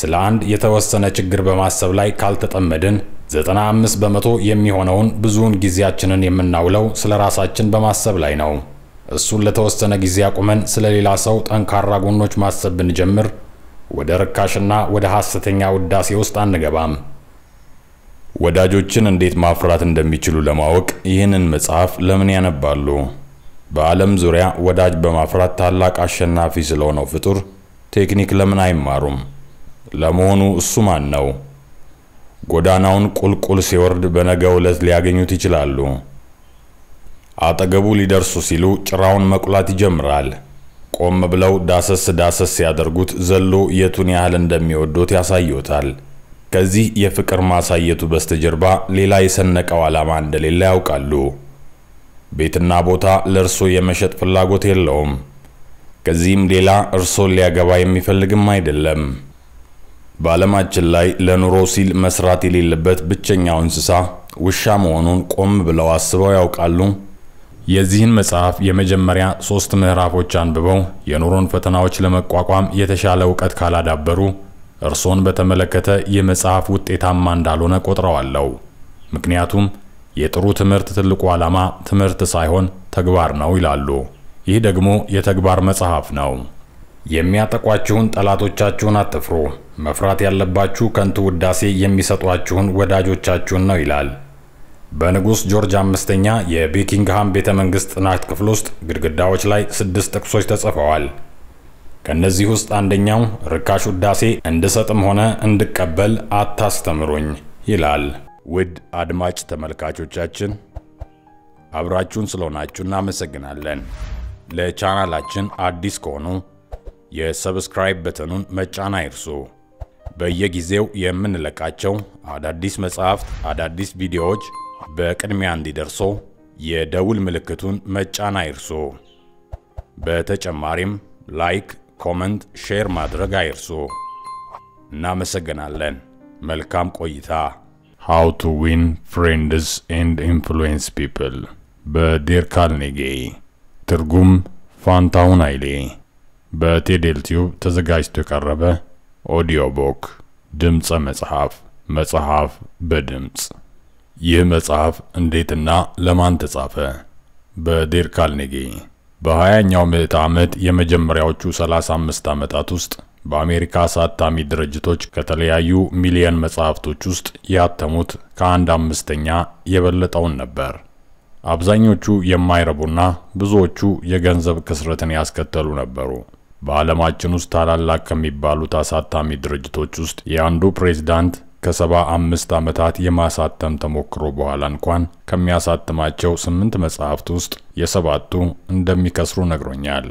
ስለ አንድ የተወሰነ ችግር በማሰብ ላይ ካልተጠመድን 95 በመቶ የሚሆነውን ብዙውን ጊዜያችንን የምናውለው ስለ ራሳችን በማሰብ ላይ ነው። እሱን ለተወሰነ ጊዜ አቁመን ስለ ሌላ ሰው ጠንካራ ጎኖች ማሰብ ብንጀምር ወደ ርካሽና ወደ ሐሰተኛ ውዳሴ ውስጥ አንገባም። ወዳጆችን እንዴት ማፍራት እንደሚችሉ ለማወቅ ይህንን መጽሐፍ ለምን ያነባሉ? በዓለም ዙሪያ ወዳጅ በማፍራት ታላቅ አሸናፊ ስለሆነው ፍጡር ቴክኒክ ለምን አይማሩም? ለመሆኑ እሱ ማን ነው? ጎዳናውን ቁልቁል ሲወርድ በነገው ዕለት ሊያገኙት ይችላሉ። አጠገቡ ሊደርሱ ሲሉ ጭራውን መቁላት ይጀምራል። ቆም ብለው ዳሰስ ዳሰስ ሲያደርጉት ዘሎ የቱን ያህል እንደሚወዱት ያሳዩታል። ከዚህ የፍቅር ማሳየቱ በስተጀርባ ሌላ የሰነቀው ዓላማ እንደሌለ ያውቃሉ። ቤትና ቦታ ለእርሶ የመሸጥ ፍላጎት የለውም። ከዚህም ሌላ እርሶን ሊያገባ የሚፈልግም አይደለም። በዓለማችን ላይ ለኑሮ ሲል መስራት የሌለበት ብቸኛው እንስሳ ውሻ መሆኑን ቆም ብለው አስበው ያውቃሉ? የዚህን መጽሐፍ የመጀመሪያ ሶስት ምዕራፎች አንብበው የኑሮን ፈተናዎች ለመቋቋም የተሻለ እውቀት ካላዳበሩ እርሶን በተመለከተ ይህ መጽሐፍ ውጤታማ እንዳልሆነ ቆጥረዋለሁ። ምክንያቱም የጥሩ ትምህርት ትልቁ ዓላማ ትምህርት ሳይሆን ተግባር ነው ይላሉ። ይህ ደግሞ የተግባር መጽሐፍ ነው። የሚያጠቋችሁን ጠላቶቻችሁን አትፍሩ፣ መፍራት ያለባችሁ ከንቱ ውዳሴ የሚሰጧችሁን ወዳጆቻችሁን ነው ይላል። በንጉሥ ጆርጅ አምስተኛ የቤኪንግሃም ቤተ መንግሥት ጥናት ክፍል ውስጥ ግድግዳዎች ላይ ስድስት ጥቅሶች ተጽፈዋል። ከእነዚህ ውስጥ አንደኛው ርካሽ ውዳሴ እንድሰጥም ሆነ እንድቀበል አታስተምሩኝ ይላል። ውድ አድማጭ ተመልካቾቻችን አብራችሁን ስለሆናችሁ እናመሰግናለን። ለቻናላችን አዲስ ከሆኑ የሰብስክራይብ በተኑን መጫን አይርሱ። በየጊዜው የምንለቃቸው አዳዲስ መጽሐፍት፣ አዳዲስ ቪዲዮዎች በቅድሚያ እንዲደርሶ የደውል ምልክቱን መጫን አይርሱ። በተጨማሪም ላይክ፣ ኮመንት፣ ሼር ማድረግ አይርሱ። እናመሰግናለን። መልካም ቆይታ። ሃው ቱ ዊን ፍሬንድስ ኤንድ ኢንፍሉዌንስ ፒፕል በዴርካል ኔጌ ትርጉም ፋንታሁን ኃይሌ በቴዴል ቲዩብ ተዘጋጅቶ የቀረበ ኦዲዮ ቡክ ድምፀ መጽሐፍ መጽሐፍ በድምፅ ይህ መጽሐፍ እንዴትና ለማን ተጻፈ? በዴል ካርኔጊ በሀያኛው ምዕተ ዓመት የመጀመሪያዎቹ 35 ዓመታት ውስጥ በአሜሪካ አሳታሚ ድርጅቶች ከተለያዩ ሚሊየን መጽሐፍቶች ውስጥ ያተሙት ከአንድ አምስተኛ የበለጠውን ነበር። አብዛኞቹ የማይረቡና ብዙዎቹ የገንዘብ ክስረትን ያስከተሉ ነበሩ። በዓለማችን ውስጥ ታላላቅ ከሚባሉት አሳታሚ ድርጅቶች ውስጥ የአንዱ ፕሬዝዳንት ከሰባ አምስት ዓመታት የማሳተም ተሞክሮ በኋላ እንኳን ከሚያሳትማቸው ስምንት መጽሐፍት ውስጥ የሰባቱ እንደሚከስሩ ነግሮኛል።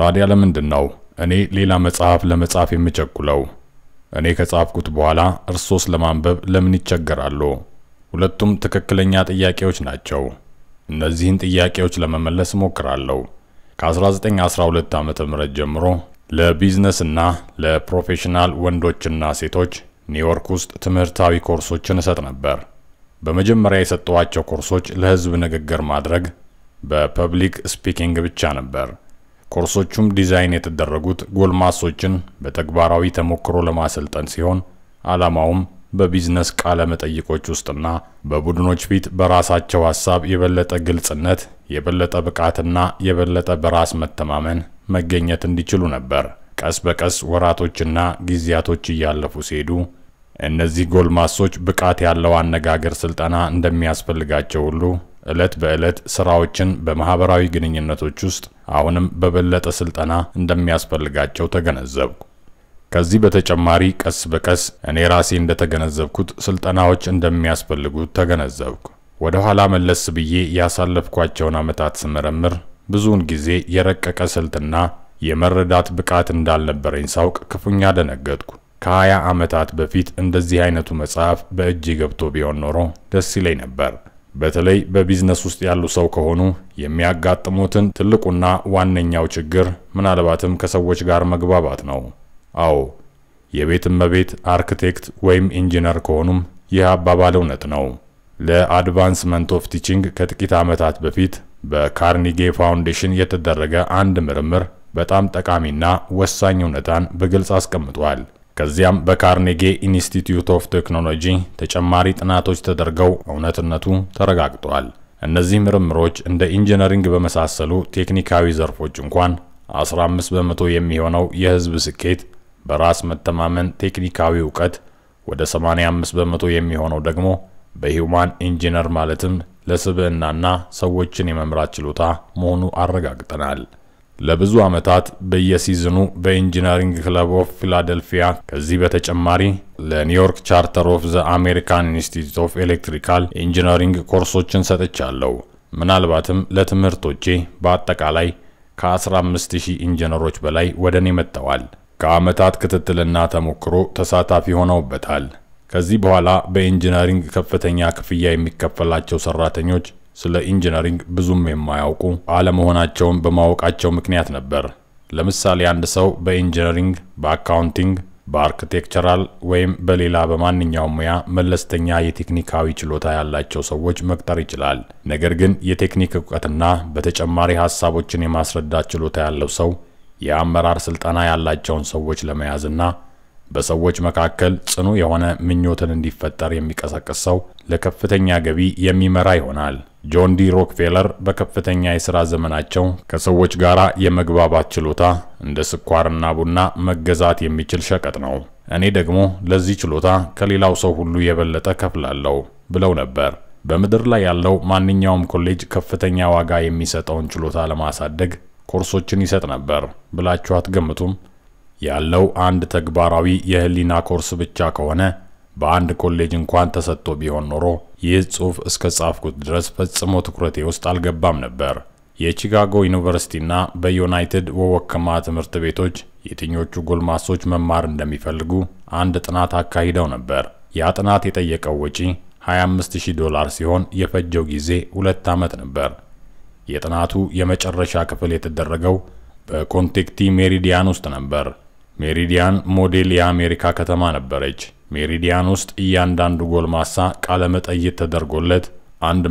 ታዲያ ለምንድን ነው እኔ ሌላ መጽሐፍ ለመጻፍ የምቸኩለው? እኔ ከጻፍኩት በኋላ እርሶስ ለማንበብ ለምን ይቸገራሉ? ሁለቱም ትክክለኛ ጥያቄዎች ናቸው። እነዚህን ጥያቄዎች ለመመለስ እሞክራለሁ። ከ1912 ዓ ም ጀምሮ ለቢዝነስና ለፕሮፌሽናል ወንዶችና ሴቶች ኒውዮርክ ውስጥ ትምህርታዊ ኮርሶችን እሰጥ ነበር። በመጀመሪያ የሰጠዋቸው ኮርሶች ለህዝብ ንግግር ማድረግ በፐብሊክ ስፒኪንግ ብቻ ነበር። ኮርሶቹም ዲዛይን የተደረጉት ጎልማሶችን በተግባራዊ ተሞክሮ ለማሰልጠን ሲሆን ዓላማውም በቢዝነስ ቃለ መጠይቆች ውስጥና በቡድኖች ፊት በራሳቸው ሀሳብ የበለጠ ግልጽነት፣ የበለጠ ብቃትና የበለጠ በራስ መተማመን መገኘት እንዲችሉ ነበር። ቀስ በቀስ ወራቶችና ጊዜያቶች እያለፉ ሲሄዱ እነዚህ ጎልማሶች ብቃት ያለው አነጋገር ስልጠና እንደሚያስፈልጋቸው ሁሉ ዕለት በዕለት ስራዎችን በማህበራዊ ግንኙነቶች ውስጥ አሁንም በበለጠ ስልጠና እንደሚያስፈልጋቸው ተገነዘብኩ። ከዚህ በተጨማሪ ቀስ በቀስ እኔ ራሴ እንደተገነዘብኩት ስልጠናዎች እንደሚያስፈልጉ ተገነዘብኩ። ወደ ኋላ መለስ ብዬ ያሳለፍኳቸውን ዓመታት ስመረምር ብዙውን ጊዜ የረቀቀ ስልትና የመረዳት ብቃት እንዳልነበረኝ ሳውቅ ክፉኛ ደነገጥኩ። ከ20 ዓመታት በፊት እንደዚህ አይነቱ መጽሐፍ በእጅ ገብቶ ቢሆን ኖሮ ደስ ይለኝ ነበር። በተለይ በቢዝነስ ውስጥ ያሉ ሰው ከሆኑ የሚያጋጥሙትን ትልቁና ዋነኛው ችግር ምናልባትም ከሰዎች ጋር መግባባት ነው። አዎ የቤት እመቤት አርክቴክት ወይም ኢንጂነር ከሆኑም ይህ አባባል እውነት ነው። ለአድቫንስመንት ኦፍ ቲቺንግ ከጥቂት ዓመታት በፊት በካርኒጌ ፋውንዴሽን የተደረገ አንድ ምርምር በጣም ጠቃሚና ወሳኝ እውነታን በግልጽ አስቀምጧል። ከዚያም በካርኔጌ ኢንስቲትዩት ኦፍ ቴክኖሎጂ ተጨማሪ ጥናቶች ተደርገው እውነትነቱ ተረጋግጧል። እነዚህ ምርምሮች እንደ ኢንጂነሪንግ በመሳሰሉ ቴክኒካዊ ዘርፎች እንኳን 15 በመቶ የሚሆነው የህዝብ ስኬት በራስ መተማመን ቴክኒካዊ እውቀት ወደ 85 በመቶ የሚሆነው ደግሞ በሂውማን ኢንጂነር ማለትም ለስብዕናና ሰዎችን የመምራት ችሎታ መሆኑ አረጋግጠናል። ለብዙ ዓመታት በየሲዝኑ በኢንጂነሪንግ ክለብ ኦፍ ፊላደልፊያ ከዚህ በተጨማሪ ለኒውዮርክ ቻርተር ኦፍ ዘ አሜሪካን ኢንስቲትዩት ኦፍ ኤሌክትሪካል ኢንጂነሪንግ ኮርሶችን ሰጥቻለሁ። ምናልባትም ለትምህርቶቼ በአጠቃላይ ከ15000 ኢንጂነሮች በላይ ወደ እኔ መጥተዋል። ከዓመታት ክትትልና ተሞክሮ ተሳታፊ ሆነውበታል። ከዚህ በኋላ በኢንጂነሪንግ ከፍተኛ ክፍያ የሚከፈላቸው ሰራተኞች ስለ ኢንጂነሪንግ ብዙም የማያውቁ አለመሆናቸውን በማወቃቸው ምክንያት ነበር። ለምሳሌ አንድ ሰው በኢንጂነሪንግ፣ በአካውንቲንግ፣ በአርክቴክቸራል ወይም በሌላ በማንኛውም ሙያ መለስተኛ የቴክኒካዊ ችሎታ ያላቸው ሰዎች መቅጠር ይችላል። ነገር ግን የቴክኒክ እውቀትና በተጨማሪ ሀሳቦችን የማስረዳት ችሎታ ያለው ሰው የአመራር ስልጠና ያላቸውን ሰዎች ለመያዝና በሰዎች መካከል ጽኑ የሆነ ምኞትን እንዲፈጠር የሚቀሰቅስ ሰው ለከፍተኛ ገቢ የሚመራ ይሆናል። ጆን ዲ ሮክፌለር በከፍተኛ የሥራ ዘመናቸው ከሰዎች ጋር የመግባባት ችሎታ እንደ ስኳርና ቡና መገዛት የሚችል ሸቀጥ ነው፣ እኔ ደግሞ ለዚህ ችሎታ ከሌላው ሰው ሁሉ የበለጠ ከፍላለሁ ብለው ነበር። በምድር ላይ ያለው ማንኛውም ኮሌጅ ከፍተኛ ዋጋ የሚሰጠውን ችሎታ ለማሳደግ ኮርሶችን ይሰጥ ነበር ብላችሁ አትገምቱም? ያለው አንድ ተግባራዊ የህሊና ኮርስ ብቻ ከሆነ በአንድ ኮሌጅ እንኳን ተሰጥቶ ቢሆን ኖሮ ይህ ጽሑፍ እስከ ጻፍኩት ድረስ ፈጽሞ ትኩረቴ ውስጥ አልገባም ነበር። የቺካጎ ዩኒቨርሲቲና በዩናይትድ ወወከማ ትምህርት ቤቶች የትኞቹ ጎልማሶች መማር እንደሚፈልጉ አንድ ጥናት አካሂደው ነበር። ያ ጥናት የጠየቀው ወጪ 25000 ዶላር ሲሆን የፈጀው ጊዜ ሁለት ዓመት ነበር። የጥናቱ የመጨረሻ ክፍል የተደረገው በኮንቴክቲ ሜሪዲያን ውስጥ ነበር። ሜሪዲያን ሞዴል የአሜሪካ ከተማ ነበረች። ሜሪዲያን ውስጥ እያንዳንዱ ጎልማሳ ቃለ መጠይቅ ተደርጎለት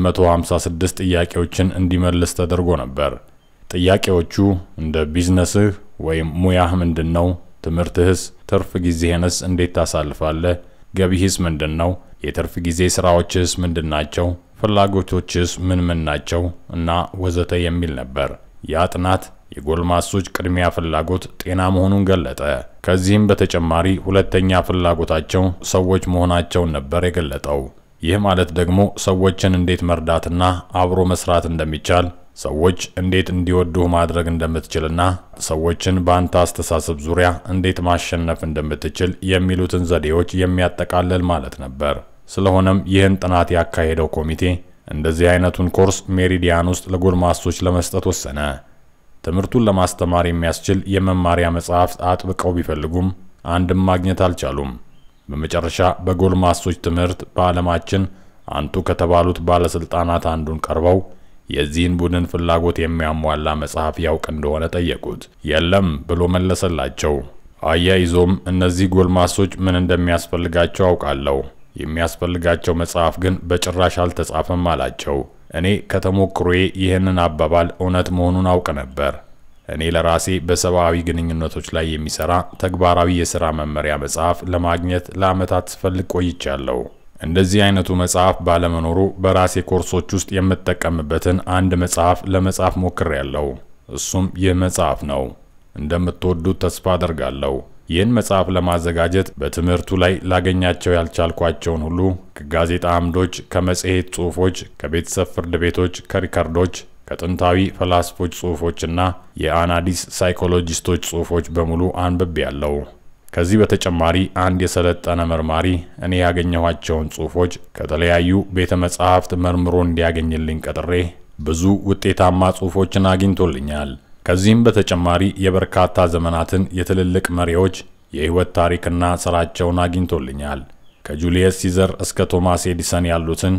156 ጥያቄዎችን እንዲመልስ ተደርጎ ነበር። ጥያቄዎቹ እንደ ቢዝነስህ ወይም ሙያህ ምንድን ነው? ትምህርትህስ? ትርፍ ጊዜህንስ እንዴት ታሳልፋለህ? ገቢህስ ምንድን ነው? የትርፍ ጊዜ ስራዎችህስ ምንድን ናቸው? ፍላጎቶችስ ምን ምን ናቸው እና ወዘተ የሚል ነበር። ያ ጥናት የጎልማሶች ቅድሚያ ፍላጎት ጤና መሆኑን ገለጠ። ከዚህም በተጨማሪ ሁለተኛ ፍላጎታቸው ሰዎች መሆናቸውን ነበር የገለጠው። ይህ ማለት ደግሞ ሰዎችን እንዴት መርዳትና አብሮ መስራት እንደሚቻል ሰዎች እንዴት እንዲወዱህ ማድረግ እንደምትችልና ሰዎችን በአንተ አስተሳሰብ ዙሪያ እንዴት ማሸነፍ እንደምትችል የሚሉትን ዘዴዎች የሚያጠቃልል ማለት ነበር። ስለሆነም ይህን ጥናት ያካሄደው ኮሚቴ እንደዚህ አይነቱን ኮርስ ሜሪዲያን ውስጥ ለጎልማሶች ለመስጠት ወሰነ። ትምህርቱን ለማስተማር የሚያስችል የመማሪያ መጽሐፍት አጥብቀው ቢፈልጉም አንድም ማግኘት አልቻሉም። በመጨረሻ በጎልማሶች ትምህርት በዓለማችን አንቱ ከተባሉት ባለስልጣናት አንዱን ቀርበው የዚህን ቡድን ፍላጎት የሚያሟላ መጽሐፍ ያውቅ እንደሆነ ጠየቁት። የለም ብሎ መለሰላቸው። አያይዞም እነዚህ ጎልማሶች ምን እንደሚያስፈልጋቸው አውቃለሁ የሚያስፈልጋቸው መጽሐፍ ግን በጭራሽ አልተጻፈም አላቸው። እኔ ከተሞክሮዬ ይህንን አባባል እውነት መሆኑን አውቅ ነበር። እኔ ለራሴ በሰብአዊ ግንኙነቶች ላይ የሚሰራ ተግባራዊ የሥራ መመሪያ መጽሐፍ ለማግኘት ለዓመታት ስፈልግ ቆይቻለሁ። እንደዚህ አይነቱ መጽሐፍ ባለመኖሩ በራሴ ኮርሶች ውስጥ የምጠቀምበትን አንድ መጽሐፍ ለመጻፍ ሞክሬያለሁ። እሱም ይህ መጽሐፍ ነው። እንደምትወዱት ተስፋ አደርጋለሁ። ይህን መጽሐፍ ለማዘጋጀት በትምህርቱ ላይ ላገኛቸው ያልቻልኳቸውን ሁሉ ከጋዜጣ አምዶች፣ ከመጽሔት ጽሑፎች፣ ከቤተሰብ ፍርድ ቤቶች፣ ከሪከርዶች፣ ከጥንታዊ ፈላስፎች ጽሑፎችና የአናዲስ ሳይኮሎጂስቶች ጽሑፎች በሙሉ አንብቤ ያለው። ከዚህ በተጨማሪ አንድ የሰለጠነ መርማሪ እኔ ያገኘኋቸውን ጽሑፎች ከተለያዩ ቤተ መጻሕፍት መርምሮ እንዲያገኝልኝ ቀጥሬ ብዙ ውጤታማ ጽሑፎችን አግኝቶልኛል። ከዚህም በተጨማሪ የበርካታ ዘመናትን የትልልቅ መሪዎች የሕይወት ታሪክና ሥራቸውን አግኝቶልኛል። ከጁልየስ ሲዘር እስከ ቶማስ ኤዲሰን ያሉትን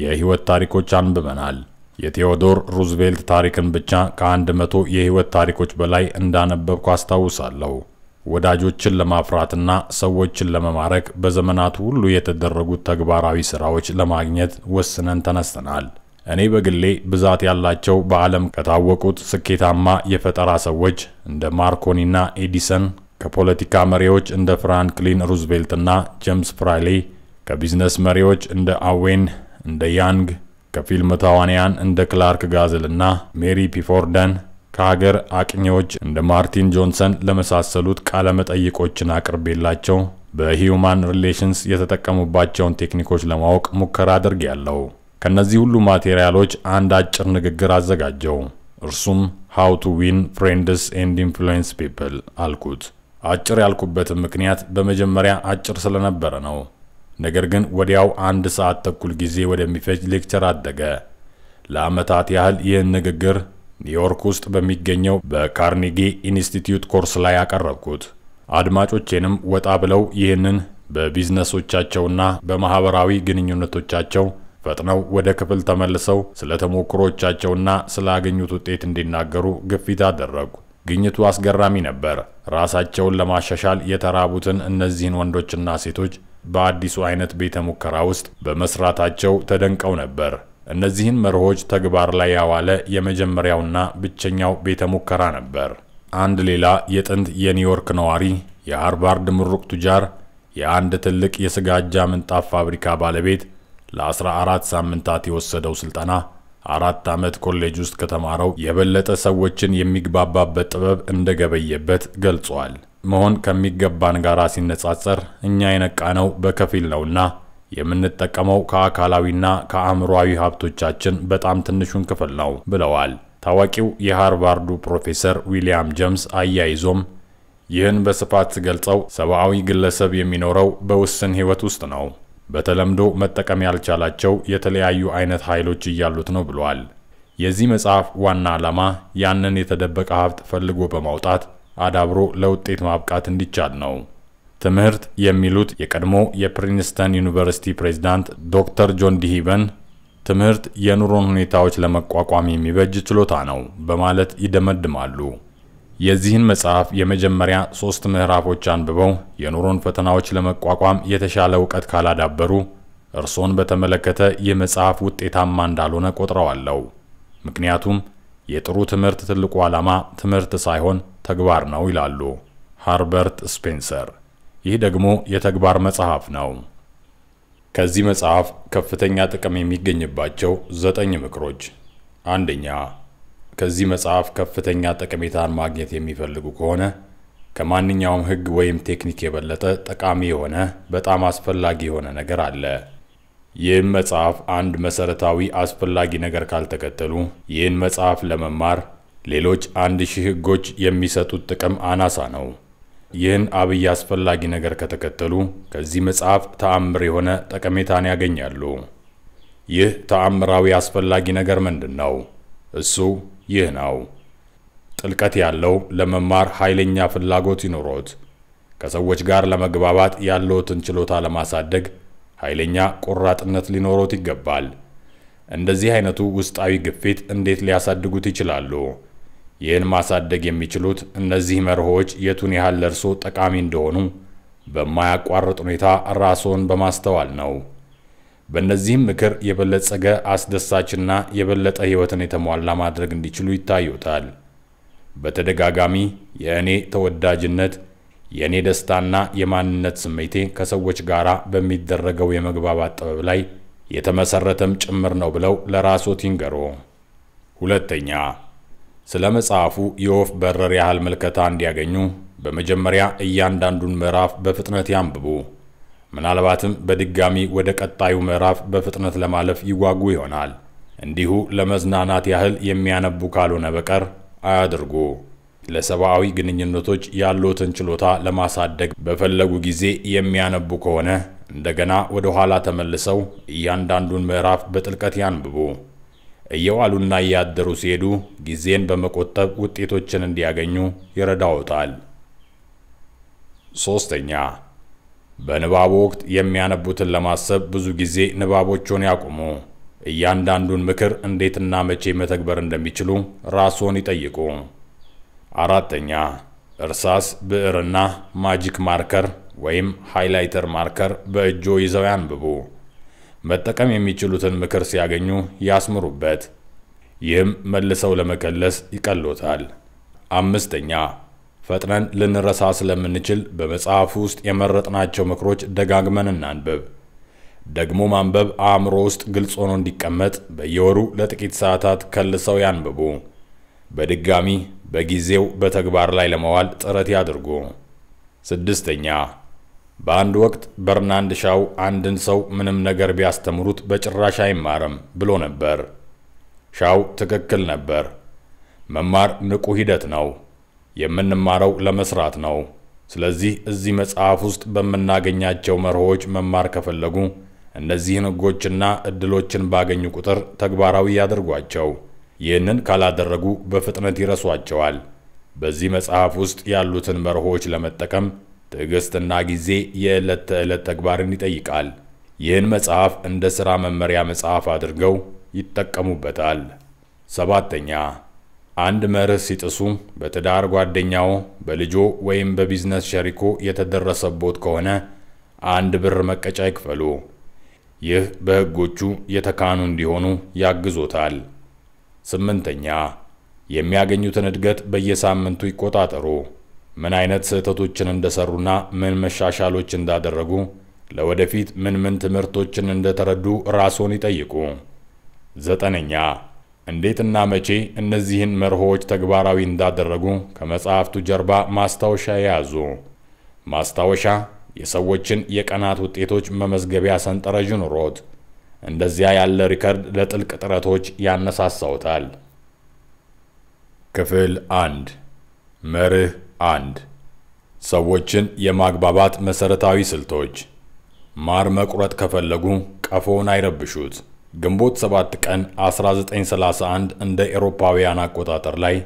የሕይወት ታሪኮች አንብበናል። የቴዎዶር ሩዝቬልት ታሪክን ብቻ ከአንድ መቶ የሕይወት ታሪኮች በላይ እንዳነበብኩ አስታውሳለሁ። ወዳጆችን ለማፍራትና ሰዎችን ለመማረክ በዘመናቱ ሁሉ የተደረጉት ተግባራዊ ሥራዎች ለማግኘት ወስነን ተነስተናል። እኔ በግሌ ብዛት ያላቸው በዓለም ከታወቁት ስኬታማ የፈጠራ ሰዎች እንደ ማርኮኒና ኤዲሰን ከፖለቲካ መሪዎች እንደ ፍራንክሊን ሩዝቬልትና ጄምስ ፍራይሌ ከቢዝነስ መሪዎች እንደ አዌን እንደ ያንግ ከፊልም ተዋንያን እንደ ክላርክ ጋዝልና ሜሪ ፒፎርደን ከሀገር አቅኚዎች እንደ ማርቲን ጆንሰን ለመሳሰሉት ቃለ መጠይቆችን አቅርቤላቸው በሂዩማን ሪሌሽንስ የተጠቀሙባቸውን ቴክኒኮች ለማወቅ ሙከራ አድርጌያለሁ። ከነዚህ ሁሉ ማቴሪያሎች አንድ አጭር ንግግር አዘጋጀው። እርሱም ሃው ቱ ዊን ፍሬንድስ ኤንድ ኢንፍሉዌንስ ፒፕል አልኩት። አጭር ያልኩበትም ምክንያት በመጀመሪያ አጭር ስለነበረ ነው። ነገር ግን ወዲያው አንድ ሰዓት ተኩል ጊዜ ወደሚፈጅ ሌክቸር አደገ። ለአመታት ያህል ይህን ንግግር ኒውዮርክ ውስጥ በሚገኘው በካርኒጌ ኢንስቲትዩት ኮርስ ላይ አቀረብኩት። አድማጮቼንም ወጣ ብለው ይህንን በቢዝነሶቻቸውና በማህበራዊ ግንኙነቶቻቸው ፈጥነው ወደ ክፍል ተመልሰው ስለ ተሞክሮቻቸውና ስላገኙት ውጤት እንዲናገሩ ግፊት አደረጉ። ግኝቱ አስገራሚ ነበር። ራሳቸውን ለማሻሻል የተራቡትን እነዚህን ወንዶችና ሴቶች በአዲሱ አይነት ቤተ ሙከራ ውስጥ በመስራታቸው ተደንቀው ነበር። እነዚህን መርሆች ተግባር ላይ ያዋለ የመጀመሪያውና ብቸኛው ቤተ ሙከራ ነበር። አንድ ሌላ የጥንት የኒውዮርክ ነዋሪ የሃርቫርድ ምሩቅ ቱጃር የአንድ ትልቅ የስጋጃ ምንጣፍ ፋብሪካ ባለቤት ለ14 ሳምንታት የወሰደው ስልጠና አራት ዓመት ኮሌጅ ውስጥ ከተማረው የበለጠ ሰዎችን የሚግባባበት ጥበብ እንደገበየበት ገልጿል። መሆን ከሚገባን ጋር ሲነጻጸር እኛ የነቃነው በከፊል ነውና የምንጠቀመው ከአካላዊና ከአእምሯዊ ሀብቶቻችን በጣም ትንሹን ክፍል ነው ብለዋል። ታዋቂው የሃርቫርዱ ፕሮፌሰር ዊሊያም ጀምስ አያይዞም ይህን በስፋት ገልጸው ሰብአዊ ግለሰብ የሚኖረው በውስን ሕይወት ውስጥ ነው። በተለምዶ መጠቀም ያልቻላቸው የተለያዩ አይነት ኃይሎች እያሉት ነው ብለዋል። የዚህ መጽሐፍ ዋና ዓላማ ያንን የተደበቀ ሀብት ፈልጎ በማውጣት አዳብሮ ለውጤት ማብቃት እንዲቻል ነው። ትምህርት የሚሉት የቀድሞ የፕሪንስተን ዩኒቨርሲቲ ፕሬዝዳንት ዶክተር ጆን ዲሂበን ትምህርት የኑሮን ሁኔታዎች ለመቋቋም የሚበጅ ችሎታ ነው በማለት ይደመድማሉ። የዚህን መጽሐፍ የመጀመሪያ ሶስት ምዕራፎች አንብበው የኑሮን ፈተናዎች ለመቋቋም የተሻለ እውቀት ካላዳበሩ እርሶን በተመለከተ ይህ መጽሐፍ ውጤታማ እንዳልሆነ ቆጥረዋለሁ። ምክንያቱም የጥሩ ትምህርት ትልቁ ዓላማ ትምህርት ሳይሆን ተግባር ነው ይላሉ ሃርበርት ስፔንሰር። ይህ ደግሞ የተግባር መጽሐፍ ነው። ከዚህ መጽሐፍ ከፍተኛ ጥቅም የሚገኝባቸው ዘጠኝ ምክሮች አንደኛ ከዚህ መጽሐፍ ከፍተኛ ጠቀሜታን ማግኘት የሚፈልጉ ከሆነ ከማንኛውም ሕግ ወይም ቴክኒክ የበለጠ ጠቃሚ የሆነ በጣም አስፈላጊ የሆነ ነገር አለ። ይህም መጽሐፍ አንድ መሰረታዊ አስፈላጊ ነገር ካልተከተሉ ይህን መጽሐፍ ለመማር ሌሎች አንድ ሺህ ሕጎች የሚሰጡት ጥቅም አናሳ ነው። ይህን አብይ አስፈላጊ ነገር ከተከተሉ ከዚህ መጽሐፍ ተአምር የሆነ ጠቀሜታን ያገኛሉ። ይህ ተአምራዊ አስፈላጊ ነገር ምንድን ነው? እሱ ይህ ነው። ጥልቀት ያለው ለመማር ኃይለኛ ፍላጎት ይኖሮት ከሰዎች ጋር ለመግባባት ያለዎትን ችሎታ ለማሳደግ ኃይለኛ ቆራጥነት ሊኖሮት ይገባል። እንደዚህ አይነቱ ውስጣዊ ግፊት እንዴት ሊያሳድጉት ይችላሉ? ይህን ማሳደግ የሚችሉት እነዚህ መርሆች የቱን ያህል ለእርሶ ጠቃሚ እንደሆኑ በማያቋርጥ ሁኔታ ራስዎን በማስተዋል ነው። በእነዚህም ምክር የበለጸገ አስደሳችና የበለጠ ሕይወትን የተሟላ ማድረግ እንዲችሉ ይታዩታል። በተደጋጋሚ የእኔ ተወዳጅነት፣ የእኔ ደስታና የማንነት ስሜቴ ከሰዎች ጋር በሚደረገው የመግባባት ጥበብ ላይ የተመሰረተም ጭምር ነው ብለው ለራስዎት ይንገሩ። ሁለተኛ፣ ስለ መጽሐፉ የወፍ በረር ያህል ምልከታ እንዲያገኙ በመጀመሪያ እያንዳንዱን ምዕራፍ በፍጥነት ያንብቡ። ምናልባትም በድጋሚ ወደ ቀጣዩ ምዕራፍ በፍጥነት ለማለፍ ይዋጉ ይሆናል። እንዲሁ ለመዝናናት ያህል የሚያነቡ ካልሆነ በቀር አያድርጉ። ለሰብአዊ ግንኙነቶች ያሉትን ችሎታ ለማሳደግ በፈለጉ ጊዜ የሚያነቡ ከሆነ እንደገና ወደ ኋላ ተመልሰው እያንዳንዱን ምዕራፍ በጥልቀት ያንብቡ። እየዋሉና እያደሩ ሲሄዱ ጊዜን በመቆጠብ ውጤቶችን እንዲያገኙ ይረዳውታል። ሶስተኛ በንባቡ ወቅት የሚያነቡትን ለማሰብ ብዙ ጊዜ ንባቦቹን ያቁሙ። እያንዳንዱን ምክር እንዴትና መቼ መተግበር እንደሚችሉ ራስዎን ይጠይቁ። አራተኛ እርሳስ፣ ብዕርና ማጂክ ማርከር ወይም ሃይላይተር ማርከር በእጆ ይዘው ያንብቡ። መጠቀም የሚችሉትን ምክር ሲያገኙ ያስምሩበት። ይህም መልሰው ለመከለስ ይቀሎታል። አምስተኛ ፈጥነን ልንረሳ ስለምንችል በመጽሐፍ ውስጥ የመረጥናቸው ምክሮች ደጋግመን እናንብብ። ደግሞ ማንበብ አእምሮ ውስጥ ግልጽ ሆኖ እንዲቀመጥ በየወሩ ለጥቂት ሰዓታት ከልሰው ያንብቡ። በድጋሚ በጊዜው በተግባር ላይ ለመዋል ጥረት ያድርጉ። ስድስተኛ በአንድ ወቅት በርናንድ ሻው አንድን ሰው ምንም ነገር ቢያስተምሩት በጭራሽ አይማርም ብሎ ነበር። ሻው ትክክል ነበር። መማር ንቁ ሂደት ነው። የምንማረው ለመስራት ነው። ስለዚህ እዚህ መጽሐፍ ውስጥ በምናገኛቸው መርሆች መማር ከፈለጉ እነዚህን ሕጎችና ዕድሎችን ባገኙ ቁጥር ተግባራዊ ያደርጓቸው። ይህንን ካላደረጉ በፍጥነት ይረሷቸዋል። በዚህ መጽሐፍ ውስጥ ያሉትን መርሆች ለመጠቀም ትዕግሥትና ጊዜ የዕለት ተዕለት ተግባርን ይጠይቃል። ይህን መጽሐፍ እንደ ሥራ መመሪያ መጽሐፍ አድርገው ይጠቀሙበታል። ሰባተኛ አንድ መርህ ሲጥሱ በትዳር ጓደኛው፣ በልጆ ወይም በቢዝነስ ሸሪኮ የተደረሰቦት ከሆነ አንድ ብር መቀጫ ይክፈሉ። ይህ በሕጎቹ የተካኑ እንዲሆኑ ያግዞታል። ስምንተኛ የሚያገኙትን እድገት በየሳምንቱ ይቆጣጠሩ። ምን አይነት ስህተቶችን እንደሰሩና ምን መሻሻሎች እንዳደረጉ ለወደፊት ምን ምን ትምህርቶችን እንደተረዱ ራስዎን ይጠይቁ። ዘጠነኛ እንዴትና መቼ እነዚህን መርሆዎች ተግባራዊ እንዳደረጉ ከመጽሐፍቱ ጀርባ ማስታወሻ የያዙ። ማስታወሻ የሰዎችን የቀናት ውጤቶች መመዝገቢያ ሰንጠረዥ ኑሮት እንደዚያ ያለ ሪከርድ ለጥልቅ ጥረቶች ያነሳሳውታል። ክፍል አንድ መርህ አንድ ሰዎችን የማግባባት መሰረታዊ ስልቶች ማር መቁረጥ ከፈለጉ ቀፎውን አይረብሹት። ግንቦት 7 ቀን 1931 እንደ ኤሮፓውያን አቆጣጠር ላይ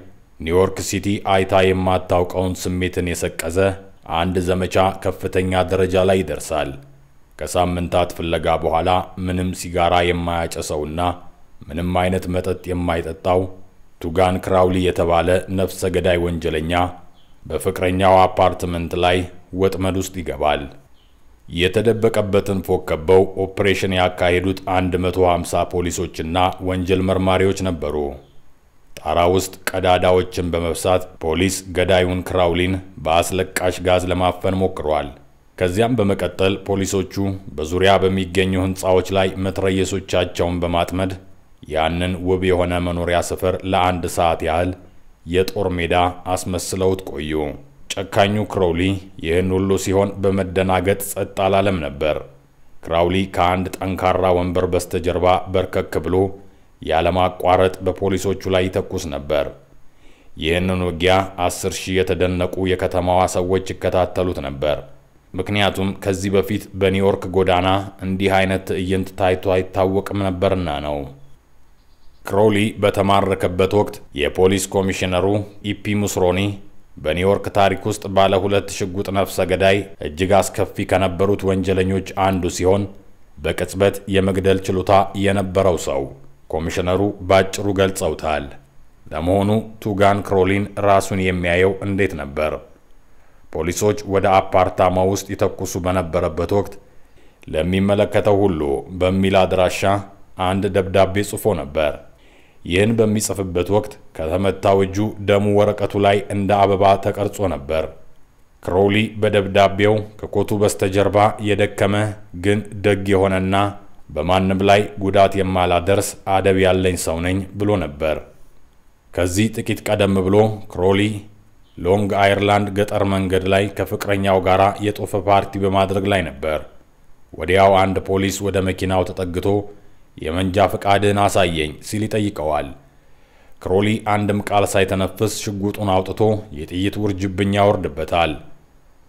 ኒውዮርክ ሲቲ አይታ የማታውቀውን ስሜትን የሰቀዘ አንድ ዘመቻ ከፍተኛ ደረጃ ላይ ይደርሳል። ከሳምንታት ፍለጋ በኋላ ምንም ሲጋራ የማያጨሰውና ምንም አይነት መጠጥ የማይጠጣው ቱጋን ክራውሊ የተባለ ነፍሰ ገዳይ ወንጀለኛ በፍቅረኛው አፓርትመንት ላይ ወጥመድ ውስጥ ይገባል። የተደበቀበትን ፎቅ ከበው ኦፕሬሽን ያካሄዱት 150 ፖሊሶችና ወንጀል መርማሪዎች ነበሩ። ጣራ ውስጥ ቀዳዳዎችን በመብሳት ፖሊስ ገዳዩን ክራውሊን በአስለቃሽ ጋዝ ለማፈን ሞክሯል። ከዚያም በመቀጠል ፖሊሶቹ በዙሪያ በሚገኙ ህንፃዎች ላይ መትረየሶቻቸውን በማጥመድ ያንን ውብ የሆነ መኖሪያ ስፍር ለአንድ ሰዓት ያህል የጦር ሜዳ አስመስለውት ቆዩ። ጨካኙ ክሮሊ ይህን ሁሉ ሲሆን በመደናገጥ ጸጥ አላለም ነበር። ክራውሊ ከአንድ ጠንካራ ወንበር በስተጀርባ በርከክ ብሎ ያለማቋረጥ በፖሊሶቹ ላይ ይተኩስ ነበር። ይህንን ውጊያ አስር ሺህ የተደነቁ የከተማዋ ሰዎች ይከታተሉት ነበር። ምክንያቱም ከዚህ በፊት በኒውዮርክ ጎዳና እንዲህ አይነት ትዕይንት ታይቶ አይታወቅም ነበርና ነው። ክሮሊ በተማረከበት ወቅት የፖሊስ ኮሚሽነሩ ኢፒ ሙስሮኒ በኒውዮርክ ታሪክ ውስጥ ባለ ሁለት ሽጉጥ ነፍሰ ገዳይ እጅግ አስከፊ ከነበሩት ወንጀለኞች አንዱ ሲሆን በቅጽበት የመግደል ችሎታ የነበረው ሰው ኮሚሽነሩ ባጭሩ ገልጸውታል። ለመሆኑ ቱጋን ክሮሊን ራሱን የሚያየው እንዴት ነበር? ፖሊሶች ወደ አፓርታማ ውስጥ ይተኩሱ በነበረበት ወቅት ለሚመለከተው ሁሉ በሚል አድራሻ አንድ ደብዳቤ ጽፎ ነበር። ይህን በሚጽፍበት ወቅት ከተመታው እጁ ደሙ ወረቀቱ ላይ እንደ አበባ ተቀርጾ ነበር። ክሮሊ በደብዳቤው ከኮቱ በስተጀርባ የደከመ ግን ደግ የሆነና በማንም ላይ ጉዳት የማላደርስ አደብ ያለኝ ሰው ነኝ ብሎ ነበር። ከዚህ ጥቂት ቀደም ብሎ ክሮሊ ሎንግ አይርላንድ ገጠር መንገድ ላይ ከፍቅረኛው ጋር የጦፈ ፓርቲ በማድረግ ላይ ነበር። ወዲያው አንድ ፖሊስ ወደ መኪናው ተጠግቶ የመንጃ ፈቃድህን አሳየኝ ሲል ይጠይቀዋል። ክሮሊ አንድም ቃል ሳይተነፍስ ሽጉጡን አውጥቶ የጥይት ውርጅብኝ ያወርድበታል።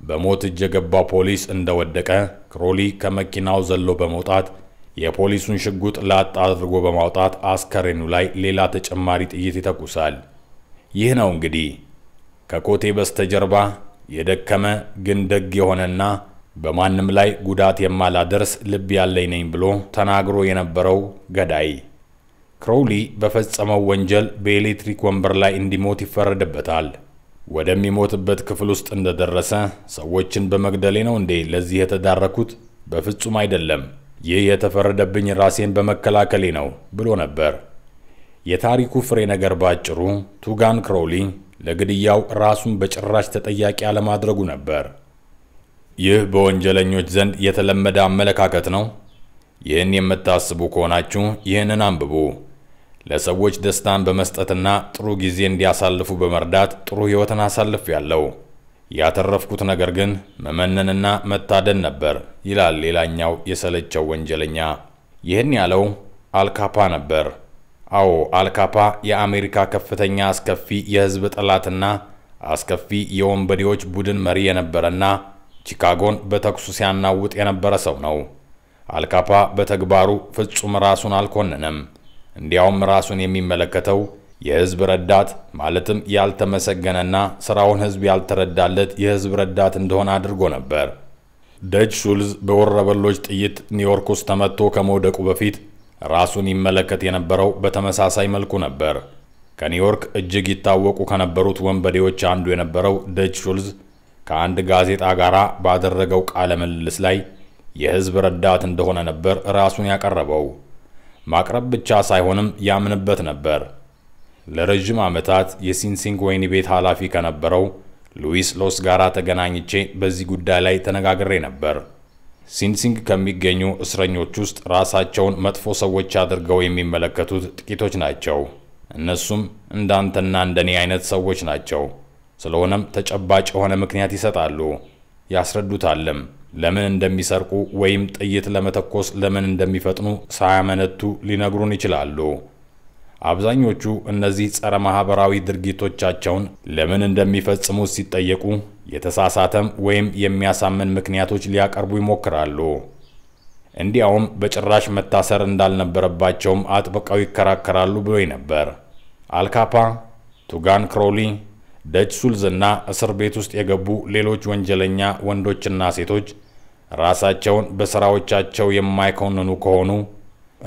በሞት እጅ የገባው ፖሊስ እንደወደቀ ክሮሊ ከመኪናው ዘሎ በመውጣት የፖሊሱን ሽጉጥ ላጥ አድርጎ በማውጣት አስከሬኑ ላይ ሌላ ተጨማሪ ጥይት ይተኩሳል። ይህ ነው እንግዲህ ከኮቴ በስተጀርባ የደከመ ግን ደግ የሆነና በማንም ላይ ጉዳት የማላደርስ ልብ ያለኝ ነኝ ብሎ ተናግሮ የነበረው ገዳይ ክሮውሊ በፈጸመው ወንጀል በኤሌክትሪክ ወንበር ላይ እንዲሞት ይፈረድበታል። ወደሚሞትበት ክፍል ውስጥ እንደደረሰ ሰዎችን በመግደሌ ነው እንዴ ለዚህ የተዳረኩት? በፍጹም አይደለም፣ ይህ የተፈረደብኝ ራሴን በመከላከሌ ነው ብሎ ነበር። የታሪኩ ፍሬ ነገር ባጭሩ ቱጋን ክሮውሊ ለግድያው ራሱን በጭራሽ ተጠያቂ አለማድረጉ ነበር። ይህ በወንጀለኞች ዘንድ የተለመደ አመለካከት ነው። ይህን የምታስቡ ከሆናችሁ ይህንን አንብቡ። ለሰዎች ደስታን በመስጠትና ጥሩ ጊዜ እንዲያሳልፉ በመርዳት ጥሩ ሕይወትን አሳልፍ ያለው ያተረፍኩት ነገር ግን መመነንና መታደን ነበር ይላል ሌላኛው የሰለቸው ወንጀለኛ። ይህን ያለው አልካፓ ነበር። አዎ አልካፓ የአሜሪካ ከፍተኛ አስከፊ የህዝብ ጠላትና አስከፊ የወንበዴዎች ቡድን መሪ የነበረና ቺካጎን በተኩሱ ሲያናውጥ የነበረ ሰው ነው። አልካፓ በተግባሩ ፍጹም ራሱን አልኮነንም። እንዲያውም ራሱን የሚመለከተው የህዝብ ረዳት ማለትም ያልተመሰገነና ስራውን ህዝብ ያልተረዳለት የህዝብ ረዳት እንደሆነ አድርጎ ነበር። ደጅ ሹልዝ በወረበሎች ጥይት ኒውዮርክ ውስጥ ተመቶ ከመውደቁ በፊት ራሱን ይመለከት የነበረው በተመሳሳይ መልኩ ነበር። ከኒውዮርክ እጅግ ይታወቁ ከነበሩት ወንበዴዎች አንዱ የነበረው ደጅ ሹልዝ ከአንድ ጋዜጣ ጋር ባደረገው ቃለ ምልልስ ላይ የህዝብ ረዳት እንደሆነ ነበር ራሱን ያቀረበው። ማቅረብ ብቻ ሳይሆንም ያምንበት ነበር። ለረዥም ዓመታት የሲንሲንግ ወይኒ ቤት ኃላፊ ከነበረው ሉዊስ ሎስ ጋር ተገናኝቼ በዚህ ጉዳይ ላይ ተነጋግሬ ነበር። ሲንሲንግ ከሚገኙ እስረኞች ውስጥ ራሳቸውን መጥፎ ሰዎች አድርገው የሚመለከቱት ጥቂቶች ናቸው። እነሱም እንዳንተና እንደኔ አይነት ሰዎች ናቸው። ስለሆነም ተጨባጭ የሆነ ምክንያት ይሰጣሉ፣ ያስረዱታልም። ለምን እንደሚሰርቁ ወይም ጥይት ለመተኮስ ለምን እንደሚፈጥኑ ሳያመነቱ ሊነግሩን ይችላሉ። አብዛኞቹ እነዚህ ጸረ ማህበራዊ ድርጊቶቻቸውን ለምን እንደሚፈጽሙ ሲጠየቁ የተሳሳተም ወይም የሚያሳምን ምክንያቶች ሊያቀርቡ ይሞክራሉ። እንዲያውም በጭራሽ መታሰር እንዳልነበረባቸውም አጥብቀው ይከራከራሉ ብሎ ነበር። አልካፓ፣ ቱጋን ክሮሊ፣ ደጅ ሱልዝና እስር ቤት ውስጥ የገቡ ሌሎች ወንጀለኛ ወንዶችና ሴቶች ራሳቸውን በሥራዎቻቸው የማይኮንኑ ከሆኑ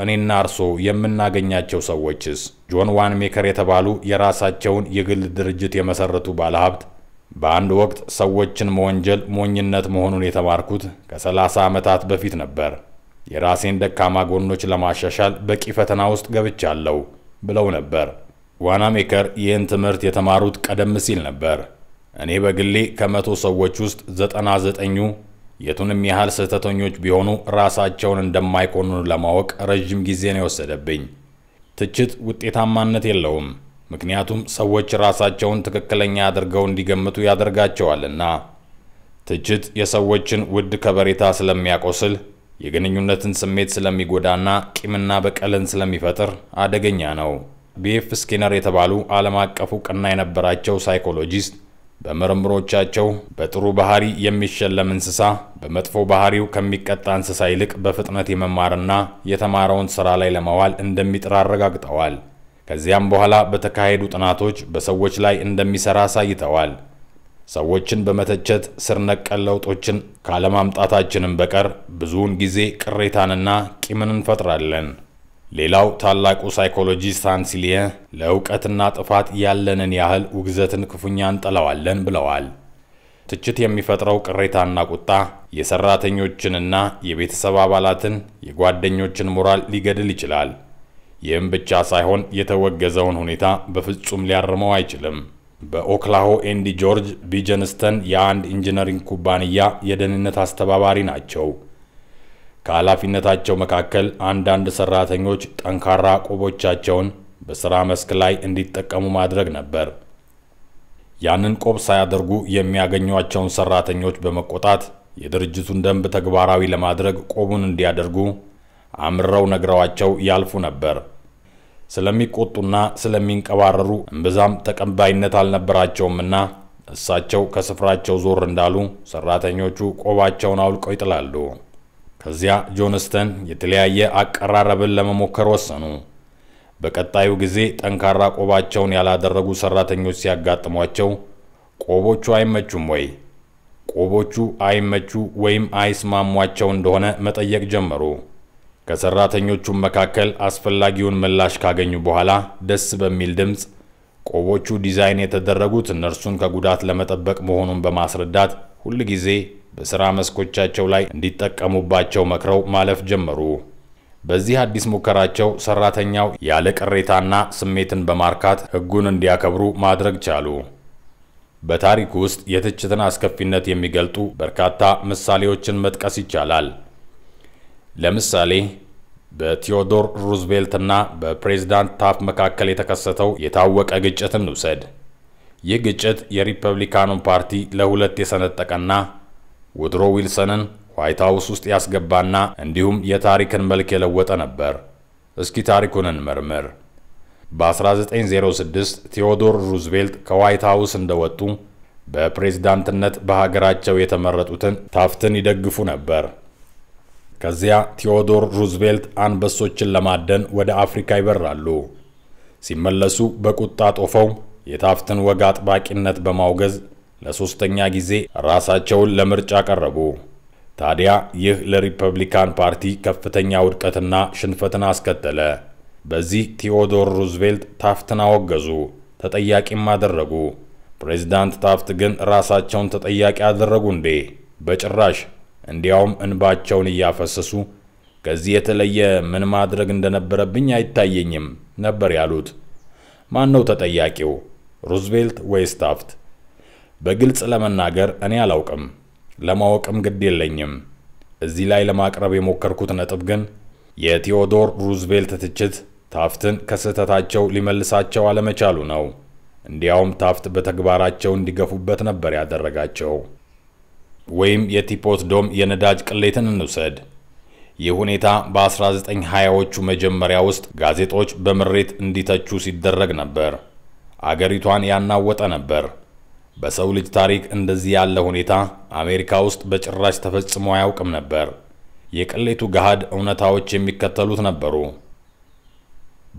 እኔና እርሶ የምናገኛቸው ሰዎችስ? ጆን ዋን ሜከር የተባሉ የራሳቸውን የግል ድርጅት የመሠረቱ ባለሀብት በአንድ ወቅት ሰዎችን መወንጀል ሞኝነት መሆኑን የተማርኩት ከ30 ዓመታት በፊት ነበር። የራሴን ደካማ ጎኖች ለማሻሻል በቂ ፈተና ውስጥ ገብቻለሁ ብለው ነበር። ዋና ሜከር ይህን ትምህርት የተማሩት ቀደም ሲል ነበር። እኔ በግሌ ከመቶ ሰዎች ውስጥ ዘጠና ዘጠኙ የቱንም ያህል ስህተተኞች ቢሆኑ ራሳቸውን እንደማይቆኑ ለማወቅ ረዥም ጊዜ ነው የወሰደብኝ። ትችት ውጤታማነት የለውም፣ ምክንያቱም ሰዎች ራሳቸውን ትክክለኛ አድርገው እንዲገምቱ ያደርጋቸዋልና። ትችት የሰዎችን ውድ ከበሬታ ስለሚያቆስል፣ የግንኙነትን ስሜት ስለሚጎዳና ቂምና በቀልን ስለሚፈጥር አደገኛ ነው። ቢኤፍ ስኪነር የተባሉ ዓለም አቀፍ እውቅና የነበራቸው ሳይኮሎጂስት በምርምሮቻቸው በጥሩ ባህሪ የሚሸለም እንስሳ በመጥፎ ባህሪው ከሚቀጣ እንስሳ ይልቅ በፍጥነት የመማርና የተማረውን ስራ ላይ ለማዋል እንደሚጥር አረጋግጠዋል። ከዚያም በኋላ በተካሄዱ ጥናቶች በሰዎች ላይ እንደሚሰራ አሳይተዋል። ሰዎችን በመተቸት ስር ነቀል ለውጦችን ካለማምጣታችንም በቀር ብዙውን ጊዜ ቅሬታንና ቂምን እንፈጥራለን። ሌላው ታላቁ ሳይኮሎጂስት ሳንሲሊየ ለእውቀትና ጥፋት ያለንን ያህል ውግዘትን ክፉኛ እንጠላዋለን ብለዋል። ትችት የሚፈጥረው ቅሬታና ቁጣ የሰራተኞችንና የቤተሰብ አባላትን የጓደኞችን ሞራል ሊገድል ይችላል። ይህም ብቻ ሳይሆን የተወገዘውን ሁኔታ በፍጹም ሊያርመው አይችልም። በኦክላሆ ኤንዲ ጆርጅ ቢጀንስተን የአንድ ኢንጂነሪንግ ኩባንያ የደህንነት አስተባባሪ ናቸው። ከኃላፊነታቸው መካከል አንዳንድ ሰራተኞች ጠንካራ ቆቦቻቸውን በሥራ መስክ ላይ እንዲጠቀሙ ማድረግ ነበር። ያንን ቆብ ሳያደርጉ የሚያገኟቸውን ሰራተኞች በመቆጣት የድርጅቱን ደንብ ተግባራዊ ለማድረግ ቆቡን እንዲያደርጉ አምረው ነግረዋቸው ያልፉ ነበር። ስለሚቆጡና ስለሚንቀባረሩ እምብዛም ተቀባይነት አልነበራቸውምና እሳቸው ከስፍራቸው ዞር እንዳሉ ሰራተኞቹ ቆባቸውን አውልቀው ይጥላሉ። ከዚያ ጆንስተን የተለያየ አቀራረብን ለመሞከር ወሰኑ። በቀጣዩ ጊዜ ጠንካራ ቆባቸውን ያላደረጉ ሰራተኞች ሲያጋጥሟቸው ቆቦቹ አይመቹም ወይ? ቆቦቹ አይመቹ ወይም አይስማሟቸው እንደሆነ መጠየቅ ጀመሩ። ከሰራተኞቹም መካከል አስፈላጊውን ምላሽ ካገኙ በኋላ ደስ በሚል ድምፅ ቆቦቹ ዲዛይን የተደረጉት እነርሱን ከጉዳት ለመጠበቅ መሆኑን በማስረዳት ሁልጊዜ በሥራ መስኮቻቸው ላይ እንዲጠቀሙባቸው መክረው ማለፍ ጀመሩ። በዚህ አዲስ ሙከራቸው ሰራተኛው ያለ ቅሬታና ስሜትን በማርካት ሕጉን እንዲያከብሩ ማድረግ ቻሉ። በታሪክ ውስጥ የትችትን አስከፊነት የሚገልጡ በርካታ ምሳሌዎችን መጥቀስ ይቻላል። ለምሳሌ በቴዎዶር ሩዝቬልትና በፕሬዝዳንት ታፍ መካከል የተከሰተው የታወቀ ግጭት እንውሰድ። ይህ ግጭት የሪፐብሊካኑን ፓርቲ ለሁለት የሰነጠቀና ውድሮ ዊልሰንን ዋይት ሀውስ ውስጥ ያስገባና እንዲሁም የታሪክን መልክ የለወጠ ነበር። እስኪ ታሪኩን እንመርምር። በ1906 ቴዎዶር ሩዝቬልት ከዋይት ሀውስ እንደወጡ በፕሬዝዳንትነት በሀገራቸው የተመረጡትን ታፍትን ይደግፉ ነበር። ከዚያ ቴዎዶር ሩዝቬልት አንበሶችን ለማደን ወደ አፍሪካ ይበራሉ። ሲመለሱ በቁጣ ጦፈው የታፍትን ወግ አጥባቂነት በማውገዝ ለሶስተኛ ጊዜ ራሳቸውን ለምርጫ ቀረቡ። ታዲያ ይህ ለሪፐብሊካን ፓርቲ ከፍተኛ ውድቀትና ሽንፈትን አስከተለ። በዚህ ቴዎዶር ሩዝቬልት ታፍትን አወገዙ፣ ተጠያቂም አደረጉ። ፕሬዚዳንት ታፍት ግን ራሳቸውን ተጠያቂ አደረጉ እንዴ? በጭራሽ። እንዲያውም እንባቸውን እያፈሰሱ ከዚህ የተለየ ምን ማድረግ እንደነበረብኝ አይታየኝም ነበር ያሉት። ማን ነው ተጠያቂው? ሩዝቬልት ወይስ ታፍት? በግልጽ ለመናገር እኔ አላውቅም፣ ለማወቅም ግድ የለኝም። እዚህ ላይ ለማቅረብ የሞከርኩት ነጥብ ግን የቴዎዶር ሩዝቬልት ትችት ታፍትን ከስህተታቸው ሊመልሳቸው አለመቻሉ ነው። እንዲያውም ታፍት በተግባራቸው እንዲገፉበት ነበር ያደረጋቸው። ወይም የቲፖት ዶም የነዳጅ ቅሌትን እንውሰድ። ይህ ሁኔታ በ1920ዎቹ መጀመሪያ ውስጥ ጋዜጦች በምሬት እንዲተቹ ሲደረግ ነበር። አገሪቷን ያናወጠ ነበር። በሰው ልጅ ታሪክ እንደዚህ ያለ ሁኔታ አሜሪካ ውስጥ በጭራሽ ተፈጽሞ አያውቅም ነበር። የቅሌቱ ገሃድ እውነታዎች የሚከተሉት ነበሩ።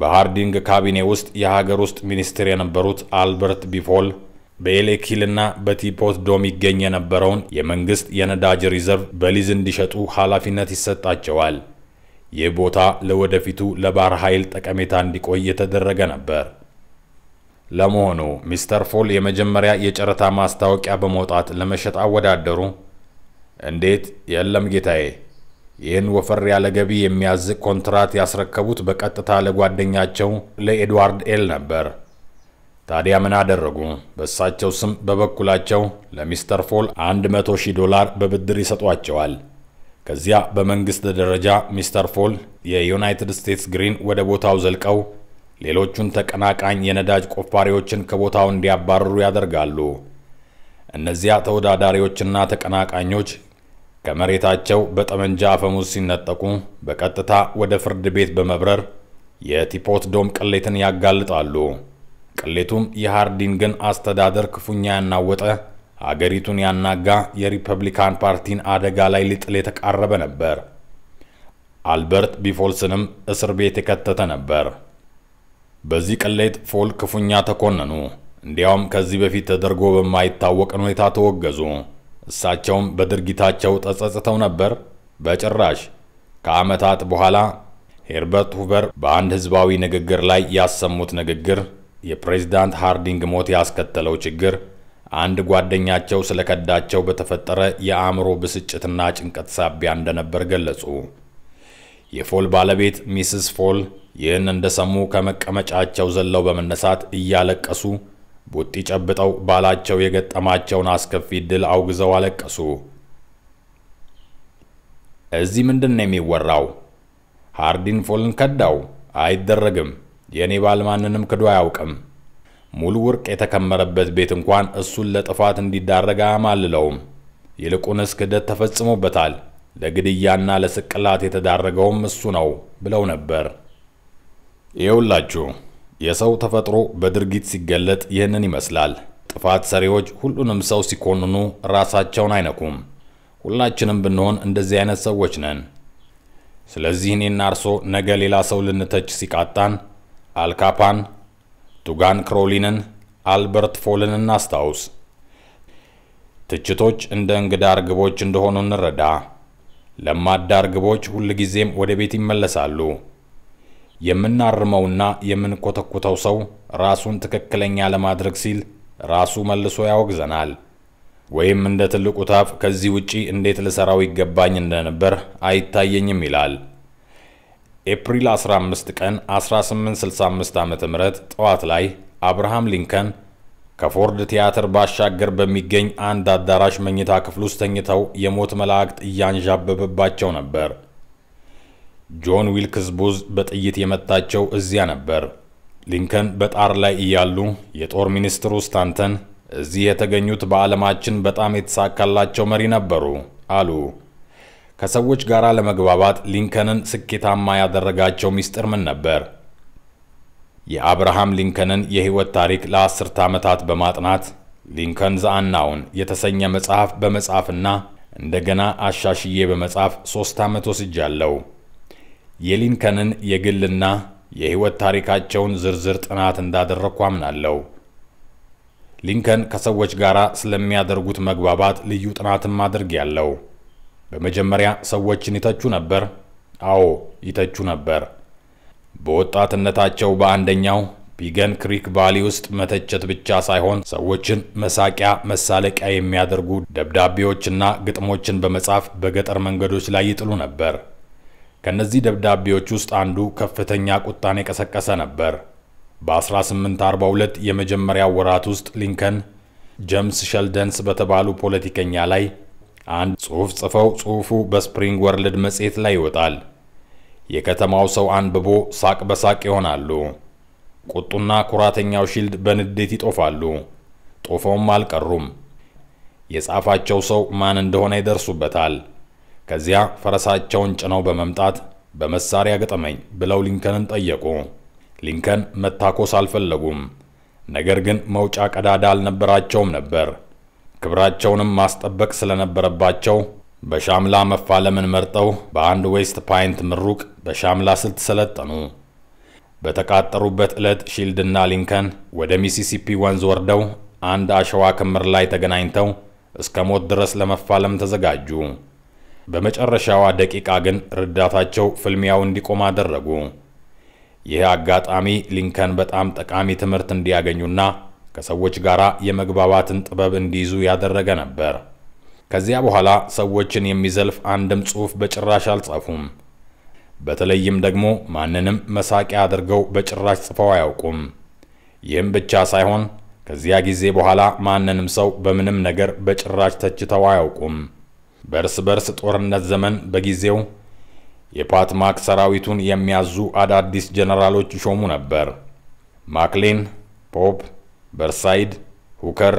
በሃርዲንግ ካቢኔ ውስጥ የሀገር ውስጥ ሚኒስትር የነበሩት አልበርት ቢፎል በኤሌኪልና በቲፖት ዶም ይገኝ የነበረውን የመንግሥት የነዳጅ ሪዘርቭ በሊዝ እንዲሸጡ ኃላፊነት ይሰጣቸዋል። ይህ ቦታ ለወደፊቱ ለባህር ኃይል ጠቀሜታ እንዲቆይ የተደረገ ነበር። ለመሆኑ ሚስተር ፎል የመጀመሪያ የጨረታ ማስታወቂያ በመውጣት ለመሸጥ አወዳደሩ? እንዴት? የለም ጌታዬ፣ ይህን ወፈር ያለ ገቢ የሚያዝቅ ኮንትራት ያስረከቡት በቀጥታ ለጓደኛቸው ለኤድዋርድ ኤል ነበር። ታዲያ ምን አደረጉ? በእሳቸው ስም በበኩላቸው ለሚስተር ፎል 100 ሺህ ዶላር በብድር ይሰጧቸዋል። ከዚያ በመንግሥት ደረጃ ሚስተር ፎል የዩናይትድ ስቴትስ ግሪን ወደ ቦታው ዘልቀው ሌሎቹን ተቀናቃኝ የነዳጅ ቆፋሪዎችን ከቦታው እንዲያባርሩ ያደርጋሉ። እነዚያ ተወዳዳሪዎችና ተቀናቃኞች ከመሬታቸው በጠመንጃ አፈሙዝ ሲነጠቁ በቀጥታ ወደ ፍርድ ቤት በመብረር የቲፖት ዶም ቅሌትን ያጋልጣሉ። ቅሌቱም የሃርዲንግን አስተዳደር ክፉኛ ያናወጠ፣ አገሪቱን ያናጋ፣ የሪፐብሊካን ፓርቲን አደጋ ላይ ሊጥል የተቃረበ ነበር። አልበርት ቢፎልስንም እስር ቤት የከተተ ነበር። በዚህ ቅሌት ፎል ክፉኛ ተኮነኑ። እንዲያውም ከዚህ በፊት ተደርጎ በማይታወቅን ሁኔታ ተወገዙ። እሳቸውም በድርጊታቸው ተጸጽተው ነበር? በጭራሽ። ከዓመታት በኋላ ሄርበርት ሁቨር በአንድ ህዝባዊ ንግግር ላይ ያሰሙት ንግግር የፕሬዝዳንት ሃርዲንግ ሞት ያስከተለው ችግር አንድ ጓደኛቸው ስለከዳቸው በተፈጠረ የአእምሮ ብስጭትና ጭንቀት ሳቢያ እንደነበር ገለጹ። የፎል ባለቤት ሚስስ ፎል ይህን እንደሰሙ ከመቀመጫቸው ዘለው በመነሳት እያለቀሱ ቡጢ ጨብጠው ባላቸው የገጠማቸውን አስከፊ ድል አውግዘው አለቀሱ። እዚህ ምንድን ነው የሚወራው? ሃርዲን ፎልን ከዳው? አይደረግም። የእኔ ባል ማንንም ክዶ አያውቅም። ሙሉ ወርቅ የተከመረበት ቤት እንኳን እሱን ለጥፋት እንዲዳረግ አያማልለውም። ይልቁንስ ክደት ተፈጽሞበታል፣ ለግድያና ለስቅላት የተዳረገውም እሱ ነው ብለው ነበር። ይኸውላችሁ የሰው ተፈጥሮ በድርጊት ሲገለጥ ይህንን ይመስላል። ጥፋት ሰሪዎች ሁሉንም ሰው ሲኮንኑ ራሳቸውን አይነኩም። ሁላችንም ብንሆን እንደዚህ አይነት ሰዎች ነን። ስለዚህ እኔና እርሶ ነገ ሌላ ሰው ልንተች ሲቃጣን አልካፓን፣ ቱጋን ክሮሊንን፣ አልበርት ፎልን እናስታውስ። ትችቶች እንደ እንግዳ እርግቦች እንደሆኑ እንረዳ። ለማዳ እርግቦች ሁልጊዜም ወደ ቤት ይመለሳሉ። የምናርመውና የምንኮተኩተው ሰው ራሱን ትክክለኛ ለማድረግ ሲል ራሱ መልሶ ያወግዘናል። ወይም እንደ ትልቁ ታፍ ከዚህ ውጪ እንዴት ልሰራው ይገባኝ እንደነበር አይታየኝም ይላል። ኤፕሪል 15 ቀን 1865 ዓ ም ጠዋት ላይ አብርሃም ሊንከን ከፎርድ ቲያትር ባሻገር በሚገኝ አንድ አዳራሽ መኝታ ክፍል ውስጥ ተኝተው የሞት መላእክት እያንዣበበባቸው ነበር። ጆን ዊልክስ ቡዝ በጥይት የመታቸው እዚያ ነበር። ሊንከን በጣር ላይ እያሉ የጦር ሚኒስትሩ ስታንተን እዚህ የተገኙት በዓለማችን በጣም የተሳካላቸው መሪ ነበሩ አሉ። ከሰዎች ጋር ለመግባባት ሊንከንን ስኬታማ ያደረጋቸው ሚስጥር ምን ነበር? የአብርሃም ሊንከንን የሕይወት ታሪክ ለአስርተ ዓመታት በማጥናት ሊንከን ዘአናውን የተሰኘ መጽሐፍ በመጻፍና እንደገና አሻሽዬ በመጻፍ ሦስት ዓመት ወስጃለሁ። የሊንከንን የግልና የሕይወት ታሪካቸውን ዝርዝር ጥናት እንዳደረግኩ አምናለሁ። ሊንከን ከሰዎች ጋር ስለሚያደርጉት መግባባት ልዩ ጥናትም ያለው። በመጀመሪያ ሰዎችን ይተቹ ነበር። አዎ ይተቹ ነበር። በወጣትነታቸው በአንደኛው ፒገን ክሪክ ቫሊ ውስጥ መተቸት ብቻ ሳይሆን ሰዎችን መሳቂያ መሳለቂያ የሚያደርጉ ደብዳቤዎችና ግጥሞችን በመጻፍ በገጠር መንገዶች ላይ ይጥሉ ነበር። ከእነዚህ ደብዳቤዎች ውስጥ አንዱ ከፍተኛ ቁጣን የቀሰቀሰ ነበር። በ1842 የመጀመሪያ ወራት ውስጥ ሊንከን ጀምስ ሸልደንስ በተባሉ ፖለቲከኛ ላይ አንድ ጽሑፍ ጽፈው ጽሑፉ በስፕሪንግ ወርልድ መጽሔት ላይ ይወጣል። የከተማው ሰው አንብቦ ሳቅ በሳቅ ይሆናሉ። ቁጡና ኩራተኛው ሺልድ በንዴት ይጦፋሉ። ጦፈውም አልቀሩም። የጻፋቸው ሰው ማን እንደሆነ ይደርሱበታል። ከዚያ ፈረሳቸውን ጭነው በመምጣት በመሳሪያ ገጠመኝ ብለው ሊንከንን ጠየቁ። ሊንከን መታኮስ አልፈለጉም። ነገር ግን መውጫ ቀዳዳ አልነበራቸውም ነበር። ክብራቸውንም ማስጠበቅ ስለነበረባቸው በሻምላ መፋለምን መርጠው በአንድ ዌስት ፓይንት ምሩቅ በሻምላ ስልት ሰለጠኑ። በተቃጠሩበት ዕለት ሺልድና ሊንከን ወደ ሚሲሲፒ ወንዝ ወርደው አንድ አሸዋ ክምር ላይ ተገናኝተው እስከ ሞት ድረስ ለመፋለም ተዘጋጁ። በመጨረሻዋ ደቂቃ ግን ርዳታቸው ፍልሚያው እንዲቆም አደረጉ። ይህ አጋጣሚ ሊንከን በጣም ጠቃሚ ትምህርት እንዲያገኙና ከሰዎች ጋር የመግባባትን ጥበብ እንዲይዙ ያደረገ ነበር። ከዚያ በኋላ ሰዎችን የሚዘልፍ አንድም ጽሑፍ በጭራሽ አልጻፉም። በተለይም ደግሞ ማንንም መሳቂያ አድርገው በጭራሽ ጽፈው አያውቁም። ይህም ብቻ ሳይሆን ከዚያ ጊዜ በኋላ ማንንም ሰው በምንም ነገር በጭራሽ ተችተው አያውቁም። በእርስ በርስ ጦርነት ዘመን በጊዜው የፓትማክ ሰራዊቱን የሚያዙ አዳዲስ ጀነራሎች ይሾሙ ነበር። ማክሌን፣ ፖፕ፣ በርሳይድ፣ ሁከር፣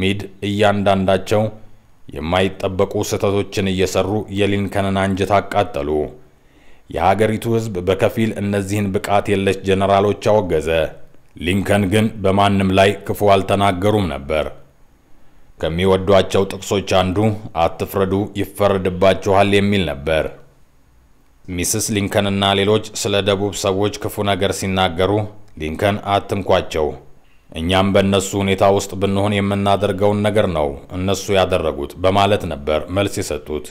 ሚድ እያንዳንዳቸው የማይጠበቁ ስህተቶችን እየሰሩ የሊንከንን አንጀት አቃጠሉ። የሀገሪቱ ህዝብ በከፊል እነዚህን ብቃት የለሽ ጀነራሎች አወገዘ። ሊንከን ግን በማንም ላይ ክፉ አልተናገሩም ነበር። ከሚወዷቸው ጥቅሶች አንዱ አትፍረዱ ይፈረድባችኋል የሚል ነበር። ሚስስ ሊንከንና ሌሎች ስለ ደቡብ ሰዎች ክፉ ነገር ሲናገሩ ሊንከን አትንኳቸው፣ እኛም በእነሱ ሁኔታ ውስጥ ብንሆን የምናደርገውን ነገር ነው እነሱ ያደረጉት በማለት ነበር መልስ የሰጡት።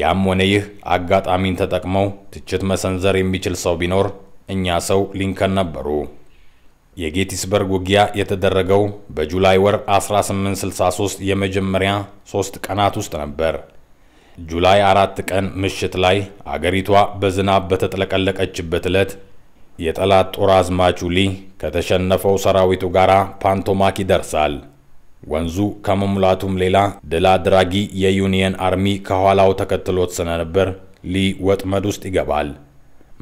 ያም ሆነ ይህ አጋጣሚን ተጠቅመው ትችት መሰንዘር የሚችል ሰው ቢኖር እኛ ሰው ሊንከን ነበሩ። የጌቲስበርግ ውጊያ የተደረገው በጁላይ ወር 1863 የመጀመሪያ ሶስት ቀናት ውስጥ ነበር። ጁላይ አራት ቀን ምሽት ላይ አገሪቷ በዝናብ በተጥለቀለቀችበት ዕለት የጠላት ጦር አዝማቹ ሊ ከተሸነፈው ሰራዊቱ ጋር ፓንቶማክ ይደርሳል። ወንዙ ከመሙላቱም ሌላ ድል አድራጊ የዩኒየን አርሚ ከኋላው ተከትሎት ስለነበር ሊ ወጥመድ ውስጥ ይገባል።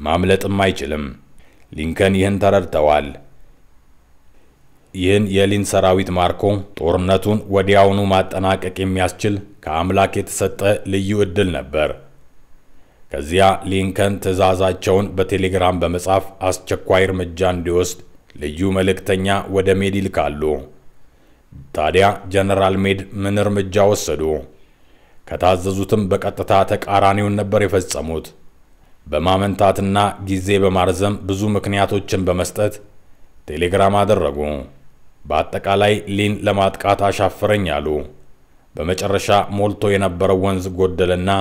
ማምለጥም አይችልም። ሊንከን ይህን ተረድተዋል። ይህን የሊን ሰራዊት ማርኮ ጦርነቱን ወዲያውኑ ማጠናቀቅ የሚያስችል ከአምላክ የተሰጠ ልዩ ዕድል ነበር። ከዚያ ሊንከን ትዕዛዛቸውን በቴሌግራም በመጻፍ አስቸኳይ እርምጃ እንዲወስድ ልዩ መልእክተኛ ወደ ሜድ ይልካሉ። ታዲያ ጀነራል ሜድ ምን እርምጃ ወሰዱ? ከታዘዙትም በቀጥታ ተቃራኒውን ነበር የፈጸሙት። በማመንታትና ጊዜ በማርዘም ብዙ ምክንያቶችን በመስጠት ቴሌግራም አደረጉ። በአጠቃላይ ሊን ለማጥቃት አሻፈረኝ አሉ። በመጨረሻ ሞልቶ የነበረው ወንዝ ጎደለና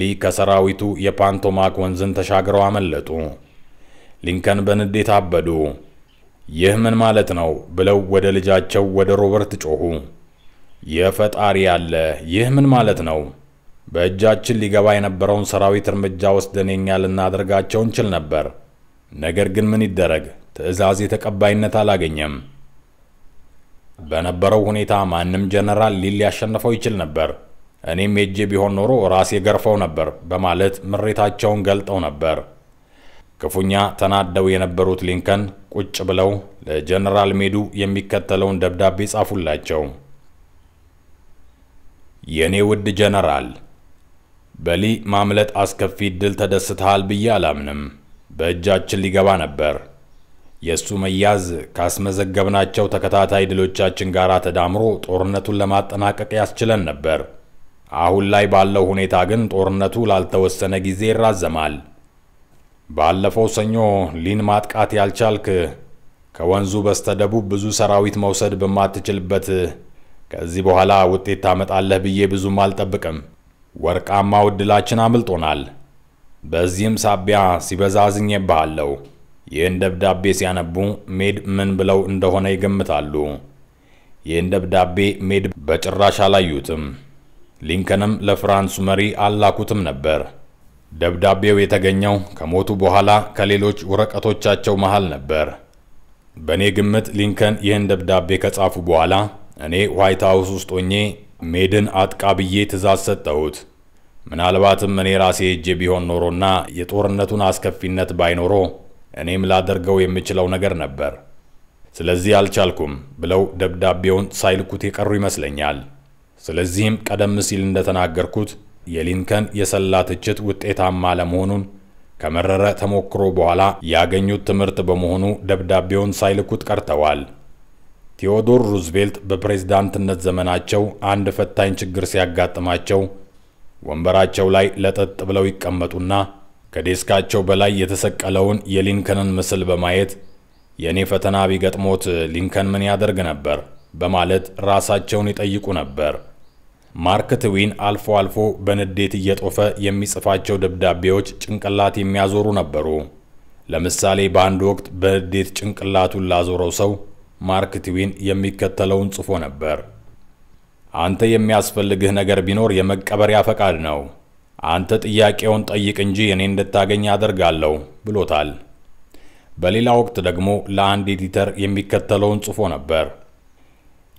ሊ ከሰራዊቱ የፓንቶማክ ወንዝን ተሻግረው አመለጡ። ሊንከን በንዴት አበዱ። ይህ ምን ማለት ነው ብለው ወደ ልጃቸው ወደ ሮበርት ጮኹ። የፈጣሪ ያለ ይህ ምን ማለት ነው? በእጃችን ሊገባ የነበረውን ሰራዊት እርምጃ ወስደን የኛ ልናደርጋቸው እንችል ነበር። ነገር ግን ምን ይደረግ፣ ትዕዛዝ ተቀባይነት አላገኘም። በነበረው ሁኔታ ማንም ጀነራል ሊል ሊያሸንፈው ይችል ነበር። እኔም ሄጄ ቢሆን ኖሮ ራሴ ገርፈው ነበር በማለት ምሬታቸውን ገልጠው ነበር። ክፉኛ ተናደው የነበሩት ሊንከን ቁጭ ብለው ለጀነራል ሜዱ የሚከተለውን ደብዳቤ ጻፉላቸው። የእኔ ውድ ጀነራል፣ በሊ ማምለጥ አስከፊ ድል ተደስተሃል ብዬ አላምንም። በእጃችን ሊገባ ነበር። የእሱ መያዝ ካስመዘገብናቸው ተከታታይ ድሎቻችን ጋር ተዳምሮ ጦርነቱን ለማጠናቀቅ ያስችለን ነበር። አሁን ላይ ባለው ሁኔታ ግን ጦርነቱ ላልተወሰነ ጊዜ ይራዘማል። ባለፈው ሰኞ ሊን ማጥቃት ያልቻልክ ከወንዙ በስተደቡብ ብዙ ሰራዊት መውሰድ በማትችልበት ከዚህ በኋላ ውጤት ታመጣለህ ብዬ ብዙም አልጠብቅም። ወርቃማው ዕድላችን አምልጦናል። በዚህም ሳቢያ ሲበዛ አዝኜብሃለሁ። ይህን ደብዳቤ ሲያነቡ ሜድ ምን ብለው እንደሆነ ይገምታሉ። ይህን ደብዳቤ ሜድ በጭራሽ አላዩትም። ሊንከንም ለፍራንሱ መሪ አላኩትም ነበር። ደብዳቤው የተገኘው ከሞቱ በኋላ ከሌሎች ወረቀቶቻቸው መሃል ነበር። በእኔ ግምት ሊንከን ይህን ደብዳቤ ከጻፉ በኋላ እኔ ዋይት ሀውስ ውስጥ ሆኜ ሜድን አጥቃ ብዬ ትእዛዝ ሰጠሁት። ምናልባትም እኔ ራሴ እጄ ቢሆን ኖሮና የጦርነቱን አስከፊነት ባይኖሮ እኔም ላደርገው የምችለው ነገር ነበር፣ ስለዚህ አልቻልኩም ብለው ደብዳቤውን ሳይልኩት የቀሩ ይመስለኛል። ስለዚህም ቀደም ሲል እንደተናገርኩት የሊንከን የሰላ ትችት ውጤታማ ለመሆኑን ከመረረ ተሞክሮ በኋላ ያገኙት ትምህርት በመሆኑ ደብዳቤውን ሳይልኩት ቀርተዋል። ቴዎዶር ሩዝቬልት በፕሬዝዳንትነት ዘመናቸው አንድ ፈታኝ ችግር ሲያጋጥማቸው ወንበራቸው ላይ ለጠጥ ብለው ይቀመጡና ከዴስካቸው በላይ የተሰቀለውን የሊንከንን ምስል በማየት የእኔ ፈተና ቢገጥሞት ሊንከን ምን ያደርግ ነበር በማለት ራሳቸውን ይጠይቁ ነበር። ማርክ ትዊን አልፎ አልፎ በንዴት እየጦፈ የሚጽፋቸው ደብዳቤዎች ጭንቅላት የሚያዞሩ ነበሩ። ለምሳሌ በአንድ ወቅት በንዴት ጭንቅላቱን ላዞረው ሰው ማርክ ትዊን የሚከተለውን ጽፎ ነበር። አንተ የሚያስፈልግህ ነገር ቢኖር የመቀበሪያ ፈቃድ ነው። አንተ ጥያቄውን ጠይቅ እንጂ እኔ እንድታገኝ አደርጋለሁ ብሎታል። በሌላ ወቅት ደግሞ ለአንድ ኤዲተር የሚከተለውን ጽፎ ነበር።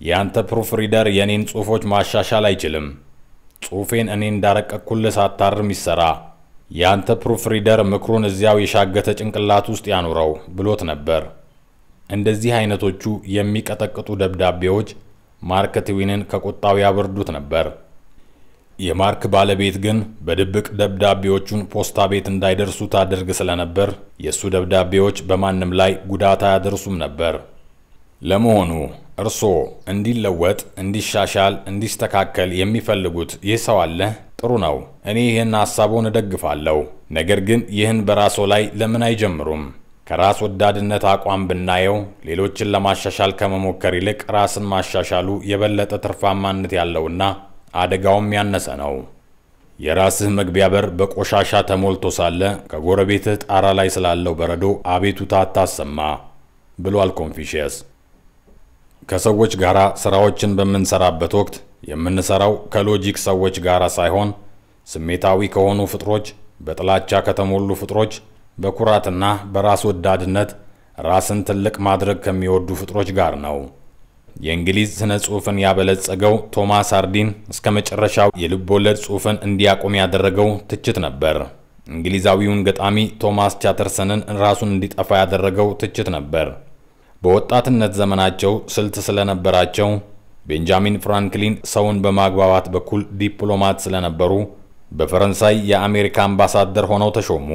የአንተ ፕሩፍ ሪደር የእኔን ጽሑፎች ማሻሻል አይችልም። ጽሑፌን እኔ እንዳረቀኩልህ ሳታርም ይሰራ። የአንተ ፕሩፍ ሪደር ምክሩን እዚያው የሻገተ ጭንቅላት ውስጥ ያኑረው ብሎት ነበር። እንደዚህ አይነቶቹ የሚቀጠቅጡ ደብዳቤዎች ማርክ ትዊንን ከቁጣው ያበርዱት ነበር። የማርክ ባለቤት ግን በድብቅ ደብዳቤዎቹን ፖስታ ቤት እንዳይደርሱ ታደርግ ስለነበር የእሱ ደብዳቤዎች በማንም ላይ ጉዳት አያደርሱም ነበር። ለመሆኑ እርስዎ እንዲለወጥ፣ እንዲሻሻል፣ እንዲስተካከል የሚፈልጉት ይህ ሰው አለ? ጥሩ ነው። እኔ ይህን ሐሳቡን እደግፋለሁ። ነገር ግን ይህን በራስዎ ላይ ለምን አይጀምሩም? ከራስ ወዳድነት አቋም ብናየው ሌሎችን ለማሻሻል ከመሞከር ይልቅ ራስን ማሻሻሉ የበለጠ ትርፋማነት ያለውና አደጋውም ያነሰ ነው። የራስህ መግቢያ በር በቆሻሻ ተሞልቶ ሳለ ከጎረቤትህ ጣራ ላይ ስላለው በረዶ አቤቱታ አታሰማ ብሏል ኮንፊሽየስ። ከሰዎች ጋር ስራዎችን በምንሰራበት ወቅት የምንሰራው ከሎጂክ ሰዎች ጋር ሳይሆን ስሜታዊ ከሆኑ ፍጥሮች፣ በጥላቻ ከተሞሉ ፍጥሮች፣ በኩራትና በራስ ወዳድነት ራስን ትልቅ ማድረግ ከሚወዱ ፍጥሮች ጋር ነው። የእንግሊዝ ስነ ጽሁፍን ያበለጸገው ቶማስ አርዲን እስከ መጨረሻው የልብ ወለድ ጽሁፍን እንዲያቆም ያደረገው ትችት ነበር። እንግሊዛዊውን ገጣሚ ቶማስ ቻተርሰንን ራሱን እንዲጠፋ ያደረገው ትችት ነበር። በወጣትነት ዘመናቸው ስልት ስለነበራቸው፣ ቤንጃሚን ፍራንክሊን ሰውን በማግባባት በኩል ዲፕሎማት ስለነበሩ በፈረንሳይ የአሜሪካ አምባሳደር ሆነው ተሾሙ።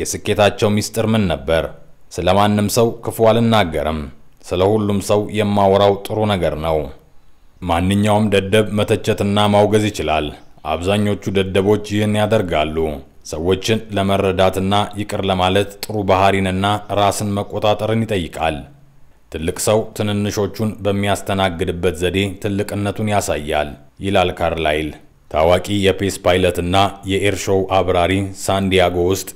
የስኬታቸው ሚስጥር ምን ነበር? ስለማንም ሰው ክፉ አልናገርም ስለ ሁሉም ሰው የማወራው ጥሩ ነገር ነው። ማንኛውም ደደብ መተቸትና ማውገዝ ይችላል። አብዛኞቹ ደደቦች ይህን ያደርጋሉ። ሰዎችን ለመረዳትና ይቅር ለማለት ጥሩ ባህሪንና ራስን መቆጣጠርን ይጠይቃል። ትልቅ ሰው ትንንሾቹን በሚያስተናግድበት ዘዴ ትልቅነቱን ያሳያል ይላል ካርላይል። ታዋቂ የፔስ ፓይለትና የኤርሾው አብራሪ ሳንዲያጎ ውስጥ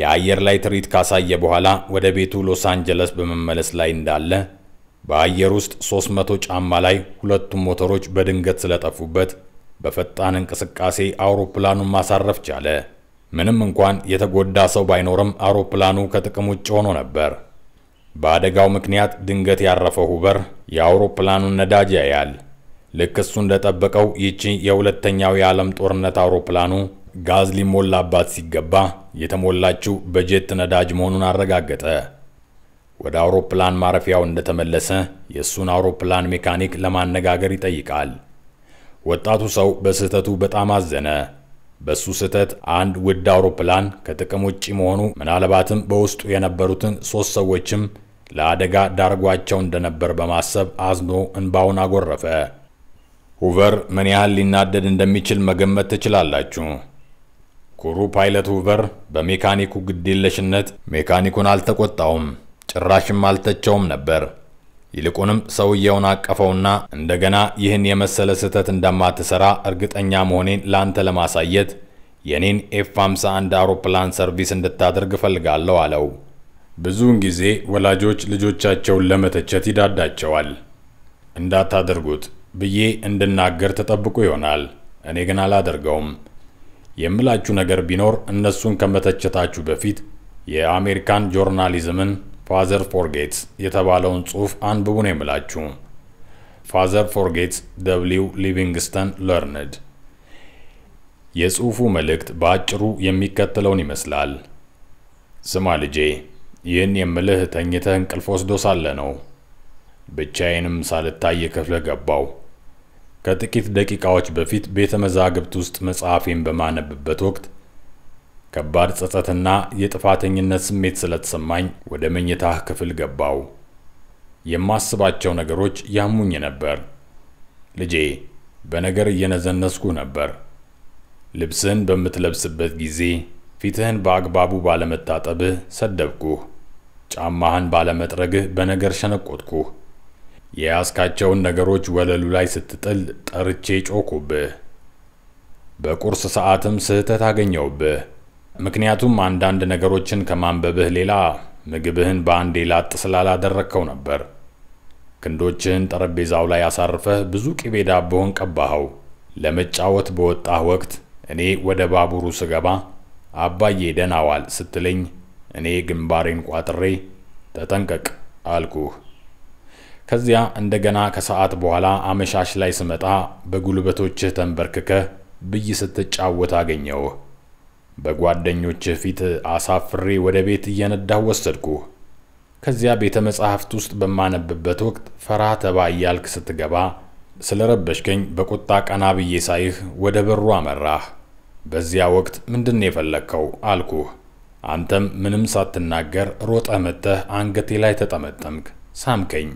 የአየር ላይ ትርኢት ካሳየ በኋላ ወደ ቤቱ ሎስ አንጀለስ በመመለስ ላይ እንዳለ በአየር ውስጥ 300 ጫማ ላይ ሁለቱም ሞተሮች በድንገት ስለጠፉበት በፈጣን እንቅስቃሴ አውሮፕላኑን ማሳረፍ ቻለ። ምንም እንኳን የተጎዳ ሰው ባይኖርም አውሮፕላኑ ከጥቅም ውጭ ሆኖ ነበር። በአደጋው ምክንያት ድንገት ያረፈው ሁበር የአውሮፕላኑን ነዳጅ ያያል። ልክ እሱ እንደጠበቀው ይቺ የሁለተኛው የዓለም ጦርነት አውሮፕላኑ ጋዝ ሊሞላባት ሲገባ የተሞላችው በጀት ነዳጅ መሆኑን አረጋገጠ። ወደ አውሮፕላን ማረፊያው እንደተመለሰ የእሱን አውሮፕላን ሜካኒክ ለማነጋገር ይጠይቃል። ወጣቱ ሰው በስህተቱ በጣም አዘነ። በሱ ስህተት አንድ ውድ አውሮፕላን ከጥቅም ውጪ መሆኑ ምናልባትም በውስጡ የነበሩትን ሶስት ሰዎችም ለአደጋ ዳርጓቸው እንደነበር በማሰብ አዝኖ እንባውን አጎረፈ። ሁቨር ምን ያህል ሊናደድ እንደሚችል መገመት ትችላላችሁ። ኩሩ ፓይለት ኡበር በሜካኒኩ ግዴለሽነት ሜካኒኩን አልተቆጣውም፣ ጭራሽም አልተቸውም ነበር። ይልቁንም ሰውየውን አቀፈውና እንደገና ይህን የመሰለ ስህተት እንደማትሰራ እርግጠኛ መሆኔን ለአንተ ለማሳየት የኔን ኤፍ 51 አውሮፕላን ሰርቪስ እንድታደርግ እፈልጋለሁ አለው። ብዙውን ጊዜ ወላጆች ልጆቻቸውን ለመተቸት ይዳዳቸዋል። እንዳታደርጉት ብዬ እንድናገር ተጠብቁ ይሆናል። እኔ ግን አላደርገውም። የምላችሁ ነገር ቢኖር እነሱን ከመተቸታችሁ በፊት የአሜሪካን ጆርናሊዝምን ፋዘር ፎርጌትስ የተባለውን ጽሑፍ አንብቡ ነው የምላችሁ። ፋዘር ፎርጌትስ ደብሊው ሊቪንግስተን ለርንድ። የጽሑፉ መልእክት በአጭሩ የሚከተለውን ይመስላል። ስማ ልጄ፣ ይህን የምልህ ተኝተህ እንቅልፍ ወስዶ ሳለ ነው። ብቻዬንም ሳልታይ ክፍልህ ገባው። ከጥቂት ደቂቃዎች በፊት ቤተ መዛግብት ውስጥ መጽሐፌን በማነብበት ወቅት ከባድ ጸጸትና የጥፋተኝነት ስሜት ስለተሰማኝ ወደ መኝታህ ክፍል ገባው። የማስባቸው ነገሮች ያሙኝ ነበር። ልጄ፣ በነገር እየነዘነስኩ ነበር። ልብስህን በምትለብስበት ጊዜ ፊትህን በአግባቡ ባለመታጠብህ ሰደብኩህ። ጫማህን ባለመጥረግህ በነገር ሸነቆጥኩህ። የያዝካቸውን ነገሮች ወለሉ ላይ ስትጥል ጠርቼ ጮኩብህ። በቁርስ ሰዓትም ስህተት አገኘውብህ። ምክንያቱም አንዳንድ ነገሮችን ከማንበብህ ሌላ ምግብህን በአንዴ ላጥ ስላላደረግከው ነበር። ክንዶችህን ጠረጴዛው ላይ አሳርፈህ ብዙ ቅቤ ዳቦህን ቀባኸው። ለመጫወት በወጣህ ወቅት እኔ ወደ ባቡሩ ስገባ አባዬ ደናዋል ስትለኝ እኔ ግንባሬን ቋጥሬ ተጠንቀቅ አልኩህ። ከዚያ እንደገና ከሰዓት በኋላ አመሻሽ ላይ ስመጣ በጉልበቶችህ ተንበርክከህ ብይ ስትጫወት አገኘው። በጓደኞችህ ፊት አሳፍሬ ወደ ቤት እየነዳህ ወሰድኩ? ከዚያ ቤተ መጻሕፍት ውስጥ በማነብበት ወቅት ፈራ ተባ እያልክ ስትገባ ረበሽከኝ በቁጣ ቀና ብዬ ሳይህ ወደ በሩ አመራህ። በዚያ ወቅት ምንድን የፈለግከው አልኩ? አንተም ምንም ሳትናገር ሮጠህ መጥተህ አንገቴ ላይ ተጠመጠምክ፣ ሳምከኝ።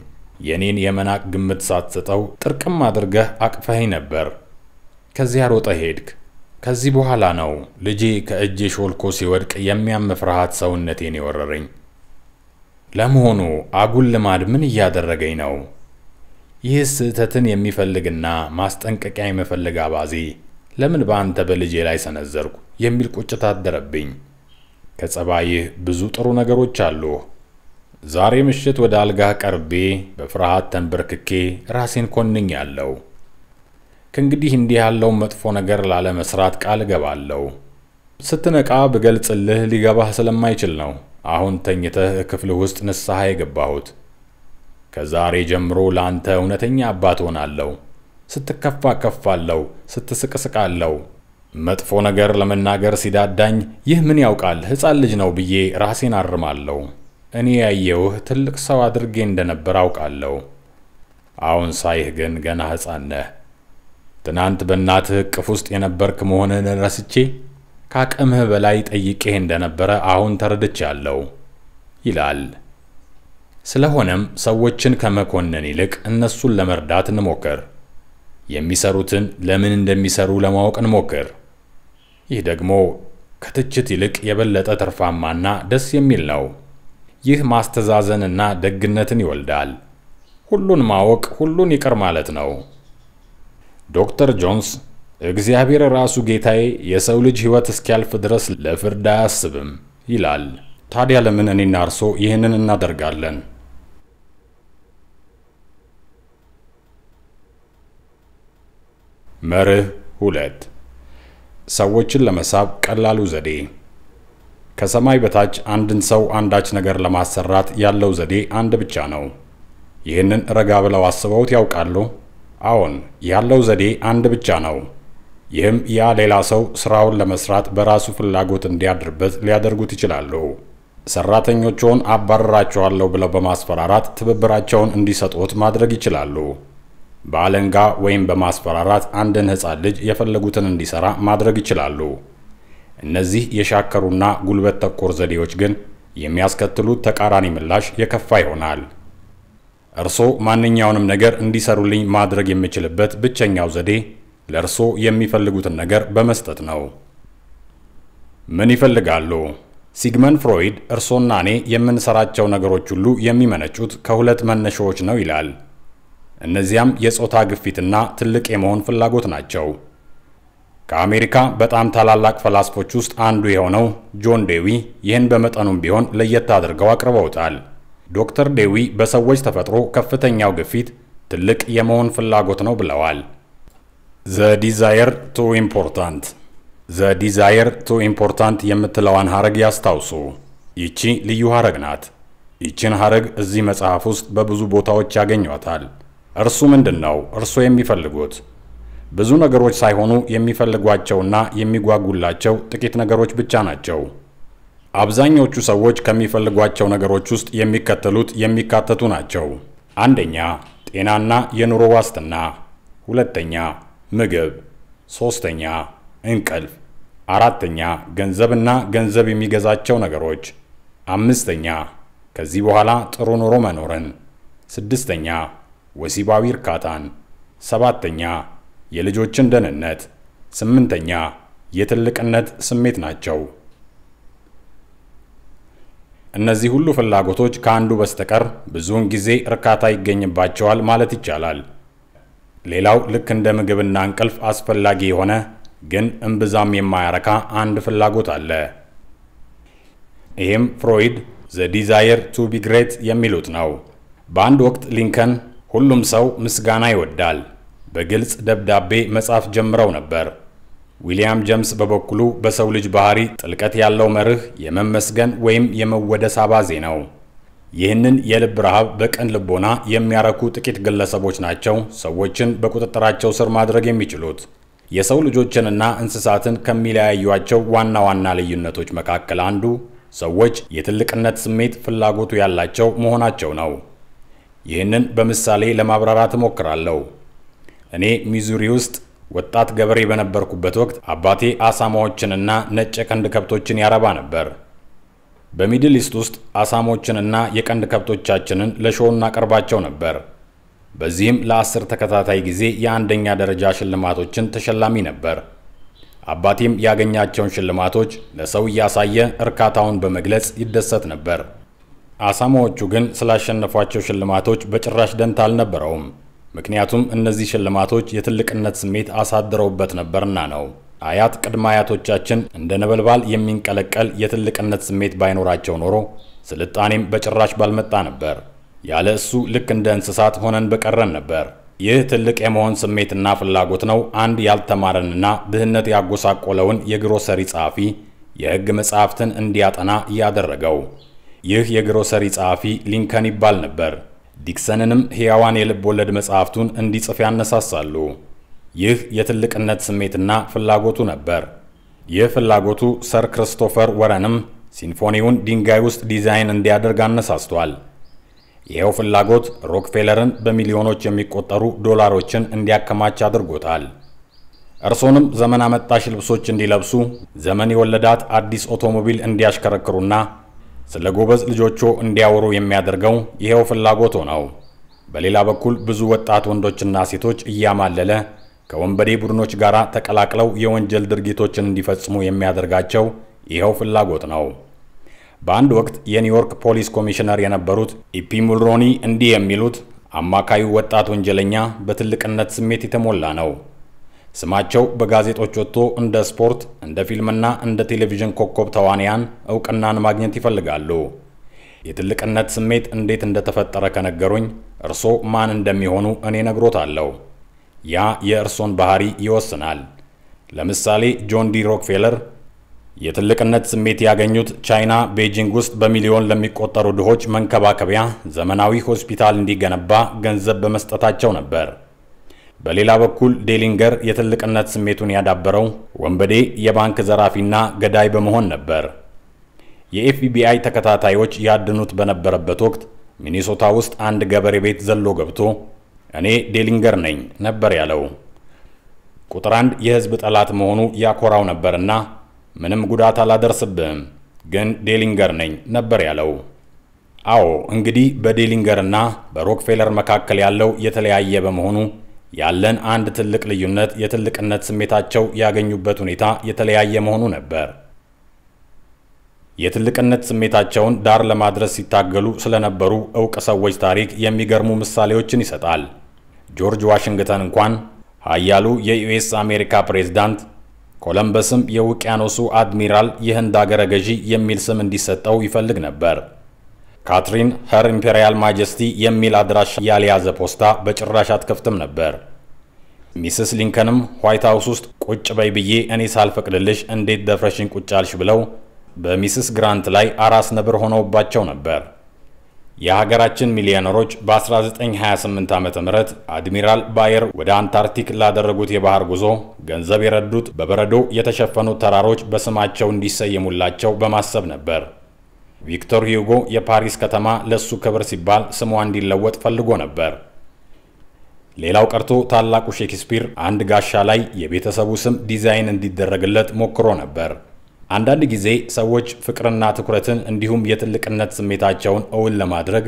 የኔን የመናቅ ግምት ሳትሰጠው ጥርቅም አድርገህ አቅፈኸኝ ነበር። ከዚያ ሮጠ ሄድክ። ከዚህ በኋላ ነው ልጄ ከእጄ ሾልኮ ሲወድቅ የሚያም ፍርሃት ሰውነቴን የወረረኝ። ለመሆኑ አጉል ልማድ ምን እያደረገኝ ነው? ይህ ስህተትን የሚፈልግና ማስጠንቀቂያ የመፈለግ አባዜ ለምን በአንተ በልጄ ላይ ሰነዘርኩ የሚል ቁጭት አደረብኝ። ከጸባይህ ብዙ ጥሩ ነገሮች አሉ። ዛሬ ምሽት ወደ አልጋህ ቀርቤ በፍርሃት ተንበርክኬ ራሴን ኮንኝ ያለው ከእንግዲህ እንዲህ ያለውን መጥፎ ነገር ላለመስራት ቃል እገባለሁ። ስትነቃ ብገልጽልህ ሊገባህ ስለማይችል ነው አሁን ተኝተህ ክፍልህ ውስጥ ንስሐ የገባሁት። ከዛሬ ጀምሮ ለአንተ እውነተኛ አባት ሆናለሁ። ስትከፋ ከፋለሁ፣ ስትስቅ መጥፎ ነገር ለመናገር ሲዳዳኝ ይህ ምን ያውቃል ሕፃን ልጅ ነው ብዬ ራሴን አርማለሁ። እኔ ያየውህ ትልቅ ሰው አድርጌ እንደነበር አውቃለሁ። አሁን ሳይህ ግን ገና ሕፃን ነህ። ትናንት በእናትህ እቅፍ ውስጥ የነበርክ መሆንህን ረስቼ ከአቅምህ በላይ ጠይቄህ እንደነበረ አሁን ተረድቻለሁ ይላል። ስለሆነም ሰዎችን ከመኮነን ይልቅ እነሱን ለመርዳት እንሞክር። የሚሰሩትን ለምን እንደሚሰሩ ለማወቅ እንሞክር። ይህ ደግሞ ከትችት ይልቅ የበለጠ ትርፋማና ደስ የሚል ነው። ይህ ማስተዛዘንና ደግነትን ይወልዳል። ሁሉን ማወቅ ሁሉን ይቅር ማለት ነው። ዶክተር ጆንስ እግዚአብሔር ራሱ ጌታዬ የሰው ልጅ ሕይወት እስኪያልፍ ድረስ ለፍርድ አያስብም ይላል። ታዲያ ለምን እኔና እርሶ ይህንን እናደርጋለን? መርህ ሁለት ሰዎችን ለመሳብ ቀላሉ ዘዴ ከሰማይ በታች አንድን ሰው አንዳች ነገር ለማሰራት ያለው ዘዴ አንድ ብቻ ነው። ይህንን ረጋ ብለው አስበውት ያውቃሉ? አዎን፣ ያለው ዘዴ አንድ ብቻ ነው። ይህም ያ ሌላ ሰው ስራውን ለመስራት በራሱ ፍላጎት እንዲያድርበት ሊያደርጉት ይችላሉ። ሰራተኞቹን አባረራቸዋለሁ ብለው በማስፈራራት ትብብራቸውን እንዲሰጡት ማድረግ ይችላሉ። በአለንጋ ወይም በማስፈራራት አንድን ህፃን ልጅ የፈለጉትን እንዲሰራ ማድረግ ይችላሉ። እነዚህ የሻከሩና ጉልበት ተኮር ዘዴዎች ግን የሚያስከትሉት ተቃራኒ ምላሽ የከፋ ይሆናል። እርሶ ማንኛውንም ነገር እንዲሰሩልኝ ማድረግ የምችልበት ብቸኛው ዘዴ ለእርሶ የሚፈልጉትን ነገር በመስጠት ነው። ምን ይፈልጋሉ? ሲግመን ፍሮይድ እርሶና እኔ የምንሰራቸው ነገሮች ሁሉ የሚመነጩት ከሁለት መነሻዎች ነው ይላል። እነዚያም የጾታ ግፊትና ትልቅ የመሆን ፍላጎት ናቸው። ከአሜሪካ በጣም ታላላቅ ፈላስፎች ውስጥ አንዱ የሆነው ጆን ዴዊ ይህን በመጠኑም ቢሆን ለየት አድርገው አቅርበውታል። ዶክተር ዴዊ በሰዎች ተፈጥሮ ከፍተኛው ግፊት ትልቅ የመሆን ፍላጎት ነው ብለዋል። ዘ ዲዛየር ቱ ኢምፖርታንት ዘ ዲዛየር ቱ ኢምፖርታንት የምትለዋን ሀረግ ያስታውሱ። ይቺ ልዩ ሀረግ ናት። ይቺን ሀረግ እዚህ መጽሐፍ ውስጥ በብዙ ቦታዎች ያገኟታል። እርሱ ምንድን ነው? እርሶ የሚፈልጉት ብዙ ነገሮች ሳይሆኑ የሚፈልጓቸውና የሚጓጉላቸው ጥቂት ነገሮች ብቻ ናቸው። አብዛኞቹ ሰዎች ከሚፈልጓቸው ነገሮች ውስጥ የሚከተሉት የሚካተቱ ናቸው። አንደኛ፣ ጤናና የኑሮ ዋስትና፣ ሁለተኛ፣ ምግብ፣ ሶስተኛ፣ እንቅልፍ፣ አራተኛ፣ ገንዘብና ገንዘብ የሚገዛቸው ነገሮች፣ አምስተኛ፣ ከዚህ በኋላ ጥሩ ኑሮ መኖርን፣ ስድስተኛ፣ ወሲባዊ እርካታን፣ ሰባተኛ የልጆችን ደህንነት፣ ስምንተኛ የትልቅነት ስሜት ናቸው። እነዚህ ሁሉ ፍላጎቶች ከአንዱ በስተቀር ብዙውን ጊዜ እርካታ ይገኝባቸዋል ማለት ይቻላል። ሌላው ልክ እንደ ምግብና እንቅልፍ አስፈላጊ የሆነ ግን እምብዛም የማያረካ አንድ ፍላጎት አለ። ይህም ፍሮይድ ዘ ዲዛየር ቱ ቢ ግሬት የሚሉት ነው። በአንድ ወቅት ሊንከን ሁሉም ሰው ምስጋና ይወዳል በግልጽ ደብዳቤ መጻፍ ጀምረው ነበር። ዊሊያም ጀምስ በበኩሉ በሰው ልጅ ባህሪ ጥልቀት ያለው መርህ የመመስገን ወይም የመወደስ አባዜ ነው። ይህንን የልብ ረሃብ በቅን ልቦና የሚያረኩ ጥቂት ግለሰቦች ናቸው ሰዎችን በቁጥጥራቸው ስር ማድረግ የሚችሉት። የሰው ልጆችንና እንስሳትን ከሚለያዩቸው ዋና ዋና ልዩነቶች መካከል አንዱ ሰዎች የትልቅነት ስሜት ፍላጎቱ ያላቸው መሆናቸው ነው። ይህንን በምሳሌ ለማብራራት እሞክራለሁ። እኔ ሚዙሪ ውስጥ ወጣት ገበሬ በነበርኩበት ወቅት አባቴ አሳማዎችንና ነጭ የቀንድ ከብቶችን ያረባ ነበር። በሚድል ኢስት ውስጥ አሳማዎችንና የቀንድ ከብቶቻችንን ለሾው እናቀርባቸው ነበር። በዚህም ለአስር ተከታታይ ጊዜ የአንደኛ ደረጃ ሽልማቶችን ተሸላሚ ነበር። አባቴም ያገኛቸውን ሽልማቶች ለሰው እያሳየ እርካታውን በመግለጽ ይደሰት ነበር። አሳማዎቹ ግን ስላሸነፏቸው ሽልማቶች በጭራሽ ደንታ አልነበረውም። ምክንያቱም እነዚህ ሽልማቶች የትልቅነት ስሜት አሳድረውበት ነበርና ነው። አያት ቅድመ አያቶቻችን እንደ ነበልባል የሚንቀለቀል የትልቅነት ስሜት ባይኖራቸው ኖሮ ስልጣኔም በጭራሽ ባልመጣ ነበር። ያለ እሱ ልክ እንደ እንስሳት ሆነን በቀረን ነበር። ይህ ትልቅ የመሆን ስሜትና ፍላጎት ነው አንድ ያልተማረንና ድህነት ያጎሳቆለውን የግሮሰሪ ጸሐፊ የሕግ መጻሕፍትን እንዲያጠና ያደረገው። ይህ የግሮሰሪ ጸሐፊ ሊንከን ይባል ነበር። ዲክሰንንም ሕያዋን የልብ ወለድ መጽሐፍቱን እንዲጽፍ ያነሳሳሉ። ይህ የትልቅነት ስሜትና ፍላጎቱ ነበር። ይህ ፍላጎቱ ሰር ክርስቶፈር ወረንም ሲምፎኒውን ድንጋይ ውስጥ ዲዛይን እንዲያደርግ አነሳስቷል። ይኸው ፍላጎት ሮክፌለርን በሚሊዮኖች የሚቆጠሩ ዶላሮችን እንዲያከማች አድርጎታል። እርሶንም ዘመን አመጣሽ ልብሶች እንዲለብሱ፣ ዘመን የወለዳት አዲስ ኦቶሞቢል እንዲያሽከረክሩና ስለ ጎበዝ ልጆቹ እንዲያወሩ የሚያደርገው ይሄው ፍላጎቱ ነው። በሌላ በኩል ብዙ ወጣት ወንዶችና ሴቶች እያማለለ ከወንበዴ ቡድኖች ጋር ተቀላቅለው የወንጀል ድርጊቶችን እንዲፈጽሙ የሚያደርጋቸው ይኸው ፍላጎት ነው። በአንድ ወቅት የኒውዮርክ ፖሊስ ኮሚሽነር የነበሩት ኢፒ ሙልሮኒ እንዲህ የሚሉት አማካዩ ወጣት ወንጀለኛ በትልቅነት ስሜት የተሞላ ነው። ስማቸው በጋዜጦች ወጥቶ እንደ ስፖርት፣ እንደ ፊልምና እንደ ቴሌቪዥን ኮከብ ተዋንያን እውቅናን ማግኘት ይፈልጋሉ። የትልቅነት ስሜት እንዴት እንደተፈጠረ ከነገሩኝ እርሶ ማን እንደሚሆኑ እኔ ነግሮታለሁ። ያ የእርሶን ባህሪ ይወስናል። ለምሳሌ ጆን ዲ ሮክፌለር የትልቅነት ስሜት ያገኙት ቻይና ቤጂንግ ውስጥ በሚሊዮን ለሚቆጠሩ ድሆች መንከባከቢያ ዘመናዊ ሆስፒታል እንዲገነባ ገንዘብ በመስጠታቸው ነበር። በሌላ በኩል ዴሊንገር የትልቅነት ስሜቱን ያዳበረው ወንበዴ የባንክ ዘራፊና ገዳይ በመሆን ነበር። የኤፍቢአይ ተከታታዮች ያድኑት በነበረበት ወቅት ሚኒሶታ ውስጥ አንድ ገበሬ ቤት ዘሎ ገብቶ እኔ ዴሊንገር ነኝ ነበር ያለው። ቁጥር አንድ የህዝብ ጠላት መሆኑ ያኮራው ነበርና ምንም ጉዳት አላደርስብህም፣ ግን ዴሊንገር ነኝ ነበር ያለው። አዎ እንግዲህ በዴሊንገርና በሮክፌለር መካከል ያለው የተለያየ በመሆኑ ያለን አንድ ትልቅ ልዩነት የትልቅነት ስሜታቸው ያገኙበት ሁኔታ የተለያየ መሆኑ ነበር። የትልቅነት ስሜታቸውን ዳር ለማድረስ ሲታገሉ ስለነበሩ እውቅ ሰዎች ታሪክ የሚገርሙ ምሳሌዎችን ይሰጣል። ጆርጅ ዋሽንግተን እንኳን ኃያሉ የዩኤስ አሜሪካ ፕሬዝዳንት፣ ኮለምበስም የውቅያኖሱ አድሚራል የህንድ አገረ ገዢ የሚል ስም እንዲሰጠው ይፈልግ ነበር። ካትሪን ኸር ኢምፔሪያል ማጀስቲ የሚል አድራሻ ያልያዘ ፖስታ በጭራሽ አትከፍትም ነበር። ሚስስ ሊንከንም ዋይት ሀውስ ውስጥ ቁጭ በይ ብዬ እኔ ሳልፈቅድልሽ እንዴት ደፍረሽን ቁጭ አልሽ ብለው በሚስስ ግራንት ላይ አራስ ነብር ሆነውባቸው ነበር። የሀገራችን ሚሊዮነሮች በ1928 ዓ ም አድሚራል ባየር ወደ አንታርክቲክ ላደረጉት የባህር ጉዞ ገንዘብ የረዱት በበረዶ የተሸፈኑት ተራሮች በስማቸው እንዲሰየሙላቸው በማሰብ ነበር። ቪክቶር ሂዩጎ የፓሪስ ከተማ ለሱ ክብር ሲባል ስሟ እንዲለወጥ ፈልጎ ነበር። ሌላው ቀርቶ ታላቁ ሼክስፒር አንድ ጋሻ ላይ የቤተሰቡ ስም ዲዛይን እንዲደረግለት ሞክሮ ነበር። አንዳንድ ጊዜ ሰዎች ፍቅርና ትኩረትን እንዲሁም የትልቅነት ስሜታቸውን እውን ለማድረግ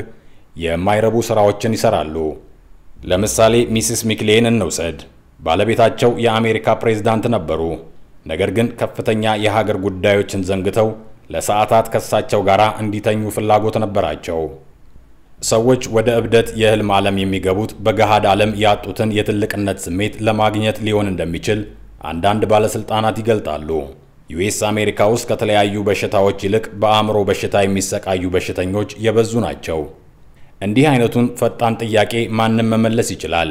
የማይረቡ ስራዎችን ይሰራሉ። ለምሳሌ ሚስስ ሚክሌን እንውሰድ። ባለቤታቸው የአሜሪካ ፕሬዝዳንት ነበሩ። ነገር ግን ከፍተኛ የሀገር ጉዳዮችን ዘንግተው ለሰዓታት ከሳቸው ጋር እንዲተኙ ፍላጎት ነበራቸው። ሰዎች ወደ እብደት የህልም ዓለም የሚገቡት በገሃድ ዓለም ያጡትን የትልቅነት ስሜት ለማግኘት ሊሆን እንደሚችል አንዳንድ ባለሥልጣናት ይገልጣሉ። ዩኤስ አሜሪካ ውስጥ ከተለያዩ በሽታዎች ይልቅ በአእምሮ በሽታ የሚሰቃዩ በሽተኞች የበዙ ናቸው። እንዲህ አይነቱን ፈጣን ጥያቄ ማንም መመለስ ይችላል።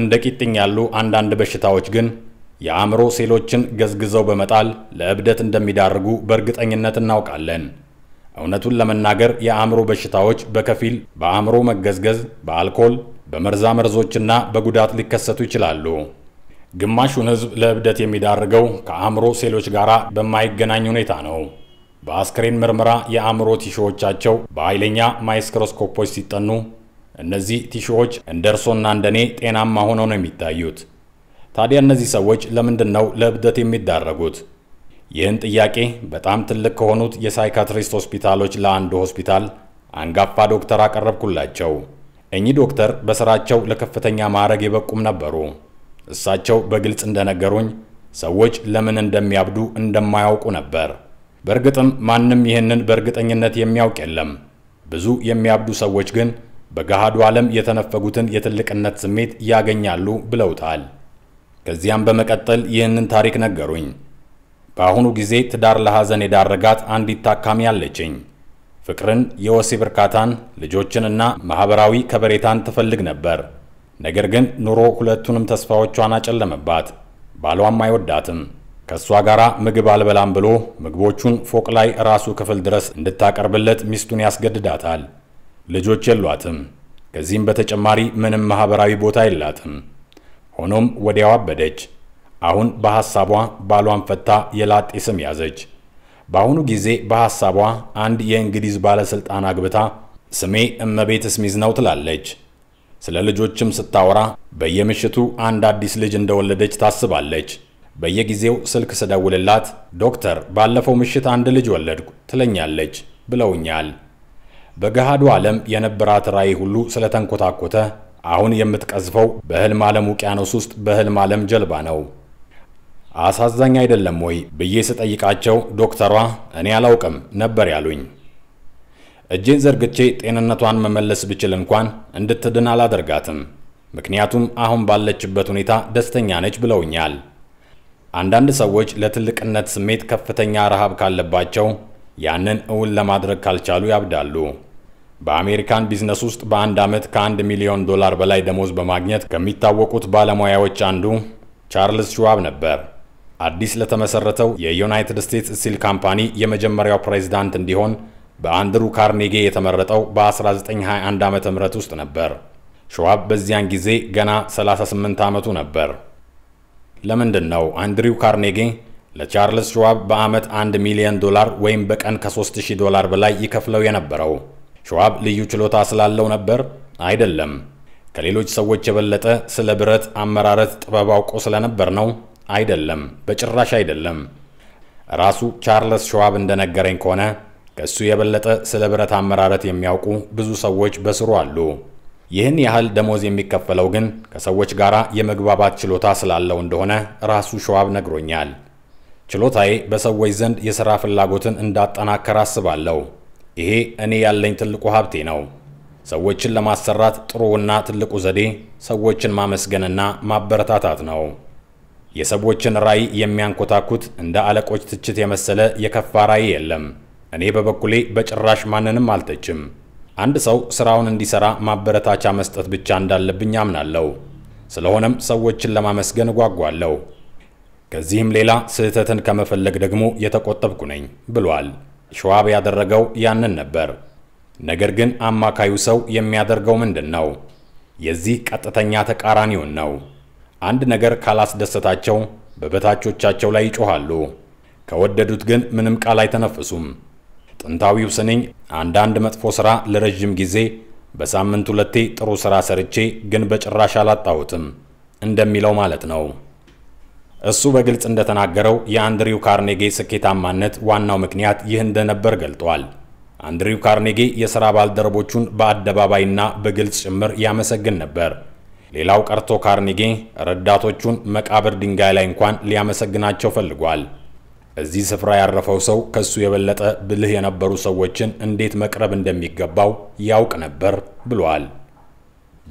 እንደ ቂጥኝ ያሉ አንዳንድ በሽታዎች ግን የአእምሮ ሴሎችን ገዝግዘው በመጣል ለእብደት እንደሚዳርጉ በእርግጠኝነት እናውቃለን። እውነቱን ለመናገር የአእምሮ በሽታዎች በከፊል በአእምሮ መገዝገዝ፣ በአልኮል፣ በመርዛ መርዞችና በጉዳት ሊከሰቱ ይችላሉ። ግማሹን ህዝብ ለእብደት የሚዳርገው ከአእምሮ ሴሎች ጋር በማይገናኝ ሁኔታ ነው። በአስክሬን ምርመራ የአእምሮ ቲሾዎቻቸው በኃይለኛ ማይክሮስኮፖች ሲጠኑ እነዚህ ቲሾዎች እንደ እርሶና እንደኔ ጤናማ ሆነው ነው የሚታዩት። ታዲያ እነዚህ ሰዎች ለምንድን ነው ለእብደት የሚዳረጉት? ይህን ጥያቄ በጣም ትልቅ ከሆኑት የሳይካትሪስት ሆስፒታሎች ለአንዱ ሆስፒታል አንጋፋ ዶክተር አቀረብኩላቸው። እኚህ ዶክተር በስራቸው ለከፍተኛ ማዕረግ የበቁም ነበሩ። እሳቸው በግልጽ እንደነገሩኝ ሰዎች ለምን እንደሚያብዱ እንደማያውቁ ነበር። በእርግጥም ማንም ይህንን በእርግጠኝነት የሚያውቅ የለም። ብዙ የሚያብዱ ሰዎች ግን በገሃዱ ዓለም የተነፈጉትን የትልቅነት ስሜት ያገኛሉ ብለውታል። ከዚያም በመቀጠል ይህንን ታሪክ ነገሩኝ። በአሁኑ ጊዜ ትዳር ለሐዘን የዳረጋት አንዲት ታካሚ አለችኝ። ፍቅርን፣ የወሲብ እርካታን፣ ልጆችንና ማኅበራዊ ከበሬታን ትፈልግ ነበር። ነገር ግን ኑሮ ሁለቱንም ተስፋዎቿን አጨለመባት። ባሏም አይወዳትም። ከእሷ ጋር ምግብ አልበላም ብሎ ምግቦቹን ፎቅ ላይ ራሱ ክፍል ድረስ እንድታቀርብለት ሚስቱን ያስገድዳታል። ልጆች የሏትም። ከዚህም በተጨማሪ ምንም ማኅበራዊ ቦታ የላትም። ሆኖም ወዲያው አበደች። አሁን በሐሳቧ ባሏን ፈታ የላጤ ስም ያዘች። በአሁኑ ጊዜ በሐሳቧ አንድ የእንግሊዝ ባለሥልጣን አግብታ ስሜ እመቤት ስሚዝ ነው ትላለች። ስለ ልጆችም ስታወራ በየምሽቱ አንድ አዲስ ልጅ እንደወለደች ታስባለች። በየጊዜው ስልክ ስደውልላት ዶክተር ባለፈው ምሽት አንድ ልጅ ወለድኩ ትለኛለች ብለውኛል። በገሃዱ ዓለም የነበራት ራእይ ሁሉ ስለተንኮታኮተ አሁን የምትቀዝፈው በህልም ዓለም ውቅያኖስ ውስጥ በህልም ዓለም ጀልባ ነው። አሳዛኝ አይደለም ወይ ብዬ ስጠይቃቸው ዶክተሯ እኔ አላውቅም ነበር ያሉኝ። እጄን ዘርግቼ ጤንነቷን መመለስ ብችል እንኳን እንድትድን አላደርጋትም፣ ምክንያቱም አሁን ባለችበት ሁኔታ ደስተኛ ነች ብለውኛል። አንዳንድ ሰዎች ለትልቅነት ስሜት ከፍተኛ ረሃብ ካለባቸው ያንን እውን ለማድረግ ካልቻሉ ያብዳሉ። በአሜሪካን ቢዝነስ ውስጥ በአንድ ዓመት ከአንድ ሚሊዮን ዶላር በላይ ደሞዝ በማግኘት ከሚታወቁት ባለሙያዎች አንዱ ቻርልስ ሽዋብ ነበር። አዲስ ለተመሰረተው የዩናይትድ ስቴትስ ስቲል ካምፓኒ የመጀመሪያው ፕሬዚዳንት እንዲሆን በአንድሩ ካርኔጌ የተመረጠው በ1921 ዓ ም ውስጥ ነበር። ሽዋብ በዚያን ጊዜ ገና 38 ዓመቱ ነበር። ለምንድን ነው አንድሪው ካርኔጌ ለቻርልስ ሽዋብ በዓመት 1 ሚሊዮን ዶላር ወይም በቀን ከ3000 ዶላር በላይ ይከፍለው የነበረው? ሸዋብ ልዩ ችሎታ ስላለው ነበር? አይደለም። ከሌሎች ሰዎች የበለጠ ስለ ብረት አመራረት ጥበብ አውቆ ስለነበር ነው? አይደለም፣ በጭራሽ አይደለም። ራሱ ቻርለስ ሸዋብ እንደነገረኝ ከሆነ ከእሱ የበለጠ ስለ ብረት አመራረት የሚያውቁ ብዙ ሰዎች በስሩ አሉ። ይህን ያህል ደሞዝ የሚከፈለው ግን ከሰዎች ጋር የመግባባት ችሎታ ስላለው እንደሆነ ራሱ ሸዋብ ነግሮኛል። ችሎታዬ በሰዎች ዘንድ የሥራ ፍላጎትን እንዳጠናከር አስባለሁ። ይሄ እኔ ያለኝ ትልቁ ሀብቴ ነው። ሰዎችን ለማሰራት ጥሩውና ትልቁ ዘዴ ሰዎችን ማመስገንና ማበረታታት ነው። የሰዎችን ራዕይ የሚያንኮታኩት እንደ አለቆች ትችት የመሰለ የከፋ ራዕይ የለም። እኔ በበኩሌ በጭራሽ ማንንም አልተችም። አንድ ሰው ስራውን እንዲሰራ ማበረታቻ መስጠት ብቻ እንዳለብኝ አምናለሁ። ስለሆነም ሰዎችን ለማመስገን እጓጓለሁ። ከዚህም ሌላ ስህተትን ከመፈለግ ደግሞ የተቆጠብኩ ነኝ ብሏል። ሸዋብ ያደረገው ያንን ነበር። ነገር ግን አማካዩ ሰው የሚያደርገው ምንድን ነው? የዚህ ቀጥተኛ ተቃራኒውን ነው። አንድ ነገር ካላስደሰታቸው በበታቾቻቸው ላይ ይጮሃሉ ከወደዱት ግን ምንም ቃል አይተነፍሱም። ጥንታዊው ስንኝ አንዳንድ መጥፎ ሥራ ለረዥም ጊዜ በሳምንት ሁለቴ ጥሩ ሥራ ሰርቼ ግን በጭራሽ አላጣሁትም እንደሚለው ማለት ነው። እሱ በግልጽ እንደተናገረው የአንድሪው ካርኔጌ ስኬታማነት ዋናው ምክንያት ይህ እንደነበር ገልጧል። አንድሪው ካርኔጌ የሥራ ባልደረቦቹን በአደባባይና በግልጽ ጭምር ያመሰግን ነበር። ሌላው ቀርቶ ካርኔጌ ረዳቶቹን መቃብር ድንጋይ ላይ እንኳን ሊያመሰግናቸው ፈልጓል። እዚህ ስፍራ ያረፈው ሰው ከሱ የበለጠ ብልህ የነበሩ ሰዎችን እንዴት መቅረብ እንደሚገባው ያውቅ ነበር ብሏል።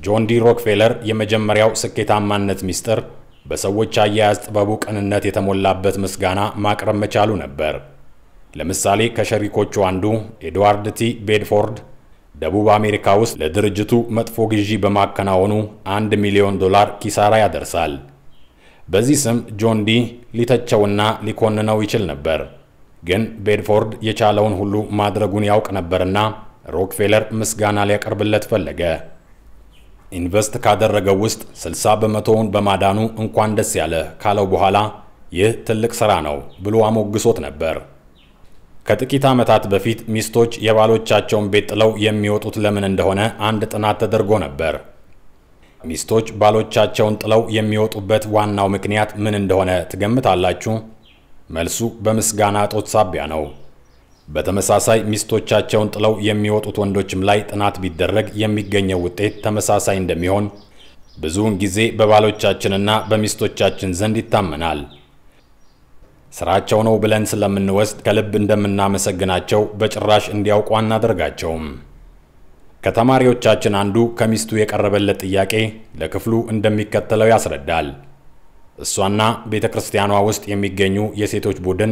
ጆን ዲ ሮክፌለር የመጀመሪያው ስኬታማነት ሚስጥር በሰዎች አያያዝ ጥበቡ ቅንነት የተሞላበት ምስጋና ማቅረብ መቻሉ ነበር። ለምሳሌ ከሸሪኮቹ አንዱ ኤድዋርድ ቲ ቤድፎርድ ደቡብ አሜሪካ ውስጥ ለድርጅቱ መጥፎ ግዢ በማከናወኑ አንድ ሚሊዮን ዶላር ኪሳራ ያደርሳል። በዚህ ስም ጆን ዲ ሊተቸውና ሊኮንነው ይችል ነበር። ግን ቤድፎርድ የቻለውን ሁሉ ማድረጉን ያውቅ ነበርና ሮክፌለር ምስጋና ሊያቀርብለት ፈለገ። ኢንቨስት ካደረገው ውስጥ 60 በመቶውን በማዳኑ እንኳን ደስ ያለ ካለው በኋላ ይህ ትልቅ ሥራ ነው ብሎ አሞግሶት ነበር። ከጥቂት ዓመታት በፊት ሚስቶች የባሎቻቸውን ቤት ጥለው የሚወጡት ለምን እንደሆነ አንድ ጥናት ተደርጎ ነበር። ሚስቶች ባሎቻቸውን ጥለው የሚወጡበት ዋናው ምክንያት ምን እንደሆነ ትገምታላችሁ? መልሱ በምስጋና እጦት ሳቢያ ነው። በተመሳሳይ ሚስቶቻቸውን ጥለው የሚወጡት ወንዶችም ላይ ጥናት ቢደረግ የሚገኘው ውጤት ተመሳሳይ እንደሚሆን ብዙውን ጊዜ በባሎቻችንና በሚስቶቻችን ዘንድ ይታመናል። ስራቸው ነው ብለን ስለምንወስድ ከልብ እንደምናመሰግናቸው በጭራሽ እንዲያውቁ አናደርጋቸውም። ከተማሪዎቻችን አንዱ ከሚስቱ የቀረበለት ጥያቄ ለክፍሉ እንደሚከተለው ያስረዳል። እሷና ቤተ ክርስቲያኗ ውስጥ የሚገኙ የሴቶች ቡድን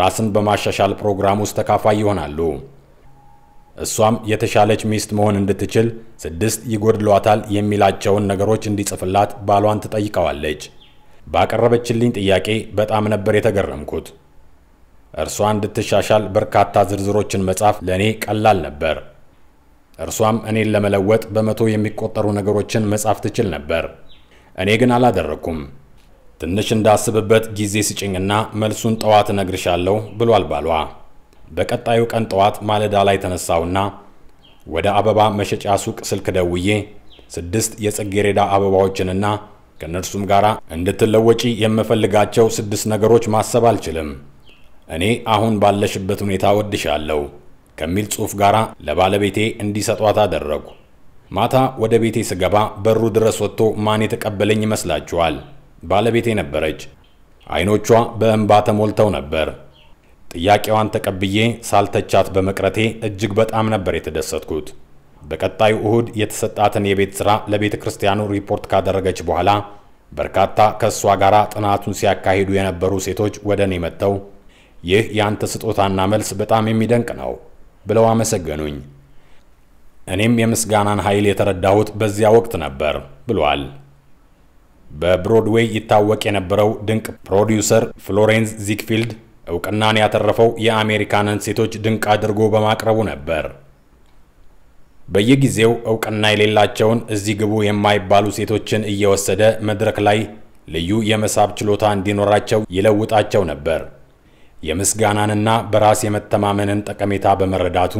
ራስን በማሻሻል ፕሮግራም ውስጥ ተካፋይ ይሆናሉ። እሷም የተሻለች ሚስት መሆን እንድትችል ስድስት ይጎድሏታል የሚላቸውን ነገሮች እንዲጽፍላት ባሏን ትጠይቀዋለች። ባቀረበችልኝ ጥያቄ በጣም ነበር የተገረምኩት። እርሷ እንድትሻሻል በርካታ ዝርዝሮችን መጻፍ ለእኔ ቀላል ነበር። እርሷም እኔን ለመለወጥ በመቶ የሚቆጠሩ ነገሮችን መጻፍ ትችል ነበር። እኔ ግን አላደረግኩም። ትንሽ እንዳስብበት ጊዜ ስጭኝና መልሱን ጠዋት እነግርሻለሁ ብሏል ባሏ። በቀጣዩ ቀን ጠዋት ማለዳ ላይ ተነሳውና ወደ አበባ መሸጫ ሱቅ ስልክ ደውዬ ስድስት የጽጌረዳ አበባዎችንና ከእነርሱም ጋር እንድትለወጪ የምፈልጋቸው ስድስት ነገሮች ማሰብ አልችልም፣ እኔ አሁን ባለሽበት ሁኔታ ወድሻለሁ ከሚል ጽሑፍ ጋር ለባለቤቴ እንዲሰጧት አደረጉ። ማታ ወደ ቤቴ ስገባ በሩ ድረስ ወጥቶ ማን የተቀበለኝ ይመስላችኋል? ባለቤቴ ነበረች። አይኖቿ በእንባ ተሞልተው ነበር። ጥያቄዋን ተቀብዬ ሳልተቻት በመቅረቴ እጅግ በጣም ነበር የተደሰትኩት። በቀጣዩ እሁድ የተሰጣትን የቤት ሥራ ለቤተ ክርስቲያኑ ሪፖርት ካደረገች በኋላ በርካታ ከእሷ ጋር ጥናቱን ሲያካሂዱ የነበሩ ሴቶች ወደ እኔ መጥተው ይህ የአንተ ስጦታና መልስ በጣም የሚደንቅ ነው ብለው አመሰገኑኝ። እኔም የምስጋናን ኃይል የተረዳሁት በዚያ ወቅት ነበር ብሏል። በብሮድዌይ ይታወቅ የነበረው ድንቅ ፕሮዲውሰር ፍሎሬንስ ዚግፊልድ እውቅናን ያተረፈው የአሜሪካንን ሴቶች ድንቅ አድርጎ በማቅረቡ ነበር። በየጊዜው እውቅና የሌላቸውን እዚህ ግቡ የማይባሉ ሴቶችን እየወሰደ መድረክ ላይ ልዩ የመሳብ ችሎታ እንዲኖራቸው ይለውጣቸው ነበር። የምስጋናንና በራስ የመተማመንን ጠቀሜታ በመረዳቱ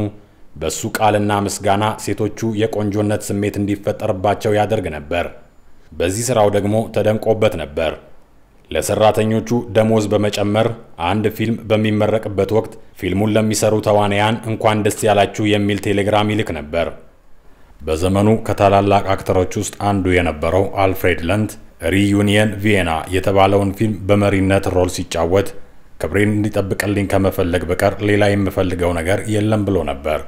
በሱ ቃልና ምስጋና ሴቶቹ የቆንጆነት ስሜት እንዲፈጠርባቸው ያደርግ ነበር። በዚህ ሥራው ደግሞ ተደንቆበት ነበር። ለሰራተኞቹ ደሞዝ በመጨመር አንድ ፊልም በሚመረቅበት ወቅት ፊልሙን ለሚሰሩ ተዋንያን እንኳን ደስ ያላችሁ የሚል ቴሌግራም ይልክ ነበር። በዘመኑ ከታላላቅ አክተሮች ውስጥ አንዱ የነበረው አልፍሬድ ለንት ሪዩኒየን ቪየና የተባለውን ፊልም በመሪነት ሮል ሲጫወት ክብሬን እንዲጠብቅልኝ ከመፈለግ በቀር ሌላ የምፈልገው ነገር የለም ብሎ ነበር።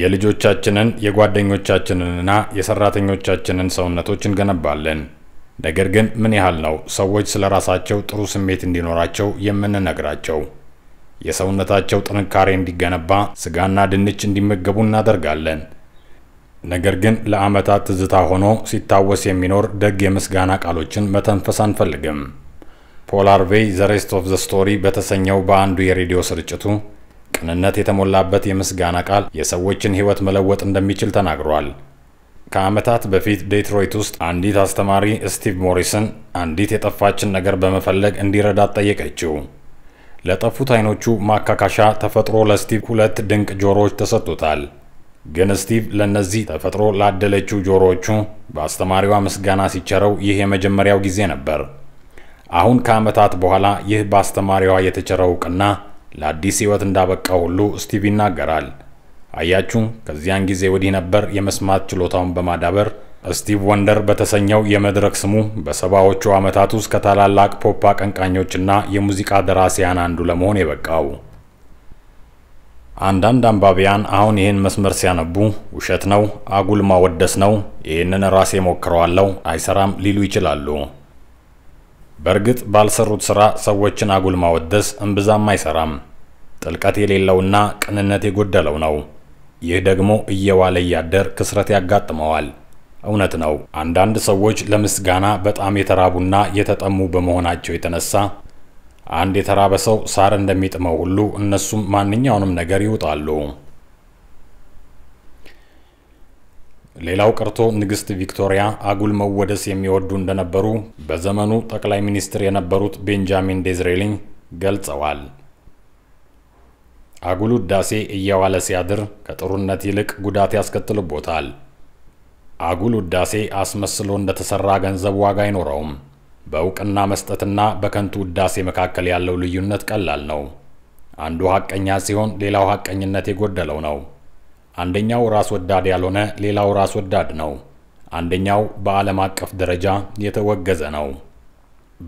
የልጆቻችንን የጓደኞቻችንንና የሰራተኞቻችንን ሰውነቶች እንገነባለን። ነገር ግን ምን ያህል ነው ሰዎች ስለ ራሳቸው ጥሩ ስሜት እንዲኖራቸው የምንነግራቸው? የሰውነታቸው ጥንካሬ እንዲገነባ ስጋና ድንች እንዲመገቡ እናደርጋለን። ነገር ግን ለዓመታት ትዝታ ሆኖ ሲታወስ የሚኖር ደግ የምስጋና ቃሎችን መተንፈስ አንፈልግም። ፖል ሃርቬይ ዘ ሬስት ኦፍ ዘ ስቶሪ በተሰኘው በአንዱ የሬዲዮ ስርጭቱ ቅንነት የተሞላበት የምስጋና ቃል የሰዎችን ሕይወት መለወጥ እንደሚችል ተናግሯል። ከዓመታት በፊት ዴትሮይት ውስጥ አንዲት አስተማሪ ስቲቭ ሞሪስን አንዲት የጠፋችን ነገር በመፈለግ እንዲረዳት ጠየቀችው። ለጠፉት አይኖቹ ማካካሻ ተፈጥሮ ለስቲቭ ሁለት ድንቅ ጆሮዎች ተሰጥቶታል። ግን ስቲቭ ለእነዚህ ተፈጥሮ ላደለችው ጆሮዎቹ በአስተማሪዋ ምስጋና ሲቸረው ይህ የመጀመሪያው ጊዜ ነበር። አሁን ከዓመታት በኋላ ይህ በአስተማሪዋ የተቸረው እውቅና ለአዲስ ሕይወት እንዳበቃ ሁሉ ስቲቭ ይናገራል። አያችሁ፣ ከዚያን ጊዜ ወዲህ ነበር የመስማት ችሎታውን በማዳበር ስቲቭ ወንደር በተሰኘው የመድረክ ስሙ በሰባዎቹ ዓመታት ውስጥ ከታላላቅ ፖፕ አቀንቃኞችና የሙዚቃ ደራሲያን አንዱ ለመሆን የበቃው። አንዳንድ አንባቢያን አሁን ይህን መስመር ሲያነቡ ውሸት ነው፣ አጉል ማወደስ ነው፣ ይህንን ራሴ ሞክረዋለው አይሰራም ሊሉ ይችላሉ። በእርግጥ ባልሰሩት ስራ ሰዎችን አጉል ማወደስ እምብዛም አይሰራም። ጥልቀት የሌለውና ቅንነት የጎደለው ነው። ይህ ደግሞ እየዋለ እያደር ክስረት ያጋጥመዋል። እውነት ነው። አንዳንድ ሰዎች ለምስጋና በጣም የተራቡና የተጠሙ በመሆናቸው የተነሳ አንድ የተራበ ሰው ሳር እንደሚጥመው ሁሉ እነሱም ማንኛውንም ነገር ይውጣሉ። ሌላው ቀርቶ ንግስት ቪክቶሪያ አጉል መወደስ የሚወዱ እንደነበሩ በዘመኑ ጠቅላይ ሚኒስትር የነበሩት ቤንጃሚን ዴዝሬሊ ገልጸዋል። አጉል ውዳሴ እየዋለ ሲያድር ከጥሩነት ይልቅ ጉዳት ያስከትልቦታል። አጉል ውዳሴ አስመስሎ እንደተሰራ ገንዘብ ዋጋ አይኖረውም። በእውቅና መስጠትና በከንቱ ውዳሴ መካከል ያለው ልዩነት ቀላል ነው። አንዱ ሐቀኛ ሲሆን፣ ሌላው ሐቀኝነት የጎደለው ነው። አንደኛው ራስ ወዳድ ያልሆነ፣ ሌላው ራስ ወዳድ ነው። አንደኛው በዓለም አቀፍ ደረጃ የተወገዘ ነው።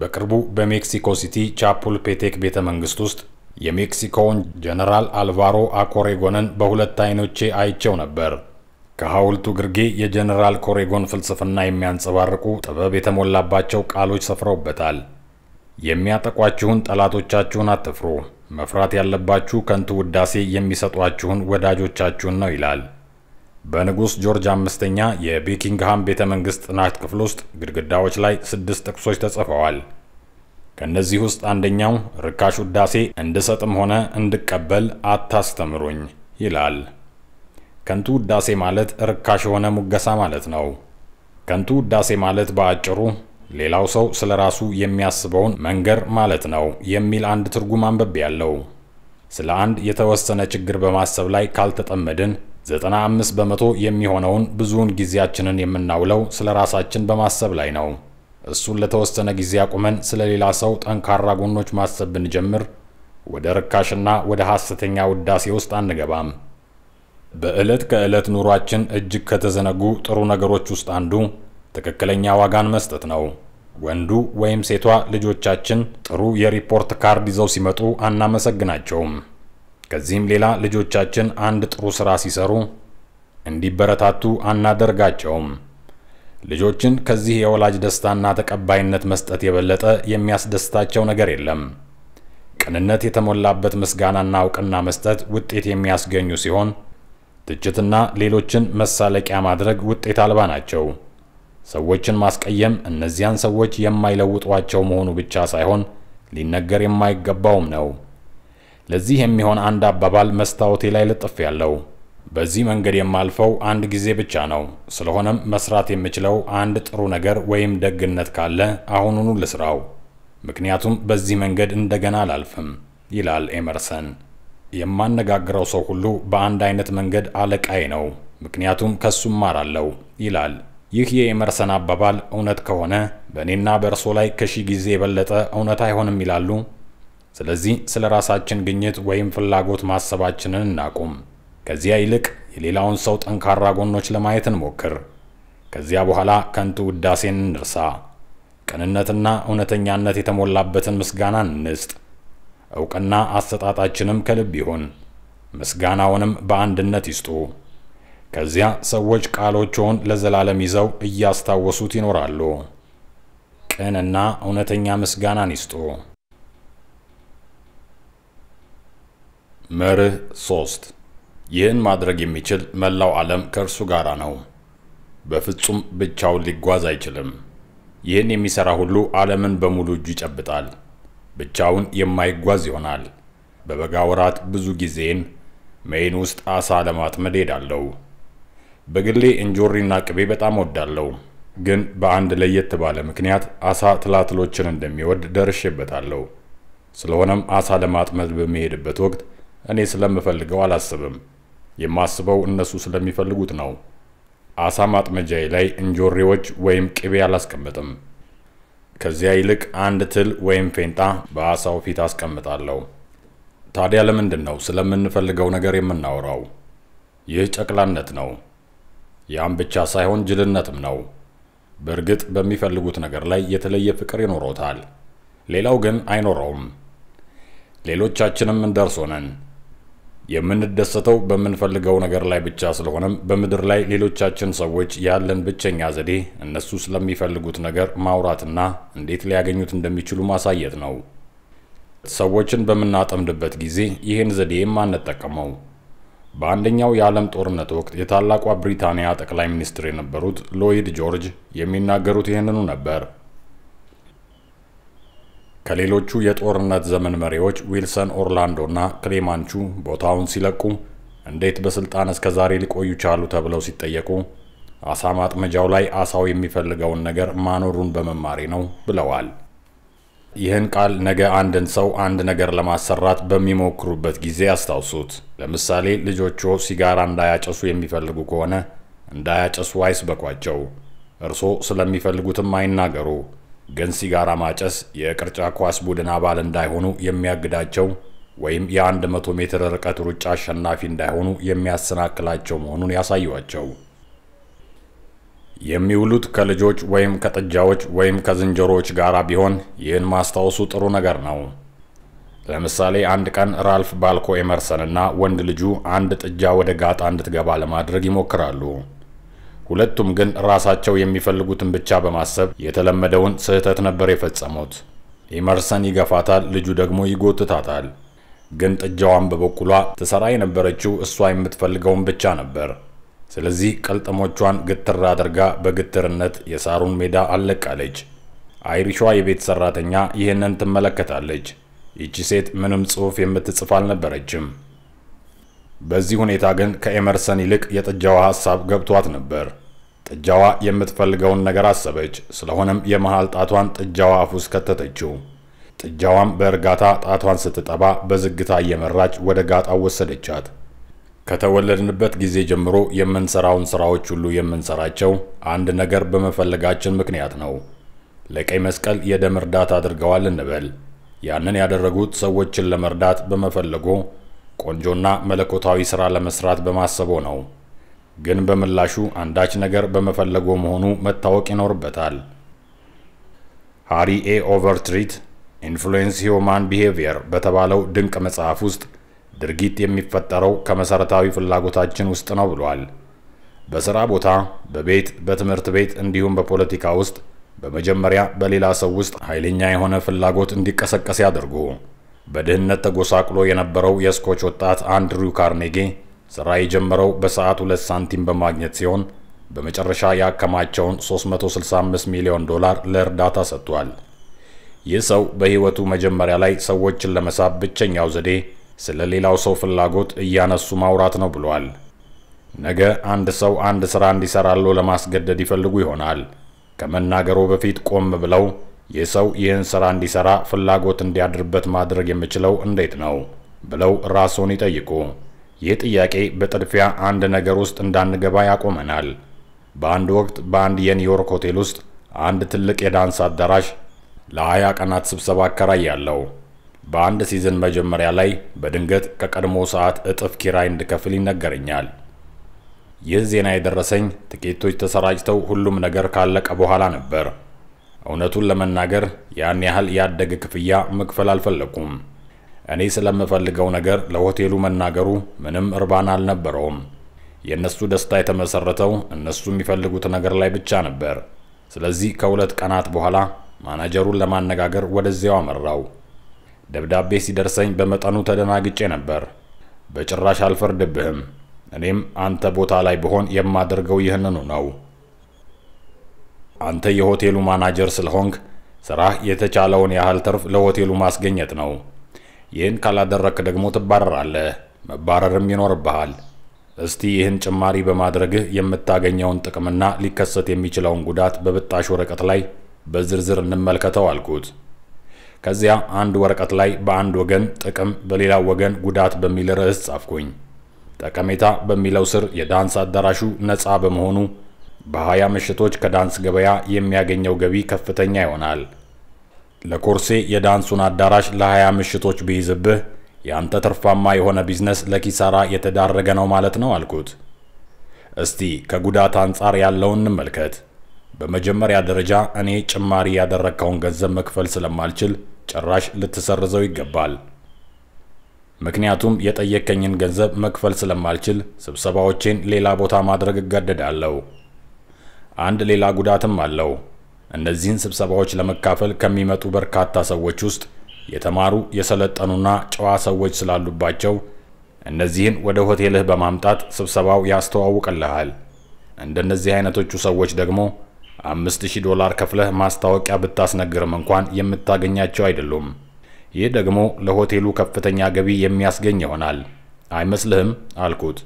በቅርቡ በሜክሲኮ ሲቲ ቻፑል ፔቴክ ቤተ መንግስት ውስጥ የሜክሲኮውን ጀነራል አልቫሮ አኮሬጎንን በሁለት አይኖቼ አይቸው ነበር። ከሐውልቱ ግርጌ የጀነራል ኮሬጎን ፍልስፍና የሚያንጸባርቁ ጥበብ የተሞላባቸው ቃሎች ሰፍረውበታል። የሚያጠቋችሁን ጠላቶቻችሁን አትፍሩ። መፍራት ያለባችሁ ከንቱ ውዳሴ የሚሰጧችሁን ወዳጆቻችሁን ነው ይላል። በንጉሥ ጆርጅ አምስተኛ የቤኪንግሃም ቤተ መንግሥት ጥናት ክፍል ውስጥ ግድግዳዎች ላይ ስድስት ጥቅሶች ተጽፈዋል። ከእነዚህ ውስጥ አንደኛው ርካሽ ውዳሴ እንድሰጥም ሆነ እንድቀበል አታስተምሩኝ ይላል። ከንቱ ውዳሴ ማለት ርካሽ የሆነ ሙገሳ ማለት ነው። ከንቱ ውዳሴ ማለት በአጭሩ ሌላው ሰው ስለ ራሱ የሚያስበውን መንገር ማለት ነው የሚል አንድ ትርጉም አንብቤ ያለው። ስለ አንድ የተወሰነ ችግር በማሰብ ላይ ካልተጠመድን 95 በመቶ የሚሆነውን ብዙውን ጊዜያችንን የምናውለው ስለ ራሳችን በማሰብ ላይ ነው። እሱን ለተወሰነ ጊዜ አቁመን ስለ ሌላ ሰው ጠንካራ ጎኖች ማሰብ ብንጀምር ወደ ርካሽና ወደ ሐሰተኛ ውዳሴ ውስጥ አንገባም። በዕለት ከዕለት ኑሯችን እጅግ ከተዘነጉ ጥሩ ነገሮች ውስጥ አንዱ ትክክለኛ ዋጋን መስጠት ነው። ወንዱ ወይም ሴቷ ልጆቻችን ጥሩ የሪፖርት ካርድ ይዘው ሲመጡ አናመሰግናቸውም። ከዚህም ሌላ ልጆቻችን አንድ ጥሩ ስራ ሲሰሩ እንዲበረታቱ አናደርጋቸውም። ልጆችን ከዚህ የወላጅ ደስታና ተቀባይነት መስጠት የበለጠ የሚያስደስታቸው ነገር የለም። ቅንነት የተሞላበት ምስጋናና እውቅና መስጠት ውጤት የሚያስገኙ ሲሆን ትችትና ሌሎችን መሳለቂያ ማድረግ ውጤት አልባ ናቸው። ሰዎችን ማስቀየም እነዚያን ሰዎች የማይለውጧቸው መሆኑ ብቻ ሳይሆን ሊነገር የማይገባውም ነው። ለዚህ የሚሆን አንድ አባባል መስታወቴ ላይ ልጥፍ ያለው በዚህ መንገድ የማልፈው አንድ ጊዜ ብቻ ነው። ስለሆነም መስራት የምችለው አንድ ጥሩ ነገር ወይም ደግነት ካለ አሁኑኑ ልስራው፣ ምክንያቱም በዚህ መንገድ እንደገና አላልፍም ይላል ኤመርሰን። የማነጋግረው ሰው ሁሉ በአንድ አይነት መንገድ አለቃዬ ነው፣ ምክንያቱም ከሱ እማራለሁ ይላል ይህ የኤመርሰን አባባል እውነት ከሆነ በእኔና በእርሶ ላይ ከሺ ጊዜ የበለጠ እውነት አይሆንም ይላሉ። ስለዚህ ስለ ራሳችን ግኝት ወይም ፍላጎት ማሰባችንን እናቁም። ከዚያ ይልቅ የሌላውን ሰው ጠንካራ ጎኖች ለማየት እንሞክር። ከዚያ በኋላ ከንቱ ውዳሴን እንርሳ። ቅንነትና እውነተኛነት የተሞላበትን ምስጋና እንስጥ። እውቅና አሰጣጣችንም ከልብ ይሁን። ምስጋናውንም በአንድነት ይስጡ። ከዚያ ሰዎች ቃሎችዎን ለዘላለም ይዘው እያስታወሱት ይኖራሉ። ቅንና እውነተኛ ምስጋናን ይስጡ። መርህ ሶስት ይህን ማድረግ የሚችል መላው ዓለም ከእርሱ ጋር ነው። በፍጹም ብቻውን ሊጓዝ አይችልም። ይህን የሚሠራ ሁሉ ዓለምን በሙሉ እጁ ይጨብጣል። ብቻውን የማይጓዝ ይሆናል። በበጋ ወራት ብዙ ጊዜን ሜይን ውስጥ አሳ ለማጥመድ ሄዳለሁ። በግሌ እንጆሪና ቅቤ በጣም ወዳለው ግን በአንድ ለየት ባለ ምክንያት አሳ ትላትሎችን እንደሚወድ ደርሼበታለሁ። ስለሆነም አሳ ለማጥመድ በሚሄድበት ወቅት እኔ ስለምፈልገው አላስብም። የማስበው እነሱ ስለሚፈልጉት ነው። አሳ ማጥመጃዬ ላይ እንጆሪዎች ወይም ቅቤ አላስቀምጥም። ከዚያ ይልቅ አንድ ትል ወይም ፌንጣ በአሳው ፊት አስቀምጣለሁ። ታዲያ ለምንድን ነው ስለምንፈልገው ነገር የምናወራው? ይህ ጨቅላነት ነው። ያም ብቻ ሳይሆን ጅልነትም ነው። በእርግጥ በሚፈልጉት ነገር ላይ የተለየ ፍቅር ይኖሮታል፣ ሌላው ግን አይኖረውም። ሌሎቻችንም እንደርሶ ነን። የምንደሰተው በምንፈልገው ነገር ላይ ብቻ ስለሆነም በምድር ላይ ሌሎቻችን ሰዎች ያለን ብቸኛ ዘዴ እነሱ ስለሚፈልጉት ነገር ማውራትና እንዴት ሊያገኙት እንደሚችሉ ማሳየት ነው። ሰዎችን በምናጠምድበት ጊዜ ይህን ዘዴ የማንጠቀመው በአንደኛው የዓለም ጦርነት ወቅት የታላቋ ብሪታንያ ጠቅላይ ሚኒስትር የነበሩት ሎይድ ጆርጅ የሚናገሩት ይህንኑ ነበር። ከሌሎቹ የጦርነት ዘመን መሪዎች ዊልሰን ኦርላንዶ እና ክሌማንቹ ቦታውን ሲለቁ እንዴት በስልጣን እስከ ዛሬ ሊቆዩ ቻሉ ተብለው ሲጠየቁ አሳ ማጥመጃው ላይ አሳው የሚፈልገውን ነገር ማኖሩን በመማሬ ነው ብለዋል። ይህን ቃል ነገ አንድን ሰው አንድ ነገር ለማሰራት በሚሞክሩበት ጊዜ አስታውሱት። ለምሳሌ ልጆቹ ሲጋራ እንዳያጨሱ የሚፈልጉ ከሆነ እንዳያጨሱ አይስበኳቸው። እርሶ ስለሚፈልጉትም አይናገሩ። ግን ሲጋራ ማጨስ የቅርጫ ኳስ ቡድን አባል እንዳይሆኑ የሚያግዳቸው ወይም የአንድ መቶ ሜትር ርቀት ሩጫ አሸናፊ እንዳይሆኑ የሚያሰናክላቸው መሆኑን ያሳዩቸው። የሚውሉት ከልጆች ወይም ከጥጃዎች ወይም ከዝንጀሮዎች ጋር ቢሆን ይህን ማስታወሱ ጥሩ ነገር ነው። ለምሳሌ አንድ ቀን ራልፍ ባልኮ ኤመርሰንና ወንድ ልጁ አንድ ጥጃ ወደ ጋጣ እንድትገባ ለማድረግ ይሞክራሉ። ሁለቱም ግን ራሳቸው የሚፈልጉትን ብቻ በማሰብ የተለመደውን ስህተት ነበር የፈጸሙት። ኢመርሰን ይገፋታል፣ ልጁ ደግሞ ይጎትታታል። ግን ጥጃዋን በበኩሏ ትሰራ የነበረችው እሷ የምትፈልገውን ብቻ ነበር። ስለዚህ ቀልጠሞቿን ግትር አድርጋ በግትርነት የሳሩን ሜዳ አለቃለች። አይሪሿ የቤት ሰራተኛ ይህንን ትመለከታለች። ይቺ ሴት ምንም ጽሑፍ የምትጽፍ አልነበረችም። በዚህ ሁኔታ ግን ከኤመርሰን ይልቅ የጥጃዋ ሐሳብ ገብቷት ነበር። ጥጃዋ የምትፈልገውን ነገር አሰበች። ስለሆነም የመሃል ጣቷን ጥጃዋ አፍ ውስጥ ከተተችው። ጥጃዋም በእርጋታ ጣቷን ስትጠባ በዝግታ እየመራች ወደ ጋጣው ወሰደቻት። ከተወለድንበት ጊዜ ጀምሮ የምንሰራውን ስራዎች ሁሉ የምንሰራቸው አንድ ነገር በመፈለጋችን ምክንያት ነው። ለቀይ መስቀል የደም እርዳታ አድርገዋል እንበል። ያንን ያደረጉት ሰዎችን ለመርዳት በመፈለጎ ቆንጆና መለኮታዊ ስራ ለመስራት በማሰቦ ነው። ግን በምላሹ አንዳች ነገር በመፈለጎ መሆኑ መታወቅ ይኖርበታል። ሃሪ ኤ ኦቨርትሪት ኢንፍሉዌንስ ሂውማን ቢሄቪየር በተባለው ድንቅ መጽሐፍ ውስጥ ድርጊት የሚፈጠረው ከመሰረታዊ ፍላጎታችን ውስጥ ነው ብሏል። በሥራ ቦታ፣ በቤት፣ በትምህርት ቤት እንዲሁም በፖለቲካ ውስጥ በመጀመሪያ በሌላ ሰው ውስጥ ኃይለኛ የሆነ ፍላጎት እንዲቀሰቀስ ያደርጉ። በድህነት ተጎሳቅሎ የነበረው የስኮች ወጣት አንድሩ ካርኔጌ ሥራ የጀመረው በሰዓት 2 ሳንቲም በማግኘት ሲሆን በመጨረሻ ያከማቸውን 365 ሚሊዮን ዶላር ለእርዳታ ሰጥቷል። ይህ ሰው በህይወቱ መጀመሪያ ላይ ሰዎችን ለመሳብ ብቸኛው ዘዴ ስለ ሌላው ሰው ፍላጎት እያነሱ ማውራት ነው ብሏል። ነገ አንድ ሰው አንድ ሥራ እንዲሠራሎ ለማስገደድ ይፈልጉ ይሆናል። ከመናገሩ በፊት ቆም ብለው ይህ ሰው ይህን ሥራ እንዲሠራ ፍላጎት እንዲያድርበት ማድረግ የምችለው እንዴት ነው ብለው ራስዎን ይጠይቁ። ይህ ጥያቄ በጥድፊያ አንድ ነገር ውስጥ እንዳንገባ ያቆመናል። በአንድ ወቅት በአንድ የኒውዮርክ ሆቴል ውስጥ አንድ ትልቅ የዳንስ አዳራሽ ለሀያ ቀናት ስብሰባ አከራያለሁ። በአንድ ሲዝን መጀመሪያ ላይ በድንገት ከቀድሞ ሰዓት እጥፍ ኪራይ እንድከፍል ይነገረኛል። ይህ ዜና የደረሰኝ ጥቂቶች ተሰራጭተው ሁሉም ነገር ካለቀ በኋላ ነበር። እውነቱን ለመናገር ያን ያህል ያደገ ክፍያ መክፈል አልፈለኩም። እኔ ስለምፈልገው ነገር ለሆቴሉ መናገሩ ምንም እርባና አልነበረውም። የእነሱ ደስታ የተመሰረተው እነሱ የሚፈልጉት ነገር ላይ ብቻ ነበር። ስለዚህ ከሁለት ቀናት በኋላ ማናጀሩን ለማነጋገር ወደዚያው አመራው። ደብዳቤ ሲደርሰኝ በመጠኑ ተደናግጬ ነበር። በጭራሽ አልፈርድብህም። እኔም አንተ ቦታ ላይ ብሆን የማደርገው ይህንኑ ነው። አንተ የሆቴሉ ማናጀር ስለሆንክ ስራህ የተቻለውን ያህል ትርፍ ለሆቴሉ ማስገኘት ነው። ይህን ካላደረክ ደግሞ ትባረራለህ፣ መባረርም ይኖርብሃል። እስቲ ይህን ጭማሪ በማድረግህ የምታገኘውን ጥቅምና ሊከሰት የሚችለውን ጉዳት በብጣሽ ወረቀት ላይ በዝርዝር እንመልከተው አልኩት። ከዚያ አንድ ወረቀት ላይ በአንድ ወገን ጥቅም፣ በሌላው ወገን ጉዳት በሚል ርዕስ ጻፍኩኝ። ጠቀሜታ በሚለው ስር የዳንስ አዳራሹ ነፃ በመሆኑ በሀያ ምሽቶች ከዳንስ ገበያ የሚያገኘው ገቢ ከፍተኛ ይሆናል። ለኮርሴ የዳንሱን አዳራሽ ለሀያ ምሽቶች ብይዝብህ የአንተ ትርፋማ የሆነ ቢዝነስ ለኪሳራ የተዳረገ ነው ማለት ነው አልኩት። እስቲ ከጉዳት አንጻር ያለውን እንመልከት። በመጀመሪያ ደረጃ እኔ ጭማሪ ያደረግከውን ገንዘብ መክፈል ስለማልችል ጭራሽ ልትሰርዘው ይገባል። ምክንያቱም የጠየከኝን ገንዘብ መክፈል ስለማልችል ስብሰባዎቼን ሌላ ቦታ ማድረግ እገደዳለሁ። አንድ ሌላ ጉዳትም አለው። እነዚህን ስብሰባዎች ለመካፈል ከሚመጡ በርካታ ሰዎች ውስጥ የተማሩ የሰለጠኑና ጨዋ ሰዎች ስላሉባቸው እነዚህን ወደ ሆቴልህ በማምጣት ስብሰባው ያስተዋውቅልሃል። እንደነዚህ አይነቶቹ ሰዎች ደግሞ አምስት ሺህ ዶላር ከፍለህ ማስታወቂያ ብታስነግርም እንኳን የምታገኛቸው አይደሉም። ይህ ደግሞ ለሆቴሉ ከፍተኛ ገቢ የሚያስገኝ ይሆናል አይመስልህም? አልኩት።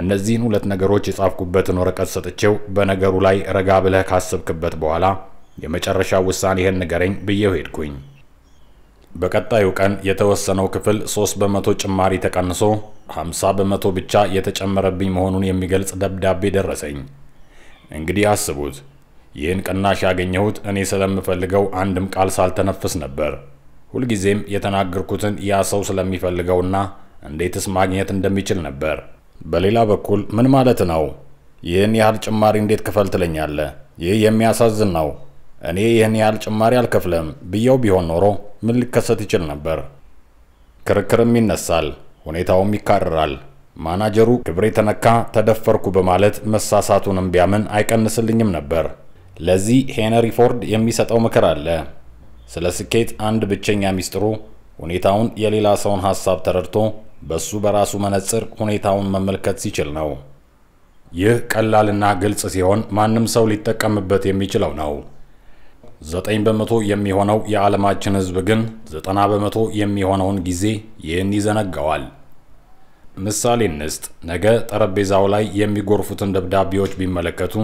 እነዚህን ሁለት ነገሮች የጻፍኩበትን ወረቀት ሰጥቼው በነገሩ ላይ ረጋ ብለህ ካሰብክበት በኋላ የመጨረሻ ውሳኔህን ንገረኝ ብዬው ሄድኩኝ። በቀጣዩ ቀን የተወሰነው ክፍል 3 በመቶ ጭማሪ ተቀንሶ 50 በመቶ ብቻ የተጨመረብኝ መሆኑን የሚገልጽ ደብዳቤ ደረሰኝ። እንግዲህ አስቡት ይህን ቅናሽ ያገኘሁት እኔ ስለምፈልገው አንድም ቃል ሳልተነፍስ ነበር። ሁልጊዜም የተናገርኩትን ያ ሰው ስለሚፈልገውና እንዴትስ ማግኘት እንደሚችል ነበር። በሌላ በኩል ምን ማለት ነው? ይህን ያህል ጭማሪ እንዴት ክፈል ትለኛለ? ይህ የሚያሳዝን ነው። እኔ ይህን ያህል ጭማሪ አልከፍለም ብየው ቢሆን ኖሮ ምን ሊከሰት ይችል ነበር? ክርክርም ይነሳል፣ ሁኔታውም ይካረራል። ማናጀሩ ክብሬ ተነካ፣ ተደፈርኩ በማለት መሳሳቱንም ቢያምን አይቀንስልኝም ነበር። ለዚህ ሄነሪ ፎርድ የሚሰጠው ምክር አለ። ስለ ስኬት አንድ ብቸኛ ሚስጥሩ ሁኔታውን የሌላ ሰውን ሀሳብ ተረድቶ በሱ በራሱ መነጽር ሁኔታውን መመልከት ሲችል ነው። ይህ ቀላልና ግልጽ ሲሆን ማንም ሰው ሊጠቀምበት የሚችለው ነው። ዘጠኝ በመቶ የሚሆነው የዓለማችን ህዝብ ግን ዘጠና በመቶ የሚሆነውን ጊዜ ይህን ይዘነጋዋል። ምሳሌ እንስጥ። ነገ ጠረጴዛው ላይ የሚጎርፉትን ደብዳቤዎች ቢመለከቱ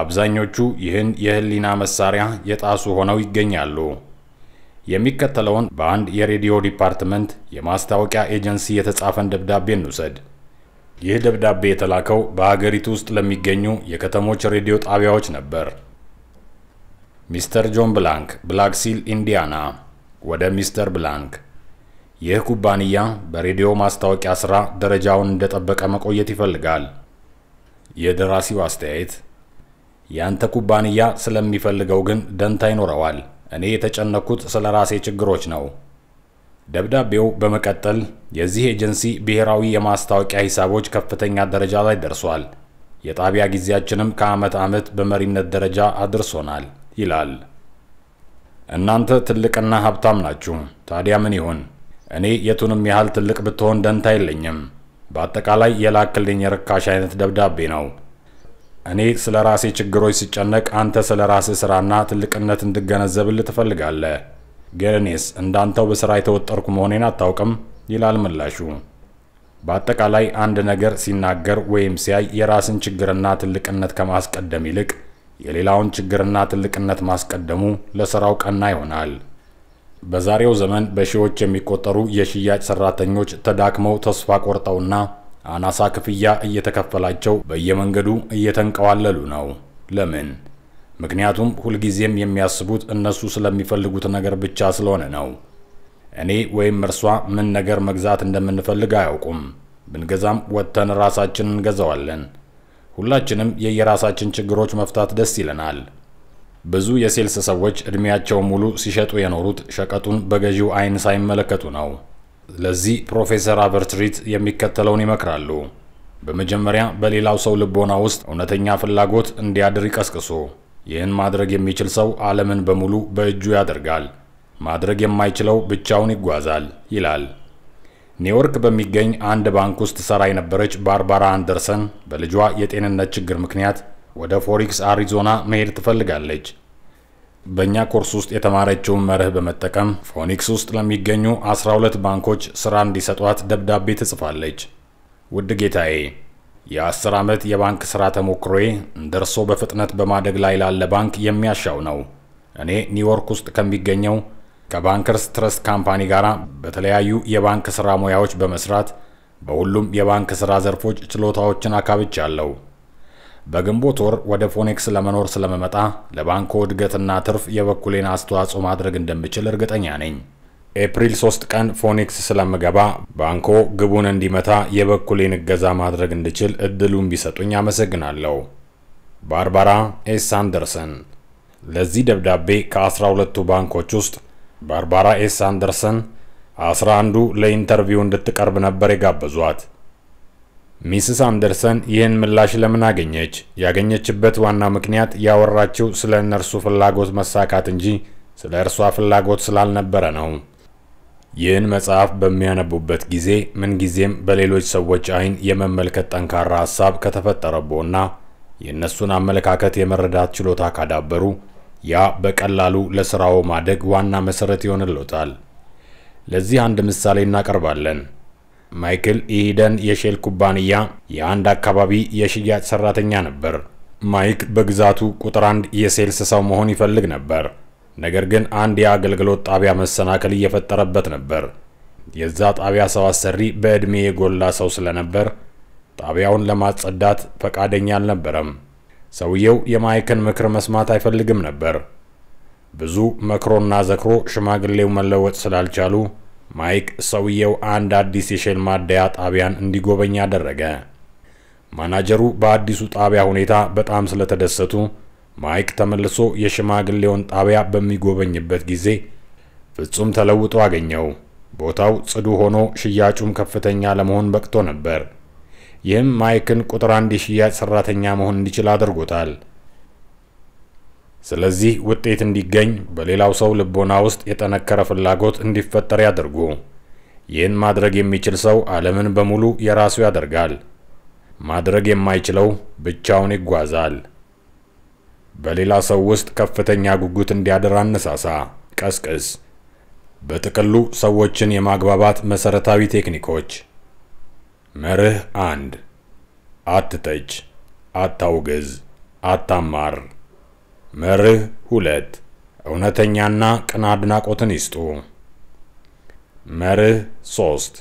አብዛኞቹ ይህን የህሊና መሳሪያ የጣሱ ሆነው ይገኛሉ። የሚከተለውን በአንድ የሬዲዮ ዲፓርትመንት የማስታወቂያ ኤጀንሲ የተጻፈን ደብዳቤ እንውሰድ። ይህ ደብዳቤ የተላከው በሀገሪቱ ውስጥ ለሚገኙ የከተሞች ሬዲዮ ጣቢያዎች ነበር። ሚስተር ጆን ብላንክ፣ ብላክሲል፣ ኢንዲያና። ወደ ሚስተር ብላንክ። ይህ ኩባንያ በሬዲዮ ማስታወቂያ ሥራ ደረጃውን እንደጠበቀ መቆየት ይፈልጋል። የደራሲው አስተያየት ያንተ ኩባንያ ስለሚፈልገው ግን ደንታ ይኖረዋል። እኔ የተጨነኩት ስለ ራሴ ችግሮች ነው። ደብዳቤው በመቀጠል የዚህ ኤጀንሲ ብሔራዊ የማስታወቂያ ሂሳቦች ከፍተኛ ደረጃ ላይ ደርሷል። የጣቢያ ጊዜያችንም ከዓመት ዓመት በመሪነት ደረጃ አድርሶናል ይላል። እናንተ ትልቅና ሀብታም ናችሁ። ታዲያ ምን ይሁን? እኔ የቱንም ያህል ትልቅ ብትሆን ደንታ የለኝም። በአጠቃላይ የላክልኝ የርካሽ አይነት ደብዳቤ ነው። እኔ ስለ ራሴ ችግሮች ሲጨነቅ አንተ ስለ ራስህ ሥራና ትልቅነት እንድገነዘብልህ ትፈልጋለህ። ግን እኔስ እንዳንተው በሥራ የተወጠርኩ መሆኔን አታውቅም ይላል ምላሹ። በአጠቃላይ አንድ ነገር ሲናገር ወይም ሲያይ የራስን ችግርና ትልቅነት ከማስቀደም ይልቅ የሌላውን ችግርና ትልቅነት ማስቀደሙ ለሥራው ቀና ይሆናል። በዛሬው ዘመን በሺዎች የሚቆጠሩ የሽያጭ ሠራተኞች ተዳክመው ተስፋ ቆርጠውና አናሳ ክፍያ እየተከፈላቸው በየመንገዱ እየተንቀዋለሉ ነው። ለምን? ምክንያቱም ሁልጊዜም የሚያስቡት እነሱ ስለሚፈልጉት ነገር ብቻ ስለሆነ ነው። እኔ ወይም እርሷ ምን ነገር መግዛት እንደምንፈልግ አያውቁም። ብንገዛም ወጥተን ራሳችን እንገዛዋለን። ሁላችንም የየራሳችን ችግሮች መፍታት ደስ ይለናል። ብዙ የሴልስ ሰዎች ዕድሜያቸው ሙሉ ሲሸጡ የኖሩት ሸቀጡን በገዢው አይን ሳይመለከቱ ነው። ለዚህ ፕሮፌሰር አበርት ሪት የሚከተለውን ይመክራሉ። በመጀመሪያ በሌላው ሰው ልቦና ውስጥ እውነተኛ ፍላጎት እንዲያድር ይቀስቅሱ። ይህን ማድረግ የሚችል ሰው ዓለምን በሙሉ በእጁ ያደርጋል፣ ማድረግ የማይችለው ብቻውን ይጓዛል ይላል። ኒውዮርክ በሚገኝ አንድ ባንክ ውስጥ ሰራ የነበረች ባርባራ አንደርሰን በልጇ የጤንነት ችግር ምክንያት ወደ ፎሪክስ አሪዞና መሄድ ትፈልጋለች። በእኛ ኮርስ ውስጥ የተማረችውን መርህ በመጠቀም ፎኒክስ ውስጥ ለሚገኙ 12 ባንኮች ስራ እንዲሰጧት ደብዳቤ ትጽፋለች። ውድ ጌታዬ፣ የአስር ዓመት የባንክ ሥራ ተሞክሮዬ እንደ እርሶ በፍጥነት በማደግ ላይ ላለ ባንክ የሚያሻው ነው። እኔ ኒውዮርክ ውስጥ ከሚገኘው ከባንከርስ ትረስት ካምፓኒ ጋር በተለያዩ የባንክ ሥራ ሙያዎች በመስራት በሁሉም የባንክ ሥራ ዘርፎች ችሎታዎችን አካብቻለሁ። በግንቦት ወር ወደ ፎኔክስ ለመኖር ስለመመጣ ለባንኩ እድገትና ትርፍ የበኩሌን አስተዋጽኦ ማድረግ እንደምችል እርግጠኛ ነኝ። ኤፕሪል 3 ቀን ፎኒክስ ስለምገባ ባንኮ ግቡን እንዲመታ የበኩሌን እገዛ ማድረግ እንድችል እድሉን ቢሰጡኝ አመሰግናለሁ። ባርባራ ኤስ አንደርሰን። ለዚህ ደብዳቤ ከ12ቱ ባንኮች ውስጥ ባርባራ ኤስ አንደርሰን 11 አንዱ ለኢንተርቪው እንድትቀርብ ነበር የጋበዟት። ሚስስ አንደርሰን ይህን ምላሽ ለምን አገኘች? ያገኘችበት ዋናው ምክንያት ያወራችው ስለ እነርሱ ፍላጎት መሳካት እንጂ ስለ እርሷ ፍላጎት ስላልነበረ ነው። ይህን መጽሐፍ በሚያነቡበት ጊዜ ምንጊዜም በሌሎች ሰዎች አይን የመመልከት ጠንካራ ሀሳብ ከተፈጠረቦና የእነሱን አመለካከት የመረዳት ችሎታ ካዳበሩ ያ በቀላሉ ለስራው ማደግ ዋና መሠረት ይሆንሎታል። ለዚህ አንድ ምሳሌ እናቀርባለን። ማይክል ኢሂደን የሼል ኩባንያ የአንድ አካባቢ የሽያጭ ሰራተኛ ነበር። ማይክ በግዛቱ ቁጥር አንድ የሴልስ ሰው መሆን ይፈልግ ነበር። ነገር ግን አንድ የአገልግሎት ጣቢያ መሰናከል እየፈጠረበት ነበር። የዛ ጣቢያ ሰው አሰሪ በዕድሜ የጎላ ሰው ስለነበር ጣቢያውን ለማጸዳት ፈቃደኛ አልነበረም። ሰውየው የማይክን ምክር መስማት አይፈልግም ነበር። ብዙ መክሮና ዘክሮ ሽማግሌው መለወጥ ስላልቻሉ ማይክ ሰውየው አንድ አዲስ የሼል ማደያ ጣቢያን እንዲጎበኝ አደረገ። ማናጀሩ በአዲሱ ጣቢያ ሁኔታ በጣም ስለተደሰቱ ማይክ ተመልሶ የሽማግሌውን ጣቢያ በሚጎበኝበት ጊዜ ፍጹም ተለውጦ አገኘው። ቦታው ጽዱ ሆኖ ሽያጩም ከፍተኛ ለመሆን በቅቶ ነበር። ይህም ማይክን ቁጥር አንድ የሽያጭ ሰራተኛ መሆን እንዲችል አድርጎታል። ስለዚህ ውጤት እንዲገኝ በሌላው ሰው ልቦና ውስጥ የጠነከረ ፍላጎት እንዲፈጠር ያደርጉ። ይህን ማድረግ የሚችል ሰው ዓለምን በሙሉ የራሱ ያደርጋል። ማድረግ የማይችለው ብቻውን ይጓዛል። በሌላ ሰው ውስጥ ከፍተኛ ጉጉት እንዲያደር አነሳሳ፣ ቀስቅስ። በጥቅሉ ሰዎችን የማግባባት መሰረታዊ ቴክኒኮች መርህ አንድ አትተች፣ አታውግዝ፣ አታማር። መርህ ሁለት እውነተኛና ቅን አድናቆትን ይስጡ። መርህ ሶስት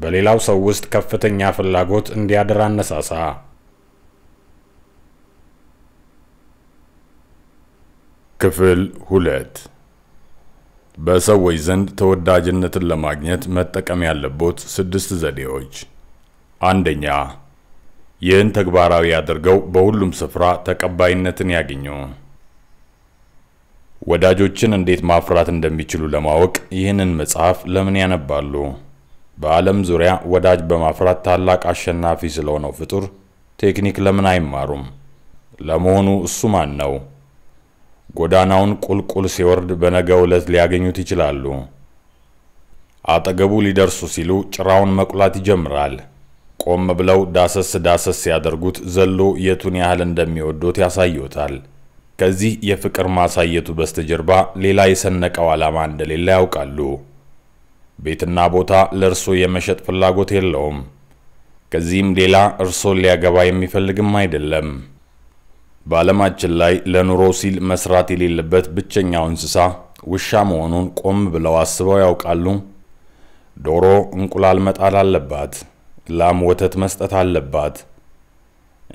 በሌላው ሰው ውስጥ ከፍተኛ ፍላጎት እንዲያድር አነሳሳ። ክፍል ሁለት በሰዎች ዘንድ ተወዳጅነትን ለማግኘት መጠቀም ያለቦት ስድስት ዘዴዎች። አንደኛ፣ ይህን ተግባራዊ አድርገው በሁሉም ስፍራ ተቀባይነትን ያገኘው። ወዳጆችን እንዴት ማፍራት እንደሚችሉ ለማወቅ ይህንን መጽሐፍ ለምን ያነባሉ? በዓለም ዙሪያ ወዳጅ በማፍራት ታላቅ አሸናፊ ስለሆነው ፍጡር ቴክኒክ ለምን አይማሩም? ለመሆኑ እሱ ማን ነው? ጎዳናውን ቁልቁል ሲወርድ በነገ ዕለት ሊያገኙት ይችላሉ። አጠገቡ ሊደርሱ ሲሉ ጭራውን መቁላት ይጀምራል። ቆም ብለው ዳሰስ ዳሰስ ሲያደርጉት ዘሎ የቱን ያህል እንደሚወዱት ያሳዩታል። ከዚህ የፍቅር ማሳየቱ በስተጀርባ ሌላ የሰነቀው ዓላማ እንደሌለ ያውቃሉ። ቤትና ቦታ ለእርሶ የመሸጥ ፍላጎት የለውም። ከዚህም ሌላ እርሶን ሊያገባ የሚፈልግም አይደለም። በዓለማችን ላይ ለኑሮ ሲል መስራት የሌለበት ብቸኛው እንስሳ ውሻ መሆኑን ቆም ብለው አስበው ያውቃሉ? ዶሮ እንቁላል መጣል አለባት። ላም ወተት መስጠት አለባት።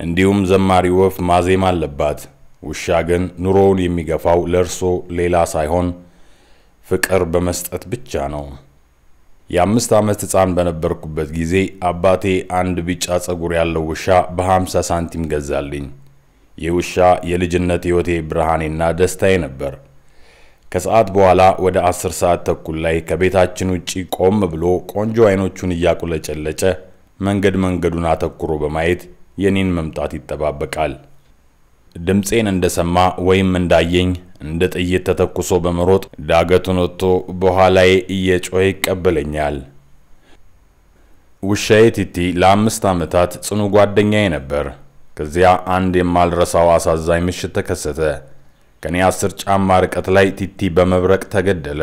እንዲሁም ዘማሪ ወፍ ማዜም አለባት። ውሻ ግን ኑሮውን የሚገፋው ለእርሶ ሌላ ሳይሆን ፍቅር በመስጠት ብቻ ነው። የአምስት ዓመት ሕፃን በነበርኩበት ጊዜ አባቴ አንድ ቢጫ ጸጉር ያለው ውሻ በ50 ሳንቲም ገዛልኝ። ይህ ውሻ የልጅነት ሕይወቴ ብርሃኔና ደስታዬ ነበር። ከሰዓት በኋላ ወደ አስር ሰዓት ተኩል ላይ ከቤታችን ውጪ ቆም ብሎ ቆንጆ አይኖቹን እያቁለጨለጨ መንገድ መንገዱን አተኩሮ በማየት የኔን መምጣት ይጠባበቃል። ድምፄን እንደሰማ ወይም እንዳየኝ እንደ ጥይት ተተኩሶ በመሮጥ ዳገቱን ወጥቶ በኋላዬ እየጮኸ ይቀበለኛል። ውሻዬ ቲቲ ለአምስት ዓመታት ጽኑ ጓደኛዬ ነበር። ከዚያ አንድ የማልረሳው አሳዛኝ ምሽት ተከሰተ። ከኔ አስር ጫማ ርቀት ላይ ቲቲ በመብረቅ ተገደለ።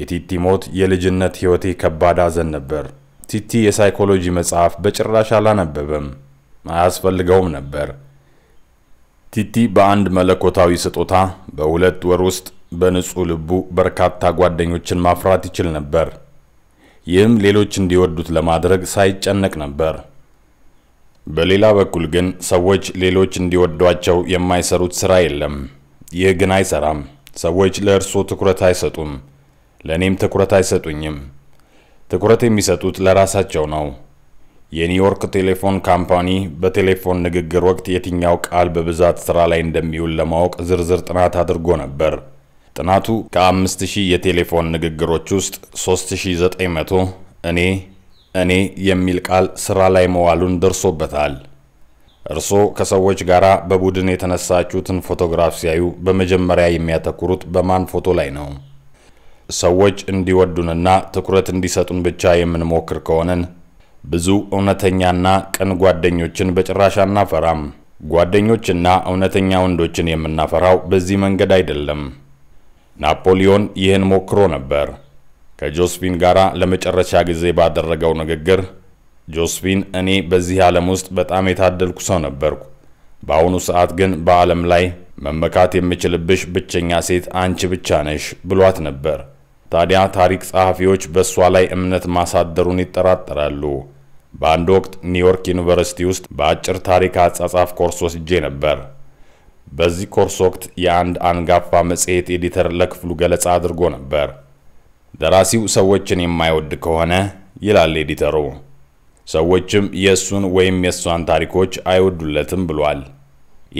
የቲቲ ሞት የልጅነት ሕይወቴ ከባድ አዘን ነበር። ቲቲ የሳይኮሎጂ መጽሐፍ በጭራሽ አላነበበም፣ አያስፈልገውም ነበር። ቲቲ በአንድ መለኮታዊ ስጦታ በሁለት ወር ውስጥ በንጹህ ልቡ በርካታ ጓደኞችን ማፍራት ይችል ነበር። ይህም ሌሎች እንዲወዱት ለማድረግ ሳይጨነቅ ነበር። በሌላ በኩል ግን ሰዎች ሌሎች እንዲወዷቸው የማይሰሩት ስራ የለም። ይህ ግን አይሰራም። ሰዎች ለእርሶ ትኩረት አይሰጡም፣ ለእኔም ትኩረት አይሰጡኝም። ትኩረት የሚሰጡት ለራሳቸው ነው። የኒውዮርክ ቴሌፎን ካምፓኒ በቴሌፎን ንግግር ወቅት የትኛው ቃል በብዛት ስራ ላይ እንደሚውል ለማወቅ ዝርዝር ጥናት አድርጎ ነበር። ጥናቱ ከ5000 የቴሌፎን ንግግሮች ውስጥ 3900 እኔ እኔ የሚል ቃል ስራ ላይ መዋሉን ደርሶበታል። እርስዎ ከሰዎች ጋር በቡድን የተነሳችሁትን ፎቶግራፍ ሲያዩ በመጀመሪያ የሚያተኩሩት በማን ፎቶ ላይ ነው? ሰዎች እንዲወዱንና ትኩረት እንዲሰጡን ብቻ የምንሞክር ከሆነን ብዙ እውነተኛና ቅን ጓደኞችን በጭራሽ አናፈራም። ጓደኞችና እውነተኛ ወንዶችን የምናፈራው በዚህ መንገድ አይደለም። ናፖሊዮን ይህን ሞክሮ ነበር። ከጆስፊን ጋር ለመጨረሻ ጊዜ ባደረገው ንግግር ጆስፊን፣ እኔ በዚህ ዓለም ውስጥ በጣም የታደልኩ ሰው ነበርኩ። በአሁኑ ሰዓት ግን በዓለም ላይ መመካት የምችልብሽ ብቸኛ ሴት አንቺ ብቻ ነሽ ብሏት ነበር። ታዲያ ታሪክ ጸሐፊዎች በእሷ ላይ እምነት ማሳደሩን ይጠራጠራሉ። በአንድ ወቅት ኒውዮርክ ዩኒቨርሲቲ ውስጥ በአጭር ታሪክ አጻጻፍ ኮርስ ወስጄ ነበር። በዚህ ኮርስ ወቅት የአንድ አንጋፋ መጽሔት ኤዲተር ለክፍሉ ገለጻ አድርጎ ነበር። ደራሲው ሰዎችን የማይወድ ከሆነ ይላል ኤዲተሩ፣ ሰዎችም የእሱን ወይም የእሷን ታሪኮች አይወዱለትም ብሏል።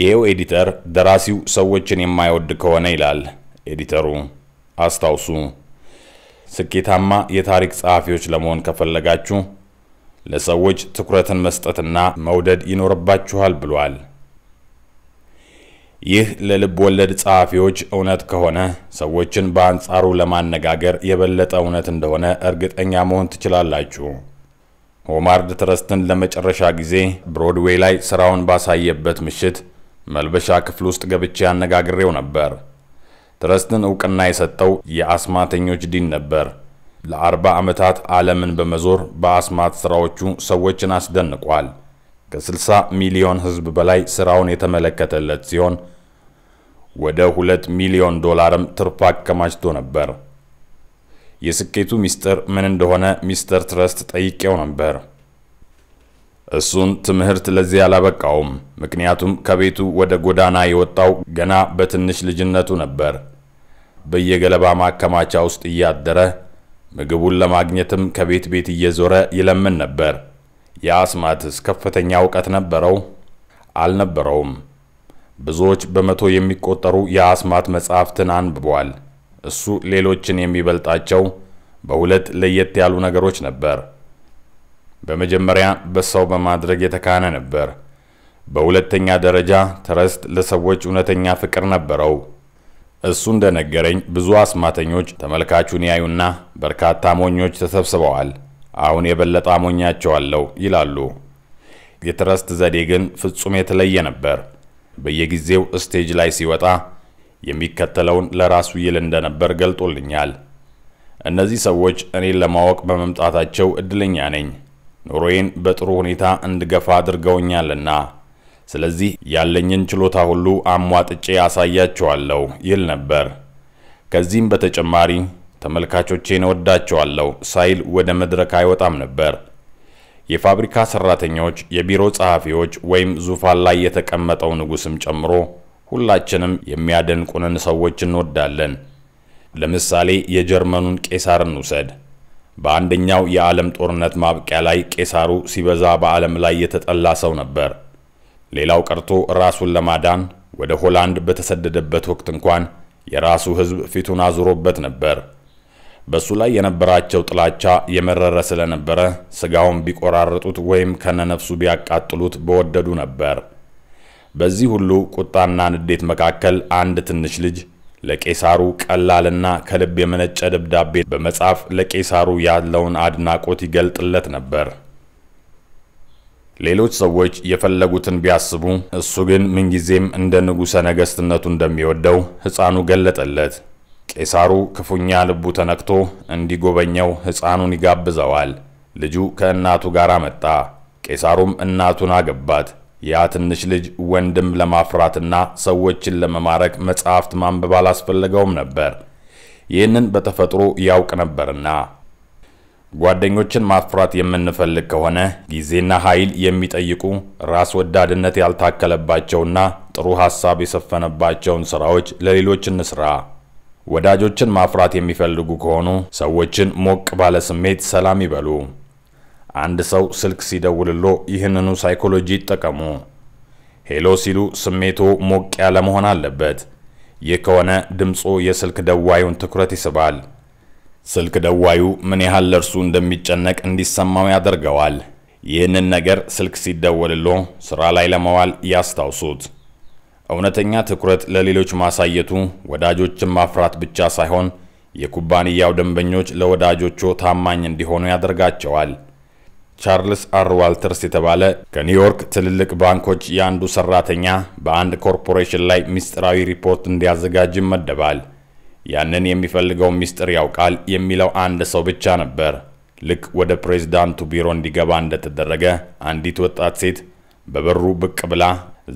ይሄው ኤዲተር ደራሲው ሰዎችን የማይወድ ከሆነ ይላል ኤዲተሩ። አስታውሱ ስኬታማ የታሪክ ጸሐፊዎች ለመሆን ከፈለጋችሁ ለሰዎች ትኩረትን መስጠትና መውደድ ይኖርባችኋል ብሏል። ይህ ለልብ ወለድ ጸሐፊዎች እውነት ከሆነ ሰዎችን በአንጻሩ ለማነጋገር የበለጠ እውነት እንደሆነ እርግጠኛ መሆን ትችላላችሁ። ሆማርድ ትረስትን ለመጨረሻ ጊዜ ብሮድዌይ ላይ ሥራውን ባሳየበት ምሽት መልበሻ ክፍል ውስጥ ገብቼ አነጋግሬው ነበር። ትረስትን እውቅና የሰጠው የአስማተኞች ዲን ነበር። ለአርባ ዓመታት ዓለምን በመዞር በአስማት ሥራዎቹ ሰዎችን አስደንቋል። ከ60 ሚሊዮን ሕዝብ በላይ ሥራውን የተመለከተለት ሲሆን ወደ ሁለት ሚሊዮን ዶላርም ትርፍ አከማችቶ ነበር። የስኬቱ ሚስጥር ምን እንደሆነ ሚስተር ትረስት ጠይቄው ነበር። እሱን ትምህርት ለዚህ አላበቃውም። ምክንያቱም ከቤቱ ወደ ጎዳና የወጣው ገና በትንሽ ልጅነቱ ነበር። በየገለባ ማከማቻ ውስጥ እያደረ ምግቡን ለማግኘትም ከቤት ቤት እየዞረ ይለምን ነበር። የአስማትስ ከፍተኛ እውቀት ነበረው? አልነበረውም። ብዙዎች በመቶ የሚቆጠሩ የአስማት መጻሕፍትን አንብቧል። እሱ ሌሎችን የሚበልጣቸው በሁለት ለየት ያሉ ነገሮች ነበር። በመጀመሪያ በሰው በማድረግ የተካነ ነበር። በሁለተኛ ደረጃ ትረስት ለሰዎች እውነተኛ ፍቅር ነበረው። እሱ እንደነገረኝ ብዙ አስማተኞች ተመልካቹን ያዩና በርካታ ሞኞች ተሰብስበዋል፣ አሁን የበለጠ አሞኛቸዋለሁ ይላሉ። የትረስት ዘዴ ግን ፍጹም የተለየ ነበር። በየጊዜው ስቴጅ ላይ ሲወጣ የሚከተለውን ለራሱ ይል እንደነበር ገልጦልኛል። እነዚህ ሰዎች እኔን ለማወቅ በመምጣታቸው እድለኛ ነኝ። ኑሮዬን በጥሩ ሁኔታ እንድገፋ አድርገውኛልና ስለዚህ ያለኝን ችሎታ ሁሉ አሟጥጬ አሳያቸዋለሁ ይል ነበር። ከዚህም በተጨማሪ ተመልካቾቼን ወዳቸዋለሁ ሳይል ወደ መድረክ አይወጣም ነበር። የፋብሪካ ሰራተኞች፣ የቢሮ ጸሐፊዎች ወይም ዙፋን ላይ የተቀመጠው ንጉስም ጨምሮ ሁላችንም የሚያደንቁንን ሰዎች እንወዳለን። ለምሳሌ የጀርመኑን ቄሳር እንውሰድ። በአንደኛው የዓለም ጦርነት ማብቂያ ላይ ቄሳሩ ሲበዛ በዓለም ላይ የተጠላ ሰው ነበር። ሌላው ቀርቶ ራሱን ለማዳን ወደ ሆላንድ በተሰደደበት ወቅት እንኳን የራሱ ሕዝብ ፊቱን አዙሮበት ነበር። በእሱ ላይ የነበራቸው ጥላቻ የመረረ ስለነበረ ሥጋውን ቢቆራርጡት ወይም ከነነፍሱ ቢያቃጥሉት በወደዱ ነበር። በዚህ ሁሉ ቁጣና ንዴት መካከል አንድ ትንሽ ልጅ ለቄሳሩ ቀላልና ከልብ የመነጨ ደብዳቤ በመጻፍ ለቄሳሩ ያለውን አድናቆት ይገልጥለት ነበር። ሌሎች ሰዎች የፈለጉትን ቢያስቡ እሱ ግን ምንጊዜም እንደ ንጉሠ ነገሥትነቱ እንደሚወደው ሕፃኑ ገለጠለት። ቄሳሩ ክፉኛ ልቡ ተነክቶ እንዲጎበኘው ሕፃኑን ይጋብዘዋል። ልጁ ከእናቱ ጋር መጣ። ቄሳሩም እናቱን አገባት። ያ ትንሽ ልጅ ወንድም ለማፍራትና ሰዎችን ለመማረክ መጽሐፍት ማንበብ አላስፈለገውም ነበር። ይህንን በተፈጥሮ ያውቅ ነበርና ጓደኞችን ማፍራት የምንፈልግ ከሆነ ጊዜና ኃይል የሚጠይቁ ራስ ወዳድነት ያልታከለባቸውና ጥሩ ሐሳብ የሰፈነባቸውን ሥራዎች ለሌሎች እንስራ። ወዳጆችን ማፍራት የሚፈልጉ ከሆኑ ሰዎችን ሞቅ ባለ ስሜት ሰላም ይበሉ። አንድ ሰው ስልክ ሲደውልሎ ይህንኑ ሳይኮሎጂ ይጠቀሙ። ሄሎ ሲሉ ስሜቱ ሞቅ ያለ መሆን አለበት። ይህ ከሆነ ድምፁ የስልክ ደዋዩን ትኩረት ይስባል። ስልክ ደዋዩ ምን ያህል ለእርሱ እንደሚጨነቅ እንዲሰማው ያደርገዋል። ይህንን ነገር ስልክ ሲደወልሎ ሥራ ላይ ለመዋል ያስታውሱት። እውነተኛ ትኩረት ለሌሎች ማሳየቱ ወዳጆችን ማፍራት ብቻ ሳይሆን የኩባንያው ደንበኞች ለወዳጆቹ ታማኝ እንዲሆኑ ያደርጋቸዋል። ቻርልስ አር ዋልተርስ የተባለ ከኒውዮርክ ትልልቅ ባንኮች የአንዱ ሰራተኛ በአንድ ኮርፖሬሽን ላይ ምስጢራዊ ሪፖርት እንዲያዘጋጅም መደባል። ያንን የሚፈልገው ምስጢር ያውቃል የሚለው አንድ ሰው ብቻ ነበር። ልክ ወደ ፕሬዝዳንቱ ቢሮ እንዲገባ እንደተደረገ አንዲት ወጣት ሴት በበሩ ብቅ ብላ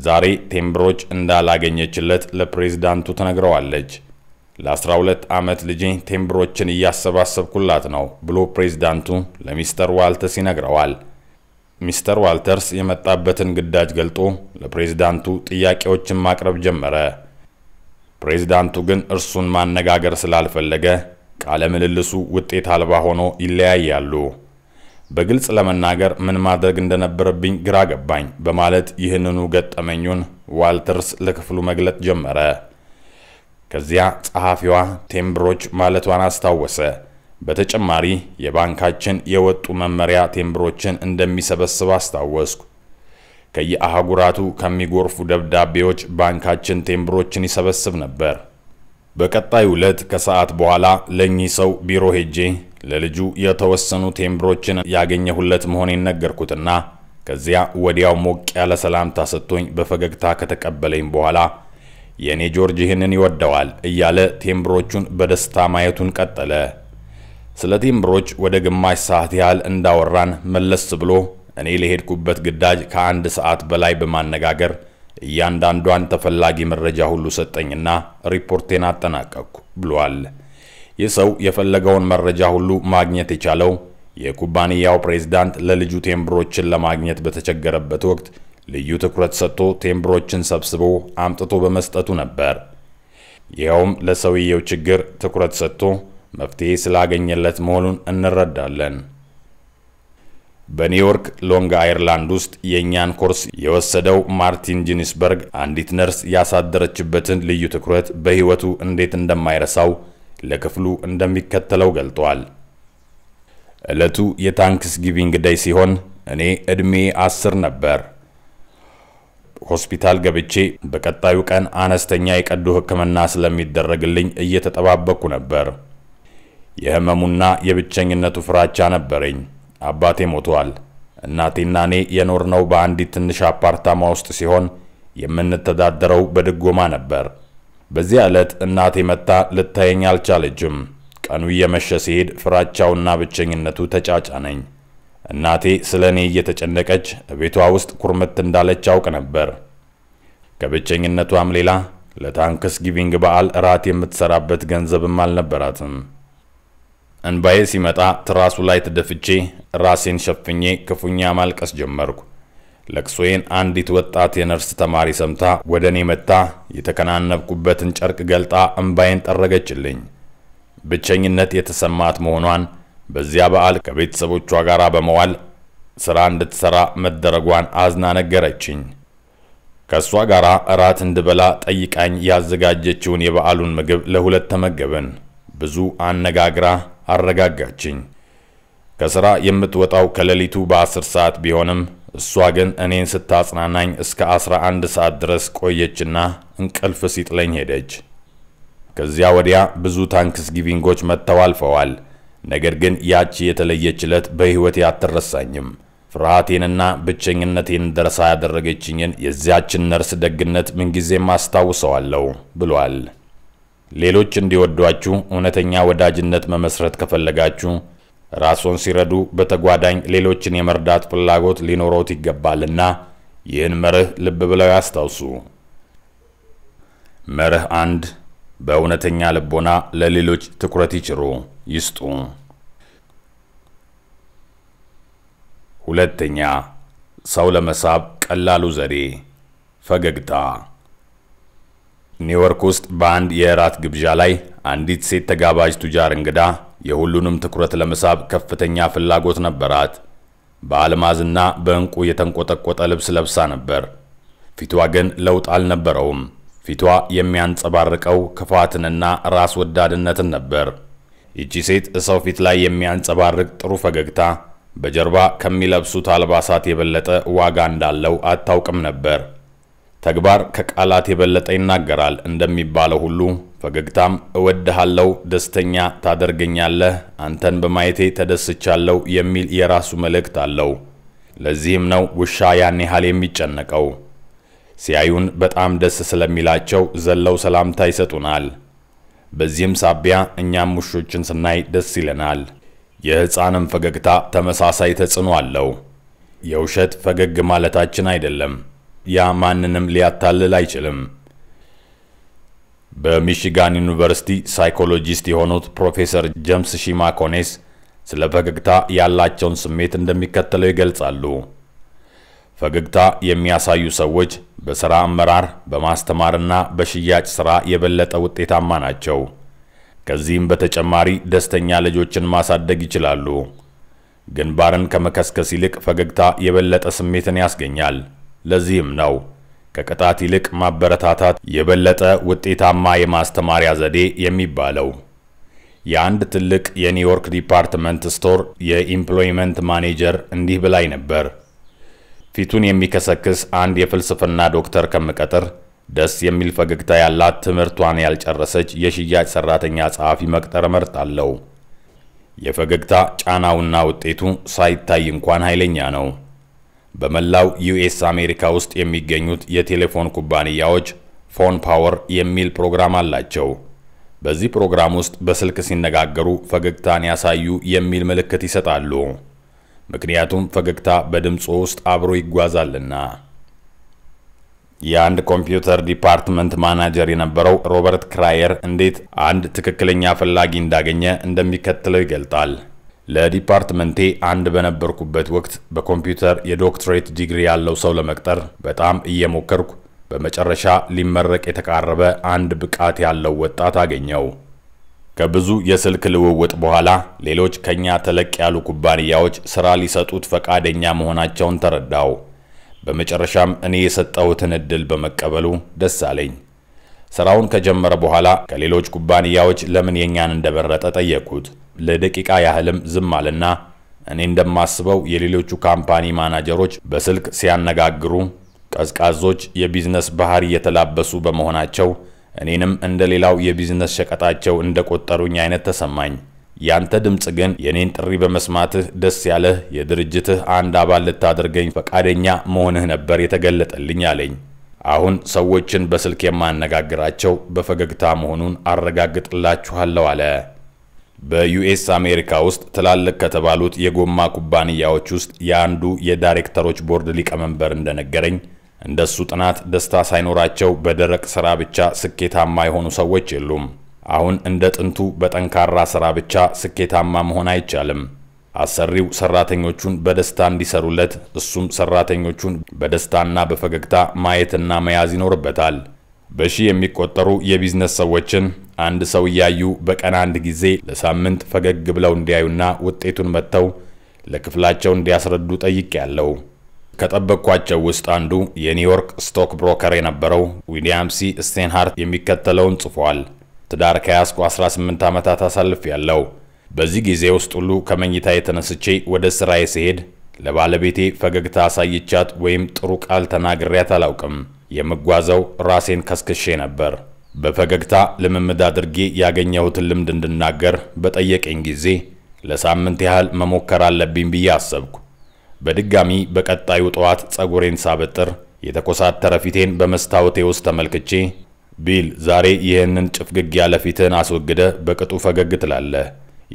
ዛሬ ቴምብሮች እንዳላገኘችለት ለፕሬዝዳንቱ ተነግረዋለች። ለ12 ዓመት ልጄ ቴምብሮችን እያሰባሰብኩላት ነው ብሎ ፕሬዝዳንቱ ለሚስተር ዋልተርስ ይነግረዋል። ሚስተር ዋልተርስ የመጣበትን ግዳጅ ገልጦ ለፕሬዝዳንቱ ጥያቄዎችን ማቅረብ ጀመረ። ፕሬዝዳንቱ ግን እርሱን ማነጋገር ስላልፈለገ ቃለ ምልልሱ ውጤት አልባ ሆኖ ይለያያሉ። በግልጽ ለመናገር ምን ማድረግ እንደነበረብኝ ግራ ገባኝ በማለት ይህንኑ ገጠመኙን ዋልተርስ ለክፍሉ መግለጥ ጀመረ። ከዚያ ጸሐፊዋ ቴምብሮች ማለቷን አስታወሰ። በተጨማሪ የባንካችን የወጡ መመሪያ ቴምብሮችን እንደሚሰበስብ አስታወስኩ። ከየአህጉራቱ ከሚጎርፉ ደብዳቤዎች ባንካችን ቴምብሮችን ይሰበስብ ነበር። በቀጣይ ዕለት ከሰዓት በኋላ ለእኚህ ሰው ቢሮ ሄጄ ለልጁ የተወሰኑ ቴምብሮችን ያገኘሁለት መሆኔን ነገርኩትና ከዚያ ወዲያው ሞቅ ያለ ሰላምታ ሰጥቶኝ በፈገግታ ከተቀበለኝ በኋላ የእኔ ጆርጅ ይህንን ይወደዋል እያለ ቴምብሮቹን በደስታ ማየቱን ቀጠለ። ስለ ቴምብሮች ወደ ግማሽ ሰዓት ያህል እንዳወራን መለስ ብሎ እኔ ለሄድኩበት ግዳጅ ከአንድ ሰዓት በላይ በማነጋገር እያንዳንዷን ተፈላጊ መረጃ ሁሉ ሰጠኝና ሪፖርቴን አጠናቀቅኩ ብሏል። ይህ ሰው የፈለገውን መረጃ ሁሉ ማግኘት የቻለው የኩባንያው ፕሬዝዳንት ለልጁ ቴምብሮችን ለማግኘት በተቸገረበት ወቅት ልዩ ትኩረት ሰጥቶ ቴምብሮችን ሰብስቦ አምጥቶ በመስጠቱ ነበር። ይኸውም ለሰውየው ችግር ትኩረት ሰጥቶ መፍትሄ ስላገኘለት መሆኑን እንረዳለን። በኒውዮርክ ሎንግ አይርላንድ ውስጥ የእኛን ኮርስ የወሰደው ማርቲን ጂኒስበርግ አንዲት ነርስ ያሳደረችበትን ልዩ ትኩረት በሕይወቱ እንዴት እንደማይረሳው ለክፍሉ እንደሚከተለው ገልጧል። ዕለቱ የታንክስ ጊቪንግ ደይ ሲሆን እኔ ዕድሜ አስር ነበር። ሆስፒታል ገብቼ በቀጣዩ ቀን አነስተኛ የቀዶ ሕክምና ስለሚደረግልኝ እየተጠባበኩ ነበር። የህመሙና የብቸኝነቱ ፍራቻ ነበረኝ። አባቴ ሞቷል። እናቴና እኔ የኖርነው በአንዲት ትንሽ አፓርታማ ውስጥ ሲሆን የምንተዳደረው በድጎማ ነበር። በዚህ ዕለት እናቴ መጥታ ልታየኝ አልቻለችም። ቀኑ እየመሸ ሲሄድ ፍራቻውና ብቸኝነቱ ተጫጫነኝ። እናቴ ስለ እኔ እየተጨነቀች ቤቷ ውስጥ ኩርምት እንዳለች አውቅ ነበር። ከብቸኝነቷም ሌላ ለታንክስ ጊቪንግ በዓል እራት የምትሰራበት ገንዘብም አልነበራትም። እንባዬ ሲመጣ ትራሱ ላይ ተደፍቼ ራሴን ሸፍኜ ክፉኛ ማልቀስ ጀመርኩ። ለቅሶዬን አንዲት ወጣት የነርስ ተማሪ ሰምታ ወደ እኔ መጥታ የተከናነብኩበትን ጨርቅ ገልጣ እንባዬን ጠረገችልኝ። ብቸኝነት የተሰማት መሆኗን በዚያ በዓል ከቤተሰቦቿ ጋር በመዋል ሥራ እንድትሠራ መደረጓን አዝና ነገረችኝ። ከእሷ ጋር እራት እንድበላ ጠይቃኝ ያዘጋጀችውን የበዓሉን ምግብ ለሁለት ተመገብን። ብዙ አነጋግራ አረጋጋችኝ። ከሥራ የምትወጣው ከሌሊቱ በአስር ሰዓት ቢሆንም እሷ ግን እኔን ስታጽናናኝ እስከ አስራ አንድ ሰዓት ድረስ ቆየችና እንቅልፍ ሲጥለኝ ሄደች። ከዚያ ወዲያ ብዙ ታንክስ ጊቪንጎች መጥተው አልፈዋል። ነገር ግን ያቺ የተለየች ዕለት በሕይወቴ አትረሳኝም። ፍርሃቴንና ብቸኝነቴን ደረሳ ያደረገችኝን የዚያችን ነርስ ደግነት ምንጊዜም አስታውሰዋለሁ ብሏል። ሌሎች እንዲወዷችሁ እውነተኛ ወዳጅነት መመስረት ከፈለጋችሁ ራስዎን ሲረዱ በተጓዳኝ ሌሎችን የመርዳት ፍላጎት ሊኖረውት ይገባልና ይህን መርህ ልብ ብለው ያስታውሱ። መርህ አንድ በእውነተኛ ልቦና ለሌሎች ትኩረት ይችሩ ይስጡ። ሁለተኛ ሰው ለመሳብ ቀላሉ ዘዴ ፈገግታ። ኒውዮርክ ውስጥ በአንድ የእራት ግብዣ ላይ አንዲት ሴት ተጋባዥ ቱጃር እንግዳ የሁሉንም ትኩረት ለመሳብ ከፍተኛ ፍላጎት ነበራት። በአልማዝና በዕንቁ የተንቆጠቆጠ ልብስ ለብሳ ነበር። ፊቷ ግን ለውጥ አልነበረውም። ፊቷ የሚያንጸባርቀው ክፋትንና ራስ ወዳድነትን ነበር። ይቺ ሴት ሰው ፊት ላይ የሚያንጸባርቅ ጥሩ ፈገግታ በጀርባ ከሚለብሱት አልባሳት የበለጠ ዋጋ እንዳለው አታውቅም ነበር። ተግባር ከቃላት የበለጠ ይናገራል እንደሚባለው ሁሉ ፈገግታም እወድሃለሁ፣ ደስተኛ ታደርገኛለህ፣ አንተን በማየቴ ተደስቻለሁ የሚል የራሱ መልእክት አለው። ለዚህም ነው ውሻ ያን ያህል የሚጨነቀው። ሲያዩን በጣም ደስ ስለሚላቸው ዘለው ሰላምታ ይሰጡናል። በዚህም ሳቢያ እኛም ውሾችን ስናይ ደስ ይለናል። የሕፃንም ፈገግታ ተመሳሳይ ተጽዕኖ አለው። የውሸት ፈገግ ማለታችን አይደለም። ያ ማንንም ሊያታልል አይችልም። በሚሽጋን ዩኒቨርሲቲ ሳይኮሎጂስት የሆኑት ፕሮፌሰር ጀምስ ሺማኮኔስ ስለ ፈገግታ ያላቸውን ስሜት እንደሚከተለው ይገልጻሉ። ፈገግታ የሚያሳዩ ሰዎች በሥራ አመራር፣ በማስተማርና በሽያጭ ሥራ የበለጠ ውጤታማ ናቸው። ከዚህም በተጨማሪ ደስተኛ ልጆችን ማሳደግ ይችላሉ። ግንባርን ከመከስከስ ይልቅ ፈገግታ የበለጠ ስሜትን ያስገኛል። ለዚህም ነው ከቅጣት ይልቅ ማበረታታት የበለጠ ውጤታማ የማስተማሪያ ዘዴ የሚባለው። የአንድ ትልቅ የኒውዮርክ ዲፓርትመንት ስቶር የኢምፕሎይመንት ማኔጀር እንዲህ ብላይ ነበር። ፊቱን የሚከሰክስ አንድ የፍልስፍና ዶክተር ከምቀጥር ደስ የሚል ፈገግታ ያላት ትምህርቷን ያልጨረሰች የሽያጭ ሰራተኛ ጸሐፊ መቅጠር እመርጣለሁ። የፈገግታ ጫናውና ውጤቱ ሳይታይ እንኳን ኃይለኛ ነው። በመላው ዩኤስ አሜሪካ ውስጥ የሚገኙት የቴሌፎን ኩባንያዎች ፎን ፓወር የሚል ፕሮግራም አላቸው። በዚህ ፕሮግራም ውስጥ በስልክ ሲነጋገሩ ፈገግታን ያሳዩ የሚል ምልክት ይሰጣሉ። ምክንያቱም ፈገግታ በድምፁ ውስጥ አብሮ ይጓዛልና። የአንድ ኮምፒውተር ዲፓርትመንት ማናጀር የነበረው ሮበርት ክራየር እንዴት አንድ ትክክለኛ ፈላጊ እንዳገኘ እንደሚከተለው ይገልጣል። ለዲፓርትመንቴ አንድ በነበርኩበት ወቅት በኮምፒውተር የዶክትሬት ዲግሪ ያለው ሰው ለመቅጠር በጣም እየሞከርኩ በመጨረሻ ሊመረቅ የተቃረበ አንድ ብቃት ያለው ወጣት አገኘው። ከብዙ የስልክ ልውውጥ በኋላ ሌሎች ከኛ ተለቅ ያሉ ኩባንያዎች ሥራ ሊሰጡት ፈቃደኛ መሆናቸውን ተረዳው። በመጨረሻም እኔ የሰጠሁትን እድል በመቀበሉ ደስ አለኝ። ሥራውን ከጀመረ በኋላ ከሌሎች ኩባንያዎች ለምን የኛን እንደመረጠ ጠየቁት። ለደቂቃ ያህልም ዝም አለና እኔ እንደማስበው የሌሎቹ ካምፓኒ ማናጀሮች በስልክ ሲያነጋግሩ ቀዝቃዞች የቢዝነስ ባህሪ የተላበሱ በመሆናቸው እኔንም እንደ ሌላው የቢዝነስ ሸቀጣቸው እንደቆጠሩኝ አይነት ተሰማኝ። ያንተ ድምፅ ግን የኔን ጥሪ በመስማትህ ደስ ያለህ የድርጅትህ አንድ አባል ልታደርገኝ ፈቃደኛ መሆንህ ነበር የተገለጠልኝ አለኝ። አሁን ሰዎችን በስልክ የማነጋግራቸው በፈገግታ መሆኑን አረጋግጥላችኋለሁ አለ። በዩኤስ አሜሪካ ውስጥ ትላልቅ ከተባሉት የጎማ ኩባንያዎች ውስጥ የአንዱ የዳይሬክተሮች ቦርድ ሊቀመንበር እንደነገረኝ እንደሱ ጥናት ደስታ ሳይኖራቸው በደረቅ ስራ ብቻ ስኬታማ የሆኑ ሰዎች የሉም። አሁን እንደ ጥንቱ በጠንካራ ስራ ብቻ ስኬታማ መሆን አይቻልም። አሰሪው ሰራተኞቹን በደስታ እንዲሰሩለት፣ እሱም ሰራተኞቹን በደስታና በፈገግታ ማየትና መያዝ ይኖርበታል። በሺህ የሚቆጠሩ የቢዝነስ ሰዎችን አንድ ሰው እያዩ በቀን አንድ ጊዜ ለሳምንት ፈገግ ብለው እንዲያዩና ውጤቱን መጥተው ለክፍላቸው እንዲያስረዱ ጠይቄ ያለው ከጠበቅኳቸው ውስጥ አንዱ የኒውዮርክ ስቶክ ብሮከር የነበረው ዊሊያም ሲ ስቴንሃርት የሚከተለውን ጽፏል። ትዳር ከያዝኩ 18 ዓመታት አሳልፍ ያለው በዚህ ጊዜ ውስጥ ሁሉ ከመኝታ የተነስቼ ወደ ስራዬ ስሄድ ለባለቤቴ ፈገግታ አሳይቻት ወይም ጥሩ ቃል ተናግሬያት አላውቅም። የምጓዘው ራሴን ከስክሼ ነበር። በፈገግታ ልምምድ አድርጌ ያገኘሁትን ልምድ እንድናገር በጠየቀኝ ጊዜ ለሳምንት ያህል መሞከር አለብኝ ብዬ አሰብኩ። በድጋሚ በቀጣዩ ጠዋት ጸጉሬን ሳበጥር የተኮሳተረ ፊቴን በመስታወቴ ውስጥ ተመልክቼ ቢል ዛሬ ይህንን ጭፍግግ ያለ ፊትህን አስወግደ በቅጡ ፈገግ ትላለህ፣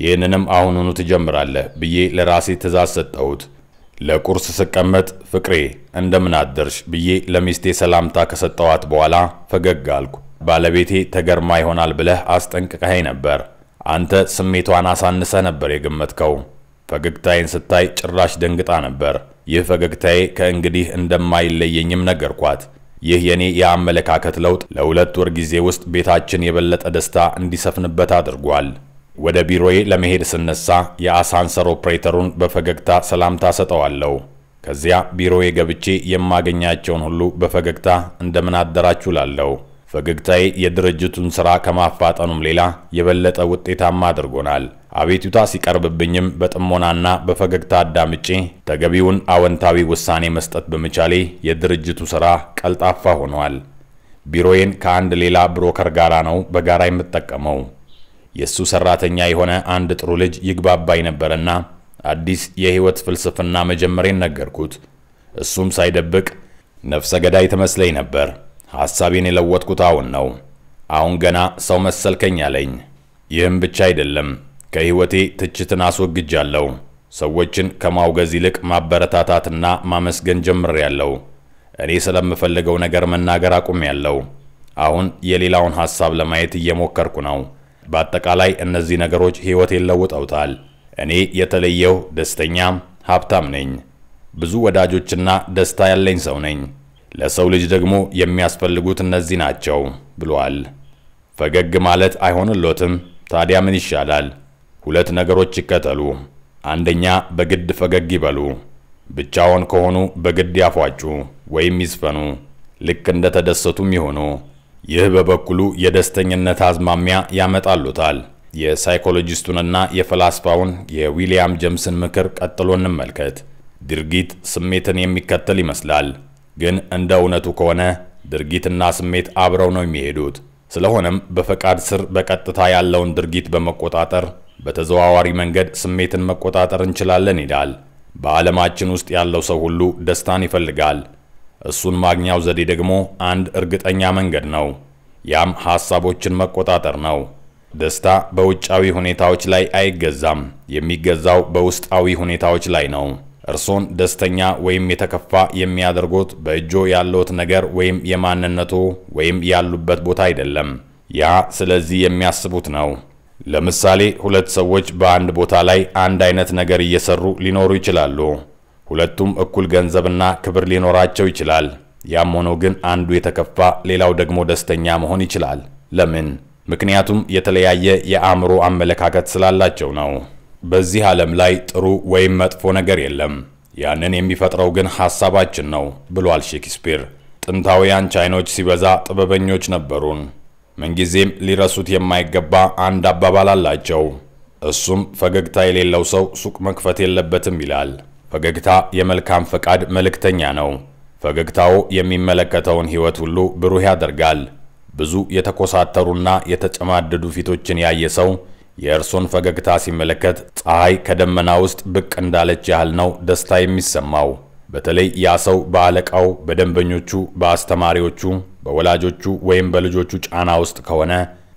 ይህንንም አሁኑኑ ትጀምራለህ ብዬ ለራሴ ትእዛዝ ሰጠሁት። ለቁርስ ስቀመጥ ፍቅሬ እንደምን አደርሽ ብዬ ለሚስቴ ሰላምታ ከሰጠዋት በኋላ ፈገግ አልኩ። ባለቤቴ ተገርማ ይሆናል ብለህ አስጠንቅቀኸኝ ነበር። አንተ ስሜቷን አሳንሰ ነበር የገመትከው። ፈገግታዬን ስታይ ጭራሽ ደንግጣ ነበር። ይህ ፈገግታዬ ከእንግዲህ እንደማይለየኝም ነገርኳት። ይህ የኔ የአመለካከት ለውጥ ለሁለት ወር ጊዜ ውስጥ ቤታችን የበለጠ ደስታ እንዲሰፍንበት አድርጓል። ወደ ቢሮዬ ለመሄድ ስነሳ የአሳንሰር ኦፕሬተሩን በፈገግታ ሰላምታ ሰጠዋለሁ። ከዚያ ቢሮዬ ገብቼ የማገኛቸውን ሁሉ በፈገግታ እንደምን አደራችሁ ላለሁ። ፈገግታዬ የድርጅቱን ሥራ ከማፋጠኑም ሌላ የበለጠ ውጤታማ አድርጎናል። አቤቱታ ሲቀርብብኝም በጥሞናና በፈገግታ አዳምጬ ተገቢውን አወንታዊ ውሳኔ መስጠት በመቻሌ የድርጅቱ ሥራ ቀልጣፋ ሆኗል። ቢሮዬን ከአንድ ሌላ ብሮከር ጋር ነው በጋራ የምጠቀመው። የእሱ ሠራተኛ የሆነ አንድ ጥሩ ልጅ ይግባባኝ ነበርና አዲስ የሕይወት ፍልስፍና መጀመሬን ነገርኩት። እሱም ሳይደብቅ ነፍሰ ገዳይ ትመስለኝ ነበር። ሐሳቤን የለወጥኩት አሁን ነው። አሁን ገና ሰው መሰልከኝ አለኝ። ይህም ብቻ አይደለም። ከህይወቴ ትችትን አስወግጃለሁ። ሰዎችን ከማውገዝ ይልቅ ማበረታታትና ማመስገን ጀምሬያለሁ። እኔ ስለምፈልገው ነገር መናገር አቁሜያለሁ። አሁን የሌላውን ሐሳብ ለማየት እየሞከርኩ ነው። በአጠቃላይ እነዚህ ነገሮች ሕይወቴን ለውጠውታል። እኔ የተለየሁ፣ ደስተኛ፣ ሀብታም ነኝ። ብዙ ወዳጆችና ደስታ ያለኝ ሰው ነኝ። ለሰው ልጅ ደግሞ የሚያስፈልጉት እነዚህ ናቸው ብሏል። ፈገግ ማለት አይሆንሎትም። ታዲያ ምን ይሻላል? ሁለት ነገሮች ይከተሉ። አንደኛ በግድ ፈገግ ይበሉ። ብቻውን ከሆኑ በግድ ያፏጩ ወይም ይዝፈኑ፣ ልክ እንደ ተደሰቱም ይሆኑ። ይህ በበኩሉ የደስተኝነት አዝማሚያ ያመጣሉታል። የሳይኮሎጂስቱንና የፈላስፋውን የዊሊያም ጀምስን ምክር ቀጥሎ እንመልከት። ድርጊት ስሜትን የሚከተል ይመስላል፣ ግን እንደ እውነቱ ከሆነ ድርጊትና ስሜት አብረው ነው የሚሄዱት። ስለሆነም በፈቃድ ስር በቀጥታ ያለውን ድርጊት በመቆጣጠር በተዘዋዋሪ መንገድ ስሜትን መቆጣጠር እንችላለን ይላል። በዓለማችን ውስጥ ያለው ሰው ሁሉ ደስታን ይፈልጋል። እሱን ማግኛው ዘዴ ደግሞ አንድ እርግጠኛ መንገድ ነው። ያም ሐሳቦችን መቆጣጠር ነው። ደስታ በውጫዊ ሁኔታዎች ላይ አይገዛም፣ የሚገዛው በውስጣዊ ሁኔታዎች ላይ ነው። እርሶን ደስተኛ ወይም የተከፋ የሚያደርጎት በእጆ ያለዎት ነገር ወይም የማንነቱ ወይም ያሉበት ቦታ አይደለም። ያ ስለዚህ የሚያስቡት ነው። ለምሳሌ ሁለት ሰዎች በአንድ ቦታ ላይ አንድ አይነት ነገር እየሰሩ ሊኖሩ ይችላሉ። ሁለቱም እኩል ገንዘብና ክብር ሊኖራቸው ይችላል። ያም ሆኖ ግን አንዱ የተከፋ፣ ሌላው ደግሞ ደስተኛ መሆን ይችላል። ለምን? ምክንያቱም የተለያየ የአእምሮ አመለካከት ስላላቸው ነው። በዚህ ዓለም ላይ ጥሩ ወይም መጥፎ ነገር የለም። ያንን የሚፈጥረው ግን ሐሳባችን ነው ብሏል ሼክስፒር። ጥንታውያን ቻይኖች ሲበዛ ጥበበኞች ነበሩን። ምንጊዜም ሊረሱት የማይገባ አንድ አባባል አላቸው። እሱም ፈገግታ የሌለው ሰው ሱቅ መክፈት የለበትም ይላል። ፈገግታ የመልካም ፈቃድ መልእክተኛ ነው። ፈገግታው የሚመለከተውን ሕይወት ሁሉ ብሩህ ያደርጋል። ብዙ የተኮሳተሩና የተጨማደዱ ፊቶችን ያየ ሰው የእርሱን ፈገግታ ሲመለከት ፀሐይ ከደመና ውስጥ ብቅ እንዳለች ያህል ነው ደስታ የሚሰማው። በተለይ ያ ሰው በአለቃው፣ በደንበኞቹ፣ በአስተማሪዎቹ፣ በወላጆቹ ወይም በልጆቹ ጫና ውስጥ ከሆነ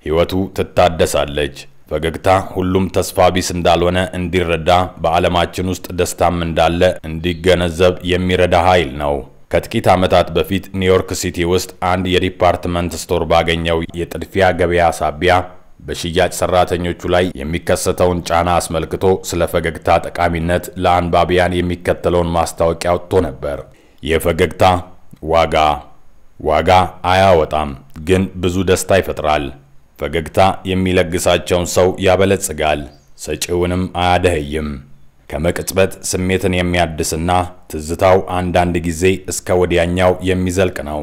ሕይወቱ ትታደሳለች። ፈገግታ ሁሉም ተስፋ ቢስ እንዳልሆነ እንዲረዳ በዓለማችን ውስጥ ደስታም እንዳለ እንዲገነዘብ የሚረዳ ኃይል ነው። ከጥቂት ዓመታት በፊት ኒውዮርክ ሲቲ ውስጥ አንድ የዲፓርትመንት ስቶር ባገኘው የጥድፊያ ገበያ ሳቢያ በሽያጭ ሰራተኞቹ ላይ የሚከሰተውን ጫና አስመልክቶ ስለ ፈገግታ ጠቃሚነት ለአንባቢያን የሚከተለውን ማስታወቂያ ወጥቶ ነበር። የፈገግታ ዋጋ ዋጋ አያወጣም፣ ግን ብዙ ደስታ ይፈጥራል። ፈገግታ የሚለግሳቸውን ሰው ያበለጽጋል፣ ሰጪውንም አያደህይም። ከመቅጽበት ስሜትን የሚያድስና ትዝታው አንዳንድ ጊዜ እስከ ወዲያኛው የሚዘልቅ ነው።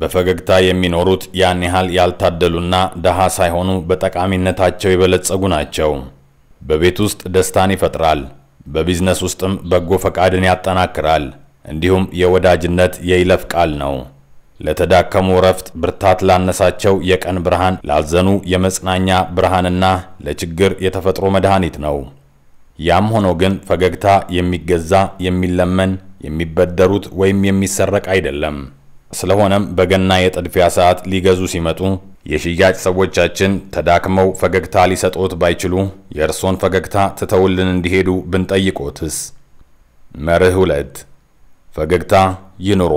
በፈገግታ የሚኖሩት ያን ያህል ያልታደሉና ደሃ ሳይሆኑ በጠቃሚነታቸው የበለጸጉ ናቸው። በቤት ውስጥ ደስታን ይፈጥራል። በቢዝነስ ውስጥም በጎ ፈቃድን ያጠናክራል። እንዲሁም የወዳጅነት የይለፍ ቃል ነው። ለተዳከሙ ረፍት፣ ብርታት ላነሳቸው የቀን ብርሃን፣ ላዘኑ የመጽናኛ ብርሃንና ለችግር የተፈጥሮ መድኃኒት ነው። ያም ሆኖ ግን ፈገግታ የሚገዛ የሚለመን፣ የሚበደሩት ወይም የሚሰረቅ አይደለም። ስለሆነም በገና የጥድፊያ ሰዓት ሊገዙ ሲመጡ የሽያጭ ሰዎቻችን ተዳክመው ፈገግታ ሊሰጡት ባይችሉ የእርሶን ፈገግታ ትተውልን እንዲሄዱ ብንጠይቆትስ? መርህ ሁለት ፈገግታ ይኑሮ።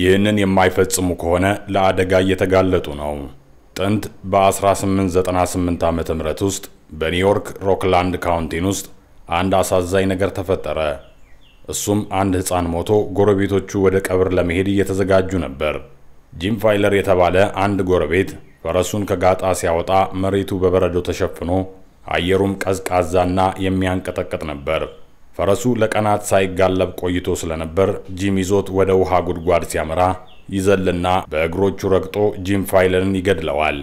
ይህንን የማይፈጽሙ ከሆነ ለአደጋ እየተጋለጡ ነው። ጥንት በ1898 ዓ ም ውስጥ በኒውዮርክ ሮክላንድ ካውንቲን ውስጥ አንድ አሳዛኝ ነገር ተፈጠረ። እሱም አንድ ሕፃን ሞቶ ጎረቤቶቹ ወደ ቀብር ለመሄድ እየተዘጋጁ ነበር። ጂም ፋይለር የተባለ አንድ ጎረቤት ፈረሱን ከጋጣ ሲያወጣ መሬቱ በበረዶ ተሸፍኖ አየሩም ቀዝቃዛና የሚያንቀጠቅጥ ነበር። ፈረሱ ለቀናት ሳይጋለብ ቆይቶ ስለነበር ጂም ይዞት ወደ ውሃ ጉድጓድ ሲያመራ ይዘልና በእግሮቹ ረግጦ ጂም ፋይለርን ይገድለዋል።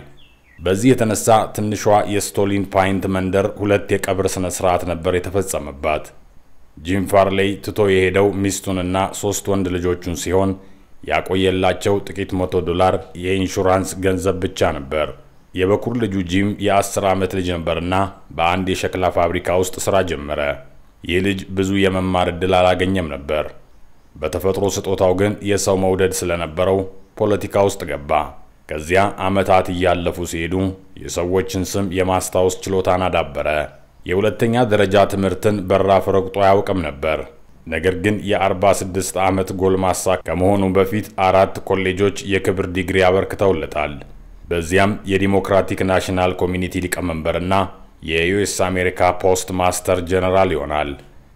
በዚህ የተነሳ ትንሿ የስቶሊን ፓይንት መንደር ሁለት የቀብር ስነ ስርዓት ነበር የተፈጸመባት። ጂም ፋርሌይ ትቶ የሄደው ሚስቱንና ሶስት ወንድ ልጆቹን ሲሆን ያቆየላቸው ጥቂት መቶ ዶላር የኢንሹራንስ ገንዘብ ብቻ ነበር። የበኩር ልጁ ጂም የ10 ዓመት ልጅ ነበርና በአንድ የሸክላ ፋብሪካ ውስጥ ሥራ ጀመረ። ይህ ልጅ ብዙ የመማር ዕድል አላገኘም ነበር። በተፈጥሮ ስጦታው ግን የሰው መውደድ ስለነበረው ፖለቲካ ውስጥ ገባ። ከዚያ ዓመታት እያለፉ ሲሄዱ የሰዎችን ስም የማስታወስ ችሎታን አዳበረ። የሁለተኛ ደረጃ ትምህርትን በራፍ ረግጦ አያውቅም ነበር። ነገር ግን የ46 ዓመት ጎልማሳ ከመሆኑ በፊት አራት ኮሌጆች የክብር ዲግሪ አበርክተውለታል። በዚያም የዲሞክራቲክ ናሽናል ኮሚኒቲ ሊቀመንበርና የዩኤስ አሜሪካ ፖስት ማስተር ጀነራል ይሆናል።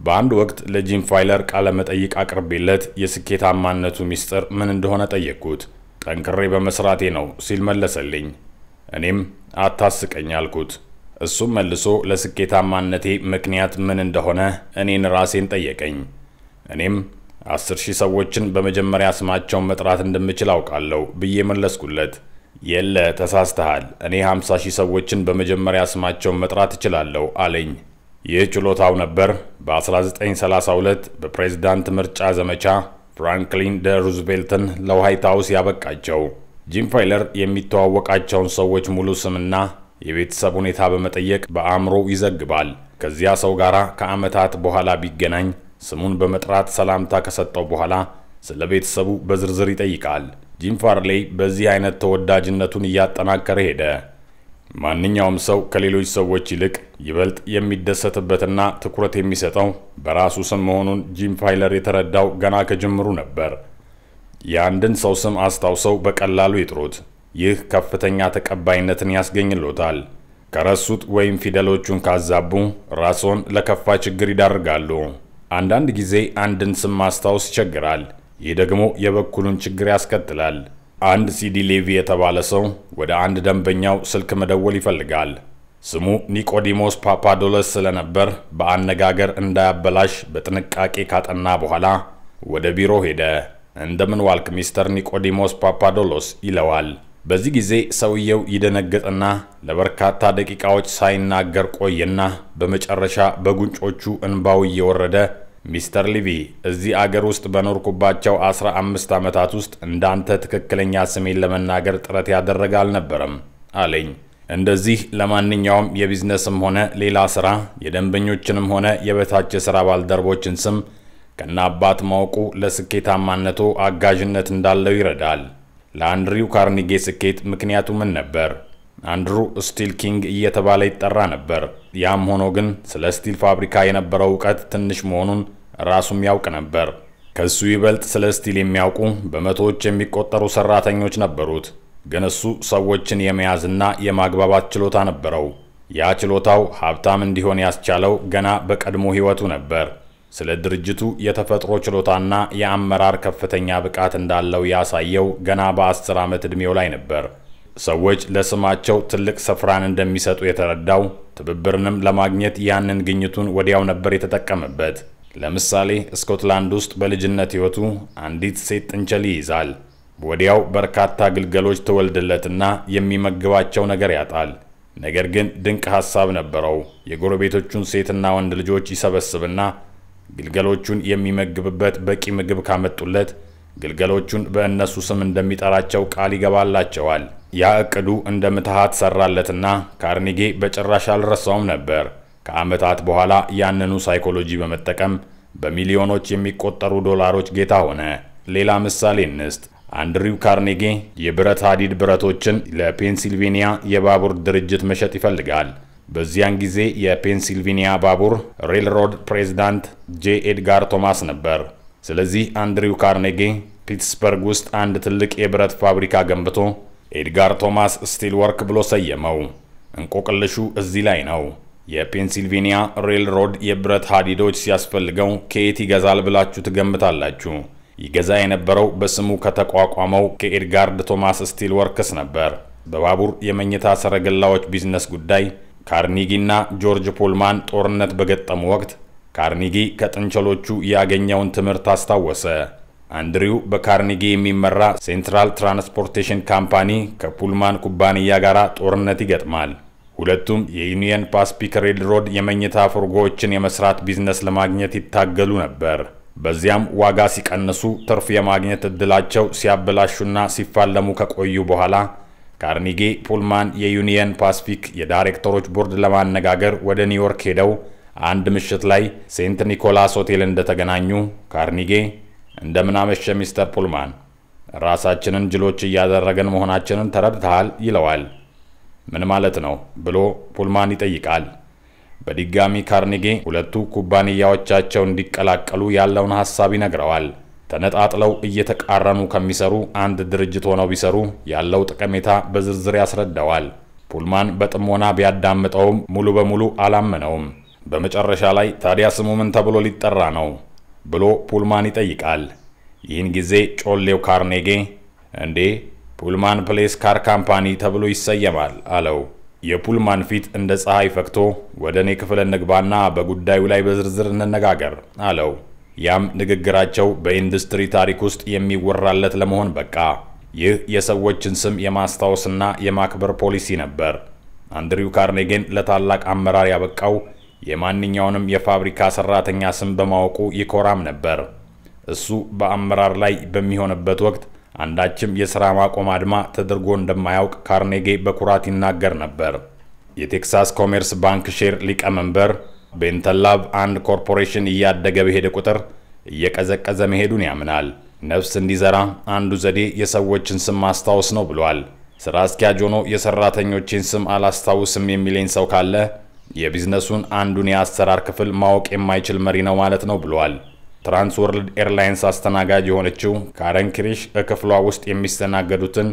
በአንድ ወቅት ለጂም ፋይለር ቃለ መጠይቅ አቅርቤለት የስኬታማነቱ ሚስጥር ምን እንደሆነ ጠየቅኩት። ጠንክሬ በመስራቴ ነው ሲል መለሰልኝ። እኔም አታስቀኝ አልኩት። እሱም መልሶ ለስኬታማነቴ ምክንያት ምን እንደሆነ እኔን ራሴን ጠየቀኝ። እኔም አስር ሺህ ሰዎችን በመጀመሪያ ስማቸውን መጥራት እንደምችል አውቃለሁ ብዬ መለስኩለት። የለ ተሳስተሃል፣ እኔ ሀምሳ ሺህ ሰዎችን በመጀመሪያ ስማቸውን መጥራት እችላለሁ አለኝ። ይህ ችሎታው ነበር በ1932 በፕሬዝዳንት ምርጫ ዘመቻ ፍራንክሊን ደ ሩዝቬልትን ለዋይት ሀውስ ያበቃቸው። ጂም ፋይለር የሚተዋወቃቸውን ሰዎች ሙሉ ስምና የቤተሰብ ሁኔታ በመጠየቅ በአእምሮ ይዘግባል። ከዚያ ሰው ጋር ከዓመታት በኋላ ቢገናኝ ስሙን በመጥራት ሰላምታ ከሰጠው በኋላ ስለ ቤተሰቡ በዝርዝር ይጠይቃል። ጂም ፋርሌይ በዚህ አይነት ተወዳጅነቱን እያጠናከረ ሄደ። ማንኛውም ሰው ከሌሎች ሰዎች ይልቅ ይበልጥ የሚደሰትበትና ትኩረት የሚሰጠው በራሱ ስም መሆኑን ጂም ፋይለር የተረዳው ገና ከጅምሩ ነበር። የአንድን ሰው ስም አስታውሰው በቀላሉ ይጥሩት፣ ይህ ከፍተኛ ተቀባይነትን ያስገኝሎታል። ከረሱት ወይም ፊደሎቹን ካዛቡ ራስዎን ለከፋ ችግር ይዳርጋሉ። አንዳንድ ጊዜ አንድን ስም ማስታወስ ይቸግራል። ይህ ደግሞ የበኩሉን ችግር ያስከትላል። አንድ ሲዲ ሌቪ የተባለ ሰው ወደ አንድ ደንበኛው ስልክ መደወል ይፈልጋል። ስሙ ኒቆዲሞስ ፓፓዶለስ ስለነበር በአነጋገር እንዳያበላሽ በጥንቃቄ ካጠና በኋላ ወደ ቢሮ ሄደ። እንደምን ዋልክ ሚስተር ኒቆዲሞስ ፓፓዶሎስ ይለዋል። በዚህ ጊዜ ሰውየው ይደነገጠና ለበርካታ ደቂቃዎች ሳይናገር ቆየና በመጨረሻ በጉንጮቹ እንባው እየወረደ ሚስተር ሊቪ እዚህ አገር ውስጥ በኖርኩባቸው አስራ አምስት ዓመታት ውስጥ እንዳንተ ትክክለኛ ስሜን ለመናገር ጥረት ያደረገ አልነበረም አለኝ። እንደዚህ ለማንኛውም የቢዝነስም ሆነ ሌላ ስራ የደንበኞችንም ሆነ የበታች ስራ ባልደረቦችን ስም ከነ አባት ማወቁ ለስኬታማነቱ አጋዥነት እንዳለው ይረዳል። ለአንድሪው ካርኒጌ ስኬት ምክንያቱ ምን ነበር? አንድሩ ስቲል ኪንግ እየተባለ ይጠራ ነበር። ያም ሆኖ ግን ስለ ስቲል ፋብሪካ የነበረው እውቀት ትንሽ መሆኑን ራሱም ያውቅ ነበር። ከሱ ይበልጥ ስለ ስቲል የሚያውቁ በመቶዎች የሚቆጠሩ ሰራተኞች ነበሩት። ግን እሱ ሰዎችን የመያዝና የማግባባት ችሎታ ነበረው። ያ ችሎታው ሀብታም እንዲሆን ያስቻለው ገና በቀድሞ ህይወቱ ነበር። ስለ ድርጅቱ የተፈጥሮ ችሎታና የአመራር ከፍተኛ ብቃት እንዳለው ያሳየው ገና በአስር ዓመት ዕድሜው ላይ ነበር። ሰዎች ለስማቸው ትልቅ ስፍራን እንደሚሰጡ የተረዳው ትብብርንም ለማግኘት ያንን ግኝቱን ወዲያው ነበር የተጠቀመበት። ለምሳሌ ስኮትላንድ ውስጥ በልጅነት ሕይወቱ አንዲት ሴት ጥንቸል ይይዛል። ወዲያው በርካታ ግልገሎች ትወልድለትና የሚመግባቸው ነገር ያጣል። ነገር ግን ድንቅ ሐሳብ ነበረው። የጎረቤቶቹን ሴትና ወንድ ልጆች ይሰበስብና ግልገሎቹን የሚመግብበት በቂ ምግብ ካመጡለት ግልገሎቹን በእነሱ ስም እንደሚጠራቸው ቃል ይገባላቸዋል። ያ እቅዱ እንደ ምትሃት ሰራለትና ካርኒጌ በጭራሽ አልረሳውም ነበር። ከዓመታት በኋላ ያንኑ ሳይኮሎጂ በመጠቀም በሚሊዮኖች የሚቆጠሩ ዶላሮች ጌታ ሆነ። ሌላ ምሳሌ እንስጥ። አንድሪው ካርኔጌ የብረት ሀዲድ ብረቶችን ለፔንሲልቬንያ የባቡር ድርጅት መሸጥ ይፈልጋል። በዚያን ጊዜ የፔንሲልቬኒያ ባቡር ሬልሮድ ፕሬዝዳንት ጄ ኤድጋር ቶማስ ነበር። ስለዚህ አንድሪው ካርኔጌ ፒትስበርግ ውስጥ አንድ ትልቅ የብረት ፋብሪካ ገንብቶ ኤድጋር ቶማስ ስቲል ወርክ ብሎ ሰየመው። እንቆቅልሹ እዚህ ላይ ነው። የፔንሲልቬኒያ ሬልሮድ የብረት ሀዲዶች ሲያስፈልገው ከየት ይገዛል ብላችሁ ትገምታላችሁ? ይገዛ የነበረው በስሙ ከተቋቋመው ከኤድጋርድ ቶማስ ስቲል ወርክስ ነበር። በባቡር የመኝታ ሰረገላዎች ቢዝነስ ጉዳይ ካርኒጊና ጆርጅ ፑልማን ጦርነት በገጠሙ ወቅት ካርኒጊ ከጥንቸሎቹ ያገኘውን ትምህርት አስታወሰ። አንድሪው በካርኒጊ የሚመራ ሴንትራል ትራንስፖርቴሽን ካምፓኒ ከፑልማን ኩባንያ ጋር ጦርነት ይገጥማል። ሁለቱም የዩኒየን ፓስፒክ ሬልሮድ የመኝታ ፍርጎዎችን የመስራት ቢዝነስ ለማግኘት ይታገሉ ነበር። በዚያም ዋጋ ሲቀንሱ ትርፍ የማግኘት እድላቸው ሲያበላሹና ሲፋለሙ ከቆዩ በኋላ ካርኒጌ ፑልማን የዩኒየን ፓስፊክ የዳይሬክተሮች ቦርድ ለማነጋገር ወደ ኒውዮርክ ሄደው አንድ ምሽት ላይ ሴንት ኒኮላስ ሆቴል እንደተገናኙ ካርኒጌ እንደምናመሸ ሚስተር ፑልማን፣ ራሳችንን ጅሎች እያደረገን መሆናችንን ተረድተሃል ይለዋል። ምን ማለት ነው ብሎ ፑልማን ይጠይቃል። በድጋሚ ካርኒጌ ሁለቱ ኩባንያዎቻቸው እንዲቀላቀሉ ያለውን ሀሳብ ይነግረዋል። ተነጣጥለው እየተቃረኑ ከሚሰሩ አንድ ድርጅት ሆነው ቢሰሩ ያለው ጠቀሜታ በዝርዝር ያስረዳዋል። ፑልማን በጥሞና ቢያዳምጠውም ሙሉ በሙሉ አላመነውም። በመጨረሻ ላይ ታዲያ ስሙ ምን ተብሎ ሊጠራ ነው ብሎ ፑልማን ይጠይቃል። ይህን ጊዜ ጮሌው ካርኔጌ እንዴ ፑልማን ፕሌስ ካር ካምፓኒ ተብሎ ይሰየማል አለው። የፑልማን ፊት እንደ ፀሐይ ፈክቶ ወደ እኔ ክፍል እንግባና በጉዳዩ ላይ በዝርዝር እንነጋገር አለው። ያም ንግግራቸው በኢንዱስትሪ ታሪክ ውስጥ የሚወራለት ለመሆን በቃ። ይህ የሰዎችን ስም የማስታወስና የማክበር ፖሊሲ ነበር። አንድሪው ካርኔጌን ለታላቅ አመራር ያበቃው የማንኛውንም የፋብሪካ ሰራተኛ ስም በማወቁ ይኮራም ነበር። እሱ በአመራር ላይ በሚሆንበት ወቅት አንዳችም የሥራ ማቆም አድማ ተደርጎ እንደማያውቅ ካርኔጌ በኩራት ይናገር ነበር። የቴክሳስ ኮሜርስ ባንክ ሼር ሊቀመንበር ቤንተላቭ አንድ ኮርፖሬሽን እያደገ በሄደ ቁጥር እየቀዘቀዘ መሄዱን ያምናል። ነፍስ እንዲዘራ አንዱ ዘዴ የሰዎችን ስም ማስታወስ ነው ብሏል። ስራ አስኪያጅ ሆኖ የሰራተኞችን ስም አላስታውስም የሚለኝ ሰው ካለ የቢዝነሱን አንዱን የአሰራር ክፍል ማወቅ የማይችል መሪ ነው ማለት ነው ብሏል። ትራንስወርልድ ኤርላይንስ አስተናጋጅ የሆነችው ካረን ክሪሽ ክፍሏ ውስጥ የሚስተናገዱትን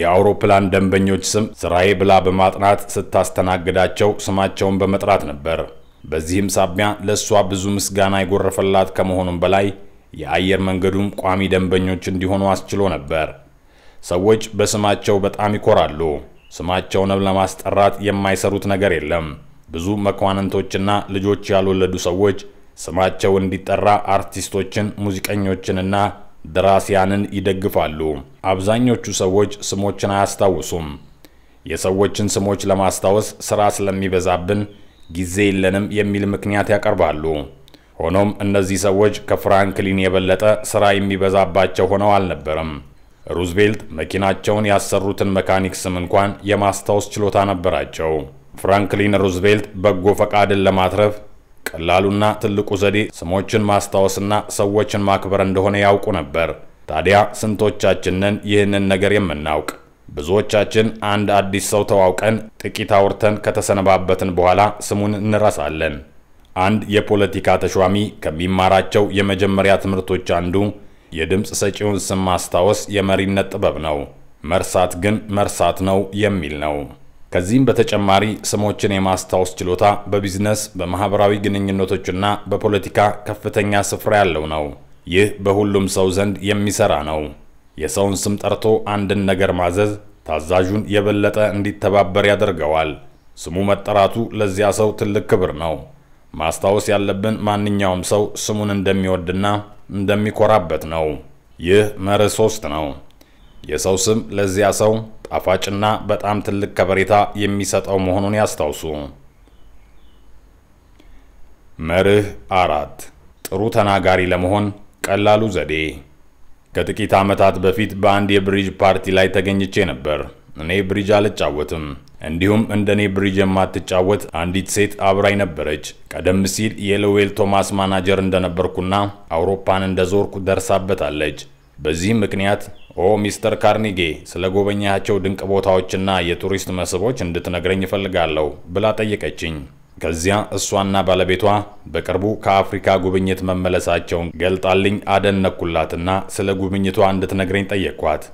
የአውሮፕላን ደንበኞች ስም ስራዬ ብላ በማጥናት ስታስተናግዳቸው ስማቸውን በመጥራት ነበር። በዚህም ሳቢያ ለእሷ ብዙ ምስጋና የጎረፈላት ከመሆኑም በላይ የአየር መንገዱም ቋሚ ደንበኞች እንዲሆኑ አስችሎ ነበር። ሰዎች በስማቸው በጣም ይኮራሉ። ስማቸውንም ለማስጠራት የማይሰሩት ነገር የለም። ብዙ መኳንንቶችና ልጆች ያልወለዱ ሰዎች ስማቸው እንዲጠራ አርቲስቶችን፣ ሙዚቀኞችንና ደራሲያንን ይደግፋሉ። አብዛኞቹ ሰዎች ስሞችን አያስታውሱም። የሰዎችን ስሞች ለማስታወስ ሥራ ስለሚበዛብን ጊዜ የለንም የሚል ምክንያት ያቀርባሉ። ሆኖም እነዚህ ሰዎች ከፍራንክሊን የበለጠ ስራ የሚበዛባቸው ሆነው አልነበረም። ሩዝቬልት መኪናቸውን ያሰሩትን መካኒክ ስም እንኳን የማስታወስ ችሎታ ነበራቸው። ፍራንክሊን ሩዝቬልት በጎ ፈቃድን ለማትረፍ ቀላሉና ትልቁ ዘዴ ስሞችን ማስታወስና ሰዎችን ማክበር እንደሆነ ያውቁ ነበር። ታዲያ ስንቶቻችንን ይህንን ነገር የምናውቅ? ብዙዎቻችን አንድ አዲስ ሰው ተዋውቀን ጥቂት አውርተን ከተሰነባበትን በኋላ ስሙን እንረሳለን። አንድ የፖለቲካ ተሿሚ ከሚማራቸው የመጀመሪያ ትምህርቶች አንዱ የድምፅ ሰጪውን ስም ማስታወስ የመሪነት ጥበብ ነው። መርሳት ግን መርሳት ነው የሚል ነው። ከዚህም በተጨማሪ ስሞችን የማስታወስ ችሎታ በቢዝነስ፣ በማህበራዊ ግንኙነቶችና በፖለቲካ ከፍተኛ ስፍራ ያለው ነው። ይህ በሁሉም ሰው ዘንድ የሚሰራ ነው። የሰውን ስም ጠርቶ አንድን ነገር ማዘዝ ታዛዡን የበለጠ እንዲተባበር ያደርገዋል። ስሙ መጠራቱ ለዚያ ሰው ትልቅ ክብር ነው። ማስታወስ ያለብን ማንኛውም ሰው ስሙን እንደሚወድና እንደሚኮራበት ነው። ይህ መርህ ሶስት ነው። የሰው ስም ለዚያ ሰው ጣፋጭና በጣም ትልቅ ከበሬታ የሚሰጠው መሆኑን ያስታውሱ። መርህ አራት ጥሩ ተናጋሪ ለመሆን ቀላሉ ዘዴ ከጥቂት ዓመታት በፊት በአንድ የብሪጅ ፓርቲ ላይ ተገኝቼ ነበር። እኔ ብሪጅ አልጫወትም። እንዲሁም እንደ እኔ ብሪጅ የማትጫወት አንዲት ሴት አብራኝ ነበረች። ቀደም ሲል የሎዌል ቶማስ ማናጀር እንደነበርኩና አውሮፓን እንደ ዞርኩ ደርሳበታለች። በዚህ ምክንያት ኦ ሚስተር ካርኒጌ ስለ ጎበኛቸው ድንቅ ቦታዎችና የቱሪስት መስህቦች እንድትነግረኝ እፈልጋለሁ ብላ ጠየቀችኝ። ከዚያ እሷና ባለቤቷ በቅርቡ ከአፍሪካ ጉብኝት መመለሳቸውን ገልጣልኝ አደነኩላትና ስለ ጉብኝቷ እንድትነግረኝ ጠየቅኳት።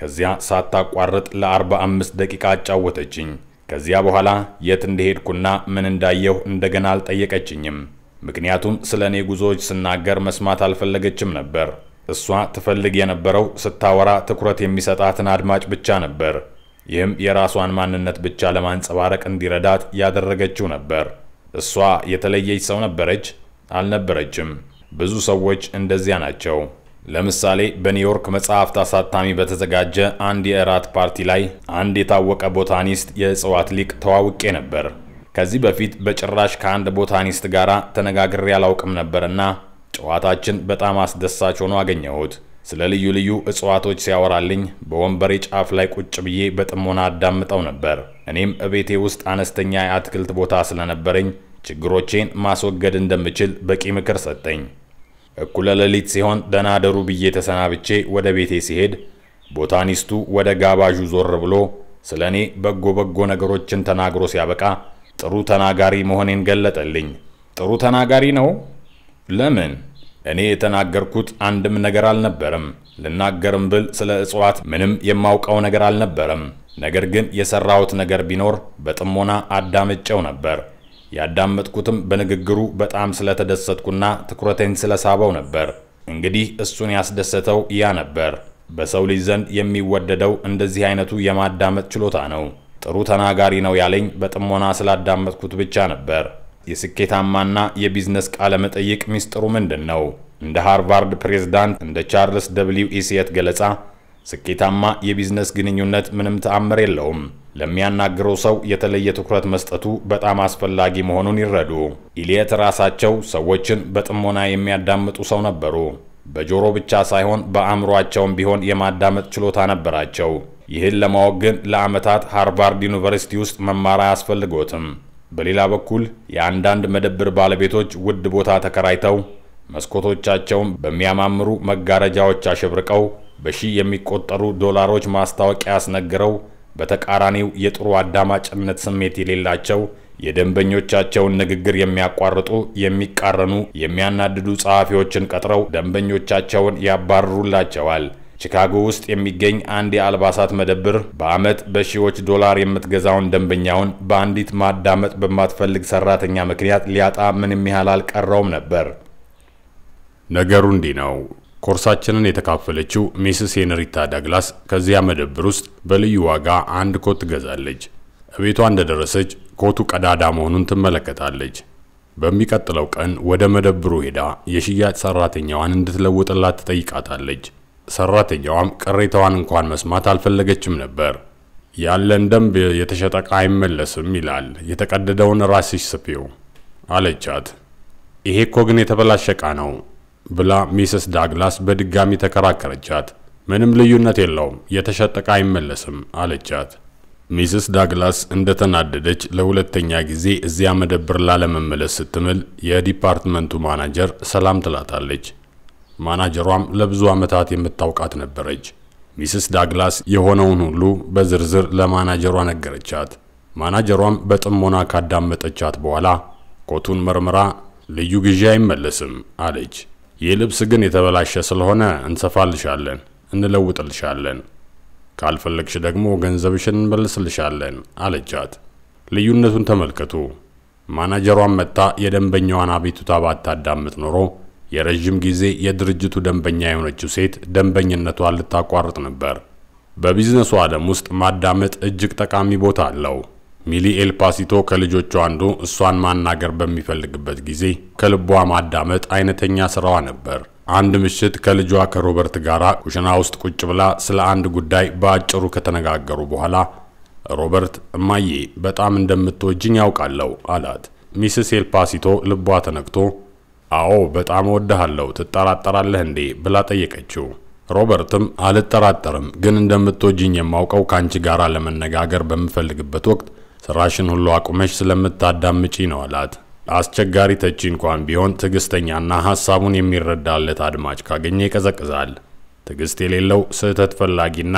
ከዚያ ሳታቋርጥ ለ45 ደቂቃ አጫወተችኝ። ከዚያ በኋላ የት እንደሄድኩና ምን እንዳየሁ እንደገና አልጠየቀችኝም። ምክንያቱም ስለ እኔ ጉዞዎች ስናገር መስማት አልፈለገችም ነበር። እሷ ትፈልግ የነበረው ስታወራ ትኩረት የሚሰጣትን አድማጭ ብቻ ነበር። ይህም የራሷን ማንነት ብቻ ለማንጸባረቅ እንዲረዳት ያደረገችው ነበር። እሷ የተለየች ሰው ነበረች አልነበረችም። ብዙ ሰዎች እንደዚያ ናቸው። ለምሳሌ በኒውዮርክ መጽሐፍት አሳታሚ በተዘጋጀ አንድ የእራት ፓርቲ ላይ አንድ የታወቀ ቦታኒስት የእጽዋት ሊቅ ተዋውቄ ነበር። ከዚህ በፊት በጭራሽ ከአንድ ቦታኒስት ጋር ተነጋግሬ አላውቅም ነበርና ጨዋታችን በጣም አስደሳች ሆኖ አገኘሁት። ስለ ልዩ ልዩ እጽዋቶች ሲያወራልኝ በወንበሬ ጫፍ ላይ ቁጭ ብዬ በጥሞና አዳምጠው ነበር። እኔም እቤቴ ውስጥ አነስተኛ የአትክልት ቦታ ስለነበረኝ ችግሮቼን ማስወገድ እንደምችል በቂ ምክር ሰጠኝ። እኩለ ሌሊት ሲሆን ደህና ብዬ ተሰናብቼ ወደ ቤቴ ሲሄድ ቦታኒስቱ ወደ ጋባዡ ዞር ብሎ ስለ እኔ በጎ በጎ ነገሮችን ተናግሮ ሲያበቃ ጥሩ ተናጋሪ መሆኔን ገለጠልኝ። ጥሩ ተናጋሪ ነው? ለምን? እኔ የተናገርኩት አንድም ነገር አልነበረም። ልናገርም ብል ስለ እጽዋት ምንም የማውቀው ነገር አልነበረም። ነገር ግን የሰራሁት ነገር ቢኖር በጥሞና አዳምጨው ነበር። ያዳመጥኩትም በንግግሩ በጣም ስለተደሰትኩና ትኩረቴን ስለሳበው ነበር። እንግዲህ እሱን ያስደሰተው ያ ነበር። በሰው ልጅ ዘንድ የሚወደደው እንደዚህ አይነቱ የማዳመጥ ችሎታ ነው። ጥሩ ተናጋሪ ነው ያለኝ በጥሞና ስላዳመጥኩት ብቻ ነበር። የስኬታማና የቢዝነስ ቃለ መጠይቅ ሚስጥሩ ምንድን ነው? እንደ ሃርቫርድ ፕሬዝዳንት እንደ ቻርልስ ደብሊው ኢሲየት ገለጻ ስኬታማ የቢዝነስ ግንኙነት ምንም ተአምር የለውም። ለሚያናግረው ሰው የተለየ ትኩረት መስጠቱ በጣም አስፈላጊ መሆኑን ይረዱ። ኢሊየት ራሳቸው ሰዎችን በጥሞና የሚያዳምጡ ሰው ነበሩ። በጆሮ ብቻ ሳይሆን በአእምሯቸውም ቢሆን የማዳመጥ ችሎታ ነበራቸው። ይህን ለማወቅ ግን ለዓመታት ሃርቫርድ ዩኒቨርሲቲ ውስጥ መማር አያስፈልጎትም። በሌላ በኩል የአንዳንድ መደብር ባለቤቶች ውድ ቦታ ተከራይተው መስኮቶቻቸውን በሚያማምሩ መጋረጃዎች አሸብርቀው በሺ የሚቆጠሩ ዶላሮች ማስታወቂያ አስነግረው በተቃራኒው የጥሩ አዳማጭነት ስሜት የሌላቸው የደንበኞቻቸውን ንግግር የሚያቋርጡ፣ የሚቃረኑ፣ የሚያናድዱ ጸሐፊዎችን ቀጥረው ደንበኞቻቸውን ያባርሩላቸዋል። ቺካጎ ውስጥ የሚገኝ አንድ የአልባሳት መደብር በአመት በሺዎች ዶላር የምትገዛውን ደንበኛውን በአንዲት ማዳመጥ በማትፈልግ ሰራተኛ ምክንያት ሊያጣ ምንም ያህል አልቀረውም ነበር። ነገሩ እንዲህ ነው። ኮርሳችንን የተካፈለችው ሚስስ ሄነሪታ ዳግላስ ከዚያ መደብር ውስጥ በልዩ ዋጋ አንድ ኮት ትገዛለች። እቤቷ እንደደረሰች ኮቱ ቀዳዳ መሆኑን ትመለከታለች። በሚቀጥለው ቀን ወደ መደብሩ ሄዳ የሽያጭ ሰራተኛዋን እንድትለውጥላት ትጠይቃታለች። ሰራተኛዋም ቅሬታዋን እንኳን መስማት አልፈለገችም ነበር። ያለን ደንብ የተሸጠ ዕቃ አይመለስም ይላል፣ የተቀደደውን ራስሽ ስፊው አለቻት። ይሄ እኮ ግን የተበላሸ ዕቃ ነው ብላ ሚስስ ዳግላስ በድጋሚ ተከራከረቻት። ምንም ልዩነት የለውም፣ የተሸጠ ዕቃ አይመለስም አለቻት። ሚስስ ዳግላስ እንደተናደደች ለሁለተኛ ጊዜ እዚያ መደብር ላለመመለስ ስትምል የዲፓርትመንቱ ማናጀር ሰላም ትላታለች። ማናጀሯም ለብዙ ዓመታት የምታውቃት ነበረች። ሚስስ ዳግላስ የሆነውን ሁሉ በዝርዝር ለማናጀሯ ነገረቻት። ማናጀሯም በጥሞና ካዳመጠቻት በኋላ ኮቱን መርምራ ልዩ ግዢ አይመለስም አለች። ይህ ልብስ ግን የተበላሸ ስለሆነ እንሰፋልሻለን፣ እንለውጥልሻለን፣ ካልፈለግሽ ደግሞ ገንዘብሽን እንመልስልሻለን አለቻት። ልዩነቱን ተመልከቱ። ማናጀሯን መጥታ የደንበኛዋን አቤቱታ ባታዳምጥ ኖሮ የረዥም ጊዜ የድርጅቱ ደንበኛ የሆነችው ሴት ደንበኝነቷን ልታቋርጥ ነበር። በቢዝነሱ ዓለም ውስጥ ማዳመጥ እጅግ ጠቃሚ ቦታ አለው። ሚሊ ኤልፓሲቶ ከልጆቹ አንዱ እሷን ማናገር በሚፈልግበት ጊዜ ከልቧ ማዳመጥ አይነተኛ ስራዋ ነበር። አንድ ምሽት ከልጇ ከሮበርት ጋር ኩሽና ውስጥ ቁጭ ብላ ስለ አንድ ጉዳይ በአጭሩ ከተነጋገሩ በኋላ ሮበርት እማዬ በጣም እንደምትወጅኝ ያውቃለሁ አላት። ሚስስ ኤልፓሲቶ ልቧ ተነክቶ አዎ በጣም እወድሃለሁ፣ ትጠራጠራለህ እንዴ ብላ ጠየቀችው። ሮበርትም አልጠራጠርም፣ ግን እንደምትወጂኝ የማውቀው ከአንቺ ጋር ለመነጋገር በምፈልግበት ወቅት ስራሽን ሁሉ አቁመሽ ስለምታዳምጪ ነው አላት። አስቸጋሪ ተቺ እንኳን ቢሆን ትዕግስተኛና ሐሳቡን የሚረዳለት አድማጭ ካገኘ ይቀዘቅዛል። ትዕግስት የሌለው ስህተት ፈላጊና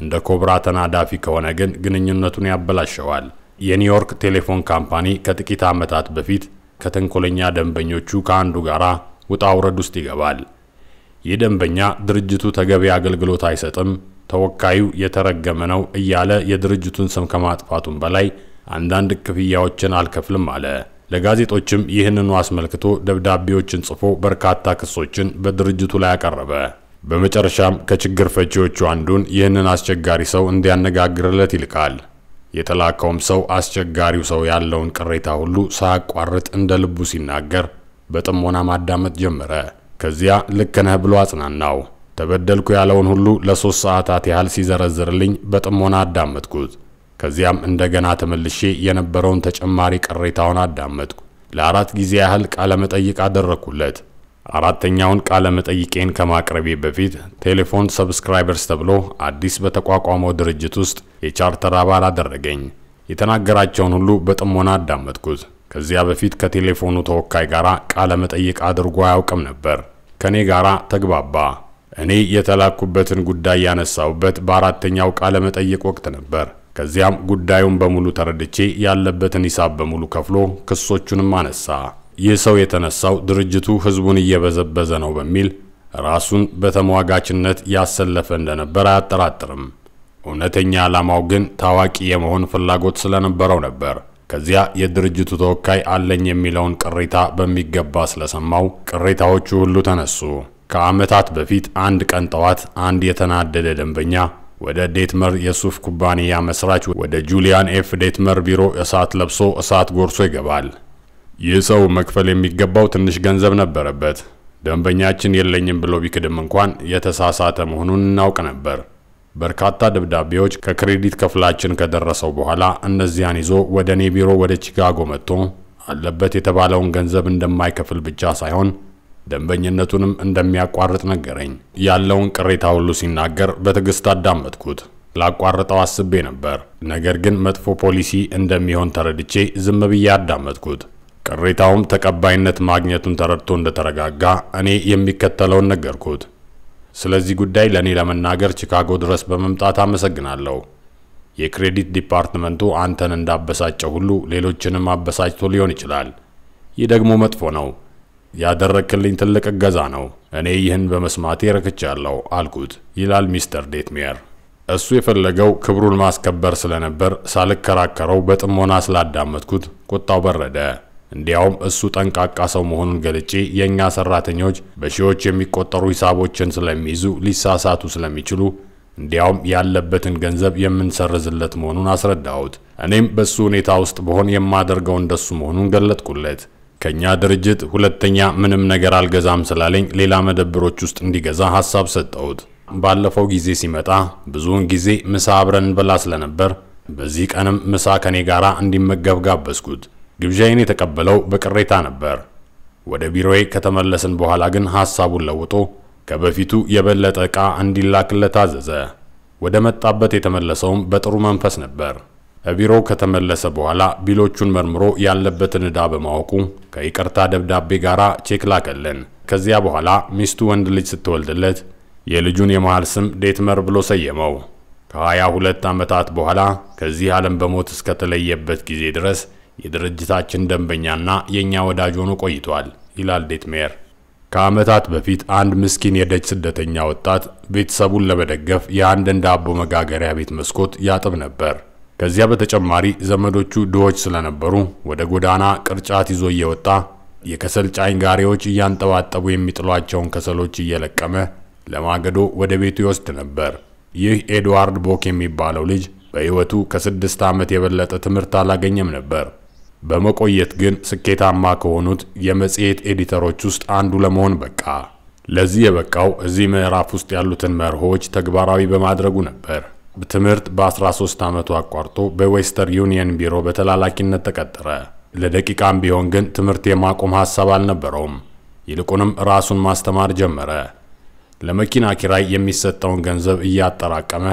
እንደ ኮብራ ተናዳፊ ከሆነ ግን ግንኙነቱን ያበላሸዋል። የኒውዮርክ ቴሌፎን ካምፓኒ ከጥቂት ዓመታት በፊት ከተንኮለኛ ደንበኞቹ ከአንዱ ጋር ውጣ ውረድ ውስጥ ይገባል። ይህ ደንበኛ ድርጅቱ ተገቢ አገልግሎት አይሰጥም፣ ተወካዩ የተረገመ ነው እያለ የድርጅቱን ስም ከማጥፋቱም በላይ አንዳንድ ክፍያዎችን አልከፍልም አለ። ለጋዜጦችም ይህንኑ አስመልክቶ ደብዳቤዎችን ጽፎ በርካታ ክሶችን በድርጅቱ ላይ አቀረበ። በመጨረሻም ከችግር ፈቺዎቹ አንዱን ይህንን አስቸጋሪ ሰው እንዲያነጋግርለት ይልካል። የተላከውም ሰው አስቸጋሪው ሰው ያለውን ቅሬታ ሁሉ ሳያቋርጥ እንደ ልቡ ሲናገር በጥሞና ማዳመጥ ጀመረ። ከዚያ ልክ ነህ ብሎ አጽናናው። ተበደልኩ ያለውን ሁሉ ለሶስት ሰዓታት ያህል ሲዘረዝርልኝ በጥሞና አዳመጥኩት። ከዚያም እንደገና ተመልሼ የነበረውን ተጨማሪ ቅሬታውን አዳመጥኩ። ለአራት ጊዜ ያህል ቃለ መጠይቅ አደረግኩለት። አራተኛውን ቃለ መጠይቄን ከማቅረቤ በፊት ቴሌፎን ሰብስክራይበርስ ተብሎ አዲስ በተቋቋመው ድርጅት ውስጥ የቻርተር አባል አደረገኝ። የተናገራቸውን ሁሉ በጥሞና አዳመጥኩት። ከዚያ በፊት ከቴሌፎኑ ተወካይ ጋር ቃለ መጠይቅ አድርጎ አያውቅም ነበር። ከእኔ ጋር ተግባባ። እኔ የተላኩበትን ጉዳይ ያነሳውበት በአራተኛው ቃለ መጠይቅ ወቅት ነበር። ከዚያም ጉዳዩን በሙሉ ተረድቼ ያለበትን ሂሳብ በሙሉ ከፍሎ ክሶቹንም አነሳ። ይህ ሰው የተነሳው ድርጅቱ ህዝቡን እየበዘበዘ ነው በሚል ራሱን በተሟጋችነት ያሰለፈ እንደነበር አያጠራጥርም። እውነተኛ ዓላማው ግን ታዋቂ የመሆን ፍላጎት ስለነበረው ነበር። ከዚያ የድርጅቱ ተወካይ አለኝ የሚለውን ቅሬታ በሚገባ ስለሰማው ቅሬታዎቹ ሁሉ ተነሱ። ከዓመታት በፊት አንድ ቀን ጠዋት አንድ የተናደደ ደንበኛ ወደ ዴትመር የሱፍ ኩባንያ መስራች ወደ ጁሊያን ኤፍ ዴትመር ቢሮ እሳት ለብሶ እሳት ጎርሶ ይገባል። ይህ ሰው መክፈል የሚገባው ትንሽ ገንዘብ ነበረበት። ደንበኛችን የለኝም ብሎ ቢክድም እንኳን የተሳሳተ መሆኑን እናውቅ ነበር። በርካታ ደብዳቤዎች ከክሬዲት ክፍላችን ከደረሰው በኋላ እነዚያን ይዞ ወደ እኔ ቢሮ ወደ ቺካጎ መጥቶ አለበት የተባለውን ገንዘብ እንደማይከፍል ብቻ ሳይሆን ደንበኝነቱንም እንደሚያቋርጥ ነገረኝ። ያለውን ቅሬታ ሁሉ ሲናገር በትዕግስት አዳመጥኩት። ላቋርጠው አስቤ ነበር፣ ነገር ግን መጥፎ ፖሊሲ እንደሚሆን ተረድቼ ዝም ብዬ አዳመጥኩት። ቅሬታውም ተቀባይነት ማግኘቱን ተረድቶ እንደተረጋጋ እኔ የሚከተለውን ነገርኩት። ስለዚህ ጉዳይ ለእኔ ለመናገር ቺካጎ ድረስ በመምጣት አመሰግናለሁ። የክሬዲት ዲፓርትመንቱ አንተን እንዳበሳጨው ሁሉ ሌሎችንም አበሳጭቶ ሊሆን ይችላል። ይህ ደግሞ መጥፎ ነው። ያደረግክልኝ ትልቅ እገዛ ነው። እኔ ይህን በመስማቴ ረክቻለሁ አልኩት፣ ይላል ሚስተር ዴትሜየር። እሱ የፈለገው ክብሩን ማስከበር ስለነበር ሳልከራከረው በጥሞና ስላዳመጥኩት ቁጣው በረደ። እንዲያውም እሱ ጠንቃቃ ሰው መሆኑን ገልጬ የእኛ ሰራተኞች በሺዎች የሚቆጠሩ ሂሳቦችን ስለሚይዙ ሊሳሳቱ ስለሚችሉ እንዲያውም ያለበትን ገንዘብ የምንሰርዝለት መሆኑን አስረዳሁት። እኔም በሱ ሁኔታ ውስጥ በሆን የማደርገው እንደሱ መሆኑን ገለጥኩለት። ከኛ ድርጅት ሁለተኛ ምንም ነገር አልገዛም ስላለኝ ሌላ መደብሮች ውስጥ እንዲገዛ ሀሳብ ሰጠሁት። ባለፈው ጊዜ ሲመጣ ብዙውን ጊዜ ምሳ አብረን እንበላ ስለነበር በዚህ ቀንም ምሳ ከኔ ጋር እንዲመገብ ጋበዝኩት። ግብዣይን የተቀበለው በቅሬታ ነበር። ወደ ቢሮዬ ከተመለስን በኋላ ግን ሐሳቡን ለውጦ ከበፊቱ የበለጠ ዕቃ እንዲላክለት አዘዘ። ወደ መጣበት የተመለሰውም በጥሩ መንፈስ ነበር። ከቢሮው ከተመለሰ በኋላ ቢሎቹን መርምሮ ያለበትን ዕዳ በማወቁ ከይቅርታ ደብዳቤ ጋር ቼክ ላከልን። ከዚያ በኋላ ሚስቱ ወንድ ልጅ ስትወልድለት የልጁን የመሃል ስም ዴትመር ብሎ ሰየመው። ከ22 ዓመታት በኋላ ከዚህ ዓለም በሞት እስከተለየበት ጊዜ ድረስ የድርጅታችን ደንበኛና የእኛ ወዳጅ ሆኖ ቆይቷል ይላል ዴትሜየር። ከዓመታት በፊት አንድ ምስኪን የደጅ ስደተኛ ወጣት ቤተሰቡን ለመደገፍ የአንድን ዳቦ መጋገሪያ ቤት መስኮት ያጥብ ነበር። ከዚያ በተጨማሪ ዘመዶቹ ድሆች ስለነበሩ ወደ ጎዳና ቅርጫት ይዞ እየወጣ የከሰል ጫኝ ጋሪዎች እያንጠባጠቡ የሚጥሏቸውን ከሰሎች እየለቀመ ለማገዶ ወደ ቤቱ ይወስድ ነበር። ይህ ኤድዋርድ ቦክ የሚባለው ልጅ በሕይወቱ ከስድስት ዓመት የበለጠ ትምህርት አላገኘም ነበር። በመቆየት ግን ስኬታማ ከሆኑት የመጽሔት ኤዲተሮች ውስጥ አንዱ ለመሆን በቃ። ለዚህ የበቃው እዚህ ምዕራፍ ውስጥ ያሉትን መርሆች ተግባራዊ በማድረጉ ነበር። ትምህርት በ13 ዓመቱ አቋርጦ በዌስተር ዩኒየን ቢሮ በተላላኪነት ተቀጠረ። ለደቂቃም ቢሆን ግን ትምህርት የማቆም ሀሳብ አልነበረውም። ይልቁንም ራሱን ማስተማር ጀመረ። ለመኪና ኪራይ የሚሰጠውን ገንዘብ እያጠራቀመ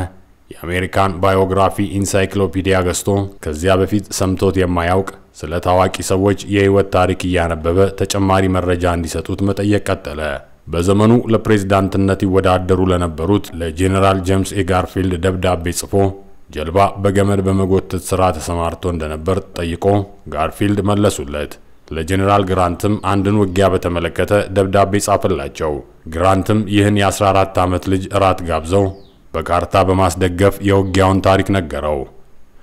የአሜሪካን ባዮግራፊ ኢንሳይክሎፒዲያ ገዝቶ ከዚያ በፊት ሰምቶት የማያውቅ ስለ ታዋቂ ሰዎች የህይወት ታሪክ እያነበበ ተጨማሪ መረጃ እንዲሰጡት መጠየቅ ቀጠለ። በዘመኑ ለፕሬዝዳንትነት ይወዳደሩ ለነበሩት ለጄኔራል ጄምስ ኤ ጋርፊልድ ደብዳቤ ጽፎ ጀልባ በገመድ በመጎተት ሥራ ተሰማርቶ እንደነበር ጠይቆ ጋርፊልድ መለሱለት። ለጄኔራል ግራንትም አንድን ውጊያ በተመለከተ ደብዳቤ ጻፈላቸው። ግራንትም ይህን የ14 ዓመት ልጅ እራት ጋብዘው በካርታ በማስደገፍ የውጊያውን ታሪክ ነገረው።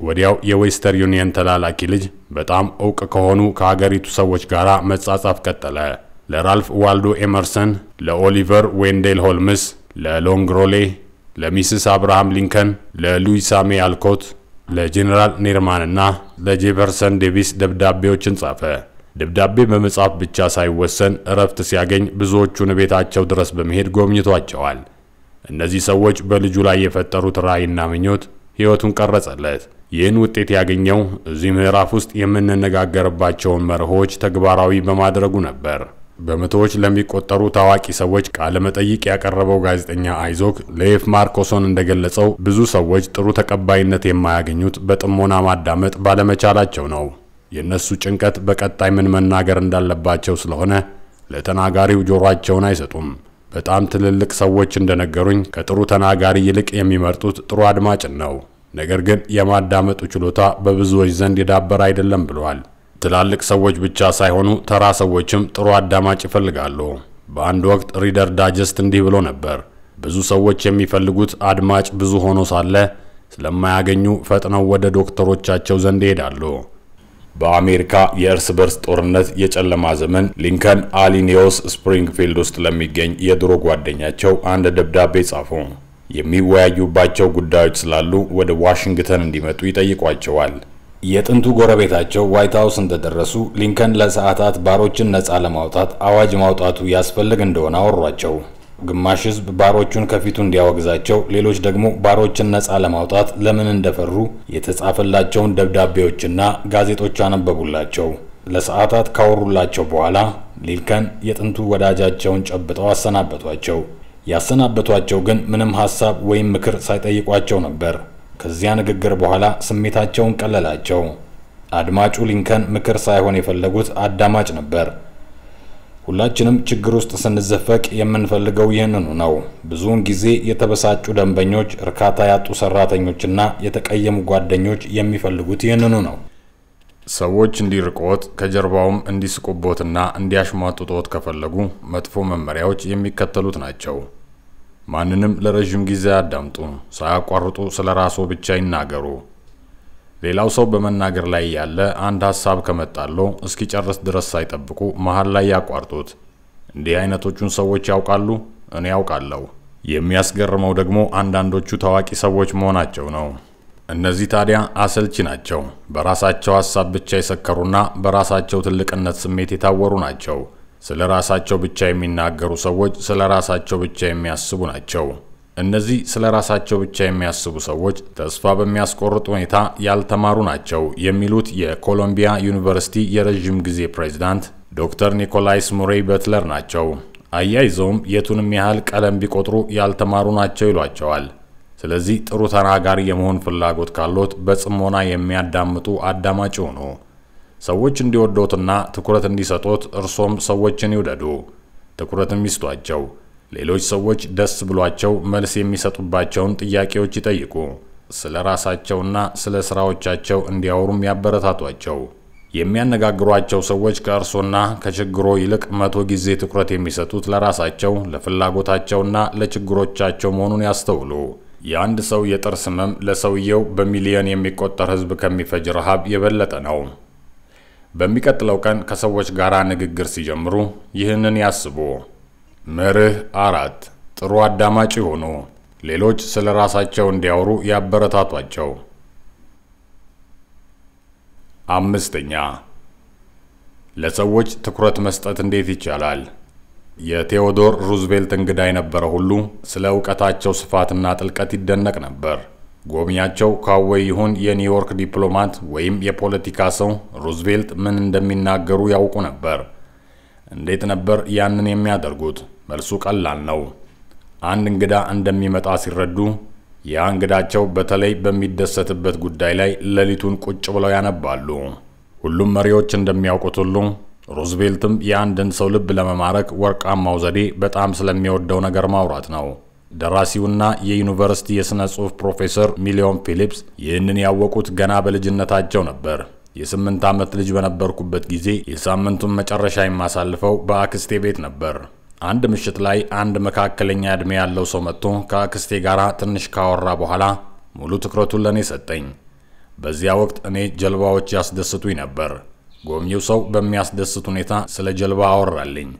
ወዲያው የዌስተር ዩኒየን ተላላኪ ልጅ በጣም እውቅ ከሆኑ ከሀገሪቱ ሰዎች ጋር መጻጻፍ ቀጠለ። ለራልፍ ዋልዶ ኤመርሰን፣ ለኦሊቨር ዌንዴል ሆልምስ፣ ለሎንግ ሮሌ፣ ለሚስስ አብርሃም ሊንከን፣ ለሉዊሳ ሜይ አልኮት፣ ለጄኔራል ኔርማንና ለጄፈርሰን ዴቪስ ደብዳቤዎችን ጻፈ። ደብዳቤ በመጻፍ ብቻ ሳይወሰን እረፍት ሲያገኝ ብዙዎቹን ቤታቸው ድረስ በመሄድ ጎብኝቷቸዋል። እነዚህ ሰዎች በልጁ ላይ የፈጠሩት ራዕይና ምኞት ሕይወቱን ቀረጸለት። ይህን ውጤት ያገኘው እዚህ ምዕራፍ ውስጥ የምንነጋገርባቸውን መርሆች ተግባራዊ በማድረጉ ነበር። በመቶዎች ለሚቆጠሩ ታዋቂ ሰዎች ቃለ መጠይቅ ያቀረበው ጋዜጠኛ አይዞክ ለኤፍ ማርኮሶን እንደገለጸው ብዙ ሰዎች ጥሩ ተቀባይነት የማያገኙት በጥሞና ማዳመጥ ባለመቻላቸው ነው። የእነሱ ጭንቀት በቀጣይ ምን መናገር እንዳለባቸው ስለሆነ ለተናጋሪው ጆሯቸውን አይሰጡም። በጣም ትልልቅ ሰዎች እንደነገሩኝ ከጥሩ ተናጋሪ ይልቅ የሚመርጡት ጥሩ አድማጭን ነው። ነገር ግን የማዳመጡ ችሎታ በብዙዎች ዘንድ የዳበረ አይደለም ብለዋል። ትላልቅ ሰዎች ብቻ ሳይሆኑ ተራ ሰዎችም ጥሩ አዳማጭ ይፈልጋሉ። በአንድ ወቅት ሪደር ዳጀስት እንዲህ ብሎ ነበር። ብዙ ሰዎች የሚፈልጉት አድማጭ ብዙ ሆኖ ሳለ ስለማያገኙ ፈጥነው ወደ ዶክተሮቻቸው ዘንድ ይሄዳሉ። በአሜሪካ የእርስ በርስ ጦርነት የጨለማ ዘመን ሊንከን አሊኒዮስ ስፕሪንግፊልድ ውስጥ ለሚገኝ የድሮ ጓደኛቸው አንድ ደብዳቤ ጻፉ። የሚወያዩባቸው ጉዳዮች ስላሉ ወደ ዋሽንግተን እንዲመጡ ይጠይቋቸዋል። የጥንቱ ጎረቤታቸው ዋይት ሀውስ እንደደረሱ ሊንከን ለሰዓታት ባሮችን ነፃ ለማውጣት አዋጅ ማውጣቱ ያስፈልግ እንደሆነ አወሯቸው። ግማሽ ህዝብ ባሮቹን ከፊቱ እንዲያወግዛቸው፣ ሌሎች ደግሞ ባሮችን ነፃ ለማውጣት ለምን እንደፈሩ የተጻፈላቸውን ደብዳቤዎችና ጋዜጦች አነበቡላቸው። ለሰዓታት ካወሩላቸው በኋላ ሊልከን የጥንቱ ወዳጃቸውን ጨብጠው አሰናበቷቸው። ያሰናበቷቸው ግን ምንም ሀሳብ ወይም ምክር ሳይጠይቋቸው ነበር። ከዚያ ንግግር በኋላ ስሜታቸውን ቀለላቸው። አድማጩ ሊንከን ምክር ሳይሆን የፈለጉት አዳማጭ ነበር። ሁላችንም ችግር ውስጥ ስንዘፈቅ የምንፈልገው ይህንኑ ነው። ብዙውን ጊዜ የተበሳጩ ደንበኞች፣ እርካታ ያጡ ሰራተኞችና የተቀየሙ ጓደኞች የሚፈልጉት ይህንኑ ነው። ሰዎች እንዲርቆት ከጀርባውም እንዲስቁቦትና እንዲያሽሟጥጦት ከፈለጉ መጥፎ መመሪያዎች የሚከተሉት ናቸው። ማንንም ለረዥም ጊዜ አዳምጡ። ሳያቋርጡ ስለ ራስዎ ብቻ ይናገሩ። ሌላው ሰው በመናገር ላይ ያለ አንድ ሀሳብ ከመጣለው እስኪጨርስ ድረስ ሳይጠብቁ መሀል ላይ ያቋርጡት። እንዲህ አይነቶቹን ሰዎች ያውቃሉ፣ እኔ ያውቃለሁ። የሚያስገርመው ደግሞ አንዳንዶቹ ታዋቂ ሰዎች መሆናቸው ነው። እነዚህ ታዲያ አሰልቺ ናቸው። በራሳቸው ሀሳብ ብቻ የሰከሩና በራሳቸው ትልቅነት ስሜት የታወሩ ናቸው። ስለ ራሳቸው ብቻ የሚናገሩ ሰዎች ስለ ራሳቸው ብቻ የሚያስቡ ናቸው። እነዚህ ስለ ራሳቸው ብቻ የሚያስቡ ሰዎች ተስፋ በሚያስቆርጥ ሁኔታ ያልተማሩ ናቸው የሚሉት የኮሎምቢያ ዩኒቨርሲቲ የረዥም ጊዜ ፕሬዝዳንት ዶክተር ኒኮላይስ ሙሬይ በትለር ናቸው። አያይዘውም የቱንም ያህል ቀለም ቢቆጥሩ ያልተማሩ ናቸው ይሏቸዋል። ስለዚህ ጥሩ ተናጋሪ የመሆን ፍላጎት ካሎት በጽሞና የሚያዳምጡ አዳማጭ ሆኑ። ሰዎች እንዲወዶትና ትኩረት እንዲሰጡት እርሶም ሰዎችን ይውደዱ፣ ትኩረትም ይስጧቸው። ሌሎች ሰዎች ደስ ብሏቸው መልስ የሚሰጡባቸውን ጥያቄዎች ይጠይቁ። ስለ ራሳቸውና ስለ ስራዎቻቸው እንዲያወሩም ያበረታቷቸው። የሚያነጋግሯቸው ሰዎች ከእርሶና ከችግሮ ይልቅ መቶ ጊዜ ትኩረት የሚሰጡት ለራሳቸው ለፍላጎታቸውና ለችግሮቻቸው መሆኑን ያስተውሉ። የአንድ ሰው የጥርስ ህመም ለሰውየው በሚሊዮን የሚቆጠር ህዝብ ከሚፈጅ ረሃብ የበለጠ ነው። በሚቀጥለው ቀን ከሰዎች ጋር ንግግር ሲጀምሩ ይህንን ያስቡ። መርህ አራት ጥሩ አዳማጭ ሆኖ ሌሎች ስለ ራሳቸው እንዲያወሩ ያበረታቷቸው። አምስተኛ ለሰዎች ትኩረት መስጠት እንዴት ይቻላል? የቴዎዶር ሩዝቬልት እንግዳ የነበረ ሁሉ ስለ እውቀታቸው ስፋትና ጥልቀት ይደነቅ ነበር። ጎብኛቸው ካወይ ይሁን የኒውዮርክ ዲፕሎማት ወይም የፖለቲካ ሰው ሩዝቬልት ምን እንደሚናገሩ ያውቁ ነበር። እንዴት ነበር ያንን የሚያደርጉት? መልሱ ቀላል ነው። አንድ እንግዳ እንደሚመጣ ሲረዱ ያ እንግዳቸው በተለይ በሚደሰትበት ጉዳይ ላይ ሌሊቱን ቁጭ ብለው ያነባሉ። ሁሉም መሪዎች እንደሚያውቁት ሁሉ ሩዝቬልትም የአንድን ሰው ልብ ለመማረክ ወርቃማው ዘዴ በጣም ስለሚወደው ነገር ማውራት ነው። ደራሲውና የዩኒቨርሲቲ የሥነ ጽሑፍ ፕሮፌሰር ሚሊዮን ፊሊፕስ ይህንን ያወቁት ገና በልጅነታቸው ነበር። የስምንት ዓመት ልጅ በነበርኩበት ጊዜ የሳምንቱን መጨረሻ የማሳልፈው በአክስቴ ቤት ነበር። አንድ ምሽት ላይ አንድ መካከለኛ ዕድሜ ያለው ሰው መጥቶ ከአክስቴ ጋር ትንሽ ካወራ በኋላ ሙሉ ትኩረቱን ለእኔ ሰጠኝ። በዚያ ወቅት እኔ ጀልባዎች ያስደስቱኝ ነበር። ጎብኚው ሰው በሚያስደስት ሁኔታ ስለ ጀልባ አወራልኝ።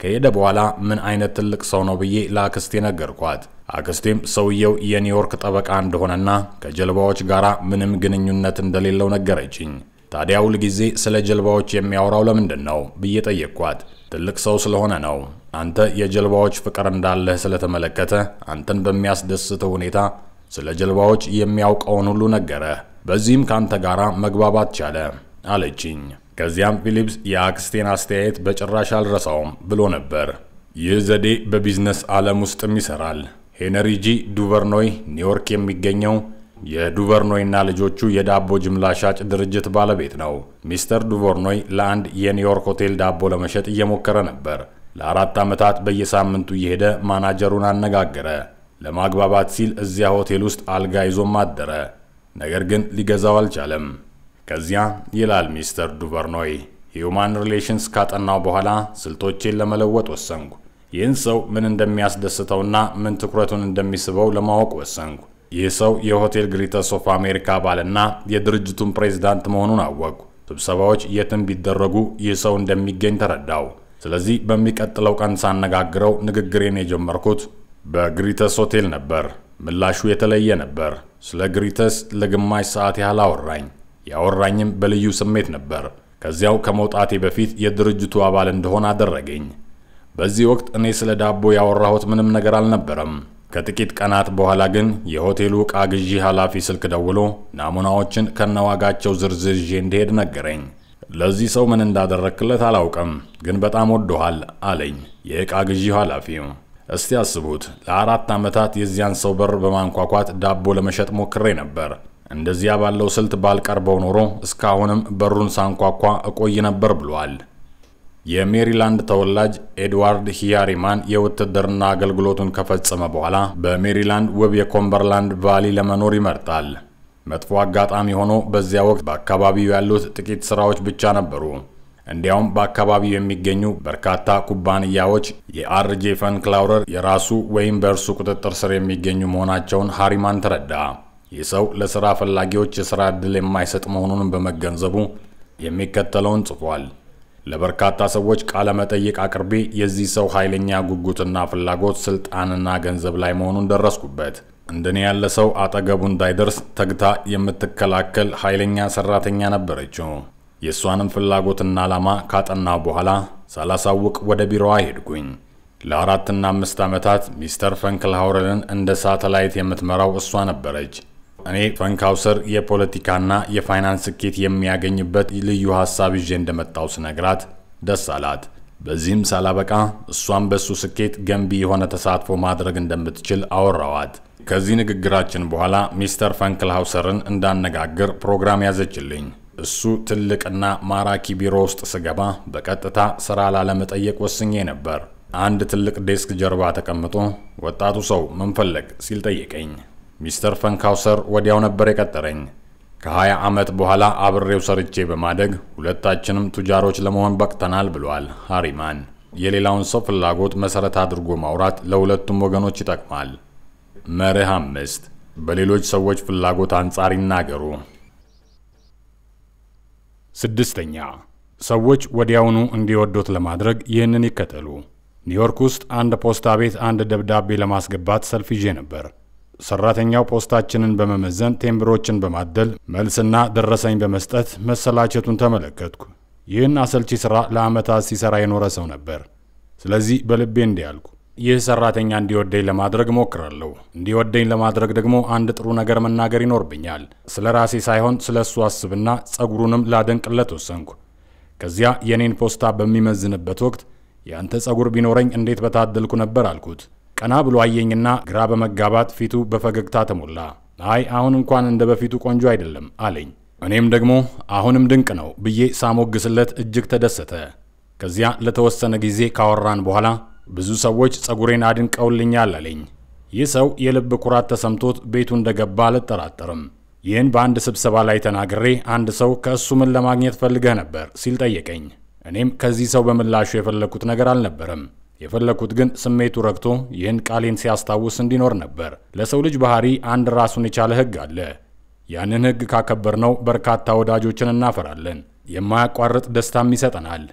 ከሄደ በኋላ ምን አይነት ትልቅ ሰው ነው ብዬ ለአክስቴ ነገርኳት። አክስቴም ሰውየው የኒውዮርክ ጠበቃ እንደሆነና ከጀልባዎች ጋር ምንም ግንኙነት እንደሌለው ነገረችኝ። ታዲያ ሁል ጊዜ ስለ ጀልባዎች የሚያወራው ለምንድን ነው ብዬ ጠየቅኳት። ትልቅ ሰው ስለሆነ ነው። አንተ የጀልባዎች ፍቅር እንዳለህ ስለተመለከተ አንተን በሚያስደስተው ሁኔታ ስለ ጀልባዎች የሚያውቀውን ሁሉ ነገረህ። በዚህም ከአንተ ጋር መግባባት ቻለ አለችኝ። ከዚያም ፊሊፕስ የአክስቴን አስተያየት በጭራሽ አልረሳውም ብሎ ነበር። ይህ ዘዴ በቢዝነስ ዓለም ውስጥም ይሰራል። ሄነሪጂ ዱቨርኖይ ኒውዮርክ የሚገኘው የዱቨርኖይና ልጆቹ የዳቦ ጅምላ ሻጭ ድርጅት ባለቤት ነው። ሚስተር ዱቨርኖይ ለአንድ የኒውዮርክ ሆቴል ዳቦ ለመሸጥ እየሞከረ ነበር። ለአራት ዓመታት በየሳምንቱ እየሄደ ማናጀሩን አነጋገረ። ለማግባባት ሲል እዚያ ሆቴል ውስጥ አልጋ ይዞም አደረ። ነገር ግን ሊገዛው አልቻለም። ከዚያ ይላል ሚስተር ዱቨርኖይ፣ ሂዩማን ሪሌሽንስ ካጠናው በኋላ ስልቶቼን ለመለወጥ ወሰንኩ። ይህን ሰው ምን እንደሚያስደስተውና ምን ትኩረቱን እንደሚስበው ለማወቅ ወሰንኩ። ይህ ሰው የሆቴል ግሪተስ ኦፍ አሜሪካ አባልና የድርጅቱን ፕሬዝዳንት መሆኑን አወቅኩ። ስብሰባዎች የትም ቢደረጉ ይህ ሰው እንደሚገኝ ተረዳው። ስለዚህ በሚቀጥለው ቀን ሳነጋግረው ንግግሬን የጀመርኩት በግሪተስ ሆቴል ነበር። ምላሹ የተለየ ነበር። ስለ ግሪተስ ለግማሽ ሰዓት ያህል አወራኝ። ያወራኝም በልዩ ስሜት ነበር። ከዚያው ከመውጣቴ በፊት የድርጅቱ አባል እንደሆን አደረገኝ። በዚህ ወቅት እኔ ስለ ዳቦ ያወራሁት ምንም ነገር አልነበረም። ከጥቂት ቀናት በኋላ ግን የሆቴሉ ዕቃ ግዢ ኃላፊ ስልክ ደውሎ ናሙናዎችን ከነዋጋቸው ዝርዝር ይዤ እንድሄድ ነገረኝ። ለዚህ ሰው ምን እንዳደረክለት አላውቅም፣ ግን በጣም ወዶሃል አለኝ የዕቃ ግዢ ኃላፊው። እስቲ አስቡት፣ ለአራት ዓመታት የዚያን ሰው በር በማንኳኳት ዳቦ ለመሸጥ ሞክሬ ነበር። እንደዚያ ባለው ስልት ባልቀርበው ኖሮ እስካሁንም በሩን ሳንኳኳ እቆይ ነበር ብሏል። የሜሪላንድ ተወላጅ ኤድዋርድ ሂያሪማን የውትድርና አገልግሎቱን ከፈጸመ በኋላ በሜሪላንድ ውብ የኮምበርላንድ ቫሊ ለመኖር ይመርጣል። መጥፎ አጋጣሚ ሆኖ በዚያ ወቅት በአካባቢው ያሉት ጥቂት ስራዎች ብቻ ነበሩ። እንዲያውም በአካባቢው የሚገኙ በርካታ ኩባንያዎች የአርጄ ፈንክላውረር የራሱ ወይም በእርሱ ቁጥጥር ስር የሚገኙ መሆናቸውን ሃሪማን ተረዳ። ይህ ሰው ለሥራ ፈላጊዎች የሥራ ዕድል የማይሰጥ መሆኑንም በመገንዘቡ የሚከተለውን ጽፏል። ለበርካታ ሰዎች ቃለ መጠይቅ አቅርቤ የዚህ ሰው ኃይለኛ ጉጉትና ፍላጎት ስልጣንና ገንዘብ ላይ መሆኑን ደረስኩበት። እንደኔ ያለ ሰው አጠገቡ እንዳይደርስ ተግታ የምትከላከል ኃይለኛ ሰራተኛ ነበረችው። የእሷንም ፍላጎትና ዓላማ ካጠናው በኋላ ሳላሳውቅ ወደ ቢሮዋ ሄድኩኝ። ለአራትና አምስት ዓመታት ሚስተር ፈንክል ሃውረልን እንደ ሳተላይት የምትመራው እሷ ነበረች። እኔ ፈንካውሰር የፖለቲካና የፋይናንስ ስኬት የሚያገኝበት ልዩ ሀሳብ ይዤ እንደመጣው ስነግራት ደስ አላት። በዚህም ሳላበቃ እሷም በእሱ ስኬት ገንቢ የሆነ ተሳትፎ ማድረግ እንደምትችል አወራዋት። ከዚህ ንግግራችን በኋላ ሚስተር ፈንክልሃውሰርን እንዳነጋግር ፕሮግራም ያዘችልኝ። እሱ ትልቅና ማራኪ ቢሮ ውስጥ ስገባ በቀጥታ ስራ ላለመጠየቅ ወስኜ ነበር። አንድ ትልቅ ዴስክ ጀርባ ተቀምጦ ወጣቱ ሰው ምን ፈለግ ሲል ጠየቀኝ። ሚስተር ፈንካውሰር ወዲያው ነበር የቀጠረኝ። ከ20 ዓመት በኋላ አብሬው ሰርቼ በማደግ ሁለታችንም ቱጃሮች ለመሆን በቅተናል ብሏል ሃሪማን። የሌላውን ሰው ፍላጎት መሠረት አድርጎ ማውራት ለሁለቱም ወገኖች ይጠቅማል። መርህ አምስት በሌሎች ሰዎች ፍላጎት አንጻር ይናገሩ። ስድስተኛ ሰዎች ወዲያውኑ እንዲወዱት ለማድረግ ይህንን ይከተሉ። ኒውዮርክ ውስጥ አንድ ፖስታ ቤት አንድ ደብዳቤ ለማስገባት ሰልፍ ይዤ ነበር። ሰራተኛው ፖስታችንን በመመዘን ቴምብሮችን በማደል መልስና ደረሰኝ በመስጠት መሰላቸቱን ተመለከትኩ። ይህን አሰልቺ ስራ ለአመታት ሲሰራ የኖረ ሰው ነበር። ስለዚህ በልቤ እንዲህ አልኩ፣ ይህ ሰራተኛ እንዲወደኝ ለማድረግ እሞክራለሁ። እንዲወደኝ ለማድረግ ደግሞ አንድ ጥሩ ነገር መናገር ይኖርብኛል። ስለ ራሴ ሳይሆን ስለ እሱ አስብና ጸጉሩንም ላደንቅለት ወሰንኩ። ከዚያ የኔን ፖስታ በሚመዝንበት ወቅት ያንተ ጸጉር ቢኖረኝ እንዴት በታደልኩ ነበር አልኩት። ቀና ብሎ አየኝና ግራ በመጋባት ፊቱ በፈገግታ ተሞላ። አይ አሁን እንኳን እንደ በፊቱ ቆንጆ አይደለም አለኝ። እኔም ደግሞ አሁንም ድንቅ ነው ብዬ ሳሞግስለት እጅግ ተደሰተ። ከዚያ ለተወሰነ ጊዜ ካወራን በኋላ ብዙ ሰዎች ጸጉሬን አድንቀውልኛል አለኝ። ይህ ሰው የልብ ኩራት ተሰምቶት ቤቱ እንደገባ አልጠራጠርም። ይህን በአንድ ስብሰባ ላይ ተናግሬ አንድ ሰው ከእሱ ምን ለማግኘት ፈልገህ ነበር ሲል ጠየቀኝ። እኔም ከዚህ ሰው በምላሹ የፈለግኩት ነገር አልነበረም። የፈለኩት ግን ስሜቱ ረግቶ ይህን ቃሌን ሲያስታውስ እንዲኖር ነበር። ለሰው ልጅ ባህሪ አንድ ራሱን የቻለ ህግ አለ። ያንን ህግ ካከበርነው በርካታ ወዳጆችን እናፈራለን። የማያቋርጥ ደስታም ይሰጠናል።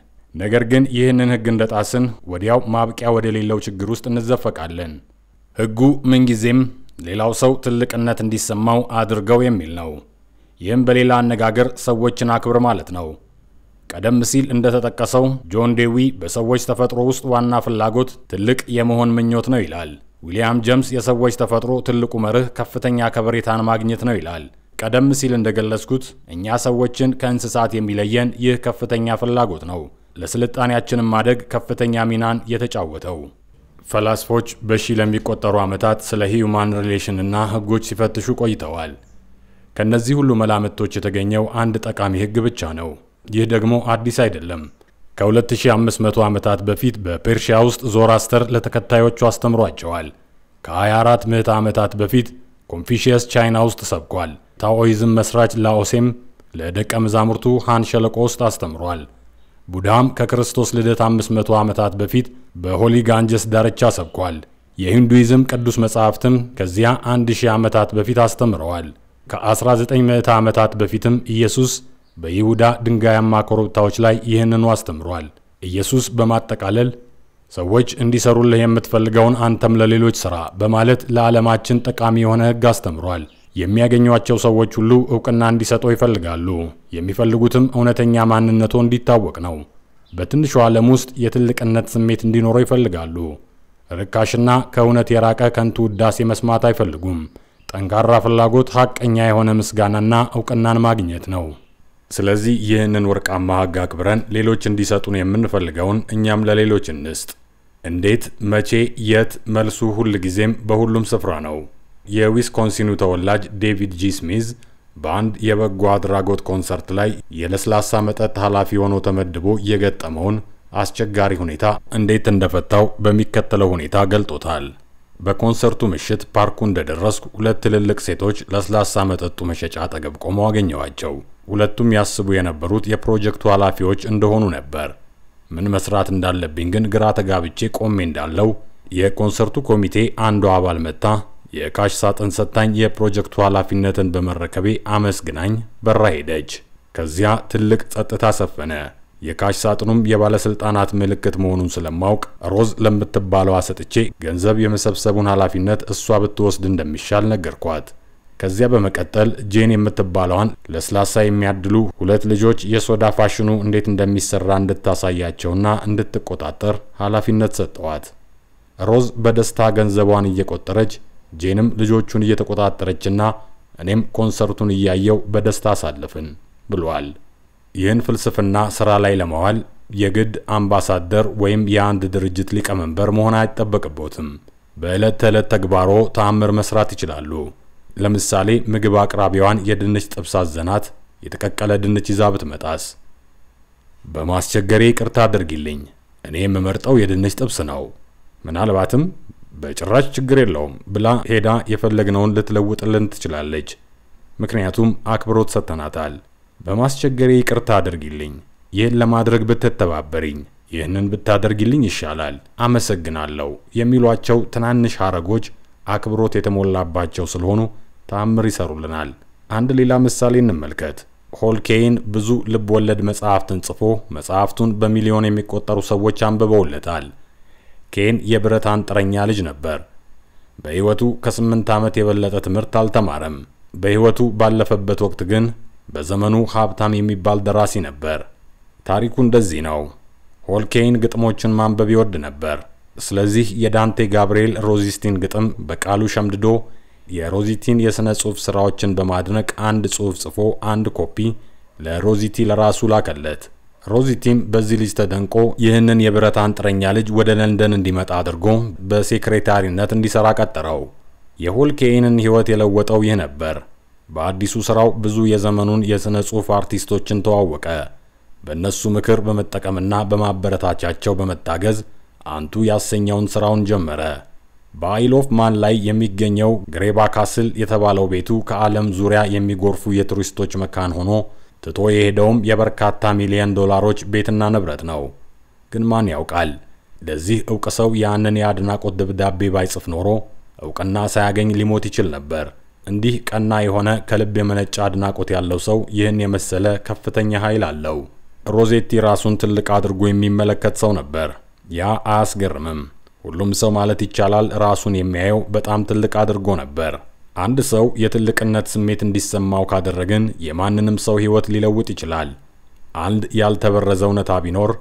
ነገር ግን ይህንን ህግ እንደጣስን ወዲያው ማብቂያ ወደ ሌለው ችግር ውስጥ እንዘፈቃለን። ህጉ ምንጊዜም ሌላው ሰው ትልቅነት እንዲሰማው አድርገው የሚል ነው። ይህም በሌላ አነጋገር ሰዎችን አክብር ማለት ነው። ቀደም ሲል እንደተጠቀሰው ጆን ዴዊ በሰዎች ተፈጥሮ ውስጥ ዋና ፍላጎት ትልቅ የመሆን ምኞት ነው ይላል። ዊሊያም ጀምስ የሰዎች ተፈጥሮ ትልቁ መርህ ከፍተኛ ከበሬታን ማግኘት ነው ይላል። ቀደም ሲል እንደገለጽኩት እኛ ሰዎችን ከእንስሳት የሚለየን ይህ ከፍተኛ ፍላጎት ነው፣ ለስልጣኔያችንም ማደግ ከፍተኛ ሚናን የተጫወተው። ፈላስፎች በሺ ለሚቆጠሩ ዓመታት ስለ ሂዩማን ሪሌሽን እና ህጎች ሲፈትሹ ቆይተዋል። ከእነዚህ ሁሉ መላምቶች የተገኘው አንድ ጠቃሚ ህግ ብቻ ነው። ይህ ደግሞ አዲስ አይደለም። ከ2500 ዓመታት በፊት በፔርሺያ ውስጥ ዞራስተር ለተከታዮቹ አስተምሯቸዋል። ከ24 ምዕተ ዓመታት በፊት ኮንፊሽየስ ቻይና ውስጥ ሰብኳል። ታኦይዝም መስራች ላኦሴም ለደቀ መዛሙርቱ ሃን ሸለቆ ውስጥ አስተምሯል። ቡድሃም ከክርስቶስ ልደት 500 ዓመታት በፊት በሆሊ ጋንጀስ ዳርቻ ሰብኳል። የሂንዱይዝም ቅዱስ መጽሐፍትም ከዚያ 1000 ዓመታት በፊት አስተምረዋል። ከ19 ምዕተ ዓመታት በፊትም ኢየሱስ በይሁዳ ድንጋያማ ኮረብታዎች ላይ ይህንኑ አስተምሯል። ኢየሱስ በማጠቃለል ሰዎች እንዲሰሩልህ የምትፈልገውን አንተም ለሌሎች ሥራ በማለት ለዓለማችን ጠቃሚ የሆነ ሕግ አስተምሯል። የሚያገኟቸው ሰዎች ሁሉ እውቅና እንዲሰጠው ይፈልጋሉ። የሚፈልጉትም እውነተኛ ማንነቶ እንዲታወቅ ነው። በትንሹ ዓለም ውስጥ የትልቅነት ስሜት እንዲኖረው ይፈልጋሉ። ርካሽና ከእውነት የራቀ ከንቱ ውዳሴ መስማት አይፈልጉም። ጠንካራ ፍላጎት ሐቀኛ የሆነ ምስጋናና እውቅናን ማግኘት ነው። ስለዚህ ይህንን ወርቃማ ሕግ አክብረን ሌሎች እንዲሰጡን የምንፈልገውን እኛም ለሌሎች እንስጥ። እንዴት፣ መቼ፣ የት? መልሱ ሁል ጊዜም በሁሉም ስፍራ ነው። የዊስኮንሲኑ ተወላጅ ዴቪድ ጂ ስሚዝ በአንድ የበጎ አድራጎት ኮንሰርት ላይ የለስላሳ መጠጥ ኃላፊ ሆኖ ተመድቦ የገጠመውን አስቸጋሪ ሁኔታ እንዴት እንደፈታው በሚከተለው ሁኔታ ገልጦታል። በኮንሰርቱ ምሽት ፓርኩ እንደደረስኩ ሁለት ትልልቅ ሴቶች ለስላሳ መጠጡ መሸጫ አጠገብ ቆመው አገኘዋቸው። ሁለቱም ያስቡ የነበሩት የፕሮጀክቱ ኃላፊዎች እንደሆኑ ነበር። ምን መስራት እንዳለብኝ ግን ግራ ተጋብቼ ቆሜ እንዳለው የኮንሰርቱ ኮሚቴ አንዱ አባል መታ የካሽ ሳጥን ሰጥታኝ የፕሮጀክቱ ኃላፊነትን በመረከቤ አመስግናኝ በራ ሄደች። ከዚያ ትልቅ ጸጥታ ሰፈነ። የካሽ ሳጥኑም የባለስልጣናት ምልክት መሆኑን ስለማውቅ ሮዝ ለምትባለው አሰጥቼ ገንዘብ የመሰብሰቡን ኃላፊነት እሷ ብትወስድ እንደሚሻል ነገርኳት። ከዚያ በመቀጠል ጄን የምትባለዋን ለስላሳ የሚያድሉ ሁለት ልጆች የሶዳ ፋሽኑ እንዴት እንደሚሰራ እንድታሳያቸውና እንድትቆጣጠር ኃላፊነት ሰጠዋት። ሮዝ በደስታ ገንዘቧን እየቆጠረች ጄንም ልጆቹን እየተቆጣጠረችና እኔም ኮንሰርቱን እያየው በደስታ አሳልፍን ብሏል። ይህን ፍልስፍና ስራ ላይ ለማዋል የግድ አምባሳደር ወይም የአንድ ድርጅት ሊቀመንበር መሆን አይጠበቅቦትም። በዕለት ተዕለት ተግባሮ ተአምር መስራት ይችላሉ። ለምሳሌ ምግብ አቅራቢዋን የድንች ጥብስ አዘናት የተቀቀለ ድንች ይዛ ብትመጣስ? በማስቸገሬ ይቅርታ አድርጊልኝ፣ እኔ የምመርጠው የድንች ጥብስ ነው። ምናልባትም በጭራሽ ችግር የለውም ብላ ሄዳ የፈለግነውን ልትለውጥልን ትችላለች። ምክንያቱም አክብሮት ሰጥተናታል። በማስቸገሬ ይቅርታ አድርጊልኝ፣ ይህን ለማድረግ ብትተባበሪኝ፣ ይህንን ብታደርጊልኝ ይሻላል፣ አመሰግናለሁ የሚሏቸው ትናንሽ ሐረጎች አክብሮት የተሞላባቸው ስለሆኑ ታምር ይሰሩልናል። አንድ ሌላ ምሳሌ እንመልከት። ሆልኬይን ብዙ ልብ ወለድ መጽሐፍትን ጽፎ መጽሐፍቱን በሚሊዮን የሚቆጠሩ ሰዎች አንብበውለታል። ኬን የብረት አንጥረኛ ልጅ ነበር። በሕይወቱ ከስምንት ዓመት የበለጠ ትምህርት አልተማረም። በሕይወቱ ባለፈበት ወቅት ግን በዘመኑ ሀብታም የሚባል ደራሲ ነበር። ታሪኩ እንደዚህ ነው። ሆልኬይን ግጥሞችን ማንበብ ይወድ ነበር። ስለዚህ የዳንቴ ጋብርኤል ሮዚስቲን ግጥም በቃሉ ሸምድዶ የሮዚቲን የሥነ ጽሑፍ ሥራዎችን በማድነቅ አንድ ጽሑፍ ጽፎ አንድ ኮፒ ለሮዚቲ ለራሱ ላከለት። ሮዚቲም በዚህ ልጅ ተደንቆ ይህንን የብረት አንጥረኛ ልጅ ወደ ለንደን እንዲመጣ አድርጎ በሴክሬታሪነት እንዲሰራ ቀጠረው። የሆልኬይንን ሕይወት የለወጠው ይህ ነበር። በአዲሱ ሥራው ብዙ የዘመኑን የሥነ ጽሑፍ አርቲስቶችን ተዋወቀ። በእነሱ ምክር በመጠቀምና በማበረታቻቸው በመታገዝ አንቱ ያሰኘውን ሥራውን ጀመረ። በአይሎፍ ማን ላይ የሚገኘው ግሬባ ካስል የተባለው ቤቱ ከዓለም ዙሪያ የሚጎርፉ የቱሪስቶች መካን ሆኖ ትቶ የሄደውም የበርካታ ሚሊዮን ዶላሮች ቤትና ንብረት ነው። ግን ማን ያውቃል? ለዚህ እውቅ ሰው ያንን የአድናቆት ደብዳቤ ባይጽፍ ኖሮ እውቅና ሳያገኝ ሊሞት ይችል ነበር። እንዲህ ቀና የሆነ ከልብ የመነጨ አድናቆት ያለው ሰው ይህን የመሰለ ከፍተኛ ኃይል አለው። ሮዜቲ ራሱን ትልቅ አድርጎ የሚመለከት ሰው ነበር። ያ አያስገርምም። ሁሉም ሰው ማለት ይቻላል ራሱን የሚያየው በጣም ትልቅ አድርጎ ነበር። አንድ ሰው የትልቅነት ስሜት እንዲሰማው ካደረግን የማንንም ሰው ህይወት ሊለውጥ ይችላል። አንድ ያልተበረዘ እውነታ ቢኖር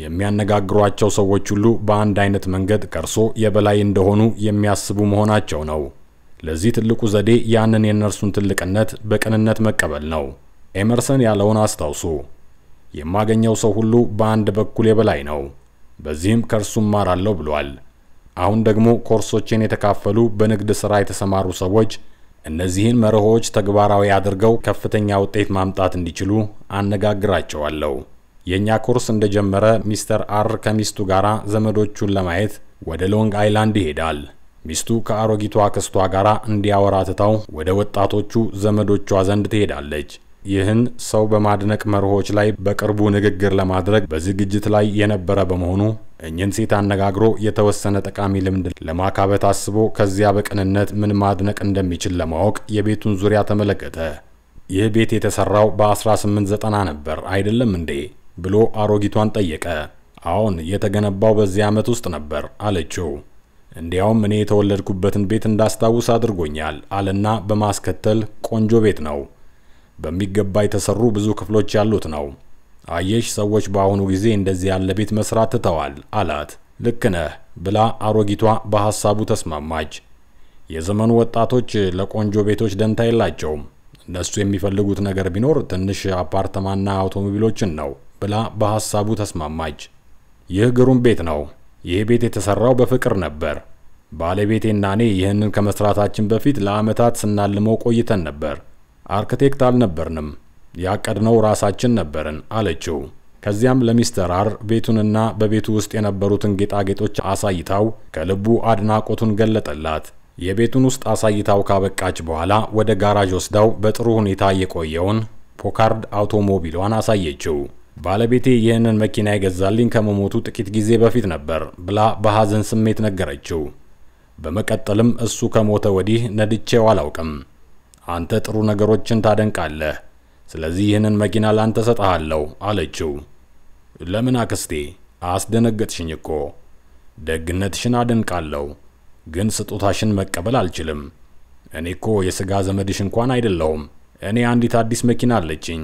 የሚያነጋግሯቸው ሰዎች ሁሉ በአንድ አይነት መንገድ ከእርሶ የበላይ እንደሆኑ የሚያስቡ መሆናቸው ነው። ለዚህ ትልቁ ዘዴ ያንን የእነርሱን ትልቅነት በቅንነት መቀበል ነው። ኤመርሰን ያለውን አስታውሱ። የማገኘው ሰው ሁሉ በአንድ በኩል የበላይ ነው። በዚህም ከእርሱ እማራለሁ ብሏል። አሁን ደግሞ ኮርሶችን የተካፈሉ በንግድ ሥራ የተሰማሩ ሰዎች እነዚህን መርሆዎች ተግባራዊ አድርገው ከፍተኛ ውጤት ማምጣት እንዲችሉ አነጋግራቸዋለሁ። የእኛ ኮርስ እንደጀመረ ሚስተር አር ከሚስቱ ጋር ዘመዶቹን ለማየት ወደ ሎንግ አይላንድ ይሄዳል። ሚስቱ ከአሮጊቷ ክስቷ ጋር እንዲያወራ ትታው ወደ ወጣቶቹ ዘመዶቿ ዘንድ ትሄዳለች። ይህን ሰው በማድነቅ መርሆች ላይ በቅርቡ ንግግር ለማድረግ በዝግጅት ላይ የነበረ በመሆኑ እኝን ሴት አነጋግሮ የተወሰነ ጠቃሚ ልምድ ለማካበት አስቦ ከዚያ በቅንነት ምን ማድነቅ እንደሚችል ለማወቅ የቤቱን ዙሪያ ተመለከተ። ይህ ቤት የተሰራው በ1890 ነበር አይደለም እንዴ? ብሎ አሮጊቷን ጠየቀ። አሁን የተገነባው በዚህ ዓመት ውስጥ ነበር አለችው። እንዲያውም እኔ የተወለድኩበትን ቤት እንዳስታውስ አድርጎኛል አለና በማስከተል ቆንጆ ቤት ነው በሚገባ የተሰሩ ብዙ ክፍሎች ያሉት ነው። አየሽ ሰዎች በአሁኑ ጊዜ እንደዚህ ያለ ቤት መስራት ትተዋል አላት። ልክ ነህ ብላ አሮጊቷ በሐሳቡ ተስማማች። የዘመኑ ወጣቶች ለቆንጆ ቤቶች ደንታ የላቸውም። እነሱ የሚፈልጉት ነገር ቢኖር ትንሽ አፓርተማና አውቶሞቢሎችን ነው ብላ በሐሳቡ ተስማማች። ይህ ግሩም ቤት ነው። ይህ ቤት የተሰራው በፍቅር ነበር። ባለቤቴና እኔ ይህንን ከመስራታችን በፊት ለዓመታት ስናልመው ቆይተን ነበር። አርክቴክት አልነበርንም፣ ያቀድነው ራሳችን ነበርን አለችው። ከዚያም ለሚስተር አር ቤቱንና በቤቱ ውስጥ የነበሩትን ጌጣጌጦች አሳይታው ከልቡ አድናቆቱን ገለጠላት። የቤቱን ውስጥ አሳይታው ካበቃች በኋላ ወደ ጋራዥ ወስዳው በጥሩ ሁኔታ የቆየውን ፖካርድ አውቶሞቢሏን አሳየችው። ባለቤቴ ይህንን መኪና ይገዛልኝ ከመሞቱ ጥቂት ጊዜ በፊት ነበር ብላ በሐዘን ስሜት ነገረችው። በመቀጠልም እሱ ከሞተ ወዲህ ነድቼው አላውቅም አንተ ጥሩ ነገሮችን ታደንቃለህ፣ ስለዚህ ይህንን መኪና ላንተ ሰጠሃለሁ አለችው። ለምን አክስቴ? አስደነገጥሽኝ እኮ። ደግነትሽን አደንቃለሁ፣ ግን ስጦታሽን መቀበል አልችልም። እኔ እኮ የሥጋ ዘመድሽ እንኳን አይደለሁም። እኔ አንዲት አዲስ መኪና አለችኝ።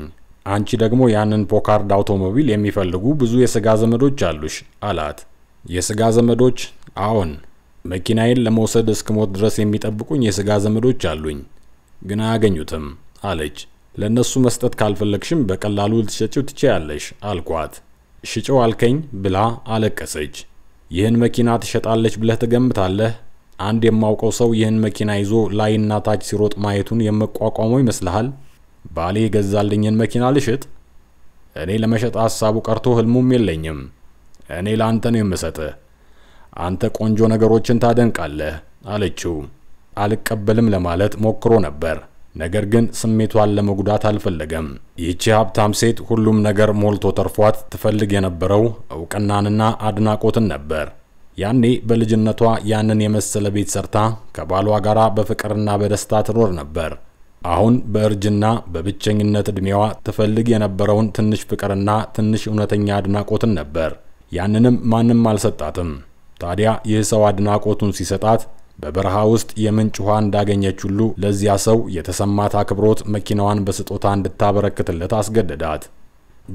አንቺ ደግሞ ያንን ፖካርድ አውቶሞቢል የሚፈልጉ ብዙ የሥጋ ዘመዶች አሉሽ አላት። የሥጋ ዘመዶች? አዎን፣ መኪናዬን ለመውሰድ እስክሞት ድረስ የሚጠብቁኝ የሥጋ ዘመዶች አሉኝ። ግን አያገኙትም አለች። ለእነሱ መስጠት ካልፈለግሽም በቀላሉ ልትሸጪው ትችያለሽ አልኳት። ሽጪው አልከኝ ብላ አለቀሰች። ይህን መኪና ትሸጣለች ብለህ ትገምታለህ? አንድ የማውቀው ሰው ይህን መኪና ይዞ ላይና ታች ሲሮጥ ማየቱን የመቋቋመው ይመስልሃል? ባሌ የገዛልኝን መኪና ልሽጥ? እኔ ለመሸጥ ሀሳቡ ቀርቶ ህልሙም የለኝም። እኔ ለአንተ ነው የምሰጥህ። አንተ ቆንጆ ነገሮችን ታደንቃለህ አለችው። አልቀበልም ለማለት ሞክሮ ነበር። ነገር ግን ስሜቷን ለመጉዳት አልፈለገም። ይህቺ ሀብታም ሴት ሁሉም ነገር ሞልቶ ተርፏት ትፈልግ የነበረው እውቅናንና አድናቆትን ነበር። ያኔ በልጅነቷ ያንን የመሰለ ቤት ሰርታ ከባሏ ጋር በፍቅርና በደስታ ትኖር ነበር። አሁን በእርጅና በብቸኝነት ዕድሜዋ ትፈልግ የነበረውን ትንሽ ፍቅርና ትንሽ እውነተኛ አድናቆትን ነበር። ያንንም ማንም አልሰጣትም። ታዲያ ይህ ሰው አድናቆቱን ሲሰጣት በበረሃ ውስጥ የምንጭ ውሃ እንዳገኘች ሁሉ ለዚያ ሰው የተሰማት አክብሮት መኪናዋን በስጦታ እንድታበረክትለት አስገደዳት።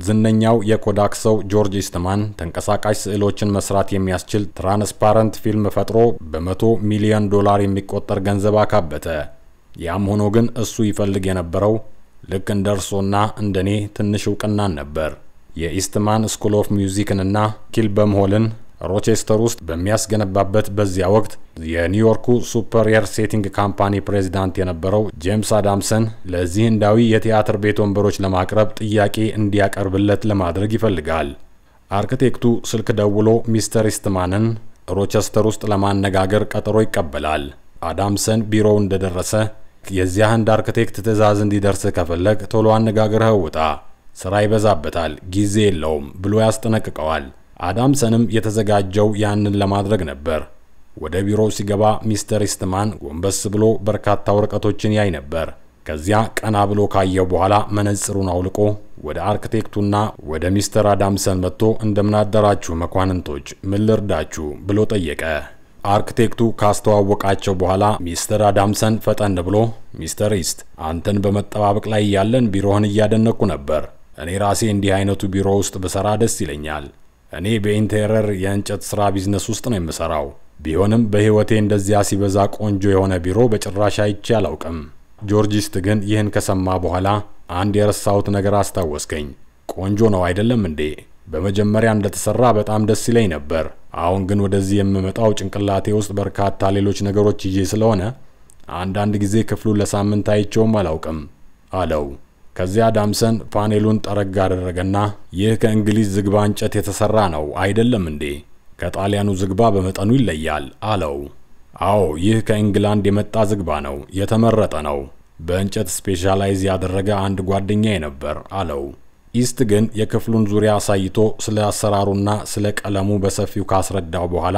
ዝነኛው የኮዳክ ሰው ጆርጅ ኢስትማን ተንቀሳቃሽ ስዕሎችን መስራት የሚያስችል ትራንስፓረንት ፊልም ፈጥሮ በመቶ ሚሊዮን ዶላር የሚቆጠር ገንዘብ አካበተ። ያም ሆኖ ግን እሱ ይፈልግ የነበረው ልክ እንደ እርሶና እንደኔ ትንሽ እውቅናን ነበር። የኢስትማን ስኩል ኦፍ ሚውዚክንና ኪልበምሆልን ሮቼስተር ውስጥ በሚያስገነባበት በዚያ ወቅት የኒውዮርኩ ሱፐሪየር ሴቲንግ ካምፓኒ ፕሬዚዳንት የነበረው ጄምስ አዳምሰን ለዚህ ህንዳዊ የቲያትር ቤት ወንበሮች ለማቅረብ ጥያቄ እንዲያቀርብለት ለማድረግ ይፈልጋል። አርክቴክቱ ስልክ ደውሎ ሚስተር ኢስትማንን ሮቸስተር ውስጥ ለማነጋገር ቀጠሮ ይቀበላል። አዳምሰን ቢሮው እንደደረሰ የዚያ ህንድ አርክቴክት ትዕዛዝ እንዲደርስ ከፈለግ ቶሎ አነጋግረህ ውጣ፣ ስራ ይበዛበታል፣ ጊዜ የለውም ብሎ ያስጠነቅቀዋል። አዳምሰንም የተዘጋጀው ያንን ለማድረግ ነበር። ወደ ቢሮው ሲገባ ሚስተር ኢስትማን ጎንበስ ብሎ በርካታ ወረቀቶችን ያይ ነበር። ከዚያ ቀና ብሎ ካየው በኋላ መነጽሩን አውልቆ ወደ አርክቴክቱና ወደ ሚስተር አዳምሰን መጥቶ እንደምናደራችሁ መኳንንቶች፣ ምን ልርዳችሁ ብሎ ጠየቀ። አርክቴክቱ ካስተዋወቃቸው በኋላ ሚስተር አዳምሰን ፈጠን ብሎ ሚስተር ኢስት፣ አንተን በመጠባበቅ ላይ ያለን ቢሮህን እያደነቅኩ ነበር። እኔ ራሴ እንዲህ አይነቱ ቢሮ ውስጥ ብሰራ ደስ ይለኛል። እኔ በኢንቴረር የእንጨት ስራ ቢዝነስ ውስጥ ነው የምሰራው። ቢሆንም በህይወቴ እንደዚያ ሲበዛ ቆንጆ የሆነ ቢሮ በጭራሽ አይቼ አላውቅም። ጆርጂስት ግን ይህን ከሰማ በኋላ አንድ የረሳሁት ነገር አስታወስከኝ። ቆንጆ ነው አይደለም እንዴ? በመጀመሪያ እንደተሰራ በጣም ደስ ይለኝ ነበር። አሁን ግን ወደዚህ የምመጣው ጭንቅላቴ ውስጥ በርካታ ሌሎች ነገሮች ይዤ ስለሆነ አንዳንድ ጊዜ ክፍሉን ለሳምንት አይቼውም አላውቅም አለው። ከዚያ ዳምሰን ፓኔሉን ጠረግ አደረገና ይህ ከእንግሊዝ ዝግባ እንጨት የተሰራ ነው አይደለም እንዴ? ከጣሊያኑ ዝግባ በመጠኑ ይለያል አለው። አዎ፣ ይህ ከኢንግላንድ የመጣ ዝግባ ነው፣ የተመረጠ ነው። በእንጨት ስፔሻላይዝ ያደረገ አንድ ጓደኛዬ ነበር አለው። ኢስት ግን የክፍሉን ዙሪያ አሳይቶ ስለ አሰራሩና ስለ ቀለሙ በሰፊው ካስረዳው በኋላ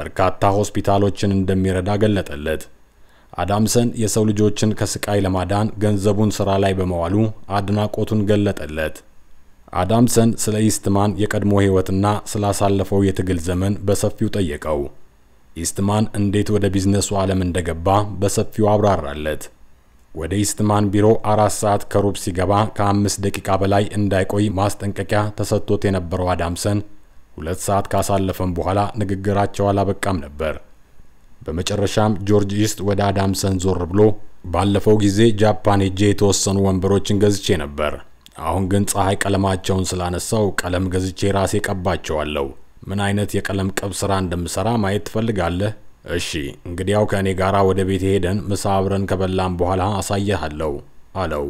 በርካታ ሆስፒታሎችን እንደሚረዳ ገለጠለት። አዳምሰን የሰው ልጆችን ከስቃይ ለማዳን ገንዘቡን ሥራ ላይ በመዋሉ አድናቆቱን ገለጠለት። አዳምሰን ስለ ኢስትማን የቀድሞ ሕይወትና ስላሳለፈው የትግል ዘመን በሰፊው ጠየቀው። ኢስትማን እንዴት ወደ ቢዝነሱ ዓለም እንደገባ በሰፊው አብራራለት። ወደ ኢስትማን ቢሮ አራት ሰዓት ከሩብ ሲገባ ከአምስት ደቂቃ በላይ እንዳይቆይ ማስጠንቀቂያ ተሰጥቶት የነበረው አዳምሰን ሁለት ሰዓት ካሳለፈም በኋላ ንግግራቸው አላበቃም ነበር። በመጨረሻም ጆርጅ ኢስት ወደ አዳምሰን ዞር ብሎ ባለፈው ጊዜ ጃፓን ሄጄ የተወሰኑ ወንበሮችን ገዝቼ ነበር። አሁን ግን ፀሐይ ቀለማቸውን ስላነሳው ቀለም ገዝቼ ራሴ ቀባቸዋለሁ። ምን አይነት የቀለም ቅብ ስራ እንደምሰራ ማየት ትፈልጋለህ? እሺ፣ እንግዲያው ከእኔ ጋር ወደ ቤት ሄደን ምሳ አብረን ከበላን በኋላ አሳየሃለሁ አለው።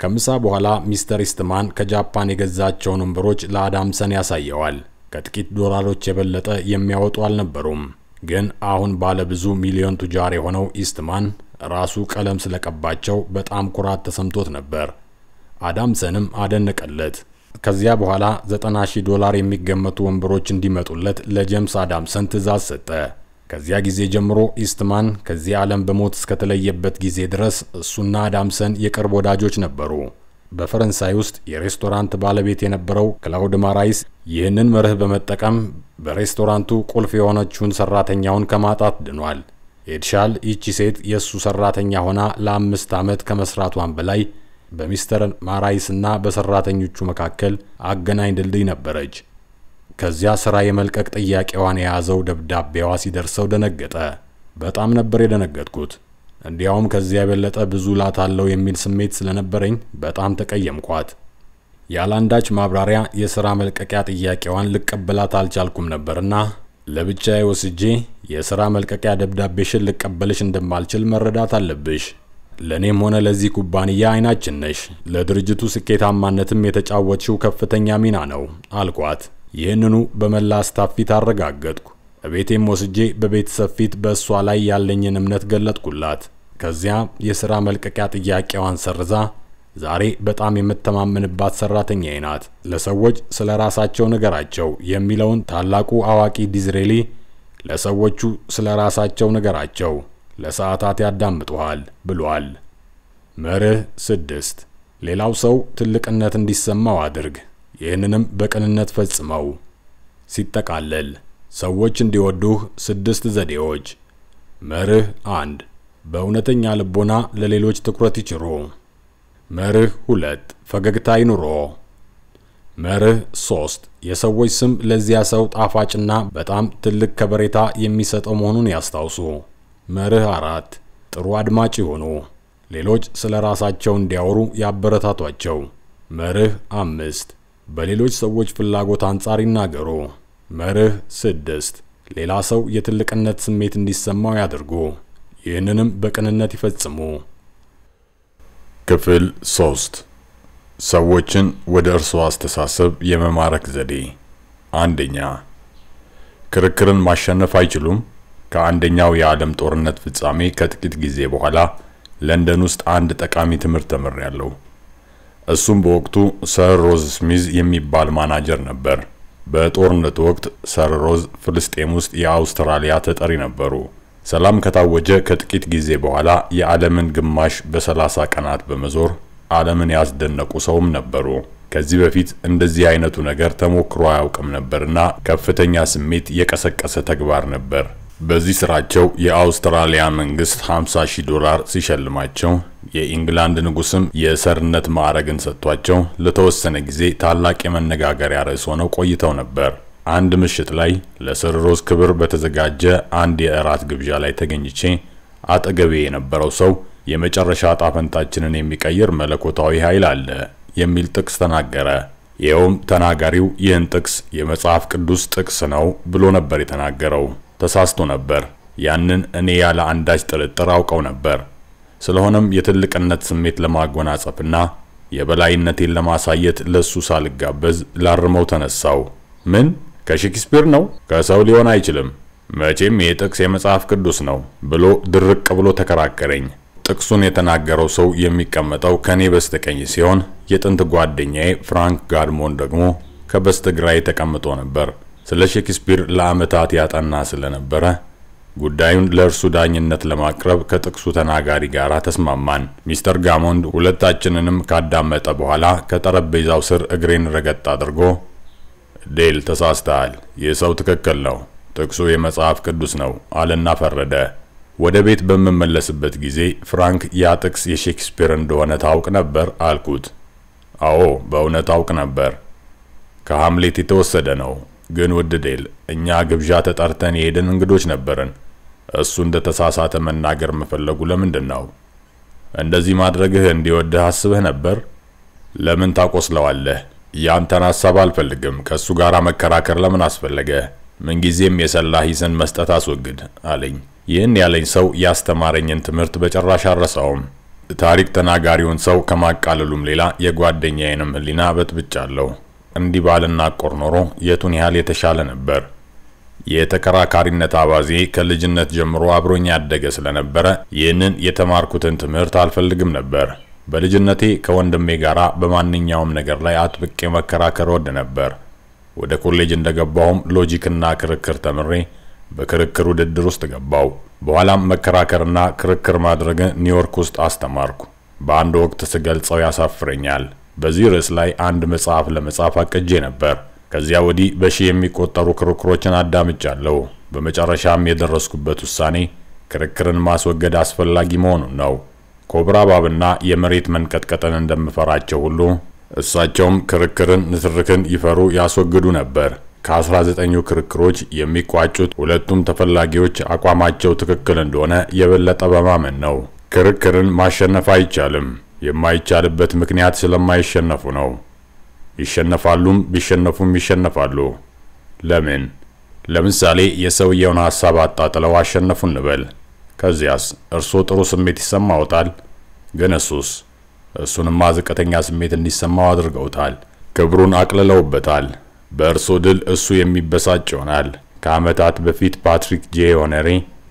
ከምሳ በኋላ ሚስተር ኢስትማን ከጃፓን የገዛቸውን ወንበሮች ለአዳምሰን ያሳየዋል። ከጥቂት ዶላሮች የበለጠ የሚያወጡ አልነበሩም። ግን አሁን ባለ ብዙ ሚሊዮን ቱጃር የሆነው ኢስትማን ራሱ ቀለም ስለቀባቸው በጣም ኩራት ተሰምቶት ነበር። አዳምሰንም አደነቀለት። ከዚያ በኋላ 90 ሺህ ዶላር የሚገመቱ ወንበሮች እንዲመጡለት ለጀምስ አዳምሰን ትእዛዝ ሰጠ። ከዚያ ጊዜ ጀምሮ ኢስትማን ከዚህ ዓለም በሞት እስከተለየበት ጊዜ ድረስ እሱና አዳምሰን የቅርብ ወዳጆች ነበሩ። በፈረንሳይ ውስጥ የሬስቶራንት ባለቤት የነበረው ክላውድ ማራይስ ይህንን መርህ በመጠቀም በሬስቶራንቱ ቁልፍ የሆነችውን ሰራተኛውን ከማጣት ድኗል። ኤድሻል ይቺ ሴት የእሱ ሰራተኛ ሆና ለአምስት ዓመት ከመስራቷን በላይ በሚስተር ማራይስና በሰራተኞቹ መካከል አገናኝ ድልድይ ነበረች። ከዚያ ሥራ የመልቀቅ ጥያቄዋን የያዘው ደብዳቤዋ ሲደርሰው ደነገጠ። በጣም ነበር የደነገጥኩት። እንዲያውም ከዚያ የበለጠ ብዙ ላታለው የሚል ስሜት ስለነበረኝ በጣም ተቀየምኳት። ያላንዳች ማብራሪያ የሥራ መልቀቂያ ጥያቄዋን ልቀበላት አልቻልኩም ነበርና ለብቻዬ ወስጄ የሥራ መልቀቂያ ደብዳቤሽን ልቀበልሽ እንደማልችል መረዳት አለብሽ። ለእኔም ሆነ ለዚህ ኩባንያ አይናችን ነሽ። ለድርጅቱ ስኬታማነትም የተጫወትሽው ከፍተኛ ሚና ነው አልኳት። ይህንኑ በመላ ስታፍ ፊት አረጋገጥኩ። እቤቴም ወስጄ በቤተሰብ ፊት በእሷ ላይ ያለኝን እምነት ገለጥኩላት። ከዚያ የሥራ መልቀቂያ ጥያቄዋን ሰርዛ ዛሬ በጣም የምተማመንባት ሰራተኛዬ ናት። ለሰዎች ስለ ራሳቸው ነገራቸው የሚለውን ታላቁ አዋቂ ዲዝሬሊ ለሰዎቹ ስለ ራሳቸው ነገራቸው ለሰዓታት ያዳምጡሃል ብሏል። መርህ ስድስት ሌላው ሰው ትልቅነት እንዲሰማው አድርግ። ይህንንም በቅንነት ፈጽመው። ሲጠቃለል ሰዎች እንዲወዱህ ስድስት ዘዴዎች። መርህ አንድ በእውነተኛ ልቦና ለሌሎች ትኩረት ይችሩ። መርህ ሁለት ፈገግታ ይኑሮ። መርህ ሶስት የሰዎች ስም ለዚያ ሰው ጣፋጭና በጣም ትልቅ ከበሬታ የሚሰጠው መሆኑን ያስታውሱ። መርህ አራት ጥሩ አድማጭ ይሆኑ። ሌሎች ስለ ራሳቸው እንዲያወሩ ያበረታቷቸው። መርህ አምስት በሌሎች ሰዎች ፍላጎት አንጻር ይናገሩ። መርህ ስድስት ሌላ ሰው የትልቅነት ስሜት እንዲሰማው ያድርጉ። ይህንንም በቅንነት ይፈጽሙ። ክፍል ሶስት ሰዎችን ወደ እርስዎ አስተሳሰብ የመማረክ ዘዴ። አንደኛ ክርክርን ማሸነፍ አይችሉም። ከአንደኛው የዓለም ጦርነት ፍጻሜ ከጥቂት ጊዜ በኋላ ለንደን ውስጥ አንድ ጠቃሚ ትምህርት ተምሬያለሁ። እሱም በወቅቱ ሰር ሮዝ ስሚዝ የሚባል ማናጀር ነበር። በጦርነቱ ወቅት ሰር ሮዝ ፍልስጤም ውስጥ የአውስትራሊያ ተጠሪ ነበሩ። ሰላም ከታወጀ ከጥቂት ጊዜ በኋላ የዓለምን ግማሽ በሰላሳ ቀናት በመዞር ዓለምን ያስደነቁ ሰውም ነበሩ። ከዚህ በፊት እንደዚህ አይነቱ ነገር ተሞክሮ አያውቅም ነበርና ከፍተኛ ስሜት የቀሰቀሰ ተግባር ነበር። በዚህ ስራቸው የአውስትራሊያ መንግስት 50 ሺህ ዶላር ሲሸልማቸው የኢንግላንድ ንጉስም የሰርነት ማዕረግን ሰጥቷቸው ለተወሰነ ጊዜ ታላቅ የመነጋገሪያ ርዕስ ሆነው ቆይተው ነበር። አንድ ምሽት ላይ ለስር ሮዝ ክብር በተዘጋጀ አንድ የእራት ግብዣ ላይ ተገኝቼ አጠገቤ የነበረው ሰው የመጨረሻ ጣፈንታችንን የሚቀይር መለኮታዊ ኃይል አለ የሚል ጥቅስ ተናገረ። ይኸውም ተናጋሪው ይህን ጥቅስ የመጽሐፍ ቅዱስ ጥቅስ ነው ብሎ ነበር የተናገረው። ተሳስቶ ነበር። ያንን እኔ ያለ አንዳች ጥርጥር አውቀው ነበር። ስለሆነም የትልቅነት ስሜት ለማጎናጸፍና የበላይነቴን ለማሳየት ለሱ ሳልጋበዝ ላርመው ተነሳው። ምን ከሼክስፒር ነው፣ ከሰው ሊሆን አይችልም፣ መቼም ይህ ጥቅስ የመጽሐፍ ቅዱስ ነው ብሎ ድርቅ ብሎ ተከራከረኝ። ጥቅሱን የተናገረው ሰው የሚቀመጠው ከኔ በስተቀኝ ሲሆን የጥንት ጓደኛዬ ፍራንክ ጋድሞን ደግሞ ከበስተግራዬ ተቀምጦ ነበር። ስለ ሼክስፒር ለዓመታት ያጠና ስለነበረ ጉዳዩን ለእርሱ ዳኝነት ለማቅረብ ከጥቅሱ ተናጋሪ ጋር ተስማማን። ሚስተር ጋሞንድ ሁለታችንንም ካዳመጠ በኋላ ከጠረጴዛው ስር እግሬን ረገጥ አድርጎ ዴል ተሳስተሃል፣ የሰው ትክክል ነው፣ ጥቅሱ የመጽሐፍ ቅዱስ ነው አለና ፈረደ። ወደ ቤት በምመለስበት ጊዜ ፍራንክ ያ ጥቅስ የሼክስፒር እንደሆነ ታውቅ ነበር አልኩት። አዎ በእውነት ታውቅ ነበር፣ ከሐምሌት የተወሰደ ነው። ግን ውድ ዴል፣ እኛ ግብዣ ተጠርተን የሄድን እንግዶች ነበርን። እሱ እንደ ተሳሳተ መናገር መፈለጉ ለምንድን ነው? እንደዚህ ማድረግህ እንዲወድህ አስበህ ነበር? ለምን ታቆስለዋለህ? ያንተን ሀሳብ አልፈልግም። ከእሱ ጋር መከራከር ለምን አስፈለገ? ምንጊዜም የሰላ ሂስን መስጠት አስወግድ አለኝ። ይህን ያለኝ ሰው ያስተማረኝን ትምህርት በጭራሽ አረሳውም ታሪክ ተናጋሪውን ሰው ከማቃለሉም ሌላ የጓደኛዬንም ህሊና በጥብጫለሁ። እንዲህ ቆር ኖሮ የቱን ያህል የተሻለ ነበር። የተከራካሪነት አባዜ ከልጅነት ጀምሮ አብሮኝ ያደገ ስለነበረ ይህንን የተማርኩትን ትምህርት አልፈልግም ነበር። በልጅነቴ ከወንድሜ ጋር በማንኛውም ነገር ላይ አጥብቄ መከራከር ወድ ነበር። ወደ ኮሌጅ እንደገባሁም ሎጂክና ክርክር ተምሬ በክርክር ውድድር ውስጥ ገባው። በኋላም መከራከርና ክርክር ማድረግን ኒውዮርክ ውስጥ አስተማርኩ። በአንድ ወቅት ስገልጸው ያሳፍረኛል። በዚህ ርዕስ ላይ አንድ መጽሐፍ ለመጻፍ አቅጄ ነበር። ከዚያ ወዲህ በሺ የሚቆጠሩ ክርክሮችን አዳምጫለሁ። በመጨረሻም የደረስኩበት ውሳኔ ክርክርን ማስወገድ አስፈላጊ መሆኑን ነው። ኮብራ እባብና የመሬት መንቀጥቀጥን እንደምፈራቸው ሁሉ እሳቸውም ክርክርን፣ ንትርክን ይፈሩ ያስወግዱ ነበር። ከአስራ ዘጠኙ ክርክሮች የሚቋጩት ሁለቱም ተፈላጊዎች አቋማቸው ትክክል እንደሆነ የበለጠ በማመን ነው። ክርክርን ማሸነፍ አይቻልም። የማይቻልበት ምክንያት ስለማይሸነፉ ነው። ይሸነፋሉም፣ ቢሸነፉም ይሸነፋሉ። ለምን? ለምሳሌ የሰውየውን ሀሳብ አጣጥለው አሸነፉ እንበል። ከዚያስ እርስዎ ጥሩ ስሜት ይሰማዎታል፣ ግን እሱስ? እሱንማ ዝቅተኛ ስሜት እንዲሰማው አድርገውታል። ክብሩን አቅልለውበታል። በእርሶ ድል እሱ የሚበሳጭ ይሆናል። ከዓመታት በፊት ፓትሪክ ጄ ሆነሪ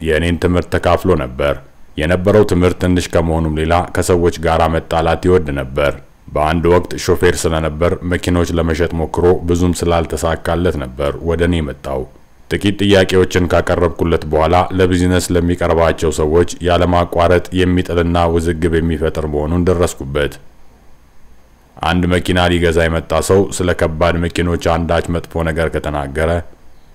የእኔን ትምህርት ተካፍሎ ነበር። የነበረው ትምህርት ትንሽ ከመሆኑም ሌላ ከሰዎች ጋር መጣላት ይወድ ነበር። በአንድ ወቅት ሾፌር ስለነበር መኪኖች ለመሸጥ ሞክሮ ብዙም ስላልተሳካለት ነበር ወደ እኔ መጣው። ጥቂት ጥያቄዎችን ካቀረብኩለት በኋላ ለቢዝነስ ለሚቀርባቸው ሰዎች ያለማቋረጥ የሚጥልና ውዝግብ የሚፈጥር መሆኑን ደረስኩበት። አንድ መኪና ሊገዛ የመጣ ሰው ስለ ከባድ መኪኖች አንዳች መጥፎ ነገር ከተናገረ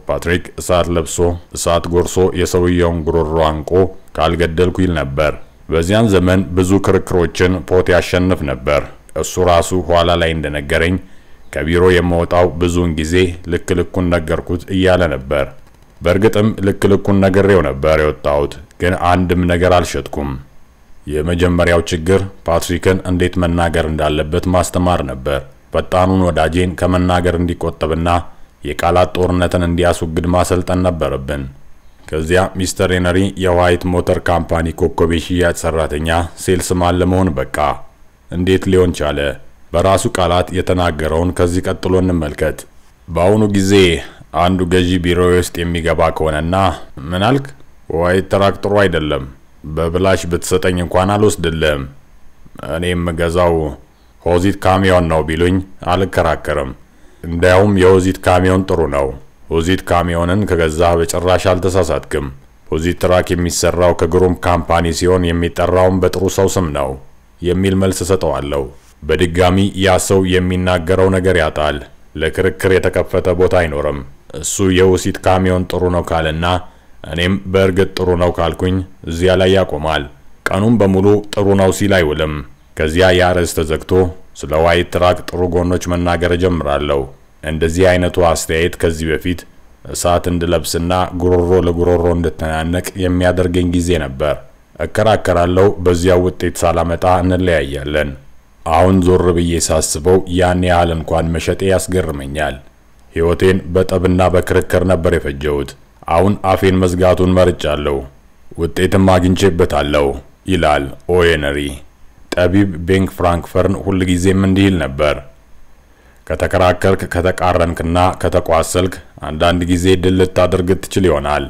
ፓትሪክ እሳት ለብሶ እሳት ጎርሶ የሰውየውን ጉሮሮ አንቆ ካልገደልኩ ይል ነበር። በዚያን ዘመን ብዙ ክርክሮችን ፖት ያሸንፍ ነበር። እሱ ራሱ ኋላ ላይ እንደነገረኝ ከቢሮ የማወጣው ብዙውን ጊዜ ልክ ልኩን ነገርኩት እያለ ነበር። በእርግጥም ልክ ልኩን ነግሬው ነበር የወጣሁት፣ ግን አንድም ነገር አልሸጥኩም። የመጀመሪያው ችግር ፓትሪክን እንዴት መናገር እንዳለበት ማስተማር ነበር። ፈጣኑን ወዳጄን ከመናገር እንዲቆጠብና የቃላት ጦርነትን እንዲያስወግድ ማሰልጠን ነበረብን። ከዚያ ሚስተር ሄነሪ የዋይት ሞተር ካምፓኒ ኮከብ የሽያጭ ሰራተኛ ሴልስማን ለመሆን በቃ። እንዴት ሊሆን ቻለ? በራሱ ቃላት የተናገረውን ከዚህ ቀጥሎ እንመልከት። በአሁኑ ጊዜ አንዱ ገዢ ቢሮ ውስጥ የሚገባ ከሆነና ምን አልክ? ወይ ትራክተሩ አይደለም፣ በብላሽ ብትሰጠኝ እንኳን አልወስድልህም፣ እኔ የምገዛው ሆዚት ካሚዮን ነው ቢሉኝ አልከራከርም። እንዲያውም የሆዚት ካሚዮን ጥሩ ነው። ሆዚት ካሚዮንን ከገዛ በጭራሽ አልተሳሳትክም። ሆዚት ትራክ የሚሰራው ከግሩም ካምፓኒ ሲሆን የሚጠራውም በጥሩ ሰው ስም ነው የሚል መልስ እሰጠዋለሁ። በድጋሚ ያ ሰው የሚናገረው ነገር ያጣል። ለክርክር የተከፈተ ቦታ አይኖርም። እሱ የውሲት ካሚዮን ጥሩ ነው ካለና እኔም በእርግጥ ጥሩ ነው ካልኩኝ እዚያ ላይ ያቆማል። ቀኑን በሙሉ ጥሩ ነው ሲል አይውልም። ከዚያ ያ ተዘግቶ ስለ ዋይት ትራክ ጥሩ ጎኖች መናገር እጀምራለሁ። እንደዚህ አይነቱ አስተያየት ከዚህ በፊት እሳት እንድለብስና ጉሮሮ ለጉሮሮ እንድተናነቅ የሚያደርገኝ ጊዜ ነበር። እከራከራለሁ። በዚያው ውጤት ሳላመጣ እንለያያለን። አሁን ዞር ብዬ ሳስበው ያን ያህል እንኳን መሸጤ ያስገርመኛል። ሕይወቴን በጠብና በክርክር ነበር የፈጀሁት። አሁን አፌን መዝጋቱን መርጫለሁ፣ ውጤትም አግኝቼበታለሁ ይላል ኦየነሪ። ጠቢብ ቤንክ ፍራንክፈርን ሁልጊዜም እንዲህ ይል ነበር፣ ከተከራከርክ፣ ከተቃረንክና ከተቋሰልክ አንዳንድ ጊዜ ድል ልታደርግ ትችል ይሆናል፣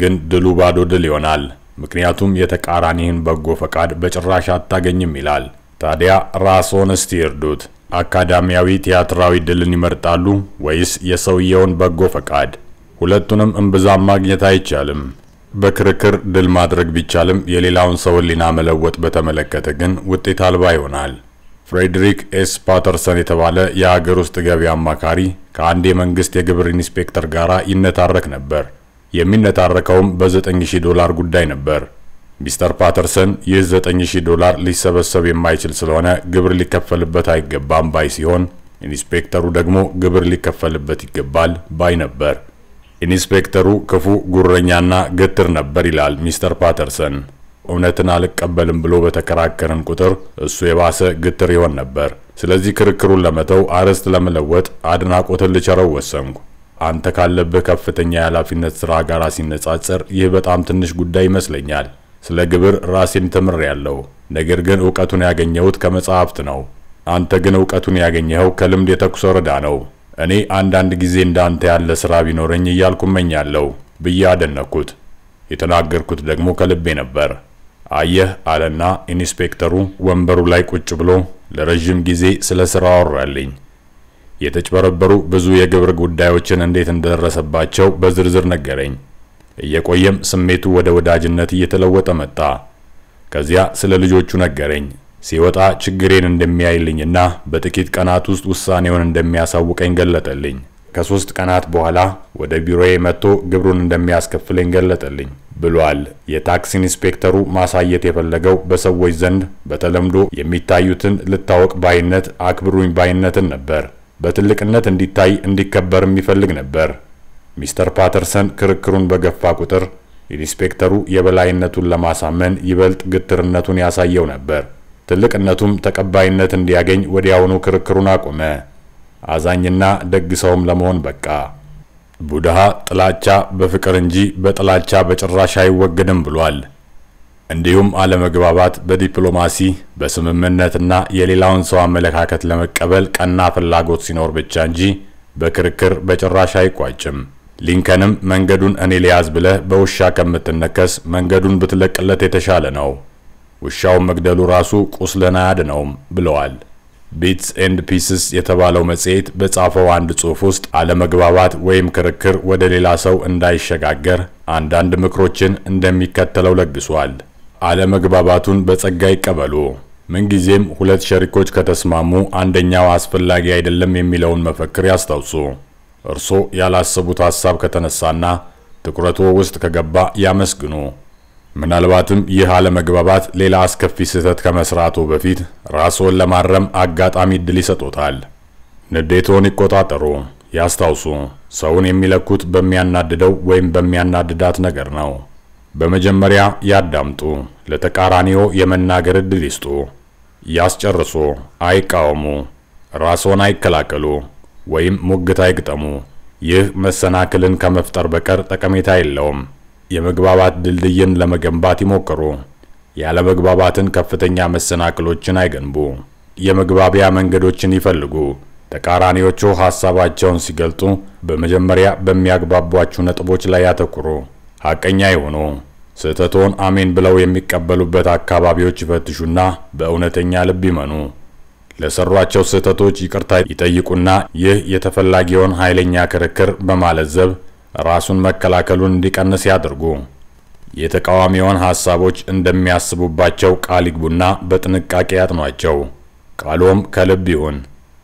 ግን ድሉ ባዶ ድል ይሆናል። ምክንያቱም የተቃራኒህን በጎ ፈቃድ በጭራሽ አታገኝም ይላል። ታዲያ ራስዎን እስቲ ይርዱት። አካዳሚያዊ ቲያትራዊ ድልን ይመርጣሉ ወይስ የሰውየውን በጎ ፈቃድ? ሁለቱንም እምብዛም ማግኘት አይቻልም። በክርክር ድል ማድረግ ቢቻልም የሌላውን ሰው ሕሊና መለወጥ በተመለከተ ግን ውጤት አልባ ይሆናል። ፍሬድሪክ ኤስ ፓተርሰን የተባለ የሀገር ውስጥ ገቢ አማካሪ ከአንድ የመንግስት የግብር ኢንስፔክተር ጋር ይነታረክ ነበር። የሚነታረከውም በ9000 ዶላር ጉዳይ ነበር። ሚስተር ፓተርሰን ይህ 9000 ዶላር ሊሰበሰብ የማይችል ስለሆነ ግብር ሊከፈልበት አይገባም ባይ ሲሆን ኢንስፔክተሩ ደግሞ ግብር ሊከፈልበት ይገባል ባይ ነበር። ኢንስፔክተሩ ክፉ ጉረኛና ገትር ነበር ይላል ሚስተር ፓተርሰን። እውነትን አልቀበልም ብሎ በተከራከርን ቁጥር እሱ የባሰ ግትር ይሆን ነበር። ስለዚህ ክርክሩን ለመተው አርዕስት ለመለወጥ አድናቆትን ልቸረው ወሰንኩ። አንተ ካለብህ ከፍተኛ የኃላፊነት ስራ ጋር ሲነጻጸር ይህ በጣም ትንሽ ጉዳይ ይመስለኛል። ስለ ግብር ራሴን ተምሬያለሁ፣ ነገር ግን እውቀቱን ያገኘሁት ከመጽሐፍት ነው። አንተ ግን እውቀቱን ያገኘኸው ከልምድ የተኩስ ወረዳ ነው። እኔ አንዳንድ ጊዜ እንዳንተ ያለ ሥራ ቢኖረኝ እያልኩ እመኛለሁ ብዬ አደነኩት! የተናገርኩት ደግሞ ከልቤ ነበር። አየህ አለና ኢንስፔክተሩ ወንበሩ ላይ ቁጭ ብሎ ለረዥም ጊዜ ስለ ሥራ አወራልኝ። የተጭበረበሩ ብዙ የግብር ጉዳዮችን እንዴት እንደደረሰባቸው በዝርዝር ነገረኝ። እየቆየም ስሜቱ ወደ ወዳጅነት እየተለወጠ መጣ። ከዚያ ስለ ልጆቹ ነገረኝ። ሲወጣ ችግሬን እንደሚያይልኝና በጥቂት ቀናት ውስጥ ውሳኔውን እንደሚያሳውቀኝ ገለጠልኝ። ከሶስት ቀናት በኋላ ወደ ቢሮዬ መጥቶ ግብሩን እንደሚያስከፍለኝ ገለጠልኝ ብሏል። የታክስ ኢንስፔክተሩ ማሳየት የፈለገው በሰዎች ዘንድ በተለምዶ የሚታዩትን ልታወቅ ባይነት፣ አክብሩኝ ባይነትን ነበር። በትልቅነት እንዲታይ እንዲከበር የሚፈልግ ነበር። ሚስተር ፓተርሰን ክርክሩን በገፋ ቁጥር ኢንስፔክተሩ የበላይነቱን ለማሳመን ይበልጥ ግትርነቱን ያሳየው ነበር። ትልቅነቱም ተቀባይነት እንዲያገኝ ወዲያውኑ ክርክሩን አቆመ። አዛኝና ደግ ሰውም ለመሆን በቃ። ቡድሃ ጥላቻ በፍቅር እንጂ በጥላቻ በጭራሽ አይወገድም ብሏል። እንዲሁም አለመግባባት በዲፕሎማሲ በስምምነትና የሌላውን ሰው አመለካከት ለመቀበል ቀና ፍላጎት ሲኖር ብቻ እንጂ በክርክር በጭራሽ አይቋጭም። ሊንከንም መንገዱን እኔ ሊያዝ ብለህ በውሻ ከምትነከስ መንገዱን ብትለቅለት የተሻለ ነው፣ ውሻውን መግደሉ ራሱ ቁስልን አያድነውም ብለዋል። ቢትስ ኤንድ ፒስስ የተባለው መጽሔት በጻፈው አንድ ጽሑፍ ውስጥ አለመግባባት ወይም ክርክር ወደ ሌላ ሰው እንዳይሸጋገር አንዳንድ ምክሮችን እንደሚከተለው ለግሷል። አለመግባባቱን በጸጋ ይቀበሉ። ምንጊዜም ሁለት ሸሪኮች ከተስማሙ አንደኛው አስፈላጊ አይደለም የሚለውን መፈክር ያስታውሱ። እርሶ ያላሰቡት ሐሳብ ከተነሳና ትኩረቶ ውስጥ ከገባ ያመስግኑ። ምናልባትም ይህ አለመግባባት ሌላ አስከፊ ስህተት ከመስራቱ በፊት ራስዎን ለማረም አጋጣሚ እድል ይሰጦታል። ንዴቶን ይቆጣጠሩ። ያስታውሱ፣ ሰውን የሚለኩት በሚያናድደው ወይም በሚያናድዳት ነገር ነው። በመጀመሪያ ያዳምጡ። ለተቃራኒዎ የመናገር እድል ይስጡ። ያስጨርሱ። አይቃወሙ። ራስዎን አይከላከሉ። ወይም ሙግት አይግጠሙ። ይህ መሰናክልን ከመፍጠር በቀር ጠቀሜታ የለውም። የመግባባት ድልድይን ለመገንባት ይሞክሩ። ያለ መግባባትን ከፍተኛ መሰናክሎችን አይገንቡ። የመግባቢያ መንገዶችን ይፈልጉ። ተቃራኒዎቹ ሐሳባቸውን ሲገልጡ በመጀመሪያ በሚያግባቧችሁ ነጥቦች ላይ ያተኩሩ። ሐቀኛ ይሁኑ። ስህተቶን አሜን ብለው የሚቀበሉበት አካባቢዎች ይፈትሹና በእውነተኛ ልብ ይመኑ። ለሰሯቸው ስህተቶች ይቅርታ ይጠይቁና ይህ የተፈላጊውን ኃይለኛ ክርክር በማለዘብ ራሱን መከላከሉን እንዲቀንስ ያድርጉ። የተቃዋሚውን ሐሳቦች እንደሚያስቡባቸው ቃል ይግቡና በጥንቃቄ ያጥኗቸው። ቃሎም ከልብ ይሁን፣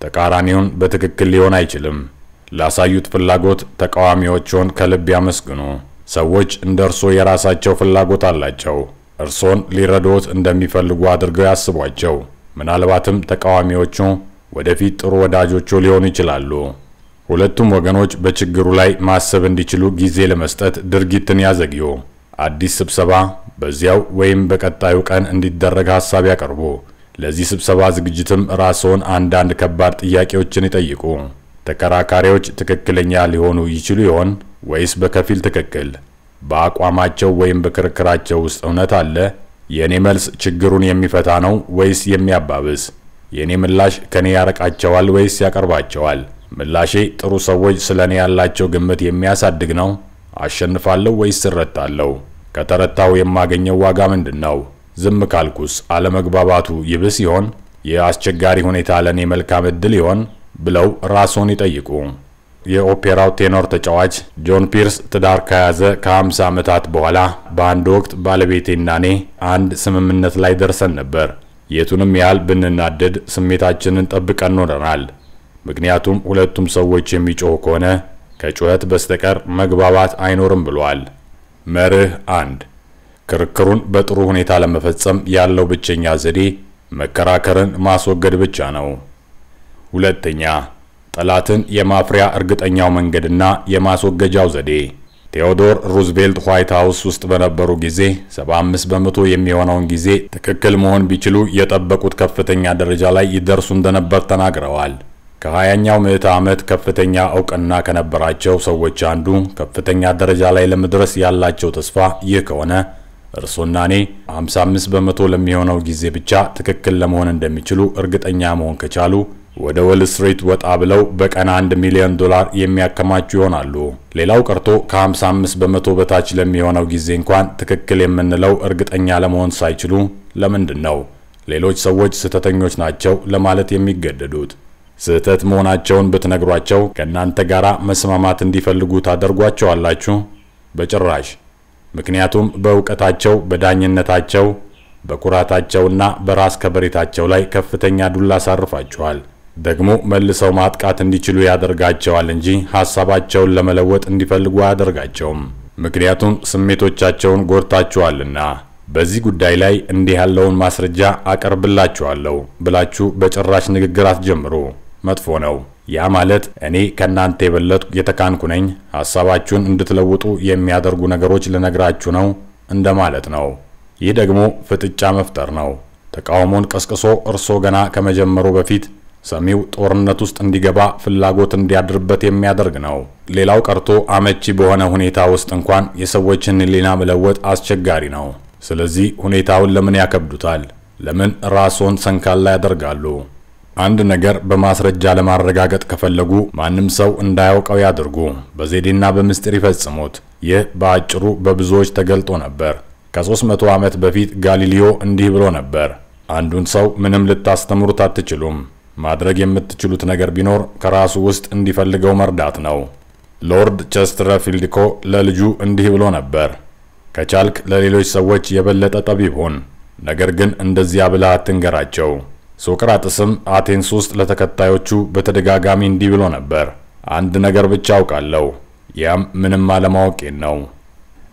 ተቃራኒውን በትክክል ሊሆን አይችልም። ላሳዩት ፍላጎት ተቃዋሚዎቹን ከልብ ያመስግኑ። ሰዎች እንደ እርስዎ የራሳቸው ፍላጎት አላቸው። እርሶን ሊረዶት እንደሚፈልጉ አድርገው ያስቧቸው። ምናልባትም ተቃዋሚዎቹ ወደፊት ጥሩ ወዳጆቹ ሊሆኑ ይችላሉ። ሁለቱም ወገኖች በችግሩ ላይ ማሰብ እንዲችሉ ጊዜ ለመስጠት ድርጊትን ያዘግዩ። አዲስ ስብሰባ በዚያው ወይም በቀጣዩ ቀን እንዲደረግ ሀሳብ ያቀርቡ። ለዚህ ስብሰባ ዝግጅትም ራስዎን አንዳንድ ከባድ ጥያቄዎችን ይጠይቁ። ተከራካሪዎች ትክክለኛ ሊሆኑ ይችሉ ይሆን ወይስ በከፊል ትክክል? በአቋማቸው ወይም በክርክራቸው ውስጥ እውነት አለ? የእኔ መልስ ችግሩን የሚፈታ ነው ወይስ የሚያባብስ? የእኔ ምላሽ ከኔ ያርቃቸዋል ወይስ ያቀርባቸዋል? ምላሼ ጥሩ ሰዎች ስለ እኔ ያላቸው ግምት የሚያሳድግ ነው? አሸንፋለሁ ወይስ እረታለሁ? ከተረታው የማገኘው ዋጋ ምንድን ነው? ዝም ካልኩስ አለመግባባቱ ይብስ ይሆን? የአስቸጋሪ ሁኔታ ለእኔ መልካም ዕድል ይሆን? ብለው ራስዎን ይጠይቁ። የኦፔራው ቴኖር ተጫዋች ጆን ፒርስ ትዳር ከያዘ ከ50 ዓመታት በኋላ በአንድ ወቅት ባለቤቴና እኔ አንድ ስምምነት ላይ ደርሰን ነበር። የቱንም ያህል ብንናደድ ስሜታችንን ጠብቀን ኖረናል። ምክንያቱም ሁለቱም ሰዎች የሚጮሁ ከሆነ ከጩኸት በስተቀር መግባባት አይኖርም ብሏል። መርህ አንድ ክርክሩን በጥሩ ሁኔታ ለመፈጸም ያለው ብቸኛ ዘዴ መከራከርን ማስወገድ ብቻ ነው። ሁለተኛ ጠላትን የማፍሪያ እርግጠኛው መንገድና የማስወገጃው ዘዴ ቴዎዶር ሩዝቬልት ዋይት ሃውስ ውስጥ በነበሩ ጊዜ 75 በመቶ የሚሆነውን ጊዜ ትክክል መሆን ቢችሉ የጠበቁት ከፍተኛ ደረጃ ላይ ይደርሱ እንደነበር ተናግረዋል። ከ20ኛው ምዕተ ዓመት ከፍተኛ እውቅና ከነበራቸው ሰዎች አንዱ ከፍተኛ ደረጃ ላይ ለመድረስ ያላቸው ተስፋ ይህ ከሆነ እርሶና እኔ 55 በመቶ ለሚሆነው ጊዜ ብቻ ትክክል ለመሆን እንደሚችሉ እርግጠኛ መሆን ከቻሉ ወደ ወል ስትሪት ወጣ ብለው በቀን 1 ሚሊዮን ዶላር የሚያከማቹ ይሆናሉ። ሌላው ቀርቶ ከ55 በመቶ በታች ለሚሆነው ጊዜ እንኳን ትክክል የምንለው እርግጠኛ ለመሆን ሳይችሉ ለምንድን ነው ሌሎች ሰዎች ስህተተኞች ናቸው ለማለት የሚገደዱት? ስህተት መሆናቸውን ብትነግሯቸው ከእናንተ ጋር መስማማት እንዲፈልጉ ታደርጓቸዋላችሁ? በጭራሽ። ምክንያቱም በእውቀታቸው፣ በዳኝነታቸው፣ በኩራታቸውና በራስ ከበሬታቸው ላይ ከፍተኛ ዱላ አሳርፋችኋል። ደግሞ መልሰው ማጥቃት እንዲችሉ ያደርጋቸዋል እንጂ ሀሳባቸውን ለመለወጥ እንዲፈልጉ አያደርጋቸውም። ምክንያቱም ስሜቶቻቸውን ጎድታችኋልና። በዚህ ጉዳይ ላይ እንዲህ ያለውን ማስረጃ አቀርብላችኋለሁ ብላችሁ በጭራሽ ንግግር አትጀምሩ። መጥፎ ነው። ያ ማለት እኔ ከእናንተ የበለጥኩ የተካንኩ ነኝ፣ ሀሳባችሁን እንድትለውጡ የሚያደርጉ ነገሮች ልነግራችሁ ነው እንደማለት ነው። ይህ ደግሞ ፍጥጫ መፍጠር ነው። ተቃውሞን ቀስቅሶ እርሶ ገና ከመጀመሩ በፊት ሰሚው ጦርነት ውስጥ እንዲገባ ፍላጎት እንዲያድርበት የሚያደርግ ነው። ሌላው ቀርቶ አመቺ በሆነ ሁኔታ ውስጥ እንኳን የሰዎችን ሕሊና መለወጥ አስቸጋሪ ነው። ስለዚህ ሁኔታውን ለምን ያከብዱታል? ለምን ራስዎን ሰንካላ ያደርጋሉ? አንድ ነገር በማስረጃ ለማረጋገጥ ከፈለጉ ማንም ሰው እንዳያውቀው ያድርጉ፣ በዜዴና በምስጢር ይፈጽሙት። ይህ በአጭሩ በብዙዎች ተገልጦ ነበር። ከ300 ዓመት በፊት ጋሊሊዮ እንዲህ ብሎ ነበር፣ አንዱን ሰው ምንም ልታስተምሩት አትችሉም። ማድረግ የምትችሉት ነገር ቢኖር ከራሱ ውስጥ እንዲፈልገው መርዳት ነው። ሎርድ ቸስተርፊልድ ኮ ለልጁ እንዲህ ብሎ ነበር፣ ከቻልክ ለሌሎች ሰዎች የበለጠ ጠቢብ ሁን፣ ነገር ግን እንደዚያ ብለህ አትንገራቸው። ሶቅራጥስም አቴንስ ውስጥ ለተከታዮቹ በተደጋጋሚ እንዲህ ብሎ ነበር፣ አንድ ነገር ብቻ አውቃለሁ፣ ያም ምንም አለማወቄን ነው።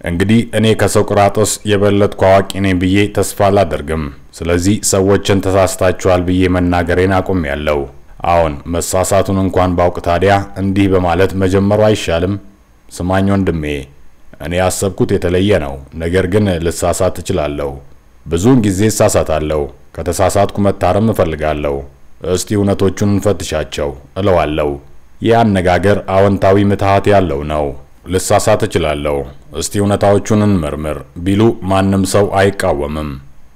እንግዲህ እኔ ከሶቅራጦስ የበለጥኩ አዋቂ ነኝ ብዬ ተስፋ አላደርግም። ስለዚህ ሰዎችን ተሳስታችኋል ብዬ መናገሬን ያለው አሁን መሳሳቱን እንኳን ባውቅ ታዲያ እንዲህ በማለት መጀመሩ አይሻልም? ስማኝ ወንድሜ፣ እኔ ያሰብኩት የተለየ ነው። ነገር ግን ልሳሳት እችላለሁ። ብዙውን ጊዜ እሳሳታለሁ። ከተሳሳትኩ መታረም እፈልጋለሁ። እስቲ እውነቶቹን እንፈትሻቸው እለዋለሁ። ይህ አነጋገር አዎንታዊ ምትሃት ያለው ነው። ልሳሳት እችላለሁ፣ እስቲ እውነታዎቹን እንመርምር ቢሉ ማንም ሰው አይቃወምም።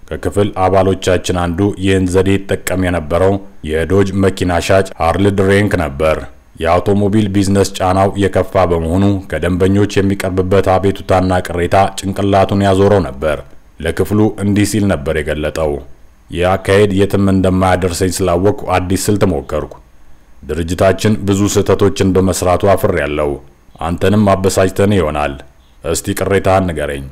ከክፍል አባሎቻችን አንዱ ይህን ዘዴ ይጠቀም የነበረው የዶጅ መኪና ሻጭ ሃርል ድሬንክ ነበር። የአውቶሞቢል ቢዝነስ ጫናው የከፋ በመሆኑ ከደንበኞች የሚቀርብበት አቤቱታና ቅሬታ ጭንቅላቱን ያዞረው ነበር። ለክፍሉ እንዲህ ሲል ነበር የገለጠው። ይህ አካሄድ የትም እንደማያደርሰኝ ስላወቅኩ አዲስ ስልት ሞከርኩ። ድርጅታችን ብዙ ስህተቶችን በመስራቱ አፍሬያለሁ። አንተንም አበሳጭተን ይሆናል። እስቲ ቅሬታህን ንገረኝ።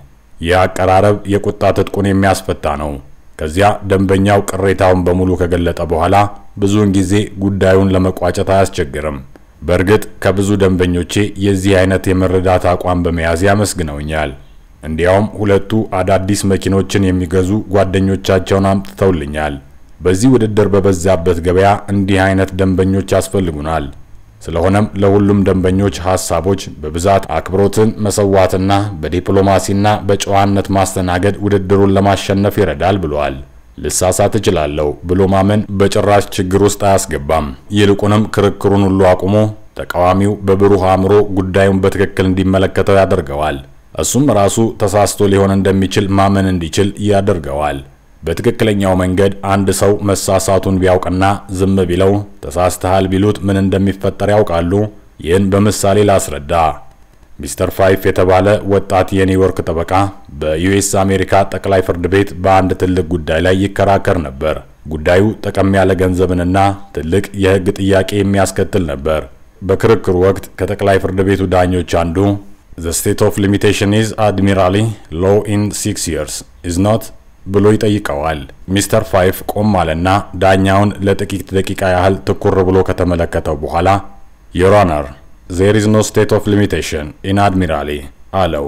ይህ አቀራረብ የቁጣ ትጥቁን የሚያስፈታ ነው። ከዚያ ደንበኛው ቅሬታውን በሙሉ ከገለጠ በኋላ ብዙውን ጊዜ ጉዳዩን ለመቋጨት አያስቸግርም። በእርግጥ ከብዙ ደንበኞቼ የዚህ አይነት የመረዳት አቋም በመያዝ ያመስግነውኛል። እንዲያውም ሁለቱ አዳዲስ መኪኖችን የሚገዙ ጓደኞቻቸውን አምጥተውልኛል። በዚህ ውድድር በበዛበት ገበያ እንዲህ አይነት ደንበኞች ያስፈልጉናል። ስለሆነም ለሁሉም ደንበኞች ሀሳቦች በብዛት አክብሮትን፣ መሰዋትና በዲፕሎማሲና በጨዋነት ማስተናገድ ውድድሩን ለማሸነፍ ይረዳል ብለዋል። ልሳሳት እችላለሁ ብሎ ማመን በጭራሽ ችግር ውስጥ አያስገባም። ይልቁንም ክርክሩን ሁሉ አቁሞ ተቃዋሚው በብሩህ አእምሮ ጉዳዩን በትክክል እንዲመለከተው ያደርገዋል። እሱም ራሱ ተሳስቶ ሊሆን እንደሚችል ማመን እንዲችል ያደርገዋል። በትክክለኛው መንገድ አንድ ሰው መሳሳቱን ቢያውቅና ዝም ቢለው ተሳስተሃል ቢሉት ምን እንደሚፈጠር ያውቃሉ። ይህን በምሳሌ ላስረዳ። ሚስተር ፋይፍ የተባለ ወጣት የኒውዮርክ ጠበቃ በዩኤስ አሜሪካ ጠቅላይ ፍርድ ቤት በአንድ ትልቅ ጉዳይ ላይ ይከራከር ነበር። ጉዳዩ ጠቀም ያለ ገንዘብንና ትልቅ የህግ ጥያቄ የሚያስከትል ነበር። በክርክሩ ወቅት ከጠቅላይ ፍርድ ቤቱ ዳኞች አንዱ ዘ ስቴት ኦፍ ሊሚቴሽን ኢዝ አድሚራሊ ሎ ኢን ሲክስ ይርስ ኢዝ ኖት ብሎ ይጠይቀዋል። ሚስተር ፋይፍ ቆም አለና ዳኛውን ለጥቂት ደቂቃ ያህል ትኩር ብሎ ከተመለከተው በኋላ ዮር ኦነር ዜር ኢዝ ኖ ስቴት ኦፍ ሊሚቴሽን ኢን አድሚራሊ አለው።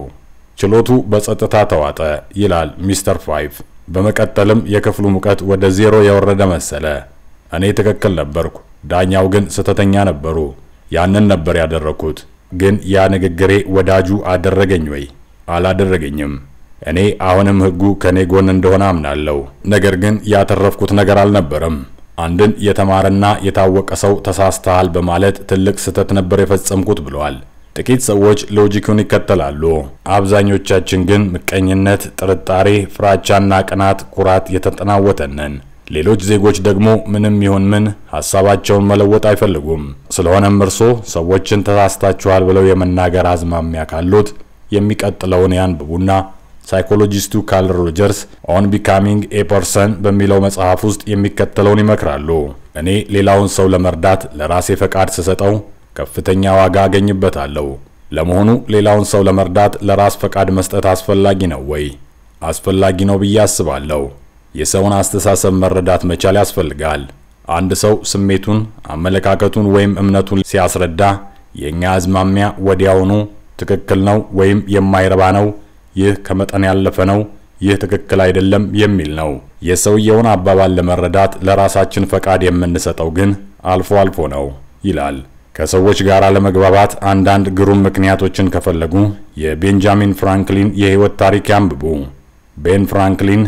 ችሎቱ በጸጥታ ተዋጠ ይላል ሚስተር ፋይፍ። በመቀጠልም የክፍሉ ሙቀት ወደ ዜሮ የወረደ መሰለ። እኔ ትክክል ነበርኩ፣ ዳኛው ግን ስተተኛ ነበሩ። ያንን ነበር ያደረኩት። ግን ያ ንግግሬ ወዳጁ አደረገኝ ወይ አላደረገኝም? እኔ አሁንም ህጉ ከኔ ጎን እንደሆነ አምናለሁ። ነገር ግን ያተረፍኩት ነገር አልነበረም። አንድን የተማረና የታወቀ ሰው ተሳስተሃል በማለት ትልቅ ስህተት ነበር የፈጸምኩት ብለዋል። ጥቂት ሰዎች ሎጂኩን ይከተላሉ። አብዛኞቻችን ግን ምቀኝነት፣ ጥርጣሬ፣ ፍራቻና ቅናት፣ ኩራት የተጠናወተንን ሌሎች ዜጎች ደግሞ ምንም ይሁን ምን ሀሳባቸውን መለወጥ አይፈልጉም። ስለሆነም እርሶ ሰዎችን ተሳስታችኋል ብለው የመናገር አዝማሚያ ካሉት የሚቀጥለውን ያንብቡና ሳይኮሎጂስቱ ካል ሮጀርስ ኦን ቢካሚንግ ኤ ፐርሰን በሚለው መጽሐፍ ውስጥ የሚከተለውን ይመክራሉ። እኔ ሌላውን ሰው ለመርዳት ለራሴ ፈቃድ ስሰጠው ከፍተኛ ዋጋ አገኝበታለሁ። ለመሆኑ ሌላውን ሰው ለመርዳት ለራስ ፈቃድ መስጠት አስፈላጊ ነው ወይ? አስፈላጊ ነው ብዬ አስባለሁ። የሰውን አስተሳሰብ መረዳት መቻል ያስፈልጋል። አንድ ሰው ስሜቱን፣ አመለካከቱን ወይም እምነቱን ሲያስረዳ የእኛ አዝማሚያ ወዲያውኑ ትክክል ነው ወይም የማይረባ ነው ይህ ከመጠን ያለፈ ነው፣ ይህ ትክክል አይደለም የሚል ነው። የሰውየውን አባባል ለመረዳት ለራሳችን ፈቃድ የምንሰጠው ግን አልፎ አልፎ ነው ይላል። ከሰዎች ጋር ለመግባባት አንዳንድ ግሩም ምክንያቶችን ከፈለጉ የቤንጃሚን ፍራንክሊን የህይወት ታሪክ ያንብቡ። ቤን ፍራንክሊን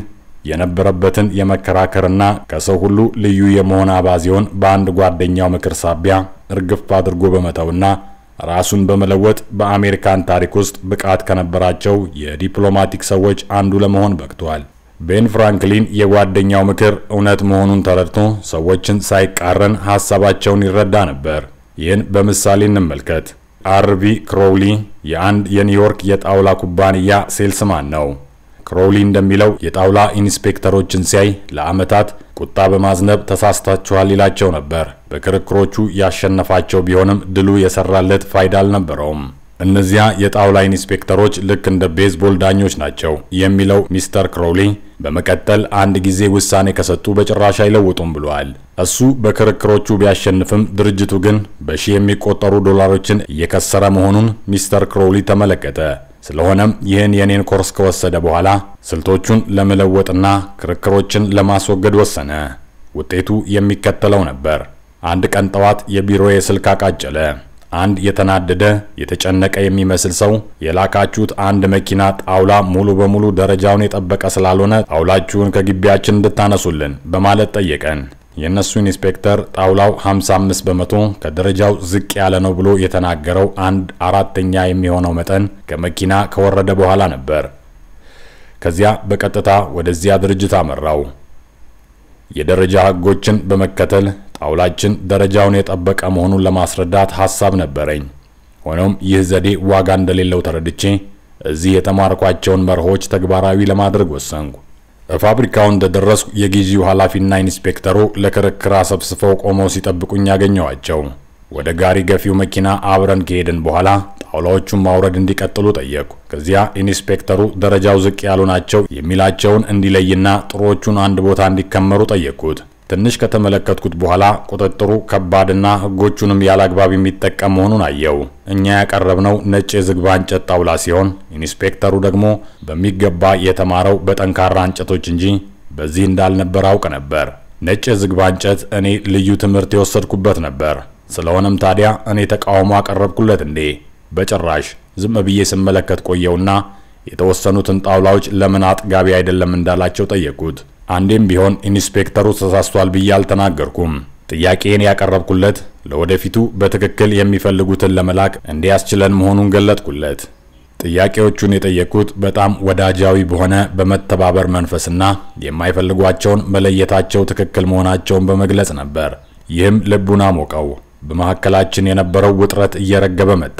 የነበረበትን የመከራከርና ከሰው ሁሉ ልዩ የመሆን አባዜውን በአንድ ጓደኛው ምክር ሳቢያ እርግፍ አድርጎ በመተውና ራሱን በመለወጥ በአሜሪካን ታሪክ ውስጥ ብቃት ከነበራቸው የዲፕሎማቲክ ሰዎች አንዱ ለመሆን በቅቷል። ቤን ፍራንክሊን የጓደኛው ምክር እውነት መሆኑን ተረድቶ ሰዎችን ሳይቃረን ሐሳባቸውን ይረዳ ነበር። ይህን በምሳሌ እንመልከት። አርቪ ክሮውሊ የአንድ የኒውዮርክ የጣውላ ኩባንያ ሴልስማን ነው። ክሮሊ እንደሚለው የጣውላ ኢንስፔክተሮችን ሲያይ ለአመታት ቁጣ በማዝነብ ተሳስታችኋል ይላቸው ነበር። በክርክሮቹ ያሸነፋቸው ቢሆንም ድሉ የሰራለት ፋይዳ አልነበረውም። እነዚያ የጣውላ ኢንስፔክተሮች ልክ እንደ ቤዝቦል ዳኞች ናቸው የሚለው ሚስተር ክሮሊ በመቀጠል አንድ ጊዜ ውሳኔ ከሰጡ በጭራሽ አይለውጡም ብለዋል። እሱ በክርክሮቹ ቢያሸንፍም ድርጅቱ ግን በሺህ የሚቆጠሩ ዶላሮችን እየከሰረ መሆኑን ሚስተር ክሮሊ ተመለከተ። ስለሆነም ይህን የኔን ኮርስ ከወሰደ በኋላ ስልቶቹን ለመለወጥና ክርክሮችን ለማስወገድ ወሰነ። ውጤቱ የሚከተለው ነበር። አንድ ቀን ጠዋት የቢሮዬ ስልክ አቃጨለ። አንድ የተናደደ የተጨነቀ የሚመስል ሰው የላካችሁት አንድ መኪና ጣውላ ሙሉ በሙሉ ደረጃውን የጠበቀ ስላልሆነ ጣውላችሁን ከግቢያችን እንድታነሱልን በማለት ጠየቀን። የእነሱ ኢንስፔክተር ጣውላው 55 በመቶ ከደረጃው ዝቅ ያለ ነው ብሎ የተናገረው አንድ አራተኛ የሚሆነው መጠን ከመኪና ከወረደ በኋላ ነበር። ከዚያ በቀጥታ ወደዚያ ድርጅት አመራው። የደረጃ ህጎችን በመከተል ጣውላችን ደረጃውን የጠበቀ መሆኑን ለማስረዳት ሐሳብ ነበረኝ። ሆኖም ይህ ዘዴ ዋጋ እንደሌለው ተረድቼ እዚህ የተማርኳቸውን መርሆች ተግባራዊ ለማድረግ ወሰንኩ። ፋብሪካው እንደደረስኩ የጊዜው ኃላፊና ኢንስፔክተሩ ለክርክር አሰብስፈው ቆመው ሲጠብቁኝ ያገኘዋቸው። ወደ ጋሪ ገፊው መኪና አብረን ከሄድን በኋላ ጣውላዎቹን ማውረድ እንዲቀጥሉ ጠየቁ። ከዚያ ኢንስፔክተሩ ደረጃው ዝቅ ያሉ ናቸው የሚላቸውን እንዲለይና ጥሮቹን አንድ ቦታ እንዲከመሩ ጠየቁት። ትንሽ ከተመለከትኩት በኋላ ቁጥጥሩ ከባድና ያለ ያላግባብ የሚጠቀም መሆኑን አየው። እኛ ያቀረብነው ነጭ የዝግባ እንጨት ጣውላ ሲሆን ኢንስፔክተሩ ደግሞ በሚገባ የተማረው በጠንካራ እንጨቶች እንጂ በዚህ እንዳልነበር አውቅ ነበር። ነጭ የዝግባ እንጨት እኔ ልዩ ትምህርት የወሰድኩበት ነበር። ስለሆነም ታዲያ እኔ ተቃውሞ አቀረብኩለት እንዴ? በጭራሽ። ዝም ብዬ ስመለከት ቆየውና የተወሰኑትን ጣውላዎች ለምን አጥጋቢ አይደለም እንዳላቸው ጠየቁት። አንዴም ቢሆን ኢንስፔክተሩ ተሳስቷል ብዬ አልተናገርኩም። ጥያቄን ያቀረብኩለት ለወደፊቱ በትክክል የሚፈልጉትን ለመላክ እንዲያስችለን መሆኑን ገለጥኩለት። ጥያቄዎቹን የጠየቁት በጣም ወዳጃዊ በሆነ በመተባበር መንፈስና የማይፈልጓቸውን መለየታቸው ትክክል መሆናቸውን በመግለጽ ነበር። ይህም ልቡን አሞቀው። በመካከላችን የነበረው ውጥረት እየረገበ መጣ።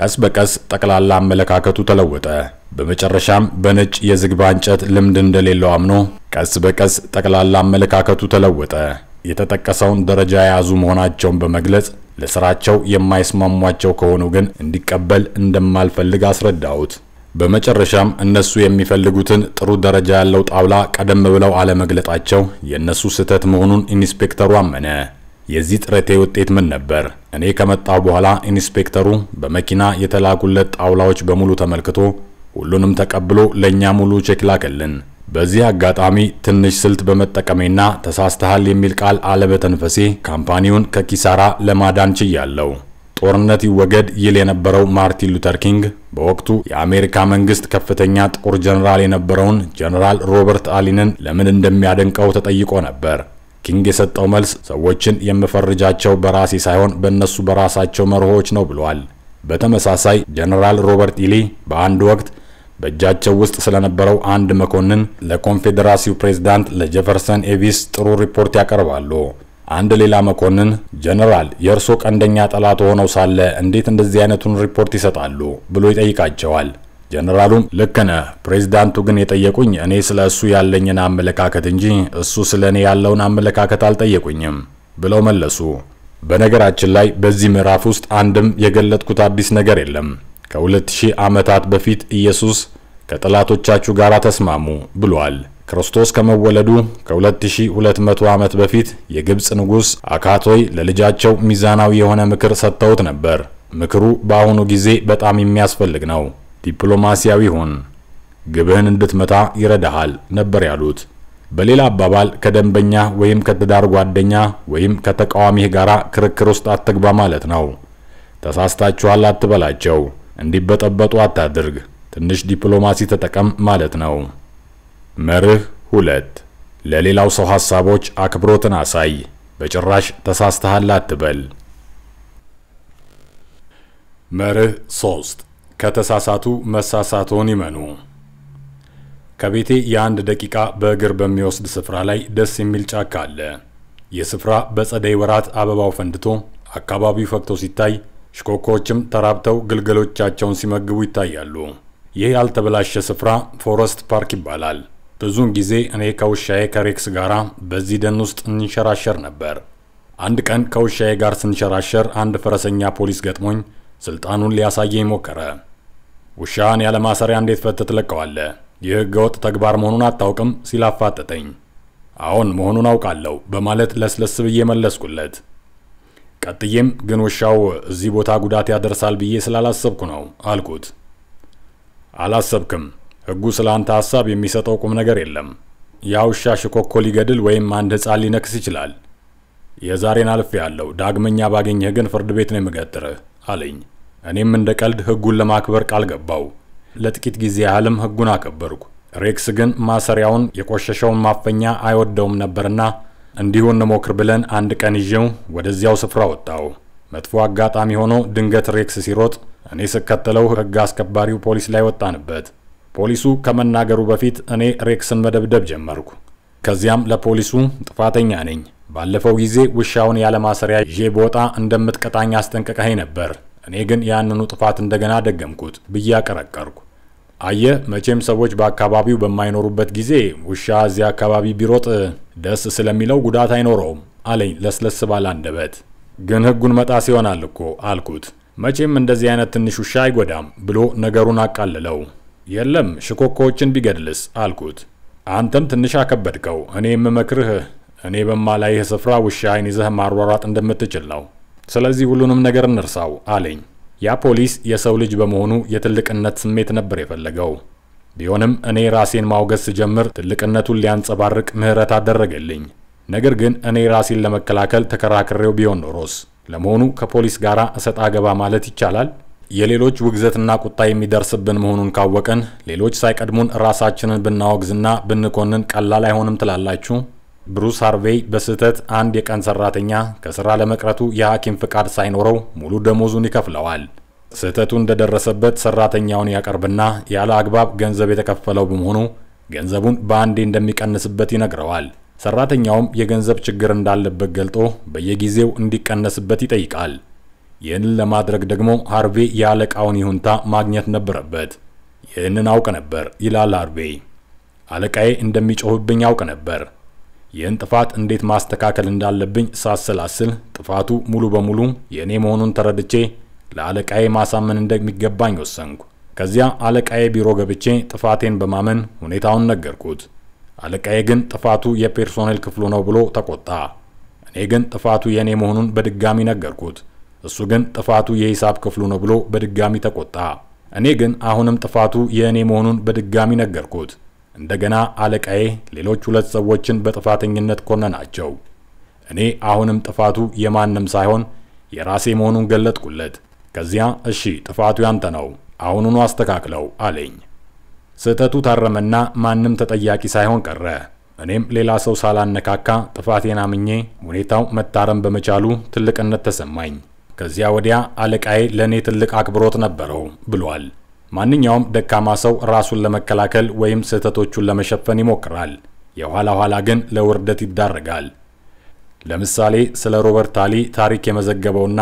ቀስ በቀስ ጠቅላላ አመለካከቱ ተለወጠ። በመጨረሻም በነጭ የዝግባ እንጨት ልምድ እንደሌለው አምኖ ቀስ በቀስ ጠቅላላ አመለካከቱ ተለወጠ። የተጠቀሰውን ደረጃ የያዙ መሆናቸውን በመግለጽ ለስራቸው የማይስማሟቸው ከሆኑ ግን እንዲቀበል እንደማልፈልግ አስረዳሁት። በመጨረሻም እነሱ የሚፈልጉትን ጥሩ ደረጃ ያለው ጣውላ ቀደም ብለው አለመግለጣቸው የእነሱ ስህተት መሆኑን ኢንስፔክተሩ አመነ። የዚህ ጥረቴ ውጤት ምን ነበር? እኔ ከመጣው በኋላ ኢንስፔክተሩ በመኪና የተላኩለት ጣውላዎች በሙሉ ተመልክቶ ሁሉንም ተቀብሎ ለእኛ ሙሉ ቼክ ላከልን። በዚህ አጋጣሚ ትንሽ ስልት በመጠቀሜና ተሳስተሃል የሚል ቃል አለበተንፈሴ ካምፓኒውን ከኪሳራ ለማዳን ችያለሁ። ጦርነት ይወገድ ይል የነበረው ማርቲን ሉተር ኪንግ በወቅቱ የአሜሪካ መንግስት ከፍተኛ ጦር ጀነራል የነበረውን ጀነራል ሮበርት አሊንን ለምን እንደሚያደንቀው ተጠይቆ ነበር። ኪንግ የሰጠው መልስ ሰዎችን የምፈርጃቸው በራሴ ሳይሆን በእነሱ በራሳቸው መርሆች ነው ብሏል። በተመሳሳይ ጀነራል ሮበርት ኢሊ በአንድ ወቅት በእጃቸው ውስጥ ስለነበረው አንድ መኮንን ለኮንፌዴራሲው ፕሬዝዳንት ለጄፈርሰን ኤቪስ ጥሩ ሪፖርት ያቀርባሉ። አንድ ሌላ መኮንን ጀነራል፣ የእርሶ ቀንደኛ ጠላት ሆነው ሳለ እንዴት እንደዚህ አይነቱን ሪፖርት ይሰጣሉ ብሎ ይጠይቃቸዋል። ጀነራሉም ልክነ! ፕሬዝዳንቱ ፕሬዚዳንቱ ግን የጠየቁኝ እኔ ስለ እሱ ያለኝን አመለካከት እንጂ እሱ ስለ እኔ ያለውን አመለካከት አልጠየቁኝም ብለው መለሱ። በነገራችን ላይ በዚህ ምዕራፍ ውስጥ አንድም የገለጥኩት አዲስ ነገር የለም። ከ ከ2000 ዓመታት በፊት ኢየሱስ ከጠላቶቻችሁ ጋር ተስማሙ ብሏል። ክርስቶስ ከመወለዱ ከ2200 ዓመት በፊት የግብፅ ንጉሥ አካቶይ ለልጃቸው ሚዛናዊ የሆነ ምክር ሰጥተውት ነበር። ምክሩ በአሁኑ ጊዜ በጣም የሚያስፈልግ ነው። ዲፕሎማሲያዊ ሁን፣ ግብህን እንድትመታ ይረዳሃል ነበር ያሉት። በሌላ አባባል ከደንበኛ ወይም ከትዳር ጓደኛ ወይም ከተቃዋሚህ ጋር ክርክር ውስጥ አትግባ ማለት ነው። ተሳስታችኋል አትበላቸው፣ እንዲበጠበጡ አታድርግ፣ ትንሽ ዲፕሎማሲ ተጠቀም ማለት ነው። መርህ ሁለት ለሌላው ሰው ሐሳቦች አክብሮትን አሳይ። በጭራሽ ተሳስተሃል አትበል። መርህ ሶስት ከተሳሳቱ መሳሳቶን ይመኑ። ከቤቴ የአንድ ደቂቃ በእግር በሚወስድ ስፍራ ላይ ደስ የሚል ጫካ አለ። ይህ ስፍራ በጸደይ ወራት አበባው ፈንድቶ አካባቢው ፈክቶ ሲታይ ሽኮኮዎችም ተራብተው ግልገሎቻቸውን ሲመግቡ ይታያሉ። ይህ ያልተበላሸ ስፍራ ፎረስት ፓርክ ይባላል። ብዙውን ጊዜ እኔ ከውሻዬ ከሬክስ ጋር በዚህ ደን ውስጥ እንሸራሸር ነበር። አንድ ቀን ከውሻዬ ጋር ስንሸራሸር አንድ ፈረሰኛ ፖሊስ ገጥሞኝ ስልጣኑን ሊያሳየኝ ሞከረ። ውሻን ያለ ማሰሪያ እንዴት ፈትህ ትለቀዋለህ? ይህ ህገወጥ ተግባር መሆኑን አታውቅም? ሲል አፋጠጠኝ። መሆኑን አውቃለሁ በማለት ለስለስ ብዬ መለስኩለት። ቀጥዬም ግን ውሻው እዚህ ቦታ ጉዳት ያደርሳል ብዬ ስላላሰብኩ ነው አልኩት። አላሰብክም። ህጉ ስለ አንተ ሀሳብ የሚሰጠው ቁም ነገር የለም። ያ ውሻ ሽኮኮ ሊገድል ወይም አንድ ህፃን ሊነክስ ይችላል። የዛሬን አልፌ ያለው ዳግመኛ ባገኘህ ግን ፍርድ ቤት ነው የምገጥርህ አለኝ። እኔም እንደ ቀልድ ህጉን ለማክበር ቃል ገባው። ለጥቂት ጊዜ ያህልም ህጉን አከበርኩ። ሬክስ ግን ማሰሪያውን የቆሸሸውን ማፈኛ አይወደውም ነበርና እንዲሁ እንሞክር ብለን አንድ ቀን ይዤው ወደዚያው ስፍራ ወጣው። መጥፎ አጋጣሚ ሆኖ ድንገት ሬክስ ሲሮጥ እኔ ስከተለው ህግ አስከባሪው ፖሊስ ላይ ወጣንበት። ፖሊሱ ከመናገሩ በፊት እኔ ሬክስን መደብደብ ጀመርኩ። ከዚያም ለፖሊሱ ጥፋተኛ ነኝ፣ ባለፈው ጊዜ ውሻውን ያለ ማሰሪያ ይዤ በወጣ እንደምትቀጣኝ አስጠንቅቀኸኝ ነበር እኔ ግን ያንኑ ጥፋት እንደገና ደገምኩት ብዬ አቀረቀርኩ። አየህ፣ መቼም ሰዎች በአካባቢው በማይኖሩበት ጊዜ ውሻ እዚያ አካባቢ ቢሮጥ ደስ ስለሚለው ጉዳት አይኖረውም አለኝ ለስለስ ባለ አንደበት። ግን ህጉን መጣስ ይሆናል እኮ አልኩት። መቼም እንደዚህ አይነት ትንሽ ውሻ አይጎዳም ብሎ ነገሩን አቃልለው። የለም ሽኮኮዎችን ቢገድልስ አልኩት። አንተም ትንሽ አከበድከው። እኔ የምመክርህ እኔ በማላይህ ስፍራ ውሻ አይን ይዘህ ማሯሯጥ እንደምትችል ነው። ስለዚህ ሁሉንም ነገር እንርሳው አለኝ። ያ ፖሊስ የሰው ልጅ በመሆኑ የትልቅነት ስሜት ነበር የፈለገው። ቢሆንም እኔ ራሴን ማውገዝ ስጀምር ትልቅነቱን ሊያንጸባርቅ ምህረት አደረገልኝ። ነገር ግን እኔ ራሴን ለመከላከል ተከራክሬው ቢሆን ኖሮስ። ለመሆኑ ከፖሊስ ጋር እሰጥ አገባ ማለት ይቻላል? የሌሎች ውግዘትና ቁጣ የሚደርስብን መሆኑን ካወቅን ሌሎች ሳይቀድሙን ራሳችንን ብናወግዝና ብንኮንን ቀላል አይሆንም ትላላችሁ? ብሩስ ሃርቬይ በስህተት አንድ የቀን ሰራተኛ ከስራ ለመቅረቱ የሐኪም ፍቃድ ሳይኖረው ሙሉ ደሞዙን ይከፍለዋል። ስህተቱ እንደደረሰበት ሰራተኛውን ያቀርብና ያለ አግባብ ገንዘብ የተከፈለው በመሆኑ ገንዘቡን በአንዴ እንደሚቀንስበት ይነግረዋል። ሰራተኛውም የገንዘብ ችግር እንዳለበት ገልጦ በየጊዜው እንዲቀነስበት ይጠይቃል። ይህንን ለማድረግ ደግሞ ሃርቬ የአለቃውን ይሁንታ ማግኘት ነበረበት። ይህንን አውቅ ነበር ይላል ሃርቬይ። አለቃዬ እንደሚጮህብኝ አውቅ ነበር ይህን ጥፋት እንዴት ማስተካከል እንዳለብኝ ሳሰላስል ጥፋቱ ሙሉ በሙሉ የእኔ መሆኑን ተረድቼ ለአለቃዬ ማሳመን እንደሚገባኝ ወሰንኩ። ከዚያ አለቃዬ ቢሮ ገብቼ ጥፋቴን በማመን ሁኔታውን ነገርኩት። አለቃዬ ግን ጥፋቱ የፔርሶኔል ክፍሉ ነው ብሎ ተቆጣ። እኔ ግን ጥፋቱ የእኔ መሆኑን በድጋሚ ነገርኩት። እሱ ግን ጥፋቱ የሂሳብ ክፍሉ ነው ብሎ በድጋሚ ተቆጣ። እኔ ግን አሁንም ጥፋቱ የእኔ መሆኑን በድጋሚ ነገርኩት። እንደገና አለቃዬ ሌሎች ሁለት ሰዎችን በጥፋተኝነት ኮነናቸው። እኔ አሁንም ጥፋቱ የማንም ሳይሆን የራሴ መሆኑን ገለጥኩለት። ከዚያ እሺ ጥፋቱ ያንተ ነው፣ አሁኑኑ አስተካክለው አለኝ። ስህተቱ ታረመና ማንም ተጠያቂ ሳይሆን ቀረ። እኔም ሌላ ሰው ሳላነካካ ጥፋቴን አምኜ ሁኔታው መታረም በመቻሉ ትልቅነት ተሰማኝ። ከዚያ ወዲያ አለቃዬ ለእኔ ትልቅ አክብሮት ነበረው ብሏል። ማንኛውም ደካማ ሰው ራሱን ለመከላከል ወይም ስህተቶቹን ለመሸፈን ይሞክራል። የኋላ ኋላ ግን ለውርደት ይዳረጋል። ለምሳሌ ስለ ሮበርት ታሊ ታሪክ የመዘገበውና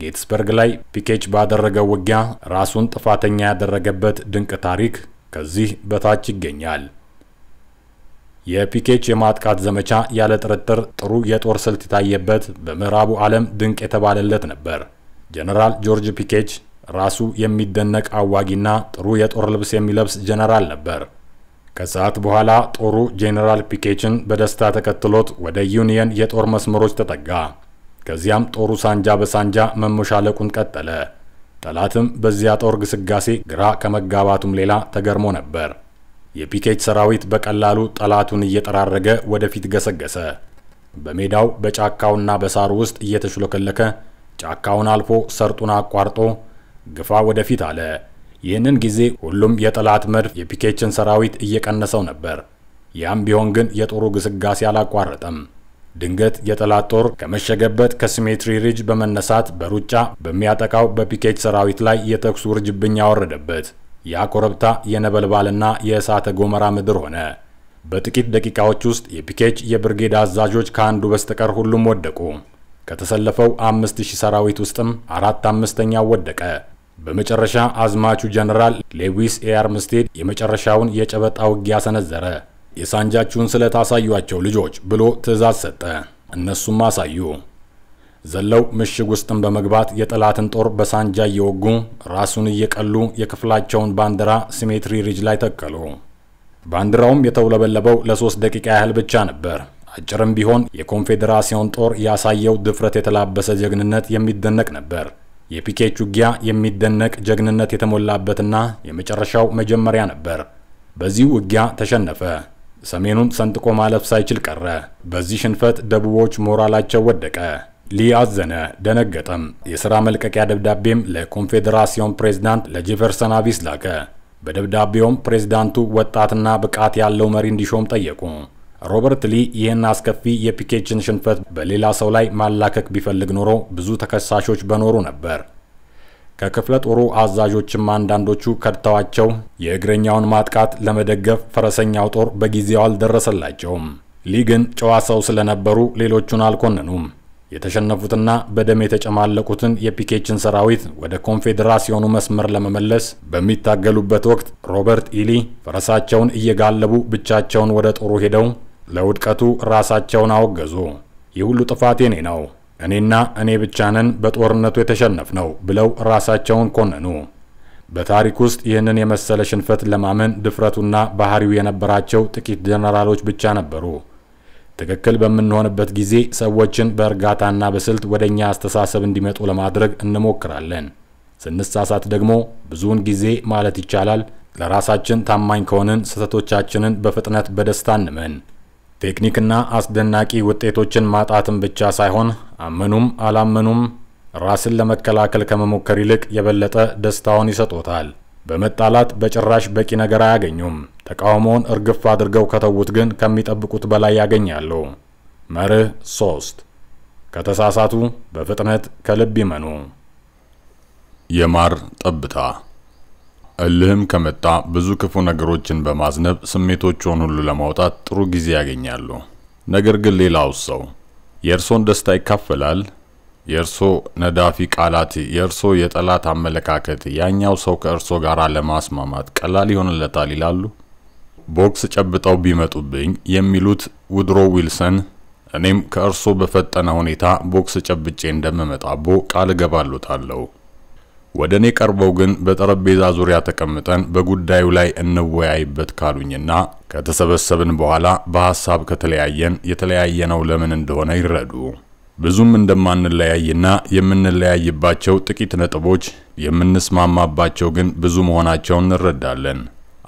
ጌትስበርግ ላይ ፒኬች ባደረገው ውጊያ ራሱን ጥፋተኛ ያደረገበት ድንቅ ታሪክ ከዚህ በታች ይገኛል። የፒኬች የማጥቃት ዘመቻ ያለ ጥርጥር ጥሩ የጦር ስልት የታየበት በምዕራቡ ዓለም ድንቅ የተባለለት ነበር። ጀነራል ጆርጅ ፒኬች ራሱ የሚደነቅ አዋጊና ጥሩ የጦር ልብስ የሚለብስ ጀነራል ነበር። ከሰዓት በኋላ ጦሩ ጄኔራል ፒኬችን በደስታ ተከትሎት ወደ ዩኒየን የጦር መስመሮች ተጠጋ። ከዚያም ጦሩ ሳንጃ በሳንጃ መሞሻለቁን ቀጠለ። ጠላትም በዚያ ጦር ግስጋሴ ግራ ከመጋባቱም ሌላ ተገርሞ ነበር። የፒኬች ሰራዊት በቀላሉ ጠላቱን እየጠራረገ ወደፊት ገሰገሰ። በሜዳው በጫካውና በሳሩ ውስጥ እየተሽሎከለከ ጫካውን አልፎ ሰርጡን አቋርጦ ግፋ ወደፊት አለ። ይህንን ጊዜ ሁሉም የጠላት መድፍ የፒኬችን ሰራዊት እየቀነሰው ነበር። ያም ቢሆን ግን የጦሩ ግስጋሴ አላቋረጠም። ድንገት የጠላት ጦር ከመሸገበት ከሲሜትሪ ሪጅ በመነሳት በሩጫ በሚያጠቃው በፒኬች ሰራዊት ላይ የተኩስ ውርጅብኝ ያወረደበት። ያ ኮረብታ የነበልባልና የእሳተ ገሞራ ምድር ሆነ። በጥቂት ደቂቃዎች ውስጥ የፒኬች የብርጌድ አዛዦች ከአንዱ በስተቀር ሁሉም ወደቁ። ከተሰለፈው አምስት ሺህ ሰራዊት ውስጥም አራት አምስተኛው ወደቀ። በመጨረሻ አዝማቹ ጀነራል ሌዊስ ኤ አርምስቴድ የመጨረሻውን የጨበጣ ውጊያ ሰነዘረ። የሳንጃችሁን ስለት አሳዩአቸው ልጆች ብሎ ትዕዛዝ ሰጠ። እነሱም አሳዩ። ዘለው ምሽግ ውስጥም በመግባት የጠላትን ጦር በሳንጃ እየወጉ ራሱን እየቀሉ የክፍላቸውን ባንዲራ ሲሜትሪ ሪጅ ላይ ተከሉ። ባንዲራውም የተውለበለበው ለሶስት ደቂቃ ያህል ብቻ ነበር። አጭርም ቢሆን የኮንፌዴራሲዮን ጦር ያሳየው ድፍረት የተላበሰ ጀግንነት የሚደነቅ ነበር። የፒኬች ውጊያ የሚደነቅ ጀግንነት የተሞላበትና የመጨረሻው መጀመሪያ ነበር። በዚህ ውጊያ ተሸነፈ። ሰሜኑን ሰንጥቆ ማለፍ ሳይችል ቀረ። በዚህ ሽንፈት ደቡቦች ሞራላቸው ወደቀ። ሊ አዘነ፣ ደነገጠም። የሥራ መልቀቂያ ደብዳቤም ለኮንፌዴራሲዮን ፕሬዝዳንት ለጄፈርሰን አቢስ ላከ። በደብዳቤውም ፕሬዝዳንቱ ወጣትና ብቃት ያለው መሪ እንዲሾም ጠየቁ። ሮበርት ሊ ይህን አስከፊ የፒኬችን ሽንፈት በሌላ ሰው ላይ ማላከክ ቢፈልግ ኖሮ ብዙ ተከሳሾች በኖሩ ነበር። ከክፍለ ጦሩ አዛዦችም አንዳንዶቹ ከድተዋቸው የእግረኛውን ማጥቃት ለመደገፍ ፈረሰኛው ጦር በጊዜው አልደረሰላቸውም። ሊ ግን ጨዋ ሰው ስለነበሩ ሌሎቹን አልኮንኑም። የተሸነፉትና በደም የተጨማለቁትን የፒኬችን ሰራዊት ወደ ኮንፌዴራሲዮኑ መስመር ለመመለስ በሚታገሉበት ወቅት ሮበርት ኢሊ ፈረሳቸውን እየጋለቡ ብቻቸውን ወደ ጦሩ ሄደው ለውድቀቱ ራሳቸውን አወገዙ። ይህ ሁሉ ጥፋት የኔ ነው፣ እኔና እኔ ብቻ ነን በጦርነቱ የተሸነፍ ነው ብለው ራሳቸውን ኮነኑ። በታሪክ ውስጥ ይህንን የመሰለ ሽንፈት ለማመን ድፍረቱና ባህሪው የነበራቸው ጥቂት ጀነራሎች ብቻ ነበሩ። ትክክል በምንሆንበት ጊዜ ሰዎችን በእርጋታና በስልት ወደ እኛ አስተሳሰብ እንዲመጡ ለማድረግ እንሞክራለን። ስንሳሳት ደግሞ ብዙውን ጊዜ ማለት ይቻላል ለራሳችን ታማኝ ከሆንን ስህተቶቻችንን በፍጥነት በደስታ እንመን። ቴክኒክና አስደናቂ ውጤቶችን ማጣትን ብቻ ሳይሆን አመኑም አላመኑም ራስን ለመከላከል ከመሞከር ይልቅ የበለጠ ደስታውን ይሰጡታል። በመጣላት በጭራሽ በቂ ነገር አያገኙም። ተቃውሞውን እርግፍ አድርገው ከተዉት ግን ከሚጠብቁት በላይ ያገኛሉ። መርህ ሶስት ከተሳሳቱ በፍጥነት ከልብ ይመኑ። የማር ጠብታ እልህም ከመጣ ብዙ ክፉ ነገሮችን በማዝነብ ስሜቶቹን ሁሉ ለማውጣት ጥሩ ጊዜ ያገኛሉ። ነገር ግን ሌላው ሰው የእርሶን ደስታ ይካፈላል? የእርሶ ነዳፊ ቃላት፣ የእርሶ የጠላት አመለካከት ያኛው ሰው ከእርሶ ጋር ለማስማማት ቀላል ይሆንለታል ይላሉ። ቦክስ ጨብጠው ቢመጡብኝ የሚሉት ውድሮ ዊልሰን እኔም ከእርሶ በፈጠነ ሁኔታ ቦክስ ጨብጬ እንደምመጣቦ ቃል እገባሎታለሁ። ወደ እኔ ቀርበው ግን በጠረጴዛ ዙሪያ ተቀምጠን በጉዳዩ ላይ እንወያይበት ካሉኝና ከተሰበሰብን በኋላ በሐሳብ ከተለያየን የተለያየነው ለምን እንደሆነ ይረዱ። ብዙም እንደማንለያይና የምንለያይባቸው ጥቂት ነጥቦች የምንስማማባቸው ግን ብዙ መሆናቸውን እንረዳለን።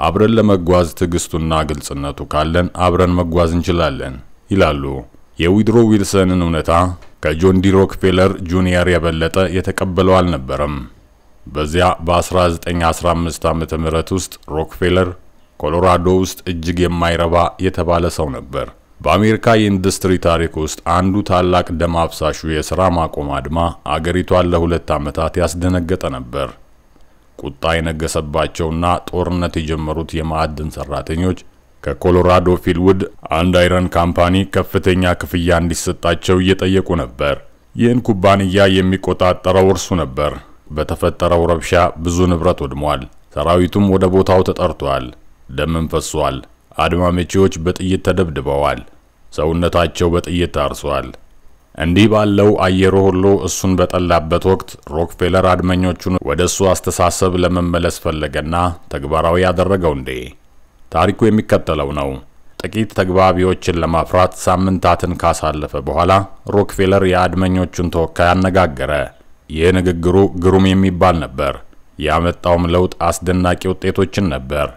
አብረን ለመጓዝ ትዕግስቱና ግልጽነቱ ካለን አብረን መጓዝ እንችላለን ይላሉ። የዊድሮ ዊልሰንን እውነታ ከጆን ዲ ሮክፌለር ጁኒየር የበለጠ የተቀበለው አልነበረም። በዚያ በ1915 ዓ ም ውስጥ ሮክፌለር ኮሎራዶ ውስጥ እጅግ የማይረባ የተባለ ሰው ነበር። በአሜሪካ የኢንዱስትሪ ታሪክ ውስጥ አንዱ ታላቅ ደም አፍሳሹ የሥራ ማቆም አድማ አገሪቷን ለሁለት ዓመታት ያስደነገጠ ነበር። ቁጣ የነገሰባቸውና ጦርነት የጀመሩት የማዕድን ሠራተኞች ከኮሎራዶ ፊልውድ አንድ አይረን ካምፓኒ ከፍተኛ ክፍያ እንዲሰጣቸው እየጠየቁ ነበር። ይህን ኩባንያ የሚቆጣጠረው እርሱ ነበር። በተፈጠረው ረብሻ ብዙ ንብረት ወድሟል። ሰራዊቱም ወደ ቦታው ተጠርቷል። ደምም ፈሷል። አድማ በጥይት ተደብድበዋል። ሰውነታቸው በጥይት ታርሷል። እንዲህ ባለው አየሩ ሁሉ እሱን በጠላበት ወቅት ሮክፌለር አድመኞቹን ወደ እሱ አስተሳሰብ ለመመለስ ፈለገና ተግባራዊ ያደረገው እንዴ? ታሪኩ የሚከተለው ነው። ጥቂት ተግባቢዎችን ለማፍራት ሳምንታትን ካሳለፈ በኋላ ሮክፌለር የአድመኞቹን ተወካይ አነጋገረ። ንግግሩ ግሩም የሚባል ነበር። ያመጣውም ለውጥ አስደናቂ ውጤቶችን ነበር።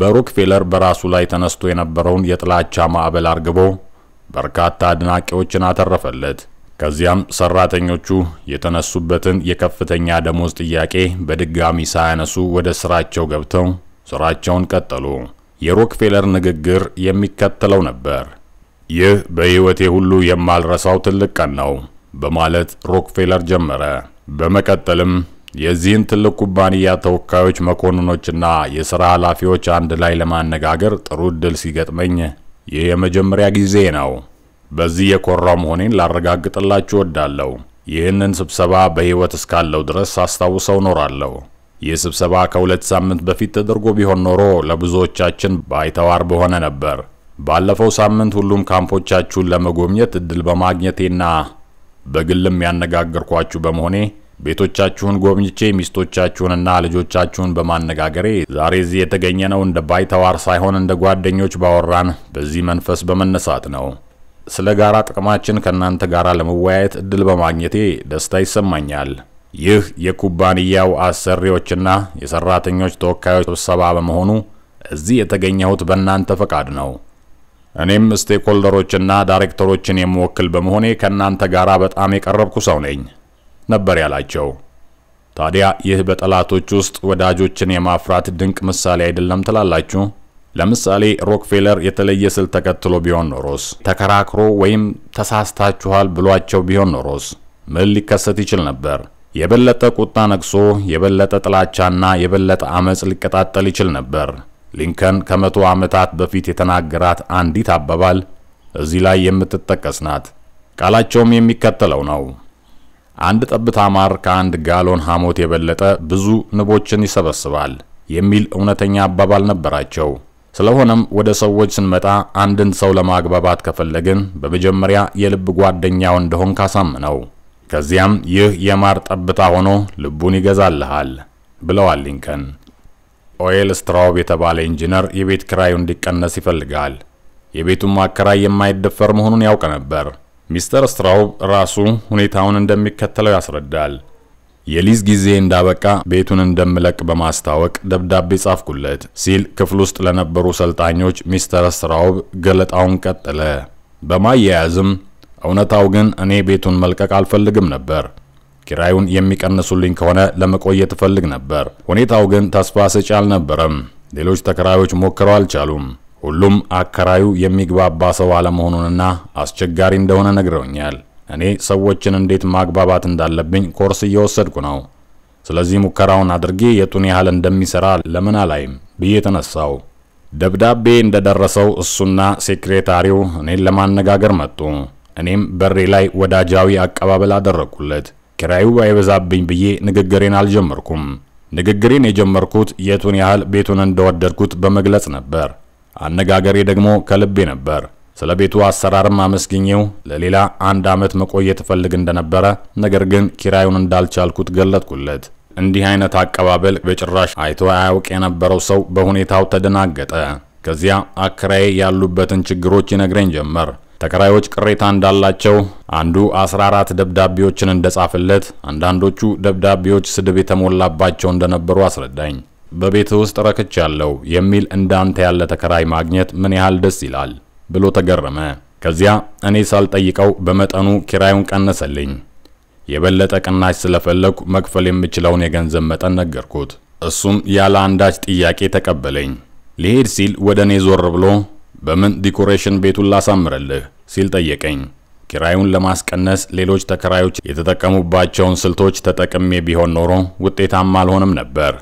በሮክፌለር በራሱ ላይ ተነስቶ የነበረውን የጥላቻ ማዕበል አርግቦ በርካታ አድናቂዎችን አተረፈለት። ከዚያም ሰራተኞቹ የተነሱበትን የከፍተኛ ደሞዝ ጥያቄ በድጋሚ ሳያነሱ ወደ ስራቸው ገብተው ስራቸውን ቀጠሉ። የሮክፌለር ንግግር የሚከተለው ነበር። ይህ በሕይወቴ ሁሉ የማልረሳው ትልቅ ቀን ነው። በማለት ሮክፌለር ጀመረ። በመቀጠልም የዚህን ትልቅ ኩባንያ ተወካዮች፣ መኮንኖችና የሥራ ኃላፊዎች አንድ ላይ ለማነጋገር ጥሩ ዕድል ሲገጥመኝ ይህ የመጀመሪያ ጊዜ ነው። በዚህ የኮራ መሆኔን ላረጋግጥላችሁ ወዳለሁ። ይህንን ስብሰባ በሕይወት እስካለው ድረስ አስታውሰው ኖራለሁ። ይህ ስብሰባ ከሁለት ሳምንት በፊት ተደርጎ ቢሆን ኖሮ ለብዙዎቻችን ባይተዋር በሆነ ነበር። ባለፈው ሳምንት ሁሉም ካምፖቻችሁን ለመጎብኘት እድል በማግኘቴና በግልም ያነጋገርኳችሁ በመሆኔ ቤቶቻችሁን ጎብኝቼ ሚስቶቻችሁንና ልጆቻችሁን በማነጋገሬ ዛሬ እዚህ የተገኘ ነው እንደ ባይተዋር ሳይሆን እንደ ጓደኞች ባወራን በዚህ መንፈስ በመነሳት ነው። ስለ ጋራ ጥቅማችን ከእናንተ ጋር ለመወያየት እድል በማግኘቴ ደስታ ይሰማኛል። ይህ የኩባንያው አሰሪዎችና የሰራተኞች ተወካዮች ስብሰባ በመሆኑ እዚህ የተገኘሁት በእናንተ ፈቃድ ነው። እኔም ስቴክሆልደሮችና ዳይሬክተሮችን የምወክል በመሆኔ ከእናንተ ጋር በጣም የቀረብኩ ሰው ነኝ ነበር ያላቸው። ታዲያ ይህ በጠላቶች ውስጥ ወዳጆችን የማፍራት ድንቅ ምሳሌ አይደለም ትላላችሁ? ለምሳሌ ሮክፌለር የተለየ ስልት ተከትሎ ቢሆን ኖሮስ፣ ተከራክሮ ወይም ተሳስታችኋል ብሏቸው ቢሆን ኖሮስ ምን ሊከሰት ይችል ነበር? የበለጠ ቁጣ ነግሶ፣ የበለጠ ጥላቻና የበለጠ አመፅ ሊቀጣጠል ይችል ነበር። ሊንከን ከመቶ ዓመታት በፊት የተናገራት አንዲት አባባል እዚህ ላይ የምትጠቀስ ናት። ቃላቸውም የሚከተለው ነው። አንድ ጠብታ ማር ከአንድ ጋሎን ሐሞት የበለጠ ብዙ ንቦችን ይሰበስባል የሚል እውነተኛ አባባል ነበራቸው። ስለሆነም ወደ ሰዎች ስንመጣ አንድን ሰው ለማግባባት ከፈለግን በመጀመሪያ የልብ ጓደኛው እንደሆን ካሳምነው፣ ከዚያም ይህ የማር ጠብታ ሆኖ ልቡን ይገዛልሃል ብለዋል ሊንከን። ኦኤል ስትራውብ የተባለ ኢንጂነር የቤት ክራዩ እንዲቀነስ ይፈልጋል። የቤቱን ማከራይ የማይደፈር መሆኑን ያውቅ ነበር። ሚስተር ስትራውብ ራሱ ሁኔታውን እንደሚከተለው ያስረዳል። የሊዝ ጊዜ እንዳበቃ ቤቱን እንደምለቅ በማስታወቅ ደብዳቤ ጻፍኩለት ሲል ክፍል ውስጥ ለነበሩ ሰልጣኞች ሚስተር ስትራውብ ገለጣውን ቀጠለ። በማያያዝም እውነታው ግን እኔ ቤቱን መልቀቅ አልፈልግም ነበር። ኪራዩን የሚቀንሱልኝ ከሆነ ለመቆየት እፈልግ ነበር። ሁኔታው ግን ተስፋ ሰጪ አልነበረም። ሌሎች ተከራዮች ሞክረው አልቻሉም። ሁሉም አከራዩ የሚግባባ ሰው አለመሆኑንና አስቸጋሪ እንደሆነ ነግረውኛል። እኔ ሰዎችን እንዴት ማግባባት እንዳለብኝ ኮርስ እየወሰድኩ ነው። ስለዚህ ሙከራውን አድርጌ የቱን ያህል እንደሚሰራ ለምን አላይም ብዬ ተነሳው። ደብዳቤ እንደደረሰው እሱና ሴክሬታሪው እኔን ለማነጋገር መጡ። እኔም በሬ ላይ ወዳጃዊ አቀባበል አደረግኩለት። ኪራዩ አይበዛብኝ ብዬ ንግግሬን አልጀመርኩም። ንግግሬን የጀመርኩት የቱን ያህል ቤቱን እንደወደድኩት በመግለጽ ነበር። አነጋገሬ ደግሞ ከልቤ ነበር። ስለ ቤቱ አሰራርም አመስግኜው ለሌላ አንድ ዓመት መቆየት እፈልግ እንደነበረ፣ ነገር ግን ኪራዩን እንዳልቻልኩት ገለጥኩለት። እንዲህ አይነት አቀባበል በጭራሽ አይቶ አያውቅ የነበረው ሰው በሁኔታው ተደናገጠ። ከዚያ አከራዬ ያሉበትን ችግሮች ይነግረኝ ጀመር። ተከራዮች ቅሬታ እንዳላቸው አንዱ 14 ደብዳቤዎችን እንደጻፈለት፣ አንዳንዶቹ ደብዳቤዎች ስድብ የተሞላባቸው እንደነበሩ አስረዳኝ። በቤት ውስጥ ረክቻለሁ የሚል እንዳንተ ያለ ተከራይ ማግኘት ምን ያህል ደስ ይላል ብሎ ተገረመ። ከዚያ እኔ ሳልጠይቀው በመጠኑ ኪራዩን ቀነሰልኝ። የበለጠ ቅናሽ ስለፈለኩ መክፈል የምችለውን የገንዘብ መጠን ነገርኩት። እሱም ያለ አንዳች ጥያቄ ተቀበለኝ። ሊሄድ ሲል ወደ እኔ ዞር ብሎ በምን ዲኮሬሽን ቤቱን ላሳምርልህ ሲል ጠየቀኝ። ኪራዩን ለማስቀነስ ሌሎች ተከራዮች የተጠቀሙባቸውን ስልቶች ተጠቅሜ ቢሆን ኖሮ ውጤታማ አልሆንም ነበር።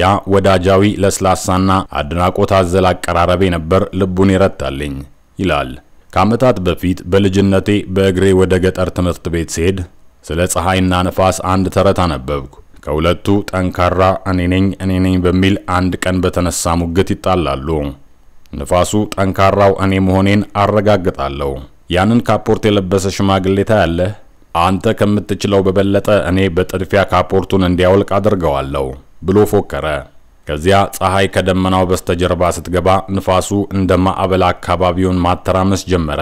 ያ ወዳጃዊ ለስላሳና አድናቆት አዘል አቀራረቤ ነበር ልቡን ይረታልኝ ይላል። ከዓመታት በፊት በልጅነቴ በእግሬ ወደ ገጠር ትምህርት ቤት ስሄድ ስለ ፀሐይና ነፋስ አንድ ተረት አነበብኩ። ከሁለቱ ጠንካራ እኔ ነኝ እኔ ነኝ በሚል አንድ ቀን በተነሳ ሙግት ይጣላሉ። ንፋሱ ጠንካራው እኔ መሆኔን አረጋግጣለሁ። ያንን ካፖርት የለበሰ ሽማግሌ ታያለህ። አንተ ከምትችለው በበለጠ እኔ በጥድፊያ ካፖርቱን እንዲያወልቅ አድርገዋለሁ ብሎ ፎከረ። ከዚያ ፀሐይ ከደመናው በስተጀርባ ስትገባ ንፋሱ እንደ ማዕበል አካባቢውን ማተራመስ ጀመረ።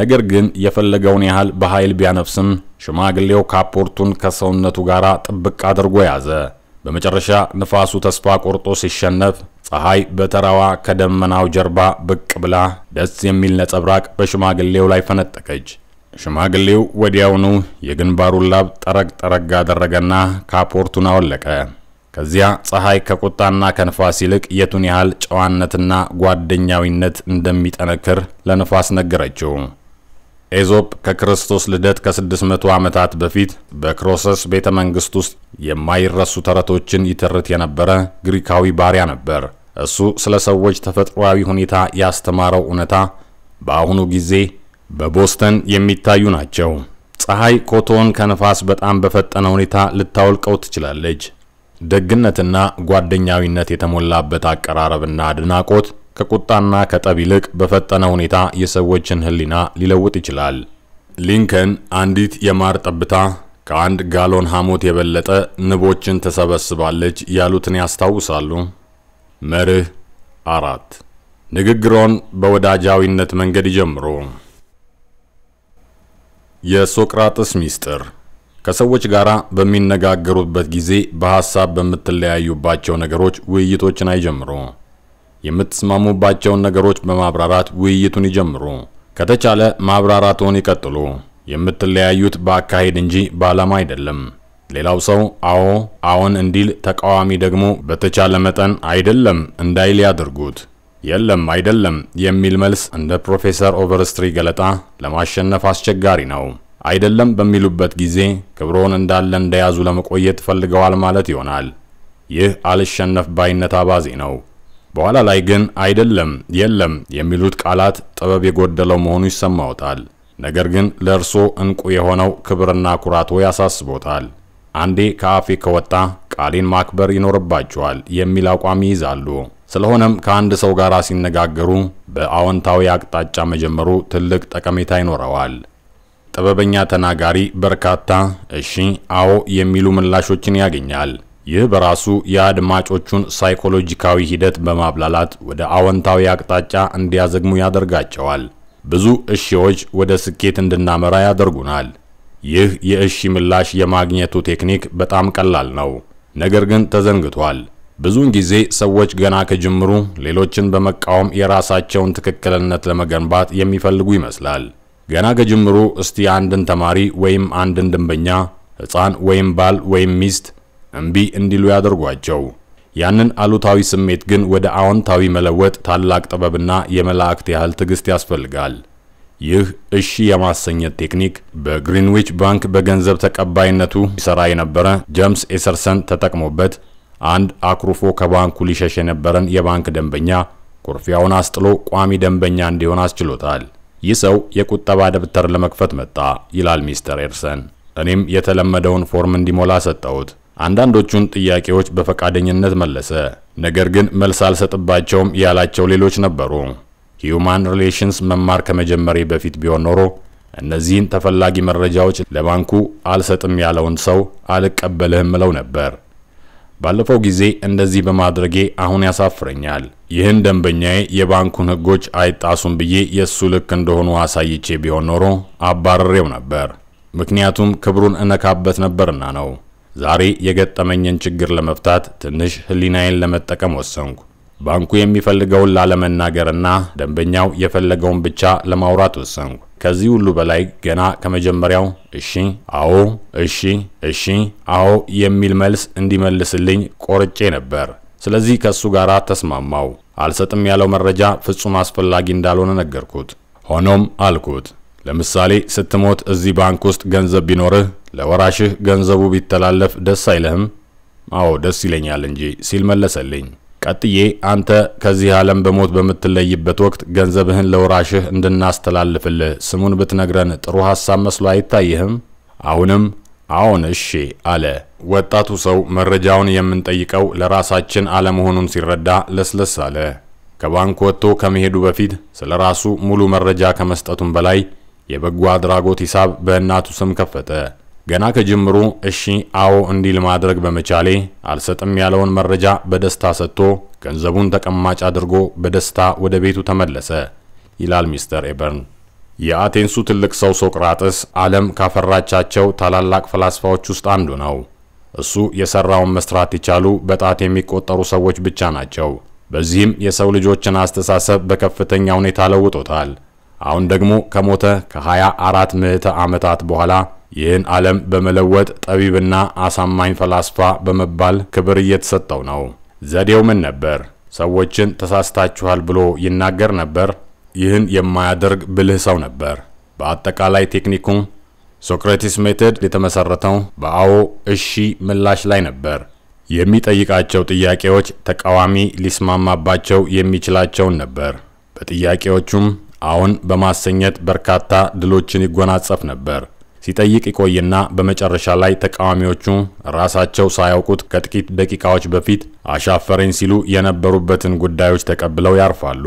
ነገር ግን የፈለገውን ያህል በኃይል ቢያነፍስም ሽማግሌው ካፖርቱን ከሰውነቱ ጋር ጥብቅ አድርጎ ያዘ። በመጨረሻ ንፋሱ ተስፋ ቆርጦ ሲሸነፍ ፀሐይ በተራዋ ከደመናው ጀርባ ብቅ ብላ ደስ የሚል ነጸብራቅ በሽማግሌው ላይ ፈነጠቀች። ሽማግሌው ወዲያውኑ የግንባሩን ላብ ጠረግ ጠረግ አደረገና ካፖርቱን አወለቀ። ከዚያ ፀሐይ ከቁጣና ከንፋስ ይልቅ የቱን ያህል ጨዋነትና ጓደኛዊነት እንደሚጠነክር ለንፋስ ነገረችው። ኤዞፕ ከክርስቶስ ልደት ከ600 ዓመታት በፊት በክሮሰስ ቤተ መንግሥት ውስጥ የማይረሱ ተረቶችን ይተርት የነበረ ግሪካዊ ባሪያ ነበር። እሱ ስለ ሰዎች ተፈጥሯዊ ሁኔታ ያስተማረው እውነታ በአሁኑ ጊዜ በቦስተን የሚታዩ ናቸው። ፀሐይ ኮቶን ከነፋስ በጣም በፈጠነ ሁኔታ ልታወልቀው ትችላለች። ደግነትና ጓደኛዊነት የተሞላበት አቀራረብና አድናቆት ከቁጣና ከጠብ ይልቅ በፈጠነ ሁኔታ የሰዎችን ህሊና ሊለውጥ ይችላል። ሊንከን አንዲት የማር ጠብታ ከአንድ ጋሎን ሐሞት የበለጠ ንቦችን ትሰበስባለች ያሉትን ያስታውሳሉ። መርህ አራት ንግግሮን በወዳጃዊነት መንገድ ይጀምሩ። የሶቅራጥስ ሚስጥር ከሰዎች ጋር በሚነጋገሩበት ጊዜ በሐሳብ በምትለያዩባቸው ነገሮች ውይይቶችን አይጀምሩ። የምትስማሙባቸውን ነገሮች በማብራራት ውይይቱን ይጀምሩ። ከተቻለ ማብራራትዎን ይቀጥሉ። የምትለያዩት በአካሄድ እንጂ በዓላማ አይደለም። ሌላው ሰው አዎ አዎን እንዲል፣ ተቃዋሚ ደግሞ በተቻለ መጠን አይደለም እንዳይል ያድርጉት። የለም አይደለም የሚል መልስ እንደ ፕሮፌሰር ኦቨርስትሪ ገለጣ ለማሸነፍ አስቸጋሪ ነው። አይደለም በሚሉበት ጊዜ ክብሮን እንዳለ እንደያዙ ለመቆየት ፈልገዋል ማለት ይሆናል። ይህ አልሸነፍ ባይነት አባዜ ነው። በኋላ ላይ ግን አይደለም፣ የለም የሚሉት ቃላት ጥበብ የጎደለው መሆኑ ይሰማውታል። ነገር ግን ለእርሶ እንቁ የሆነው ክብርና ኩራቶ ያሳስቦታል። አንዴ ከአፌ ከወጣ ቃሌን ማክበር ይኖርባቸዋል የሚል አቋም ይይዛሉ። ስለሆነም ከአንድ ሰው ጋር ሲነጋገሩ በአዎንታዊ አቅጣጫ መጀመሩ ትልቅ ጠቀሜታ ይኖረዋል። ጥበበኛ ተናጋሪ በርካታ እሺ፣ አዎ የሚሉ ምላሾችን ያገኛል። ይህ በራሱ የአድማጮቹን ሳይኮሎጂካዊ ሂደት በማብላላት ወደ አዎንታዊ አቅጣጫ እንዲያዘግሙ ያደርጋቸዋል። ብዙ እሺዎች ወደ ስኬት እንድናመራ ያደርጉናል። ይህ የእሺ ምላሽ የማግኘቱ ቴክኒክ በጣም ቀላል ነው፣ ነገር ግን ተዘንግቷል። ብዙውን ጊዜ ሰዎች ገና ከጅምሩ ሌሎችን በመቃወም የራሳቸውን ትክክልነት ለመገንባት የሚፈልጉ ይመስላል። ገና ከጅምሩ እስቲ አንድን ተማሪ ወይም አንድን ደንበኛ፣ ሕፃን ወይም ባል ወይም ሚስት እምቢ እንዲሉ ያደርጓቸው። ያንን አሉታዊ ስሜት ግን ወደ አዎንታዊ መለወጥ ታላቅ ጥበብና የመላእክት ያህል ትዕግስት ያስፈልጋል። ይህ እሺ የማሰኘት ቴክኒክ በግሪንዊች ባንክ በገንዘብ ተቀባይነቱ ይሰራ የነበረ ጀምስ ኤሰርሰን ተጠቅሞበት አንድ አኩርፎ ከባንኩ ሊሸሽ የነበረን የባንክ ደንበኛ ኩርፊያውን አስጥሎ ቋሚ ደንበኛ እንዲሆን አስችሎታል። ይህ ሰው የቁጠባ ደብተር ለመክፈት መጣ ይላል ሚስተር ኤርሰን። እኔም የተለመደውን ፎርም እንዲሞላ ሰጠሁት። አንዳንዶቹን ጥያቄዎች በፈቃደኝነት መለሰ። ነገር ግን መልስ አልሰጥባቸውም ያላቸው ሌሎች ነበሩ። ሂዩማን ሪሌሽንስ መማር ከመጀመሬ በፊት ቢሆን ኖሮ እነዚህን ተፈላጊ መረጃዎች ለባንኩ አልሰጥም ያለውን ሰው አልቀበልህም ብለው ነበር። ባለፈው ጊዜ እንደዚህ በማድረጌ አሁን ያሳፍረኛል። ይህን ደንበኛዬ የባንኩን ህጎች አይጣሱም ብዬ የእሱ ልክ እንደሆኑ አሳይቼ ቢሆን ኖሮ አባረሬው ነበር። ምክንያቱም ክብሩን እነካበት ነበርና ነው። ዛሬ የገጠመኝን ችግር ለመፍታት ትንሽ ህሊናዬን ለመጠቀም ወሰንኩ። ባንኩ የሚፈልገውን ላለመናገርና ደንበኛው የፈለገውን ብቻ ለማውራት ወሰንኩ። ከዚህ ሁሉ በላይ ገና ከመጀመሪያው እሺ፣ አዎ፣ እሺ፣ እሺ፣ አዎ የሚል መልስ እንዲመልስልኝ ቆርጬ ነበር። ስለዚህ ከሱ ጋር ተስማማው። አልሰጥም ያለው መረጃ ፍጹም አስፈላጊ እንዳልሆነ ነገርኩት። ሆኖም አልኩት ለምሳሌ ስትሞት እዚህ ባንክ ውስጥ ገንዘብ ቢኖርህ ለወራሽህ ገንዘቡ ቢተላለፍ ደስ አይለህም? አዎ ደስ ይለኛል እንጂ ሲል መለሰልኝ። ቀጥዬ አንተ ከዚህ ዓለም በሞት በምትለይበት ወቅት ገንዘብህን ለወራሽህ እንድናስተላልፍልህ ስሙን ብትነግረን ጥሩ ሐሳብ መስሎ አይታይህም? አሁንም አዎን እሺ አለ። ወጣቱ ሰው መረጃውን የምንጠይቀው ለራሳችን አለመሆኑን ሲረዳ ለስለስ አለ። ከባንክ ወጥቶ ከመሄዱ በፊት ስለ ራሱ ሙሉ መረጃ ከመስጠቱም በላይ የበጎ አድራጎት ሂሳብ በእናቱ ስም ከፈተ። ገና ከጅምሩ እሺ አዎ እንዲል ማድረግ በመቻሌ አልሰጥም ያለውን መረጃ በደስታ ሰጥቶ ገንዘቡን ተቀማጭ አድርጎ በደስታ ወደ ቤቱ ተመለሰ ይላል ሚስተር ኤበርን። የአቴንሱ ትልቅ ሰው ሶቅራጥስ ዓለም ካፈራቻቸው ታላላቅ ፈላስፋዎች ውስጥ አንዱ ነው። እሱ የሰራውን መስራት የቻሉ በጣት የሚቆጠሩ ሰዎች ብቻ ናቸው። በዚህም የሰው ልጆችን አስተሳሰብ በከፍተኛ ሁኔታ ለውጦታል። አሁን ደግሞ ከሞተ ከ24 ምዕተ ዓመታት በኋላ ይህን ዓለም በመለወጥ ጠቢብና አሳማኝ ፈላስፋ በመባል ክብር እየተሰጠው ነው። ዘዴው ምን ነበር? ሰዎችን ተሳስታችኋል ብሎ ይናገር ነበር። ይህን የማያደርግ ብልህ ሰው ነበር። በአጠቃላይ ቴክኒኩ ሶክሬቲስ ሜቶድ የተመሰረተው በአዎ እሺ ምላሽ ላይ ነበር። የሚጠይቃቸው ጥያቄዎች ተቃዋሚ ሊስማማባቸው የሚችላቸውን ነበር። በጥያቄዎቹም አሁን በማሰኘት በርካታ ድሎችን ይጎናጸፍ ነበር። ሲጠይቅ ይቆይና በመጨረሻ ላይ ተቃዋሚዎቹ ራሳቸው ሳያውቁት ከጥቂት ደቂቃዎች በፊት አሻፈረኝ ሲሉ የነበሩበትን ጉዳዮች ተቀብለው ያርፋሉ።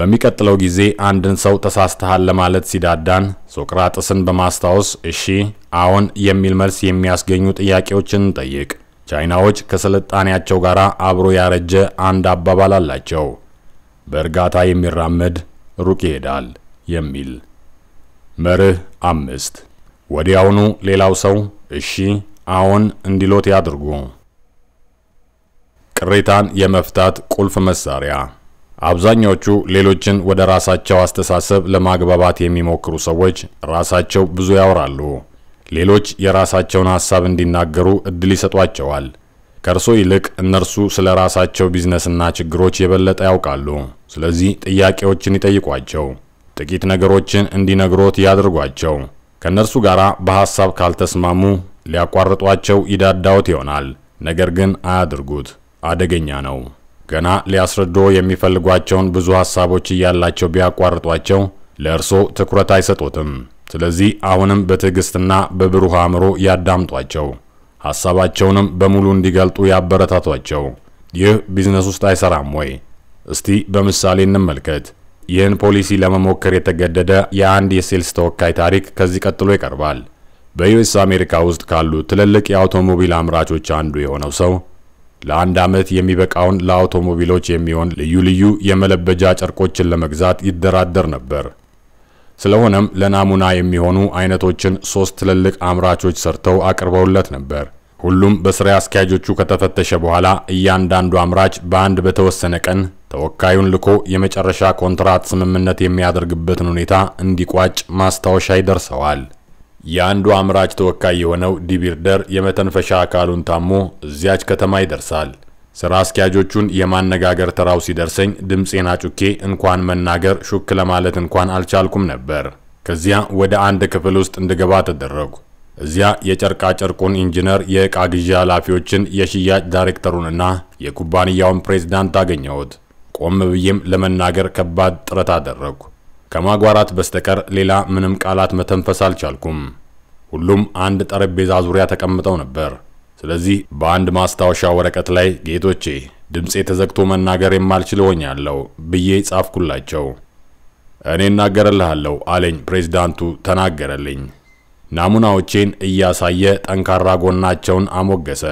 በሚቀጥለው ጊዜ አንድን ሰው ተሳስተሃል ለማለት ሲዳዳን ሶቅራጥስን በማስታወስ እሺ፣ አዎን የሚል መልስ የሚያስገኙ ጥያቄዎችን እንጠይቅ። ቻይናዎች ከስልጣኔያቸው ጋር አብሮ ያረጀ አንድ አባባል አላቸው፣ በእርጋታ የሚራመድ ሩቅ ይሄዳል የሚል መርህ አምስት ወዲያውኑ ሌላው ሰው እሺ አዎን እንዲሎት ያድርጉ። ቅሬታን የመፍታት ቁልፍ መሳሪያ አብዛኛዎቹ ሌሎችን ወደ ራሳቸው አስተሳሰብ ለማግባባት የሚሞክሩ ሰዎች ራሳቸው ብዙ ያወራሉ። ሌሎች የራሳቸውን ሀሳብ እንዲናገሩ እድል ይሰጧቸዋል። ከእርሶ ይልቅ እነርሱ ስለ ራሳቸው ቢዝነስና ችግሮች የበለጠ ያውቃሉ። ስለዚህ ጥያቄዎችን ይጠይቋቸው። ጥቂት ነገሮችን እንዲነግሮት ያድርጓቸው። ከእነርሱ ጋር በሐሳብ ካልተስማሙ ሊያቋርጧቸው ይዳዳውት ይሆናል። ነገር ግን አያድርጉት፣ አደገኛ ነው። ገና ሊያስረዶ የሚፈልጓቸውን ብዙ ሐሳቦች እያላቸው ቢያቋርጧቸው ለእርሶ ትኩረት አይሰጡትም። ስለዚህ አሁንም በትዕግስትና በብሩህ አእምሮ ያዳምጧቸው። ሐሳባቸውንም በሙሉ እንዲገልጡ ያበረታቷቸው። ይህ ቢዝነስ ውስጥ አይሰራም ወይ? እስቲ በምሳሌ እንመልከት። ይህን ፖሊሲ ለመሞከር የተገደደ የአንድ የሴልስ ተወካይ ታሪክ ከዚህ ቀጥሎ ይቀርባል። በዩኤስ አሜሪካ ውስጥ ካሉ ትልልቅ የአውቶሞቢል አምራቾች አንዱ የሆነው ሰው ለአንድ ዓመት የሚበቃውን ለአውቶሞቢሎች የሚሆን ልዩ ልዩ የመለበጃ ጨርቆችን ለመግዛት ይደራደር ነበር። ስለሆነም ለናሙና የሚሆኑ አይነቶችን ሶስት ትልልቅ አምራቾች ሰርተው አቅርበውለት ነበር። ሁሉም በስራ አስኪያጆቹ ከተፈተሸ በኋላ እያንዳንዱ አምራች በአንድ በተወሰነ ቀን ተወካዩን ልኮ የመጨረሻ ኮንትራት ስምምነት የሚያደርግበትን ሁኔታ እንዲቋጭ ማስታወሻ ይደርሰዋል። የአንዱ አምራች ተወካይ የሆነው ዲቢርደር የመተንፈሻ አካሉን ታሞ እዚያች ከተማ ይደርሳል። ስራ አስኪያጆቹን የማነጋገር ተራው ሲደርሰኝ ድምፄን አጩኬ እንኳን መናገር ሹክ ለማለት እንኳን አልቻልኩም ነበር። ከዚያ ወደ አንድ ክፍል ውስጥ እንድገባ ተደረጉ። እዚያ የጨርቃ ጨርቁን ኢንጂነር፣ የዕቃ ግዢ ኃላፊዎችን፣ የሽያጭ ዳይሬክተሩንና የኩባንያውን ፕሬዝዳንት አገኘሁት። ቆም ብዬም ለመናገር ከባድ ጥረት አደረጉ። ከማጓራት በስተቀር ሌላ ምንም ቃላት መተንፈስ አልቻልኩም። ሁሉም አንድ ጠረጴዛ ዙሪያ ተቀምጠው ነበር። ስለዚህ በአንድ ማስታወሻ ወረቀት ላይ ጌቶቼ ድምፄ ተዘግቶ መናገር የማልችል ሆኛለሁ ብዬ ጻፍኩላቸው። እኔ እናገርልሃለሁ አለኝ ፕሬዚዳንቱ ተናገረልኝ። ናሙናዎቼን እያሳየ ጠንካራ ጎናቸውን አሞገሰ።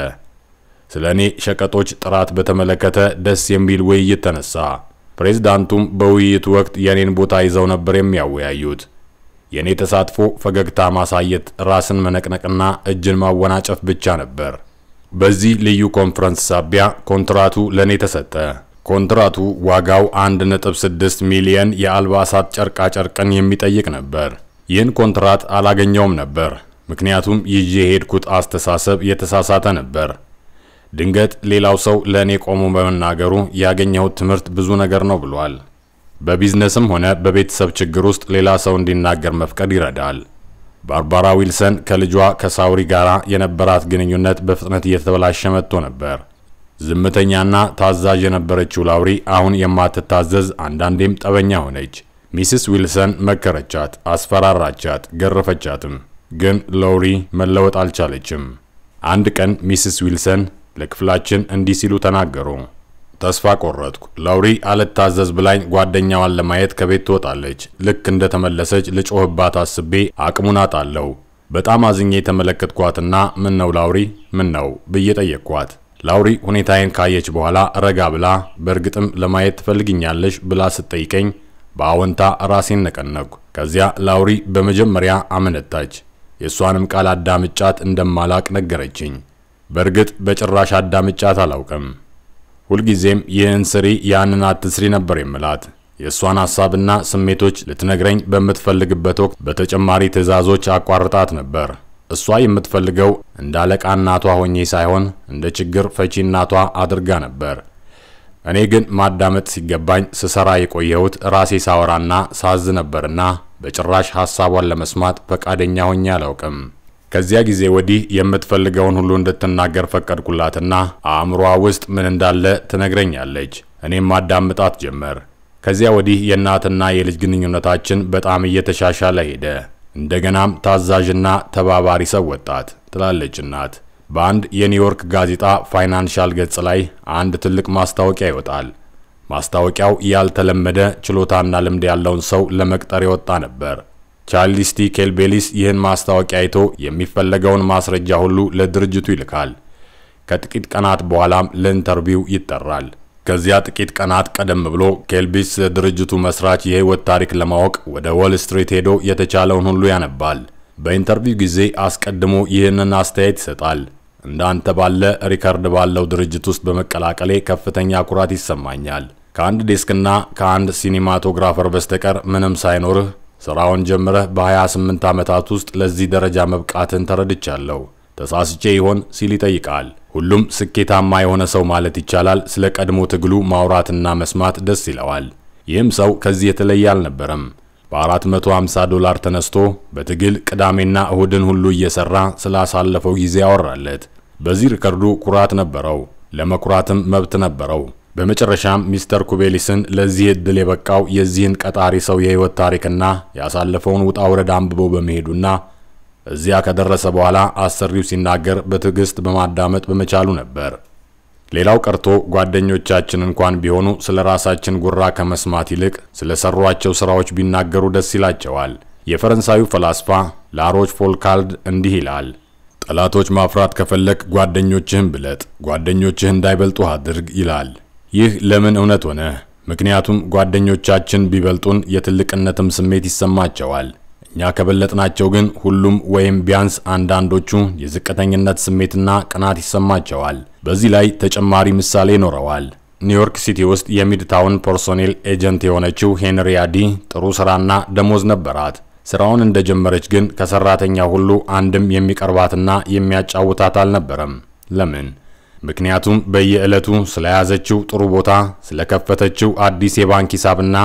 ስለ እኔ ሸቀጦች ጥራት በተመለከተ ደስ የሚል ውይይት ተነሳ። ፕሬዚዳንቱም በውይይቱ ወቅት የእኔን ቦታ ይዘው ነበር የሚያወያዩት። የእኔ ተሳትፎ ፈገግታ ማሳየት፣ ራስን መነቅነቅና እጅን ማወናጨፍ ብቻ ነበር። በዚህ ልዩ ኮንፈረንስ ሳቢያ ኮንትራቱ ለእኔ ተሰጠ። ኮንትራቱ ዋጋው 1.6 ሚሊየን የአልባሳት ጨርቃጨርቅን የሚጠይቅ ነበር። ይህን ኮንትራት አላገኘውም ነበር፣ ምክንያቱም ይዤ የሄድኩት አስተሳሰብ የተሳሳተ ነበር። ድንገት ሌላው ሰው ለእኔ ቆሞ በመናገሩ ያገኘሁት ትምህርት ብዙ ነገር ነው ብሏል። በቢዝነስም ሆነ በቤተሰብ ችግር ውስጥ ሌላ ሰው እንዲናገር መፍቀድ ይረዳል። ባርባራ ዊልሰን ከልጇ ከሳውሪ ጋር የነበራት ግንኙነት በፍጥነት እየተበላሸ መጥቶ ነበር። ዝምተኛና ታዛዥ የነበረችው ላውሪ አሁን የማትታዘዝ አንዳንዴም ጠበኛ ሆነች። ሚስስ ዊልሰን መከረቻት፣ አስፈራራቻት፣ ገረፈቻትም። ግን ላውሪ መለወጥ አልቻለችም። አንድ ቀን ሚስስ ዊልሰን ለክፍላችን እንዲህ ሲሉ ተናገሩ። ተስፋ ቆረጥኩ። ላውሪ አልታዘዝ ብላኝ ጓደኛዋን ለማየት ከቤት ትወጣለች። ልክ እንደተመለሰች ልጮህባት አስቤ አቅሙን አጣለሁ። በጣም አዝኜ የተመለከትኳትና ምን ነው ላውሪ ምን ነው ብዬ ጠየቅኳት። ላውሪ ሁኔታዬን ካየች በኋላ ረጋ ብላ በእርግጥም ለማየት ትፈልግኛለሽ ብላ ስትጠይቀኝ በአዎንታ ራሴን ነቀነኩ። ከዚያ ላውሪ በመጀመሪያ አመነታች። የእሷንም ቃል አዳምጫት እንደማላቅ ነገረችኝ። በእርግጥ በጭራሽ አዳምጫት አላውቅም። ሁልጊዜም ይህን ስሪ ያንን አትስሪ ነበር የምላት። የእሷን ሀሳብና ስሜቶች ልትነግረኝ በምትፈልግበት ወቅት በተጨማሪ ትዕዛዞች አቋርጣት ነበር። እሷ የምትፈልገው እንደ አለቃ እናቷ ሆኜ ሳይሆን እንደ ችግር ፈቺ እናቷ አድርጋ ነበር። እኔ ግን ማዳመጥ ሲገባኝ ስሰራ የቆየሁት ራሴ ሳወራና ሳዝ ነበርና በጭራሽ ሀሳቧን ለመስማት ፈቃደኛ ሆኜ አላውቅም። ከዚያ ጊዜ ወዲህ የምትፈልገውን ሁሉ እንድትናገር ፈቀድኩላትና አእምሯ ውስጥ ምን እንዳለ ትነግረኛለች። እኔም ማዳምጣት ጀመር። ከዚያ ወዲህ የእናትና የልጅ ግንኙነታችን በጣም እየተሻሻለ ሄደ። እንደገናም ታዛዥና ተባባሪ ሰው ወጣት ትላለች እናት። በአንድ የኒውዮርክ ጋዜጣ ፋይናንሻል ገጽ ላይ አንድ ትልቅ ማስታወቂያ ይወጣል። ማስታወቂያው ያልተለመደ ችሎታና ልምድ ያለውን ሰው ለመቅጠር የወጣ ነበር። ቻርልስ ዲ ኬልቤሊስ ይህን ማስታወቂያ አይቶ የሚፈለገውን ማስረጃ ሁሉ ለድርጅቱ ይልካል። ከጥቂት ቀናት በኋላም ለኢንተርቪው ይጠራል። ከዚያ ጥቂት ቀናት ቀደም ብሎ ኬልቢስ ለድርጅቱ መስራች የህይወት ታሪክ ለማወቅ ወደ ዎል ስትሪት ሄዶ የተቻለውን ሁሉ ያነባል። በኢንተርቪው ጊዜ አስቀድሞ ይህንን አስተያየት ይሰጣል። እንዳንተ ባለ ሪከርድ ባለው ድርጅት ውስጥ በመቀላቀሌ ከፍተኛ ኩራት ይሰማኛል። ከአንድ ዴስክና ከአንድ ሲኒማቶግራፈር በስተቀር ምንም ሳይኖርህ ሥራውን ጀምረህ በ28 ዓመታት ውስጥ ለዚህ ደረጃ መብቃትን ተረድቻለሁ። ተሳስቼ ይሆን ሲል ይጠይቃል። ሁሉም ስኬታማ የሆነ ሰው ማለት ይቻላል ስለ ቀድሞ ትግሉ ማውራትና መስማት ደስ ይለዋል። ይህም ሰው ከዚህ የተለየ አልነበረም። በ450 ዶላር ተነስቶ በትግል ቅዳሜና እሁድን ሁሉ እየሰራ ስላሳለፈው ጊዜ ያወራለት። በዚህ ሪከርዱ ኩራት ነበረው፣ ለመኩራትም መብት ነበረው። በመጨረሻም ሚስተር ኩቤሊስን ለዚህ እድል የበቃው የዚህን ቀጣሪ ሰው የህይወት ታሪክና ያሳለፈውን ውጣ ውረድ አንብቦ በመሄዱና እዚያ ከደረሰ በኋላ አሰሪው ሲናገር በትዕግስት በማዳመጥ በመቻሉ ነበር። ሌላው ቀርቶ ጓደኞቻችን እንኳን ቢሆኑ ስለ ራሳችን ጉራ ከመስማት ይልቅ ስለ ሰሯቸው ስራዎች ቢናገሩ ደስ ይላቸዋል። የፈረንሳዩ ፈላስፋ ላሮች ፎልካልድ እንዲህ ይላል። ጠላቶች ማፍራት ከፈለግ ጓደኞችህን ብለጥ፣ ጓደኞችህ እንዳይበልጡህ አድርግ ይላል። ይህ ለምን እውነት ሆነ? ምክንያቱም ጓደኞቻችን ቢበልጡን የትልቅነትም ስሜት ይሰማቸዋል። እኛ ከበለጥናቸው ግን ሁሉም ወይም ቢያንስ አንዳንዶቹ የዝቅተኝነት ስሜትና ቅናት ይሰማቸዋል። በዚህ ላይ ተጨማሪ ምሳሌ ይኖረዋል። ኒውዮርክ ሲቲ ውስጥ የሚድታውን ፐርሶኔል ኤጀንት የሆነችው ሄንሪያ ዲ ጥሩ ስራና ደሞዝ ነበራት። ስራውን እንደጀመረች ግን ከሰራተኛ ሁሉ አንድም የሚቀርባትና የሚያጫውታት አልነበረም። ለምን? ምክንያቱም በየዕለቱ ስለያዘችው ጥሩ ቦታ፣ ስለከፈተችው አዲስ የባንክ ሂሳብና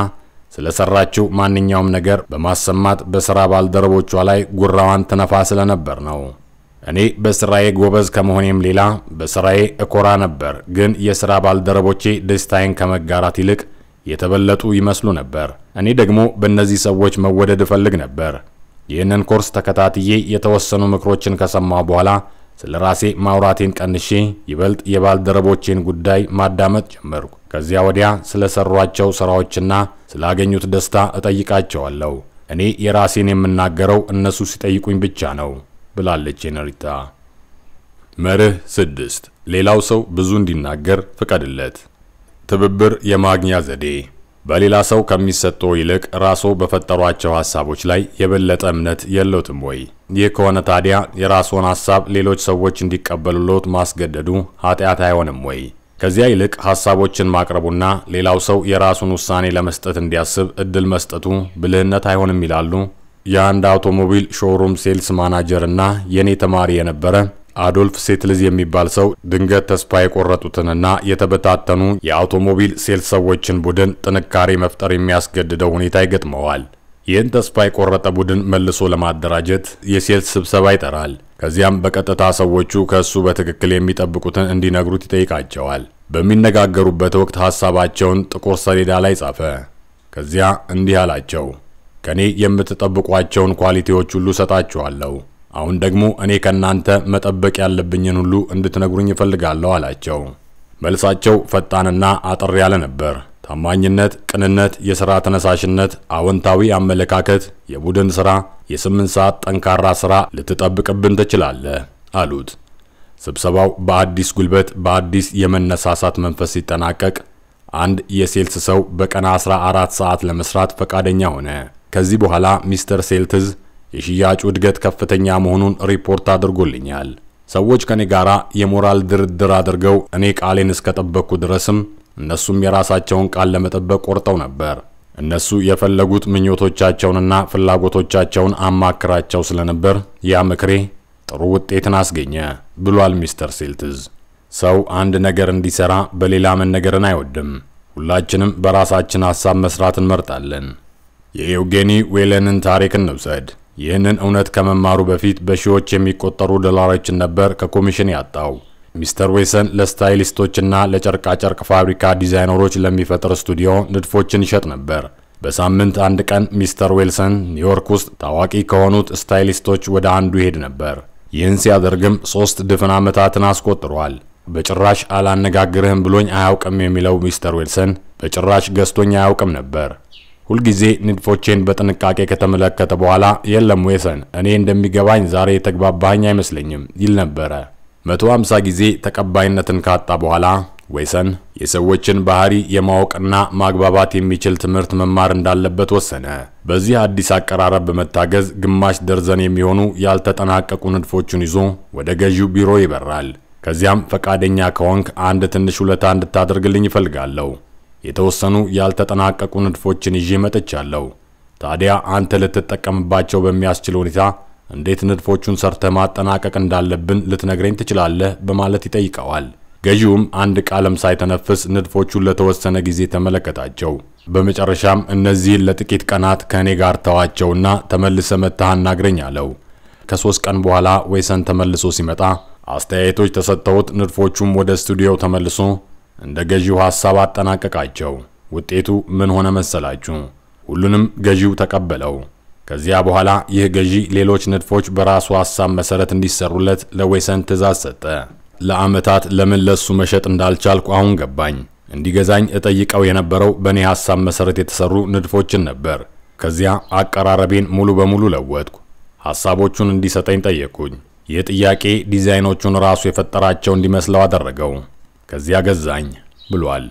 ስለሰራችው ማንኛውም ነገር በማሰማት በሥራ ባልደረቦቿ ላይ ጉራዋን ትነፋ ስለነበር ነው። እኔ በስራዬ ጎበዝ ከመሆኔም ሌላ በስራዬ እኮራ ነበር። ግን የስራ ባልደረቦቼ ደስታዬን ከመጋራት ይልቅ የተበለጡ ይመስሉ ነበር። እኔ ደግሞ በእነዚህ ሰዎች መወደድ እፈልግ ነበር። ይህንን ኮርስ ተከታትዬ የተወሰኑ ምክሮችን ከሰማሁ በኋላ ስለ ራሴ ማውራቴን ቀንሼ ይበልጥ የባልደረቦቼን ጉዳይ ማዳመጥ ጀመርኩ። ከዚያ ወዲያ ስለ ሰሯቸው ስራዎችና ስላገኙት ደስታ እጠይቃቸዋለሁ። እኔ የራሴን የምናገረው እነሱ ሲጠይቁኝ ብቻ ነው ብላለች ሄነሪታ። መርህ ስድስት ሌላው ሰው ብዙ እንዲናገር ፍቀድለት። ትብብር የማግኛ ዘዴ በሌላ ሰው ከሚሰጠው ይልቅ ራስዎ በፈጠሯቸው ሀሳቦች ላይ የበለጠ እምነት የለውትም ወይ? ይህ ከሆነ ታዲያ የራስዎን ሀሳብ ሌሎች ሰዎች እንዲቀበሉሎት ማስገደዱ ኃጢአት አይሆንም ወይ? ከዚያ ይልቅ ሀሳቦችን ማቅረቡና ሌላው ሰው የራሱን ውሳኔ ለመስጠት እንዲያስብ እድል መስጠቱ ብልህነት አይሆንም ይላሉ የአንድ አውቶሞቢል ሾሩም ሴልስ ማናጀር እና የእኔ ተማሪ የነበረ አዶልፍ ሴትልዝ የሚባል ሰው ድንገት ተስፋ የቆረጡትንና የተበታተኑ የአውቶሞቢል ሴልስ ሰዎችን ቡድን ጥንካሬ መፍጠር የሚያስገድደው ሁኔታ ይገጥመዋል። ይህን ተስፋ የቆረጠ ቡድን መልሶ ለማደራጀት የሴልስ ስብሰባ ይጠራል። ከዚያም በቀጥታ ሰዎቹ ከእሱ በትክክል የሚጠብቁትን እንዲነግሩት ይጠይቃቸዋል። በሚነጋገሩበት ወቅት ሐሳባቸውን ጥቁር ሰሌዳ ላይ ጻፈ። ከዚያ እንዲህ አላቸው፣ ከእኔ የምትጠብቋቸውን ኳሊቲዎች ሁሉ ሰጣችኋለሁ። አሁን ደግሞ እኔ ከእናንተ መጠበቅ ያለብኝን ሁሉ እንድትነግሩኝ እፈልጋለሁ አላቸው። መልሳቸው ፈጣንና አጠር ያለ ነበር። ታማኝነት፣ ቅንነት፣ የሥራ ተነሳሽነት፣ አዎንታዊ አመለካከት፣ የቡድን ሥራ፣ የስምንት ሰዓት ጠንካራ ሥራ ልትጠብቅብን ትችላለህ አሉት። ስብሰባው በአዲስ ጉልበት በአዲስ የመነሳሳት መንፈስ ሲጠናቀቅ አንድ የሴልስ ሰው በቀን 14 ሰዓት ለመስራት ፈቃደኛ ሆነ። ከዚህ በኋላ ሚስተር ሴልትዝ የሽያጩ እድገት ከፍተኛ መሆኑን ሪፖርት አድርጎልኛል። ሰዎች ከኔ ጋር የሞራል ድርድር አድርገው እኔ ቃሌን እስከጠበቅኩ ድረስም እነሱም የራሳቸውን ቃል ለመጠበቅ ቆርጠው ነበር። እነሱ የፈለጉት ምኞቶቻቸውንና ፍላጎቶቻቸውን አማክራቸው ስለነበር ያ ምክሬ ጥሩ ውጤትን አስገኘ ብሏል ሚስተር ሲልትዝ። ሰው አንድ ነገር እንዲሰራ በሌላ መነገርን አይወድም። ሁላችንም በራሳችን ሀሳብ መስራት እንመርጣለን። የኤውጌኒ ዌለንን ታሪክ እንውሰድ። ይህንን እውነት ከመማሩ በፊት በሺዎች የሚቆጠሩ ዶላሮችን ነበር ከኮሚሽን ያጣው። ሚስተር ዌሰን ለስታይሊስቶችና ለጨርቃጨርቅ ፋብሪካ ዲዛይነሮች ለሚፈጥር ስቱዲዮ ንድፎችን ይሸጥ ነበር። በሳምንት አንድ ቀን ሚስተር ዌልሰን ኒውዮርክ ውስጥ ታዋቂ ከሆኑት ስታይሊስቶች ወደ አንዱ ይሄድ ነበር። ይህን ሲያደርግም ሶስት ድፍን ዓመታትን አስቆጥሯል። በጭራሽ አላነጋግርህም ብሎኝ አያውቅም የሚለው ሚስተር ዌልሰን በጭራሽ ገዝቶኝ አያውቅም ነበር። ሁልጊዜ ንድፎቼን በጥንቃቄ ከተመለከተ በኋላ የለም ዌሰን፣ እኔ እንደሚገባኝ ዛሬ የተግባባኸኝ አይመስለኝም ይል ነበረ። 150 ጊዜ ተቀባይነትን ካጣ በኋላ ዌሰን የሰዎችን ባህሪ የማወቅና ማግባባት የሚችል ትምህርት መማር እንዳለበት ወሰነ። በዚህ አዲስ አቀራረብ በመታገዝ ግማሽ ደርዘን የሚሆኑ ያልተጠናቀቁ ንድፎቹን ይዞ ወደ ገዢው ቢሮ ይበራል። ከዚያም ፈቃደኛ ከሆንክ አንድ ትንሽ ውለታ እንድታደርግልኝ ይፈልጋለሁ የተወሰኑ ያልተጠናቀቁ ንድፎችን ይዤ መጥቻለሁ። ታዲያ አንተ ልትጠቀምባቸው በሚያስችል ሁኔታ እንዴት ንድፎቹን ሰርተ ማጠናቀቅ እንዳለብን ልትነግረኝ ትችላለህ? በማለት ይጠይቀዋል። ገዢውም አንድ ቃለም ሳይተነፍስ ንድፎቹን ለተወሰነ ጊዜ ተመለከታቸው። በመጨረሻም እነዚህን ለጥቂት ቀናት ከእኔ ጋር ተዋቸውና ተመልሰ መጥተህ አናግረኝ አለው። ከሶስት ቀን በኋላ ወይሰን ተመልሶ ሲመጣ አስተያየቶች ተሰጥተውት ንድፎቹም ወደ ስቱዲዮው ተመልሶ እንደ ገዢው ሐሳብ አጠናቀቃቸው። ውጤቱ ምን ሆነ መሰላችሁ? ሁሉንም ገዢው ተቀበለው። ከዚያ በኋላ ይህ ገዢ ሌሎች ንድፎች በራሱ ሐሳብ መሰረት እንዲሰሩለት ለወይሰን ትእዛዝ ሰጠ። ለአመታት ለምን ለሱ መሸጥ እንዳልቻልኩ አሁን ገባኝ። እንዲገዛኝ እጠይቀው የነበረው በእኔ ሐሳብ መሰረት የተሰሩ ንድፎችን ነበር። ከዚያ አቀራረቤን ሙሉ በሙሉ ለወጥኩ። ሐሳቦቹን እንዲሰጠኝ ጠየቁኝ። ይህ ጥያቄ ዲዛይኖቹን ራሱ የፈጠራቸው እንዲመስለው አደረገው። ከዚያ ገዛኝ ብሏል።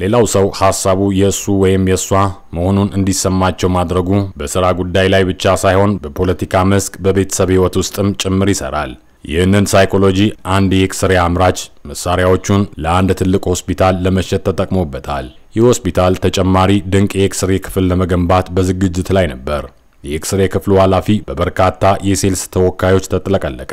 ሌላው ሰው ሐሳቡ የእሱ ወይም የእሷ መሆኑን እንዲሰማቸው ማድረጉ በሥራ ጉዳይ ላይ ብቻ ሳይሆን በፖለቲካ መስክ፣ በቤተሰብ ሕይወት ውስጥም ጭምር ይሠራል። ይህንን ሳይኮሎጂ አንድ የኤክስሬ አምራች መሳሪያዎቹን ለአንድ ትልቅ ሆስፒታል ለመሸጥ ተጠቅሞበታል። ይህ ሆስፒታል ተጨማሪ ድንቅ የኤክስሬ ክፍል ለመገንባት በዝግጅት ላይ ነበር። የኤክስሬ ክፍሉ ኃላፊ በበርካታ የሴልስ ተወካዮች ተጥለቀለቀ።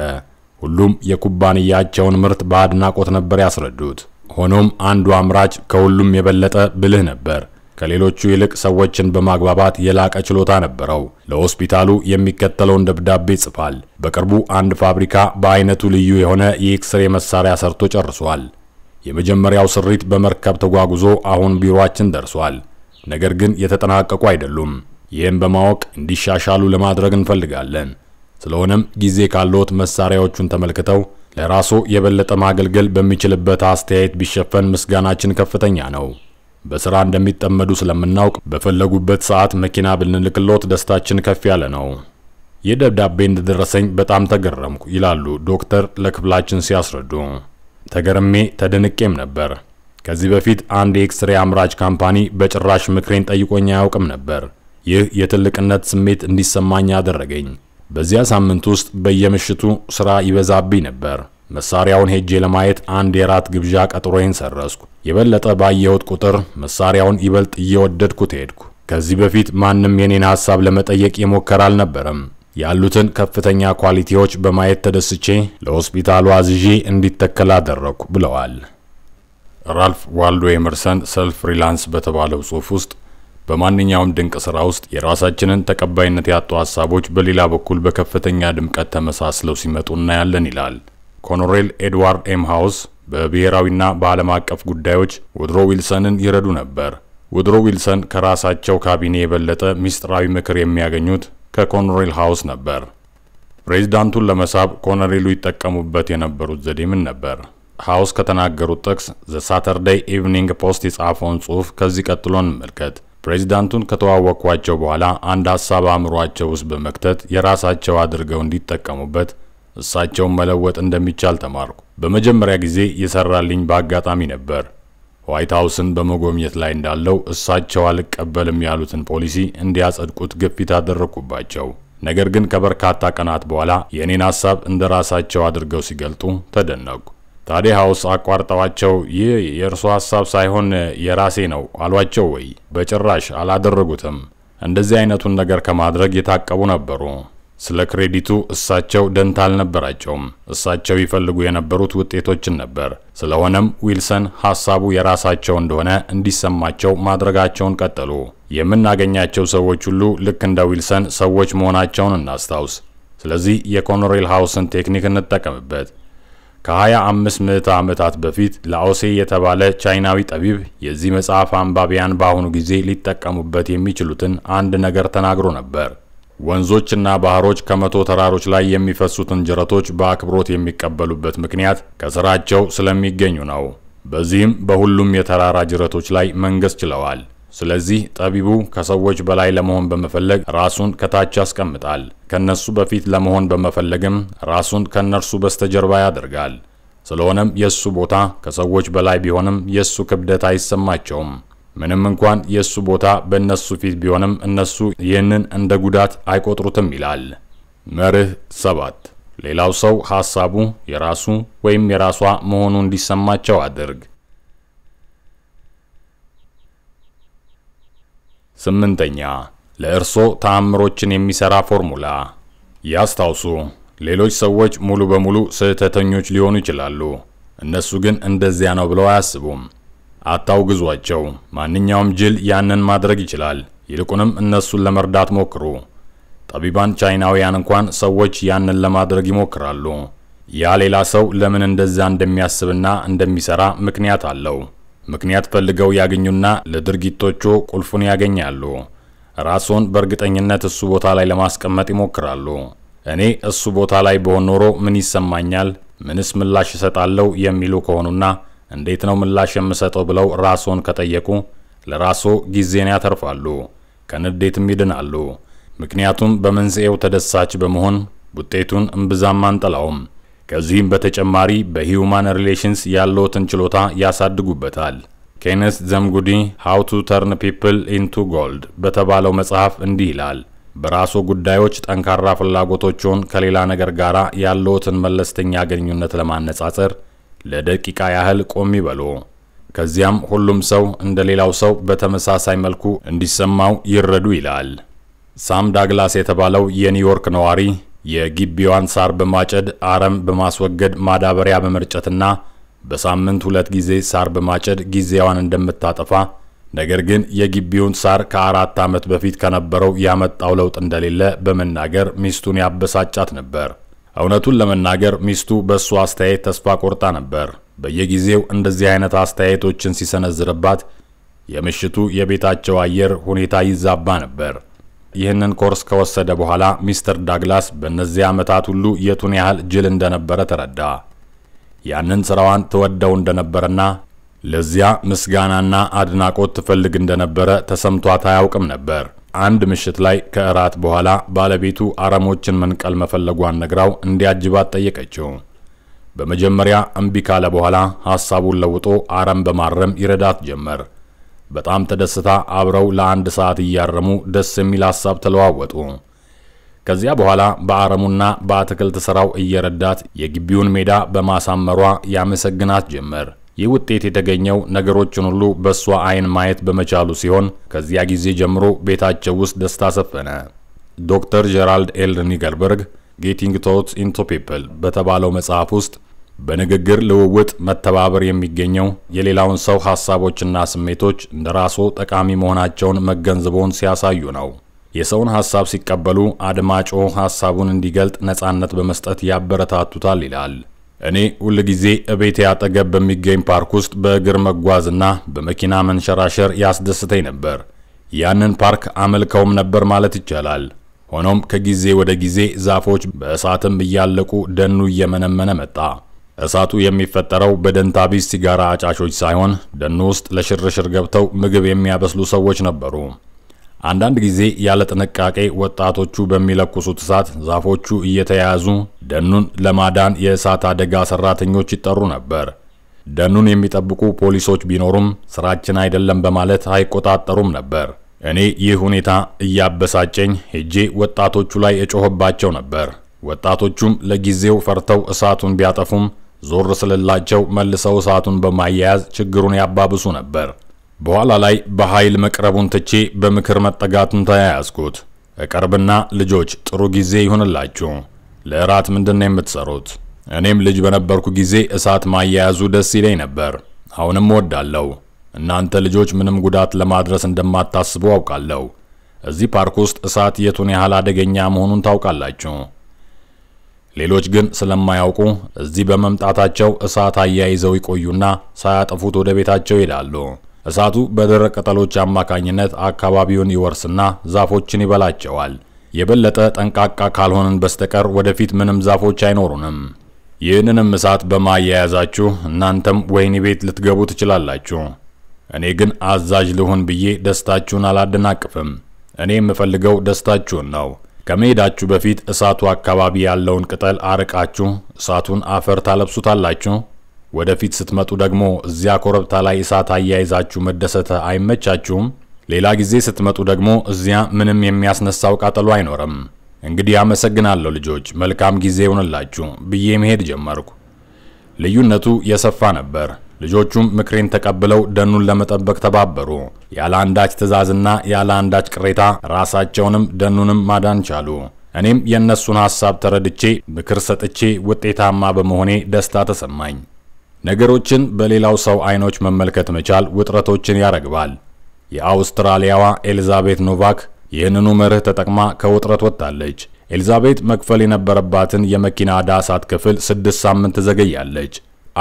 ሁሉም የኩባንያቸውን ምርት በአድናቆት ነበር ያስረዱት። ሆኖም አንዱ አምራች ከሁሉም የበለጠ ብልህ ነበር። ከሌሎቹ ይልቅ ሰዎችን በማግባባት የላቀ ችሎታ ነበረው። ለሆስፒታሉ የሚከተለውን ደብዳቤ ይጽፋል። በቅርቡ አንድ ፋብሪካ በአይነቱ ልዩ የሆነ የኤክስሬ መሳሪያ ሰርቶ ጨርሷል። የመጀመሪያው ስሪት በመርከብ ተጓጉዞ አሁን ቢሮአችን ደርሷል። ነገር ግን የተጠናቀቁ አይደሉም። ይህም በማወቅ እንዲሻሻሉ ለማድረግ እንፈልጋለን። ስለሆነም ጊዜ ካለዎት መሳሪያዎቹን ተመልክተው ለራሶ የበለጠ ማገልገል በሚችልበት አስተያየት ቢሸፈን ምስጋናችን ከፍተኛ ነው። በስራ እንደሚጠመዱ ስለምናውቅ በፈለጉበት ሰዓት መኪና ብንልክሎት ደስታችን ከፍ ያለ ነው። ይህ ደብዳቤ እንደደረሰኝ በጣም ተገረምኩ ይላሉ ዶክተር ለክፍላችን ሲያስረዱ። ተገርሜ ተደንቄም ነበር። ከዚህ በፊት አንድ የኤክስሬ አምራች ካምፓኒ በጭራሽ ምክሬን ጠይቆኝ አያውቅም ነበር። ይህ የትልቅነት ስሜት እንዲሰማኝ አደረገኝ። በዚያ ሳምንት ውስጥ በየምሽቱ ስራ ይበዛብኝ ነበር። መሳሪያውን ሄጄ ለማየት አንድ የራት ግብዣ ቀጥሮዬን ሰረስኩ። የበለጠ ባየሁት ቁጥር መሳሪያውን ይበልጥ እየወደድኩት ሄድኩ። ከዚህ በፊት ማንም የኔን ሐሳብ ለመጠየቅ የሞከረ አልነበረም። ያሉትን ከፍተኛ ኳሊቲዎች በማየት ተደስቼ ለሆስፒታሉ አዝዤ እንዲተከል አደረግኩ ብለዋል ራልፍ ዋልዶ ኤመርሰን ሰልፍ ፍሪላንስ በተባለው ጽሑፍ ውስጥ በማንኛውም ድንቅ ስራ ውስጥ የራሳችንን ተቀባይነት ያጡ ሀሳቦች በሌላ በኩል በከፍተኛ ድምቀት ተመሳስለው ሲመጡ እናያለን ይላል ኮሎኔል ኤድዋርድ ኤም ሃውስ። በብሔራዊና በዓለም አቀፍ ጉዳዮች ውድሮ ዊልሰንን ይረዱ ነበር። ውድሮ ዊልሰን ከራሳቸው ካቢኔ የበለጠ ሚስጥራዊ ምክር የሚያገኙት ከኮኖሬል ሃውስ ነበር። ፕሬዚዳንቱን ለመሳብ ኮኖሬሉ ይጠቀሙበት የነበሩት ዘዴ ምን ነበር? ሃውስ ከተናገሩት ጥቅስ ዘ ሳተርዴይ ኢቭኒንግ ፖስት የጻፈውን ጽሑፍ ከዚህ ቀጥሎ እንመልከት። ፕሬዚዳንቱን ከተዋወቅኳቸው በኋላ አንድ ሀሳብ አእምሯቸው ውስጥ በመክተት የራሳቸው አድርገው እንዲጠቀሙበት እሳቸውን መለወጥ እንደሚቻል ተማርኩ። በመጀመሪያ ጊዜ የሰራልኝ በአጋጣሚ ነበር። ዋይት ሀውስን በመጎብኘት ላይ እንዳለው እሳቸው አልቀበልም ያሉትን ፖሊሲ እንዲያጸድቁት ግፊት አደረግኩባቸው። ነገር ግን ከበርካታ ቀናት በኋላ የእኔን ሀሳብ እንደ ራሳቸው አድርገው ሲገልጡ ተደነቁ። ታዲያ ሀውስ አቋርጠዋቸው ይህ የእርሶ ሀሳብ ሳይሆን የራሴ ነው አሏቸው ወይ? በጭራሽ አላደረጉትም። እንደዚህ አይነቱን ነገር ከማድረግ የታቀቡ ነበሩ። ስለ ክሬዲቱ እሳቸው ደንታ አልነበራቸውም። እሳቸው ይፈልጉ የነበሩት ውጤቶችን ነበር። ስለሆነም ዊልሰን ሀሳቡ የራሳቸው እንደሆነ እንዲሰማቸው ማድረጋቸውን ቀጠሉ። የምናገኛቸው ሰዎች ሁሉ ልክ እንደ ዊልሰን ሰዎች መሆናቸውን እናስታውስ። ስለዚህ የኮኖሬል ሃውስን ቴክኒክ እንጠቀምበት። ከ25 ምዕተ ዓመታት በፊት ላኦሴ የተባለ ቻይናዊ ጠቢብ የዚህ መጽሐፍ አንባቢያን በአሁኑ ጊዜ ሊጠቀሙበት የሚችሉትን አንድ ነገር ተናግሮ ነበር። ወንዞችና ባህሮች ከመቶ ተራሮች ላይ የሚፈሱትን ጅረቶች በአክብሮት የሚቀበሉበት ምክንያት ከስራቸው ስለሚገኙ ነው። በዚህም በሁሉም የተራራ ጅረቶች ላይ መንገስ ችለዋል። ስለዚህ ጠቢቡ ከሰዎች በላይ ለመሆን በመፈለግ ራሱን ከታች ያስቀምጣል። ከነሱ በፊት ለመሆን በመፈለግም ራሱን ከነርሱ በስተጀርባ ያደርጋል። ስለሆነም የእሱ ቦታ ከሰዎች በላይ ቢሆንም የእሱ ክብደት አይሰማቸውም። ምንም እንኳን የእሱ ቦታ በእነሱ ፊት ቢሆንም እነሱ ይህንን እንደ ጉዳት አይቆጥሩትም ይላል። መርህ ሰባት ሌላው ሰው ሐሳቡ የራሱ ወይም የራሷ መሆኑ እንዲሰማቸው አድርግ። ስምንተኛ ለእርሶ ተአምሮችን የሚሰራ ፎርሙላ ያስታውሱ። ሌሎች ሰዎች ሙሉ በሙሉ ስህተተኞች ሊሆኑ ይችላሉ። እነሱ ግን እንደዚያ ነው ብለው አያስቡም። አታውግዟቸው። ማንኛውም ጅል ያንን ማድረግ ይችላል። ይልቁንም እነሱን ለመርዳት ሞክሩ። ጠቢባን ቻይናውያን እንኳን ሰዎች ያንን ለማድረግ ይሞክራሉ። ያ ሌላ ሰው ለምን እንደዛ እንደሚያስብና እንደሚሰራ ምክንያት አለው። ምክንያት ፈልገው ያገኙና ለድርጊቶቹ ቁልፉን ያገኛሉ። ራስዎን በእርግጠኝነት እሱ ቦታ ላይ ለማስቀመጥ ይሞክራሉ። እኔ እሱ ቦታ ላይ በሆን ኖሮ ምን ይሰማኛል፣ ምንስ ምላሽ እሰጣለሁ የሚሉ ከሆኑና እንዴት ነው ምላሽ የምሰጠው ብለው ራስዎን ከጠየቁ ለራስዎ ጊዜን ያተርፋሉ፣ ከንዴትም ይድናሉ። ምክንያቱም በመንስኤው ተደሳች በመሆን ውጤቱን እምብዛም አንጠላውም። ከዚህም በተጨማሪ በሂውማን ሪሌሽንስ ያለዎትን ችሎታ ያሳድጉበታል። ኬነስ ዘምጉዲ ሃው ቱ ተርን ፒፕል ኢንቱ ጎልድ በተባለው መጽሐፍ እንዲህ ይላል። በራሶ ጉዳዮች ጠንካራ ፍላጎቶችን ከሌላ ነገር ጋር ያለዎትን መለስተኛ ግንኙነት ለማነጻጸር ለደቂቃ ያህል ቆም ይበሉ። ከዚያም ሁሉም ሰው እንደ ሌላው ሰው በተመሳሳይ መልኩ እንዲሰማው ይረዱ ይላል። ሳም ዳግላስ የተባለው የኒውዮርክ ነዋሪ የግቢዋን ሳር በማጨድ አረም በማስወገድ ማዳበሪያ በመርጨትና በሳምንት ሁለት ጊዜ ሳር በማጨድ ጊዜዋን እንደምታጠፋ ነገር ግን የግቢውን ሳር ከአራት ዓመት በፊት ከነበረው ያመጣው ለውጥ እንደሌለ በመናገር ሚስቱን ያበሳጫት ነበር። እውነቱን ለመናገር ሚስቱ በእሱ አስተያየት ተስፋ ቆርጣ ነበር። በየጊዜው እንደዚህ አይነት አስተያየቶችን ሲሰነዝርባት የምሽቱ የቤታቸው አየር ሁኔታ ይዛባ ነበር። ይህንን ኮርስ ከወሰደ በኋላ ሚስተር ዳግላስ በእነዚህ ዓመታት ሁሉ የቱን ያህል ጅል እንደነበረ ተረዳ። ያንን ስራዋን ትወደው እንደነበረና ለዚያ ምስጋናና አድናቆት ትፈልግ እንደነበረ ተሰምቷት አያውቅም ነበር። አንድ ምሽት ላይ ከእራት በኋላ ባለቤቱ አረሞችን መንቀል መፈለጓን ነግራው እንዲያጅባት ጠየቀችው። በመጀመሪያ እምቢ ካለ በኋላ ሐሳቡን ለውጦ አረም በማረም ይረዳት ጀመር። በጣም ተደስታ አብረው ለአንድ ሰዓት እያረሙ ደስ የሚል ሐሳብ ተለዋወጡ። ከዚያ በኋላ በአረሙና በአትክልት ሥራው እየረዳት የግቢውን ሜዳ በማሳመሯ ያመሰግናት ጀመር። ይህ ውጤት የተገኘው ነገሮችን ሁሉ በእሷ አይን ማየት በመቻሉ ሲሆን ከዚያ ጊዜ ጀምሮ ቤታቸው ውስጥ ደስታ ሰፈነ። ዶክተር ጀራልድ ኤል ኒገርበርግ ጌቲንግ ቶት ኢንቶ በተባለው መጽሐፍ ውስጥ በንግግር ልውውጥ መተባበር የሚገኘው የሌላውን ሰው ሐሳቦችና ስሜቶች እንደ ራስዎ ጠቃሚ መሆናቸውን መገንዘቦን ሲያሳዩ ነው። የሰውን ሐሳብ ሲቀበሉ አድማጮ ሐሳቡን እንዲገልጥ ነጻነት በመስጠት ያበረታቱታል ይላል። እኔ ሁል ጊዜ እቤቴ አጠገብ በሚገኝ ፓርክ ውስጥ በእግር መጓዝና በመኪና መንሸራሸር ያስደስተኝ ነበር። ያንን ፓርክ አመልከውም ነበር ማለት ይቻላል። ሆኖም ከጊዜ ወደ ጊዜ ዛፎች በእሳትም እያለቁ ደኑ እየመነመነ መጣ። እሳቱ የሚፈጠረው በደንታቢስ ሲጋራ አጫሾች ሳይሆን ደኑ ውስጥ ለሽርሽር ገብተው ምግብ የሚያበስሉ ሰዎች ነበሩ። አንዳንድ ጊዜ ያለ ጥንቃቄ ወጣቶቹ በሚለኩሱት እሳት ዛፎቹ እየተያያዙ ደኑን ለማዳን የእሳት አደጋ ሰራተኞች ይጠሩ ነበር። ደኑን የሚጠብቁ ፖሊሶች ቢኖሩም ስራችን አይደለም በማለት አይቆጣጠሩም ነበር። እኔ ይህ ሁኔታ እያበሳጨኝ ሄጄ ወጣቶቹ ላይ እጮህባቸው ነበር። ወጣቶቹም ለጊዜው ፈርተው እሳቱን ቢያጠፉም ዞር ስለላቸው መልሰው እሳቱን በማያያዝ ችግሩን ያባብሱ ነበር። በኋላ ላይ በኃይል መቅረቡን ትቼ በምክር መጠጋቱን ተያያዝኩት። እቀርብና ልጆች ጥሩ ጊዜ ይሆንላችሁ፣ ለእራት ምንድን ነው የምትሰሩት? እኔም ልጅ በነበርኩ ጊዜ እሳት ማያያዙ ደስ ይለኝ ነበር። አሁንም እወዳለሁ። እናንተ ልጆች ምንም ጉዳት ለማድረስ እንደማታስቡ አውቃለሁ። እዚህ ፓርክ ውስጥ እሳት የቱን ያህል አደገኛ መሆኑን ታውቃላችሁ። ሌሎች ግን ስለማያውቁ እዚህ በመምጣታቸው እሳት አያይዘው ይቆዩና ሳያጠፉት ወደ ቤታቸው ይሄዳሉ። እሳቱ በደረቅ ቅጠሎች አማካኝነት አካባቢውን ይወርስና ዛፎችን ይበላቸዋል። የበለጠ ጠንቃቃ ካልሆንን በስተቀር ወደፊት ምንም ዛፎች አይኖሩንም። ይህንንም እሳት በማያያዛችሁ እናንተም ወህኒ ቤት ልትገቡ ትችላላችሁ። እኔ ግን አዛዥ ልሁን ብዬ ደስታችሁን አላደናቅፍም። እኔ የምፈልገው ደስታችሁን ነው። ከመሄዳችሁ በፊት እሳቱ አካባቢ ያለውን ቅጠል አርቃችሁ እሳቱን አፈር ታለብሱታላችሁ። ወደፊት ስትመጡ ደግሞ እዚያ ኮረብታ ላይ እሳት አያይዛችሁ መደሰት አይመቻችሁም። ሌላ ጊዜ ስትመጡ ደግሞ እዚያ ምንም የሚያስነሳው ቃጠሎ አይኖርም። እንግዲህ አመሰግናለሁ ልጆች፣ መልካም ጊዜ ይሆንላችሁ ብዬ መሄድ ጀመርኩ። ልዩነቱ የሰፋ ነበር። ልጆቹም ምክሬን ተቀብለው ደኑን ለመጠበቅ ተባበሩ። ያለ አንዳች ትዕዛዝና ያለ አንዳች ቅሬታ ራሳቸውንም ደኑንም ማዳን ቻሉ። እኔም የእነሱን ሐሳብ ተረድቼ ምክር ሰጥቼ ውጤታማ በመሆኔ ደስታ ተሰማኝ። ነገሮችን በሌላው ሰው አይኖች መመልከት መቻል ውጥረቶችን ያረግባል። የአውስትራሊያዋ ኤልዛቤት ኖቫክ ይህንኑ መርህ ተጠቅማ ከውጥረት ወጥታለች። ኤልዛቤት መክፈል የነበረባትን የመኪና ዕዳ ሳትከፍል ስድስት ሳምንት ትዘገያለች።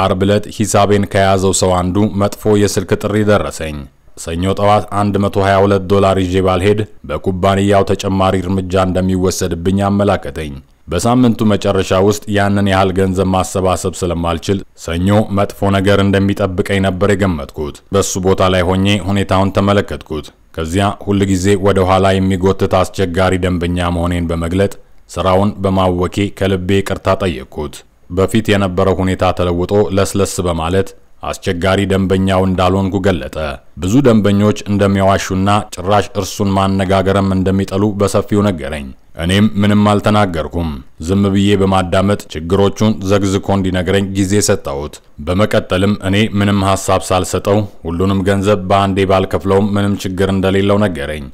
አርብ ዕለት ሂሳቤን ከያዘው ሰው አንዱ መጥፎ የስልክ ጥሪ ደረሰኝ። ሰኞ ጠዋት 122 ዶላር ይዤ ባልሄድ በኩባንያው ተጨማሪ እርምጃ እንደሚወሰድብኝ አመላከተኝ። በሳምንቱ መጨረሻ ውስጥ ያንን ያህል ገንዘብ ማሰባሰብ ስለማልችል ሰኞ መጥፎ ነገር እንደሚጠብቀኝ ነበር የገመትኩት። በሱ ቦታ ላይ ሆኜ ሁኔታውን ተመለከትኩት። ከዚያ ሁል ጊዜ ወደ ኋላ የሚጎትት አስቸጋሪ ደንበኛ መሆኔን በመግለጥ ስራውን በማወኬ ከልቤ ቅርታ ጠየቅኩት። በፊት የነበረው ሁኔታ ተለውጦ ለስለስ በማለት አስቸጋሪ ደንበኛው እንዳልሆንኩ ገለጠ። ብዙ ደንበኞች እንደሚያዋሹና ጭራሽ እርሱን ማነጋገርም እንደሚጠሉ በሰፊው ነገረኝ። እኔም ምንም አልተናገርኩም። ዝም ብዬ በማዳመጥ ችግሮቹን ዘግዝኮ እንዲነግረኝ ጊዜ ሰጠሁት። በመቀጠልም እኔ ምንም ሐሳብ ሳልሰጠው ሁሉንም ገንዘብ በአንዴ ባልከፍለውም ምንም ችግር እንደሌለው ነገረኝ።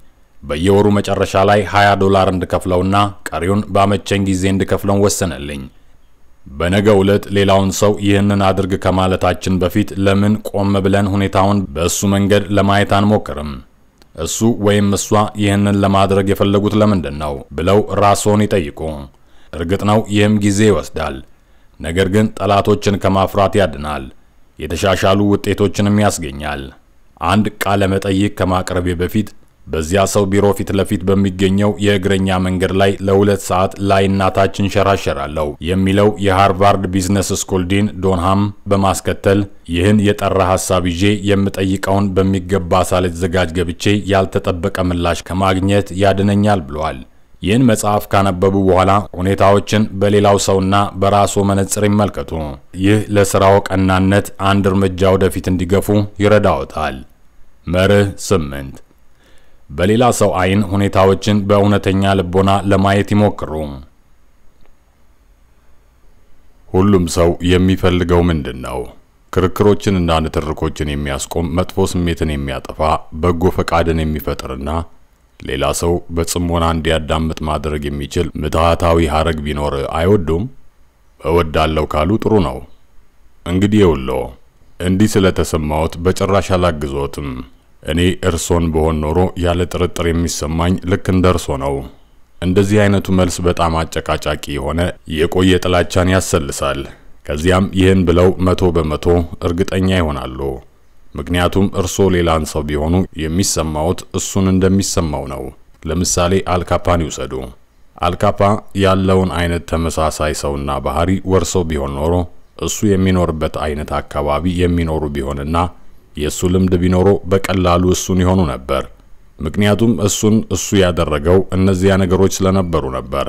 በየወሩ መጨረሻ ላይ 20 ዶላር እንድከፍለውና ቀሪውን ባመቸኝ ጊዜ እንድከፍለውን ወሰነልኝ። በነገ ዕለት ሌላውን ሰው ይህንን አድርግ ከማለታችን በፊት ለምን ቆም ብለን ሁኔታውን በእሱ መንገድ ለማየት አንሞክርም? እሱ ወይም እሷ ይህንን ለማድረግ የፈለጉት ለምንድን ነው ብለው ራስዎን ይጠይቁ። እርግጥ ነው ይህም ጊዜ ይወስዳል፣ ነገር ግን ጠላቶችን ከማፍራት ያድናል፣ የተሻሻሉ ውጤቶችንም ያስገኛል። አንድ ቃለ መጠይቅ ከማቅረቤ በፊት በዚያ ሰው ቢሮ ፊት ለፊት በሚገኘው የእግረኛ መንገድ ላይ ለሁለት ሰዓት ላይና ታች እንሸራሸራለሁ የሚለው የሃርቫርድ ቢዝነስ ስኩል ዲን ዶንሃም በማስከተል ይህን የጠራ ሀሳብ ይዤ የምጠይቀውን በሚገባ ሳልዘጋጅ ገብቼ ያልተጠበቀ ምላሽ ከማግኘት ያድነኛል ብለዋል። ይህን መጽሐፍ ካነበቡ በኋላ ሁኔታዎችን በሌላው ሰውና በራሱ መነጽር ይመልከቱ። ይህ ለሥራው ቀናነት አንድ እርምጃ ወደፊት እንዲገፉ ይረዳዎታል። መርህ ስምንት በሌላ ሰው አይን ሁኔታዎችን በእውነተኛ ልቦና ለማየት ይሞክሩ። ሁሉም ሰው የሚፈልገው ምንድን ነው? ክርክሮችንና ንትርኮችን የሚያስቆም መጥፎ ስሜትን የሚያጠፋ በጎ ፈቃድን የሚፈጥርና ሌላ ሰው በጽሞና እንዲያዳምጥ ማድረግ የሚችል ምትሃታዊ ሀረግ ቢኖር አይወዱም? እወዳለሁ ካሉ ጥሩ ነው። እንግዲህ ውሎ እንዲህ ስለተሰማዎት በጭራሽ አላግዞትም። እኔ እርሶን በሆን ኖሮ ያለ ጥርጥር የሚሰማኝ ልክ እንደ እርሶ ነው። እንደዚህ አይነቱ መልስ በጣም አጨቃጫቂ የሆነ የቆየ ጥላቻን ያሰልሳል። ከዚያም ይህን ብለው መቶ በመቶ እርግጠኛ ይሆናሉ። ምክንያቱም እርሶ ሌላን ሰው ቢሆኑ የሚሰማዎት እሱን እንደሚሰማው ነው። ለምሳሌ አልካፓን ይውሰዱ። አልካፓ ያለውን አይነት ተመሳሳይ ሰውና ባህሪ ወርሰው ቢሆን ኖሮ እሱ የሚኖርበት አይነት አካባቢ የሚኖሩ ቢሆንና የእሱ ልምድ ቢኖሮ በቀላሉ እሱን የሆኑ ነበር። ምክንያቱም እሱን እሱ ያደረገው እነዚያ ነገሮች ስለነበሩ ነበር።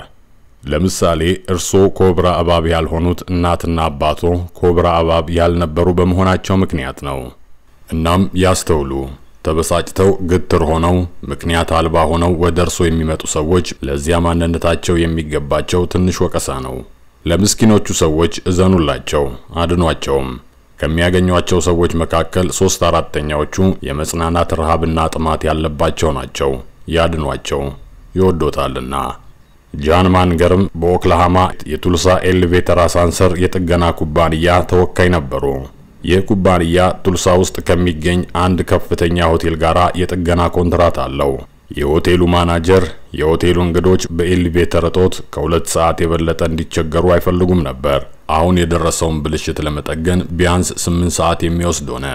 ለምሳሌ እርሶ ኮብራ እባብ ያልሆኑት እናትና አባቶ ኮብራ እባብ ያልነበሩ በመሆናቸው ምክንያት ነው። እናም ያስተውሉ። ተበሳጭተው ግትር ሆነው ምክንያት አልባ ሆነው ወደ እርሶ የሚመጡ ሰዎች ለዚያ ማንነታቸው የሚገባቸው ትንሽ ወቀሳ ነው። ለምስኪኖቹ ሰዎች እዘኑላቸው፣ አድኗቸውም። ከሚያገኟቸው ሰዎች መካከል ሶስት አራተኛዎቹ የመጽናናት ረሃብና ጥማት ያለባቸው ናቸው። ያድኗቸው ይወዶታልና። ጃን ማንገርም በኦክላሃማ የቱልሳ ኤሌቬተር አሳንሰር የጥገና ኩባንያ ተወካይ ነበሩ። ይህ ኩባንያ ቱልሳ ውስጥ ከሚገኝ አንድ ከፍተኛ ሆቴል ጋር የጥገና ኮንትራት አለው። የሆቴሉ ማናጀር የሆቴሉ እንግዶች በኤሌቬተር እጦት ከሁለት ሰዓት የበለጠ እንዲቸገሩ አይፈልጉም ነበር። አሁን የደረሰውን ብልሽት ለመጠገን ቢያንስ 8 ሰዓት የሚወስድ ሆነ።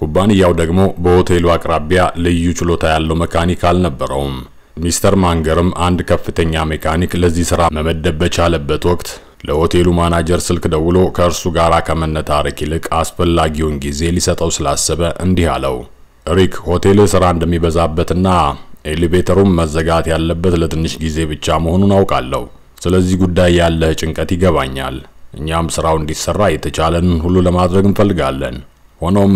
ኩባንያው ደግሞ በሆቴሉ አቅራቢያ ልዩ ችሎታ ያለው መካኒክ አልነበረውም። ሚስተር ማንገርም አንድ ከፍተኛ ሜካኒክ ለዚህ ስራ መመደብ በቻለበት ወቅት ለሆቴሉ ማናጀር ስልክ ደውሎ ከእርሱ ጋር ከመነታረክ ይልቅ አስፈላጊውን ጊዜ ሊሰጠው ስላሰበ እንዲህ አለው። ሪክ ሆቴል ስራ እንደሚበዛበትና ኤሊቬተሩም መዘጋት ያለበት ለትንሽ ጊዜ ብቻ መሆኑን አውቃለሁ። ስለዚህ ጉዳይ ያለህ ጭንቀት ይገባኛል። እኛም ስራው እንዲሰራ የተቻለን ሁሉ ለማድረግ እንፈልጋለን። ሆኖም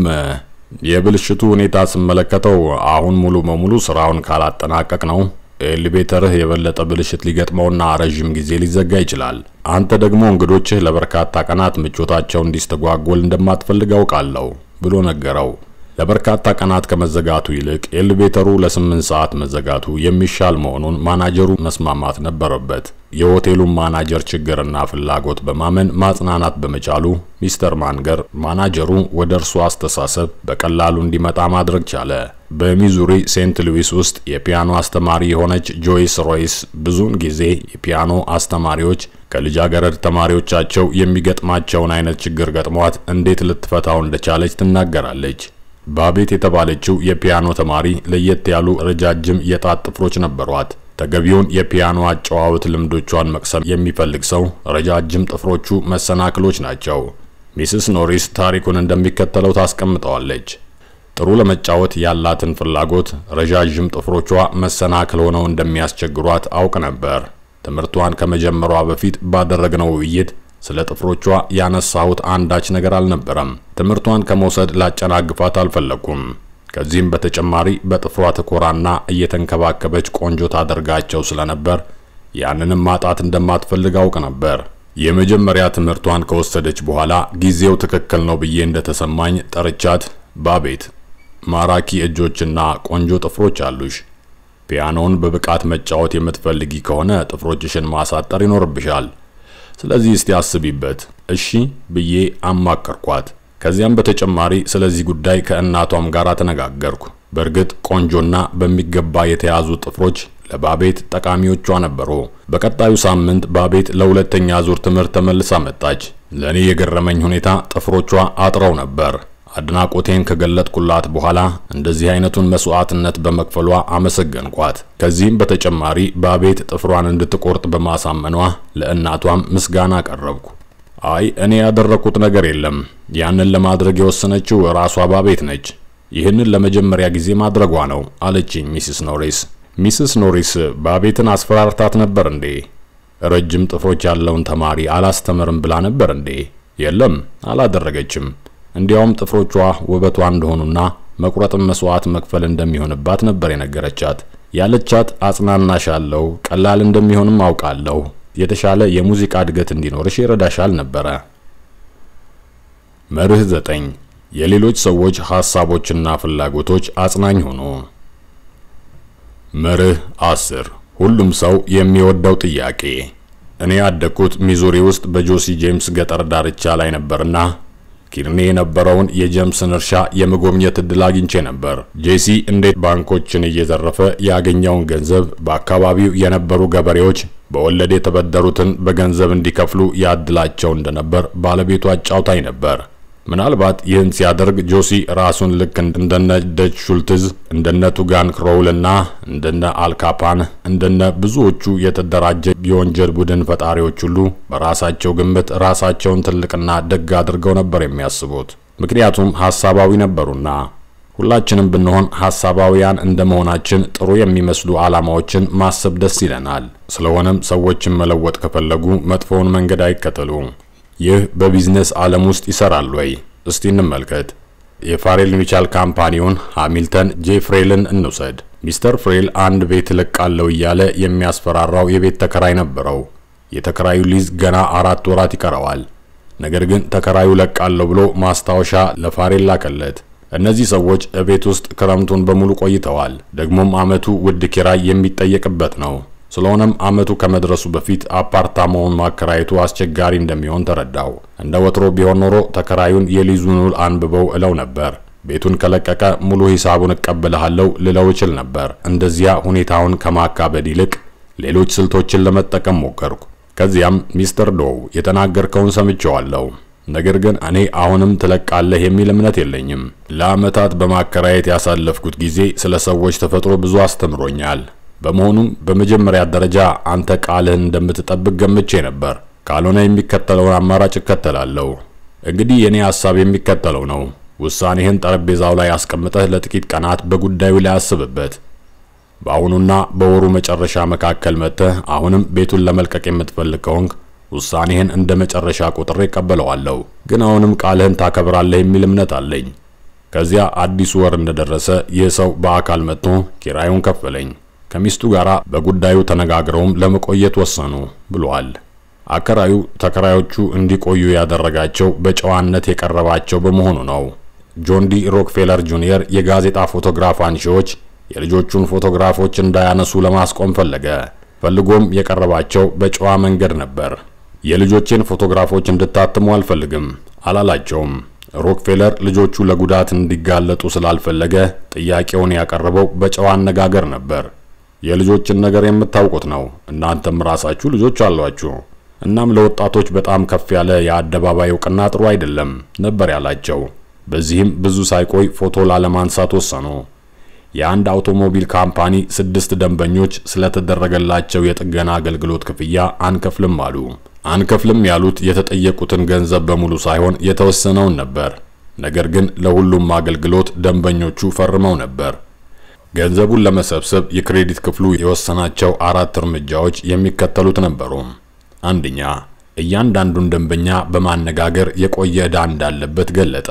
የብልሽቱ ሁኔታ ስመለከተው አሁን ሙሉ በሙሉ ስራውን ካላጠናቀቅ ነው ኤሊቬተርህ የበለጠ ብልሽት ሊገጥመውና ረዥም ጊዜ ሊዘጋ ይችላል። አንተ ደግሞ እንግዶችህ ለበርካታ ቀናት ምቾታቸው እንዲስተጓጎል እንደማትፈልግ አውቃለሁ ብሎ ነገረው። ለበርካታ ቀናት ከመዘጋቱ ይልቅ ኤሌቬተሩ ለስምንት ሰዓት መዘጋቱ የሚሻል መሆኑን ማናጀሩ መስማማት ነበረበት። የሆቴሉን ማናጀር ችግርና ፍላጎት በማመን ማጽናናት በመቻሉ ሚስተር ማንገር ማናጀሩ ወደ እርሱ አስተሳሰብ በቀላሉ እንዲመጣ ማድረግ ቻለ። በሚዙሪ ሴንት ሉዊስ ውስጥ የፒያኖ አስተማሪ የሆነች ጆይስ ሮይስ ብዙውን ጊዜ የፒያኖ አስተማሪዎች ከልጃገረድ ተማሪዎቻቸው የሚገጥማቸውን አይነት ችግር ገጥሟት እንዴት ልትፈታው እንደቻለች ትናገራለች። ባቤት የተባለችው የፒያኖ ተማሪ ለየት ያሉ ረጃጅም የጣት ጥፍሮች ነበሯት። ተገቢውን የፒያኖ አጨዋወት ልምዶቿን መቅሰም የሚፈልግ ሰው ረጃጅም ጥፍሮቹ መሰናክሎች ናቸው። ሚስስ ኖሪስ ታሪኩን እንደሚከተለው ታስቀምጠዋለች። ጥሩ ለመጫወት ያላትን ፍላጎት ረዣዥም ጥፍሮቿ መሰናክል ሆነው እንደሚያስቸግሯት አውቅ ነበር። ትምህርቷን ከመጀመሯ በፊት ባደረግነው ውይይት ስለ ጥፍሮቿ ያነሳሁት አንዳች ነገር አልነበረም። ትምህርቷን ከመውሰድ ላጨናግፋት አልፈለኩም። ከዚህም በተጨማሪ በጥፍሯ ትኮራና እየተንከባከበች ቆንጆ ታደርጋቸው ስለነበር ያንንም ማጣት እንደማትፈልግ አውቅ ነበር። የመጀመሪያ ትምህርቷን ከወሰደች በኋላ ጊዜው ትክክል ነው ብዬ እንደተሰማኝ ጠርቻት፣ ባቤት ማራኪ እጆችና ቆንጆ ጥፍሮች አሉሽ። ፒያኖውን በብቃት መጫወት የምትፈልጊ ከሆነ ጥፍሮችሽን ማሳጠር ይኖርብሻል። ስለዚህ እስቲ አስቢበት እሺ ብዬ አማከርኳት። ከዚያም በተጨማሪ ስለዚህ ጉዳይ ከእናቷም ጋር ተነጋገርኩ። በእርግጥ ቆንጆና በሚገባ የተያዙ ጥፍሮች ለባቤት ጠቃሚዎቿ ነበሩ። በቀጣዩ ሳምንት ባቤት ለሁለተኛ ዙር ትምህርት ተመልሳ መጣች። ለእኔ የገረመኝ ሁኔታ ጥፍሮቿ አጥረው ነበር። አድናቆቴን ከገለጥኩላት በኋላ እንደዚህ አይነቱን መስዋዕትነት በመክፈሏ አመሰገንኳት። ከዚህም በተጨማሪ በቤት ጥፍሯን እንድትቆርጥ በማሳመኗ ለእናቷም ምስጋና ቀረብኩ። አይ እኔ ያደረኩት ነገር የለም። ያንን ለማድረግ የወሰነችው ራሷ ባቤት ነች። ይህንን ለመጀመሪያ ጊዜ ማድረጓ ነው አለችኝ ሚስስ ኖሪስ። ሚስስ ኖሪስ ባቤትን አስፈራርታት ነበር እንዴ? ረጅም ጥፍሮች ያለውን ተማሪ አላስተምርም ብላ ነበር እንዴ? የለም አላደረገችም። እንዲያውም ጥፍሮቿ ውበቷ እንደሆኑና መቁረጥም መስዋዕት መክፈል እንደሚሆንባት ነበር የነገረቻት። ያለቻት አጽናናሻለሁ፣ ቀላል እንደሚሆንም አውቃለሁ፣ የተሻለ የሙዚቃ እድገት እንዲኖርሽ ይረዳሻል ነበረ። መርህ ዘጠኝ የሌሎች ሰዎች ሐሳቦችና ፍላጎቶች አጽናኝ ሆኖ መርህ አስር ሁሉም ሰው የሚወደው ጥያቄ እኔ ያደግኩት ሚዙሪ ውስጥ በጆሲ ጄምስ ገጠር ዳርቻ ላይ ነበርና ኪልኔ የነበረውን የጀምስን እርሻ የመጎብኘት እድል አግኝቼ ነበር። ጄሲ እንዴት ባንኮችን እየዘረፈ ያገኘውን ገንዘብ በአካባቢው የነበሩ ገበሬዎች በወለድ የተበደሩትን በገንዘብ እንዲከፍሉ ያድላቸው እንደነበር ባለቤቷ አጫውታኝ ነበር። ምናልባት ይህን ሲያደርግ ጆሲ ራሱን ልክ እንደነ ደች ሹልትዝ፣ እንደነ ቱጋን ና እንደነ አልካፓን እንደነ ብዙዎቹ የተደራጀ የወንጀል ቡድን ፈጣሪዎች ሁሉ በራሳቸው ግምት ራሳቸውን ትልቅና ደግ አድርገው ነበር የሚያስቡት። ምክንያቱም ሀሳባዊ ነበሩና። ሁላችንም ብንሆን ሀሳባዊያን እንደመሆናችን ጥሩ የሚመስሉ ዓላማዎችን ማሰብ ደስ ይለናል። ስለሆነም ሰዎችን መለወጥ ከፈለጉ መጥፎውን መንገድ አይከተሉ። ይህ በቢዝነስ ዓለም ውስጥ ይሰራል ወይ? እስቲ እንመልከት። የፋሬል ሚቻል ካምፓኒውን ሃሚልተን ጄ ፍሬልን እንውሰድ። ሚስተር ፍሬል አንድ ቤት ለቃለው እያለ የሚያስፈራራው የቤት ተከራይ ነበረው። የተከራዩ ሊዝ ገና አራት ወራት ይቀረዋል። ነገር ግን ተከራዩ ለቃለው ብሎ ማስታወሻ ለፋሬል ላከለት። እነዚህ ሰዎች እቤት ውስጥ ክረምቱን በሙሉ ቆይተዋል። ደግሞም አመቱ ውድ ኪራይ የሚጠየቅበት ነው። ስለሆነም አመቱ ከመድረሱ በፊት አፓርታማውን ማከራየቱ አስቸጋሪ እንደሚሆን ተረዳው። እንደ ወትሮ ቢሆን ኖሮ ተከራዩን የሊዙን ውል አንብበው እለው ነበር። ቤቱን ከለቀቀ ሙሉ ሂሳቡን እቀበልሃለሁ ልለው እችል ነበር። እንደዚያ ሁኔታውን ከማካበድ ይልቅ ሌሎች ስልቶችን ለመጠቀም ሞከርኩ። ከዚያም ሚስተር ዶው የተናገርከውን ሰምቼዋለሁ፣ ነገር ግን እኔ አሁንም ትለቃለህ የሚል እምነት የለኝም። ለአመታት በማከራየት ያሳለፍኩት ጊዜ ስለ ሰዎች ተፈጥሮ ብዙ አስተምሮኛል። በመሆኑም በመጀመሪያ ደረጃ አንተ ቃልህን እንደምትጠብቅ ገምቼ ነበር። ካልሆነ የሚከተለውን አማራጭ እከተላለሁ። እንግዲህ የእኔ ሐሳብ የሚከተለው ነው። ውሳኔህን ጠረጴዛው ላይ አስቀምጠህ ለጥቂት ቀናት በጉዳዩ ላይ አስብበት። በአሁኑና በወሩ መጨረሻ መካከል መጥተህ አሁንም ቤቱን ለመልቀቅ የምትፈልግ ከሆንክ ውሳኔህን እንደ መጨረሻ ቁጥር ይቀበለዋለሁ። ግን አሁንም ቃልህን ታከብራለህ የሚል እምነት አለኝ። ከዚያ አዲሱ ወር እንደደረሰ ይህ ሰው በአካል መጥቶ ኪራዩን ከፈለኝ። ከሚስቱ ጋር በጉዳዩ ተነጋግረውም ለመቆየት ወሰኑ ብሏል። አከራዩ ተከራዮቹ እንዲቆዩ ያደረጋቸው በጨዋነት የቀረባቸው በመሆኑ ነው። ጆን ዲ ሮክፌለር ጁኒየር የጋዜጣ ፎቶግራፍ አንሺዎች የልጆቹን ፎቶግራፎች እንዳያነሱ ለማስቆም ፈለገ። ፈልጎም የቀረባቸው በጨዋ መንገድ ነበር። የልጆቼን ፎቶግራፎች እንድታትሙ አልፈልግም አላላቸውም። ሮክፌለር ልጆቹ ለጉዳት እንዲጋለጡ ስላልፈለገ ጥያቄውን ያቀረበው በጨዋ አነጋገር ነበር። የልጆችን ነገር የምታውቁት ነው። እናንተም ራሳችሁ ልጆች አሏችሁ። እናም ለወጣቶች በጣም ከፍ ያለ የአደባባይ እውቅና ጥሩ አይደለም ነበር ያላቸው። በዚህም ብዙ ሳይቆይ ፎቶ ላለማንሳት ወሰኑ። የአንድ አውቶሞቢል ካምፓኒ ስድስት ደንበኞች ስለተደረገላቸው የጥገና አገልግሎት ክፍያ አንከፍልም አሉ። አንከፍልም ያሉት የተጠየቁትን ገንዘብ በሙሉ ሳይሆን የተወሰነውን ነበር። ነገር ግን ለሁሉም አገልግሎት ደንበኞቹ ፈርመው ነበር። ገንዘቡን ለመሰብሰብ የክሬዲት ክፍሉ የወሰናቸው አራት እርምጃዎች የሚከተሉት ነበሩ። አንደኛ፣ እያንዳንዱን ደንበኛ በማነጋገር የቆየ ዕዳ እንዳለበት ገለጠ።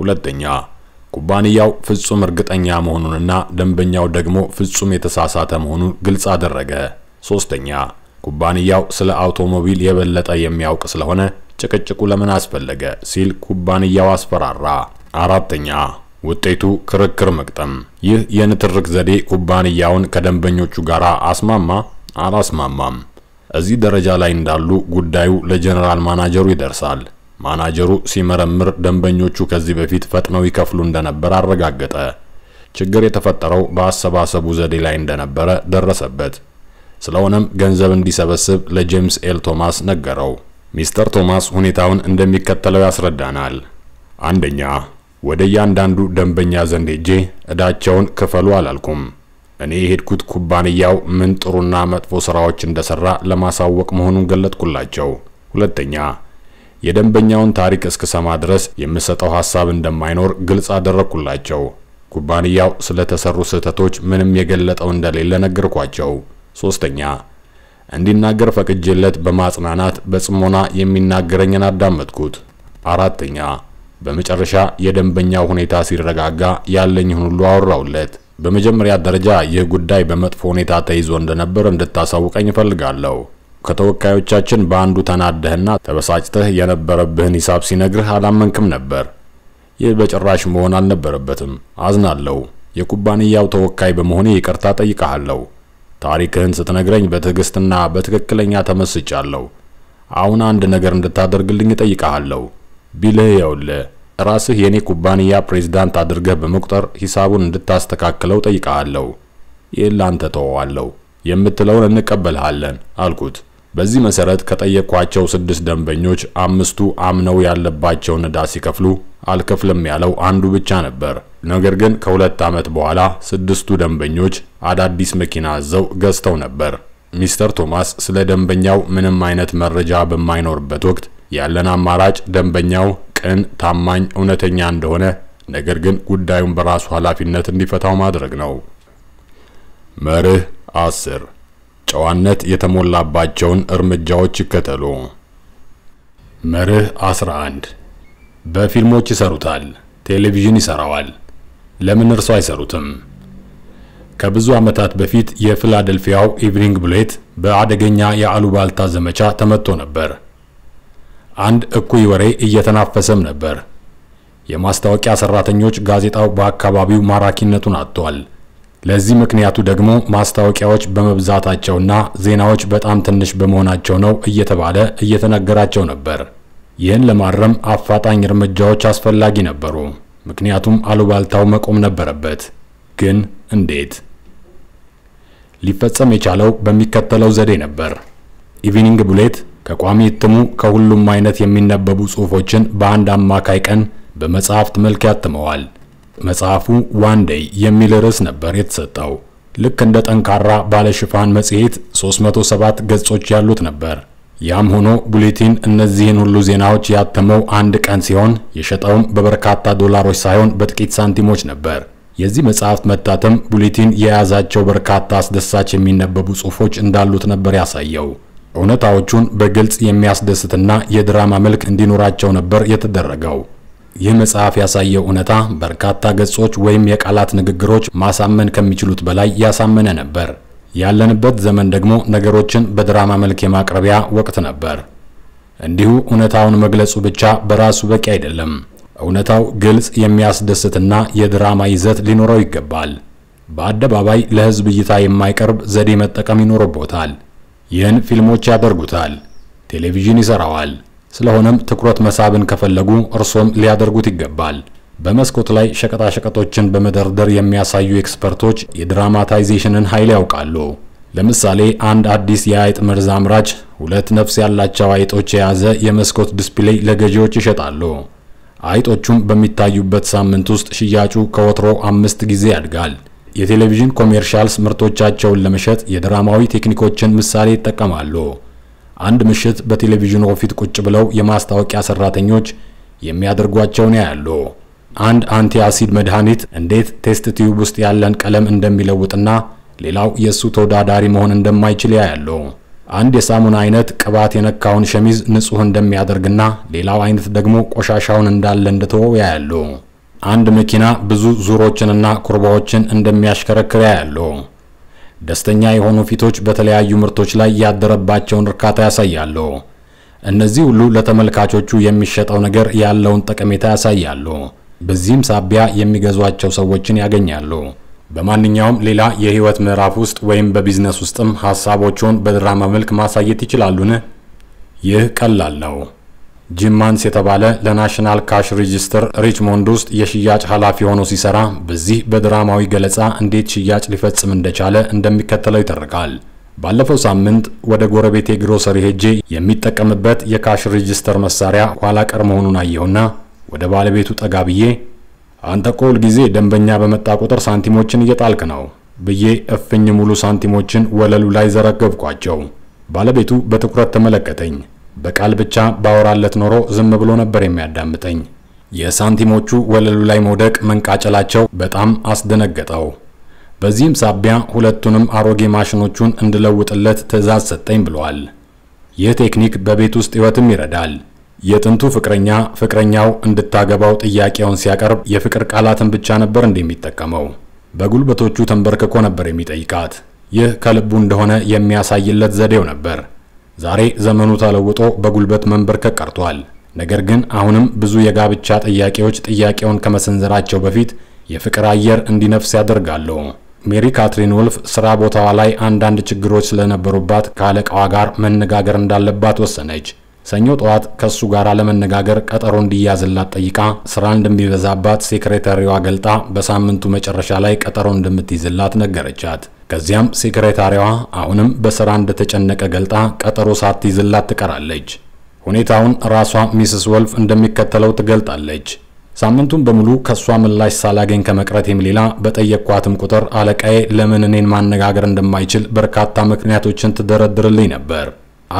ሁለተኛ፣ ኩባንያው ፍጹም እርግጠኛ መሆኑንና ደንበኛው ደግሞ ፍጹም የተሳሳተ መሆኑን ግልጽ አደረገ። ሶስተኛ፣ ኩባንያው ስለ አውቶሞቢል የበለጠ የሚያውቅ ስለሆነ ጭቅጭቁ ለምን አስፈለገ ሲል ኩባንያው አስፈራራ። አራተኛ ውጤቱ ክርክር መቅጠም። ይህ የንትርክ ዘዴ ኩባንያውን ከደንበኞቹ ጋር አስማማ አላስማማም። እዚህ ደረጃ ላይ እንዳሉ ጉዳዩ ለጀነራል ማናጀሩ ይደርሳል። ማናጀሩ ሲመረምር ደንበኞቹ ከዚህ በፊት ፈጥነው ይከፍሉ እንደነበር አረጋገጠ። ችግር የተፈጠረው በአሰባሰቡ ዘዴ ላይ እንደነበረ ደረሰበት። ስለሆነም ገንዘብ እንዲሰበስብ ለጄምስ ኤል ቶማስ ነገረው። ሚስተር ቶማስ ሁኔታውን እንደሚከተለው ያስረዳናል። አንደኛ ወደ እያንዳንዱ ደንበኛ ዘንድ ሄጄ እዳቸውን ክፈሉ አላልኩም። እኔ የሄድኩት ኩባንያው ምን ጥሩና መጥፎ ስራዎች እንደሰራ ለማሳወቅ መሆኑን ገለጥኩላቸው። ሁለተኛ የደንበኛውን ታሪክ እስክሰማ ድረስ የምሰጠው ሐሳብ እንደማይኖር ግልጽ አደረኩላቸው። ኩባንያው ስለተሰሩ ስህተቶች ምንም የገለጠው እንደሌለ ነገርኳቸው። ሶስተኛ እንዲናገር ፈቅጄለት በማጽናናት በጽሞና የሚናገረኝን አዳመጥኩት። አራተኛ በመጨረሻ የደንበኛው ሁኔታ ሲረጋጋ ያለኝን ሁሉ አወራውለት። በመጀመሪያ ደረጃ ይህ ጉዳይ በመጥፎ ሁኔታ ተይዞ እንደነበር እንድታሳውቀኝ እፈልጋለሁ። ከተወካዮቻችን በአንዱ ተናደህና ተበሳጭተህ የነበረብህን ሂሳብ ሲነግርህ አላመንክም ነበር። ይህ በጭራሽ መሆን አልነበረበትም። አዝናለሁ። የኩባንያው ተወካይ በመሆኔ ይቅርታ ጠይቀሃለሁ። ታሪክህን ስትነግረኝ በትዕግስትና በትክክለኛ ተመስጫለሁ። አሁን አንድ ነገር እንድታደርግልኝ እጠይቀሃለሁ። ቢልህ ይኸውልህ ራስህ የኔ ኩባንያ ፕሬዝዳንት አድርገህ በመቁጠር ሂሳቡን እንድታስተካክለው ጠይቀሃለሁ። ይህን ላንተ ተወዋለሁ የምትለውን እንቀበልሃለን አልኩት። በዚህ መሰረት ከጠየቅኳቸው ስድስት ደንበኞች አምስቱ አምነው ያለባቸውን ዕዳ ሲከፍሉ አልከፍልም ያለው አንዱ ብቻ ነበር። ነገር ግን ከሁለት ዓመት በኋላ ስድስቱ ደንበኞች አዳዲስ መኪና አዘው ገዝተው ነበር። ሚስተር ቶማስ ስለ ደንበኛው ምንም አይነት መረጃ በማይኖርበት ወቅት ያለን አማራጭ ደንበኛው ቅን፣ ታማኝ፣ እውነተኛ እንደሆነ ነገር ግን ጉዳዩን በራሱ ኃላፊነት እንዲፈታው ማድረግ ነው። መርህ አስር ጨዋነት የተሞላባቸውን እርምጃዎች ይከተሉ። መርህ 11 በፊልሞች ይሰሩታል፣ ቴሌቪዥን ይሰራዋል። ለምን እርሶ አይሰሩትም? ከብዙ ዓመታት በፊት የፊላደልፊያው ኢቭኒንግ ብሌት በአደገኛ የአሉባልታ ዘመቻ ተመቶ ነበር። አንድ እኩይ ወሬ እየተናፈሰም ነበር። የማስታወቂያ ሰራተኞች ጋዜጣው በአካባቢው ማራኪነቱን አጥቷል። ለዚህ ምክንያቱ ደግሞ ማስታወቂያዎች በመብዛታቸውና ዜናዎች በጣም ትንሽ በመሆናቸው ነው እየተባለ እየተነገራቸው ነበር። ይህን ለማረም አፋጣኝ እርምጃዎች አስፈላጊ ነበሩ። ምክንያቱም አሉባልታው መቆም ነበረበት። ግን እንዴት ሊፈጸም የቻለው በሚከተለው ዘዴ ነበር። ኢቪኒንግ ቡሌት ከቋሚ እትሙ ከሁሉም አይነት የሚነበቡ ጽሑፎችን በአንድ አማካይ ቀን በመጽሐፍት መልክ ያትመዋል። መጽሐፉ ዋንደይ የሚል ርዕስ ነበር የተሰጠው። ልክ እንደ ጠንካራ ባለሽፋን መጽሔት 307 ገጾች ያሉት ነበር። ያም ሆኖ ቡሌቲን እነዚህን ሁሉ ዜናዎች ያተመው አንድ ቀን ሲሆን የሸጠውም በበርካታ ዶላሮች ሳይሆን በጥቂት ሳንቲሞች ነበር። የዚህ መጽሐፍት መታተም ቡሌቲን የያዛቸው በርካታ አስደሳች የሚነበቡ ጽሑፎች እንዳሉት ነበር ያሳየው። እውነታዎቹን በግልጽ የሚያስደስትና የድራማ መልክ እንዲኖራቸው ነበር የተደረገው። ይህ መጽሐፍ ያሳየው እውነታ በርካታ ገጾች ወይም የቃላት ንግግሮች ማሳመን ከሚችሉት በላይ ያሳመነ ነበር። ያለንበት ዘመን ደግሞ ነገሮችን በድራማ መልክ የማቅረቢያ ወቅት ነበር። እንዲሁ እውነታውን መግለጹ ብቻ በራሱ በቂ አይደለም። እውነታው ግልጽ፣ የሚያስደስትና የድራማ ይዘት ሊኖረው ይገባል። በአደባባይ ለህዝብ እይታ የማይቀርብ ዘዴ መጠቀም ይኖርቦታል። ይህን ፊልሞች ያደርጉታል፣ ቴሌቪዥን ይሰራዋል። ስለሆነም ትኩረት መሳብን ከፈለጉ እርሶም ሊያደርጉት ይገባል። በመስኮት ላይ ሸቀጣሸቀጦችን በመደርደር የሚያሳዩ ኤክስፐርቶች የድራማታይዜሽንን ኃይል ያውቃሉ። ለምሳሌ አንድ አዲስ የአይጥ መርዝ አምራች ሁለት ነፍስ ያላቸው አይጦች የያዘ የመስኮት ዲስፕሌይ ለገዢዎች ይሸጣሉ። አይጦቹም በሚታዩበት ሳምንት ውስጥ ሽያጩ ከወትሮ አምስት ጊዜ ያድጋል። የቴሌቪዥን ኮሜርሻልስ ምርቶቻቸውን ለመሸጥ የድራማዊ ቴክኒኮችን ምሳሌ ይጠቀማሉ። አንድ ምሽት በቴሌቪዥኑ ፊት ቁጭ ብለው የማስታወቂያ ሰራተኞች የሚያደርጓቸውን ያያሉ። አንድ አንቲ አሲድ መድኃኒት እንዴት ቴስት ቲዩብ ውስጥ ያለን ቀለም እንደሚለውጥና ሌላው የእሱ ተወዳዳሪ መሆን እንደማይችል ያያሉ። አንድ የሳሙና አይነት ቅባት የነካውን ሸሚዝ ንጹህ እንደሚያደርግና ሌላው አይነት ደግሞ ቆሻሻውን እንዳለ እንደተወው ያያሉ። አንድ መኪና ብዙ ዙሮችንና ኩርባዎችን እንደሚያሽከረክር ያያሉ። ደስተኛ የሆኑ ፊቶች በተለያዩ ምርቶች ላይ ያደረባቸውን እርካታ ያሳያሉ። እነዚህ ሁሉ ለተመልካቾቹ የሚሸጠው ነገር ያለውን ጠቀሜታ ያሳያሉ። በዚህም ሳቢያ የሚገዟቸው ሰዎችን ያገኛሉ። በማንኛውም ሌላ የህይወት ምዕራፍ ውስጥ ወይም በቢዝነስ ውስጥም ሀሳቦችን በድራማ መልክ ማሳየት ይችላሉን? ይህ ቀላል ነው። ጂማንስ የተባለ ለናሽናል ካሽ ሬጂስተር ሪችሞንድ ውስጥ የሽያጭ ኃላፊ ሆኖ ሲሰራ በዚህ በድራማዊ ገለጻ እንዴት ሽያጭ ሊፈጽም እንደቻለ እንደሚከተለው ይተርካል። ባለፈው ሳምንት ወደ ጎረቤቴ ግሮሰሪ ሄጄ የሚጠቀምበት የካሽ ሬጂስተር መሳሪያ ኋላ ቀር መሆኑን አየሁና ወደ ባለቤቱ ጠጋ ብዬ አንተ እኮ ሁልጊዜ ደንበኛ በመጣ ቁጥር ሳንቲሞችን እየጣልክ ነው ብዬ እፍኝ ሙሉ ሳንቲሞችን ወለሉ ላይ ዘረገብኳቸው። ባለቤቱ በትኩረት ተመለከተኝ። በቃል ብቻ ባወራለት ኖሮ ዝም ብሎ ነበር የሚያዳምጠኝ። የሳንቲሞቹ ወለሉ ላይ መውደቅ መንቃጨላቸው በጣም አስደነገጠው። በዚህም ሳቢያ ሁለቱንም አሮጌ ማሽኖቹን እንድለውጥለት ትዕዛዝ ሰጠኝ ብለዋል። ይህ ቴክኒክ በቤት ውስጥ ሕይወትም ይረዳል። የጥንቱ ፍቅረኛ ፍቅረኛው እንድታገባው ጥያቄውን ሲያቀርብ የፍቅር ቃላትን ብቻ ነበር እንደሚጠቀመው። በጉልበቶቹ ተንበርክኮ ነበር የሚጠይቃት። ይህ ከልቡ እንደሆነ የሚያሳይለት ዘዴው ነበር። ዛሬ ዘመኑ ተለውጦ በጉልበት መንበርከክ ቀርቷል። ነገር ግን አሁንም ብዙ የጋብቻ ጥያቄዎች ጥያቄውን ከመሰንዘራቸው በፊት የፍቅር አየር እንዲነፍስ ያደርጋሉ። ሜሪ ካትሪን ወልፍ ስራ ቦታዋ ላይ አንዳንድ ችግሮች ስለነበሩባት ከአለቃዋ ጋር መነጋገር እንዳለባት ወሰነች። ሰኞ ጠዋት ከእሱ ጋር ለመነጋገር ቀጠሮ እንዲያዝላት ጠይቃ ስራ እንደሚበዛባት ሴክሬታሪዋ ገልጣ በሳምንቱ መጨረሻ ላይ ቀጠሮ እንደምትይዝላት ነገረቻት። ከዚያም ሴክሬታሪዋ አሁንም በሥራ እንደተጨነቀ ገልጣ ቀጠሮ ሳትይዝላት ትቀራለች። ሁኔታውን ራሷ ሚስስ ወልፍ እንደሚከተለው ትገልጣለች። ሳምንቱን በሙሉ ከእሷ ምላሽ ሳላገኝ ከመቅረቴም ሌላ በጠየቅኳትም ቁጥር አለቃዬ ለምን እኔን ማነጋገር እንደማይችል በርካታ ምክንያቶችን ትደረድርልኝ ነበር።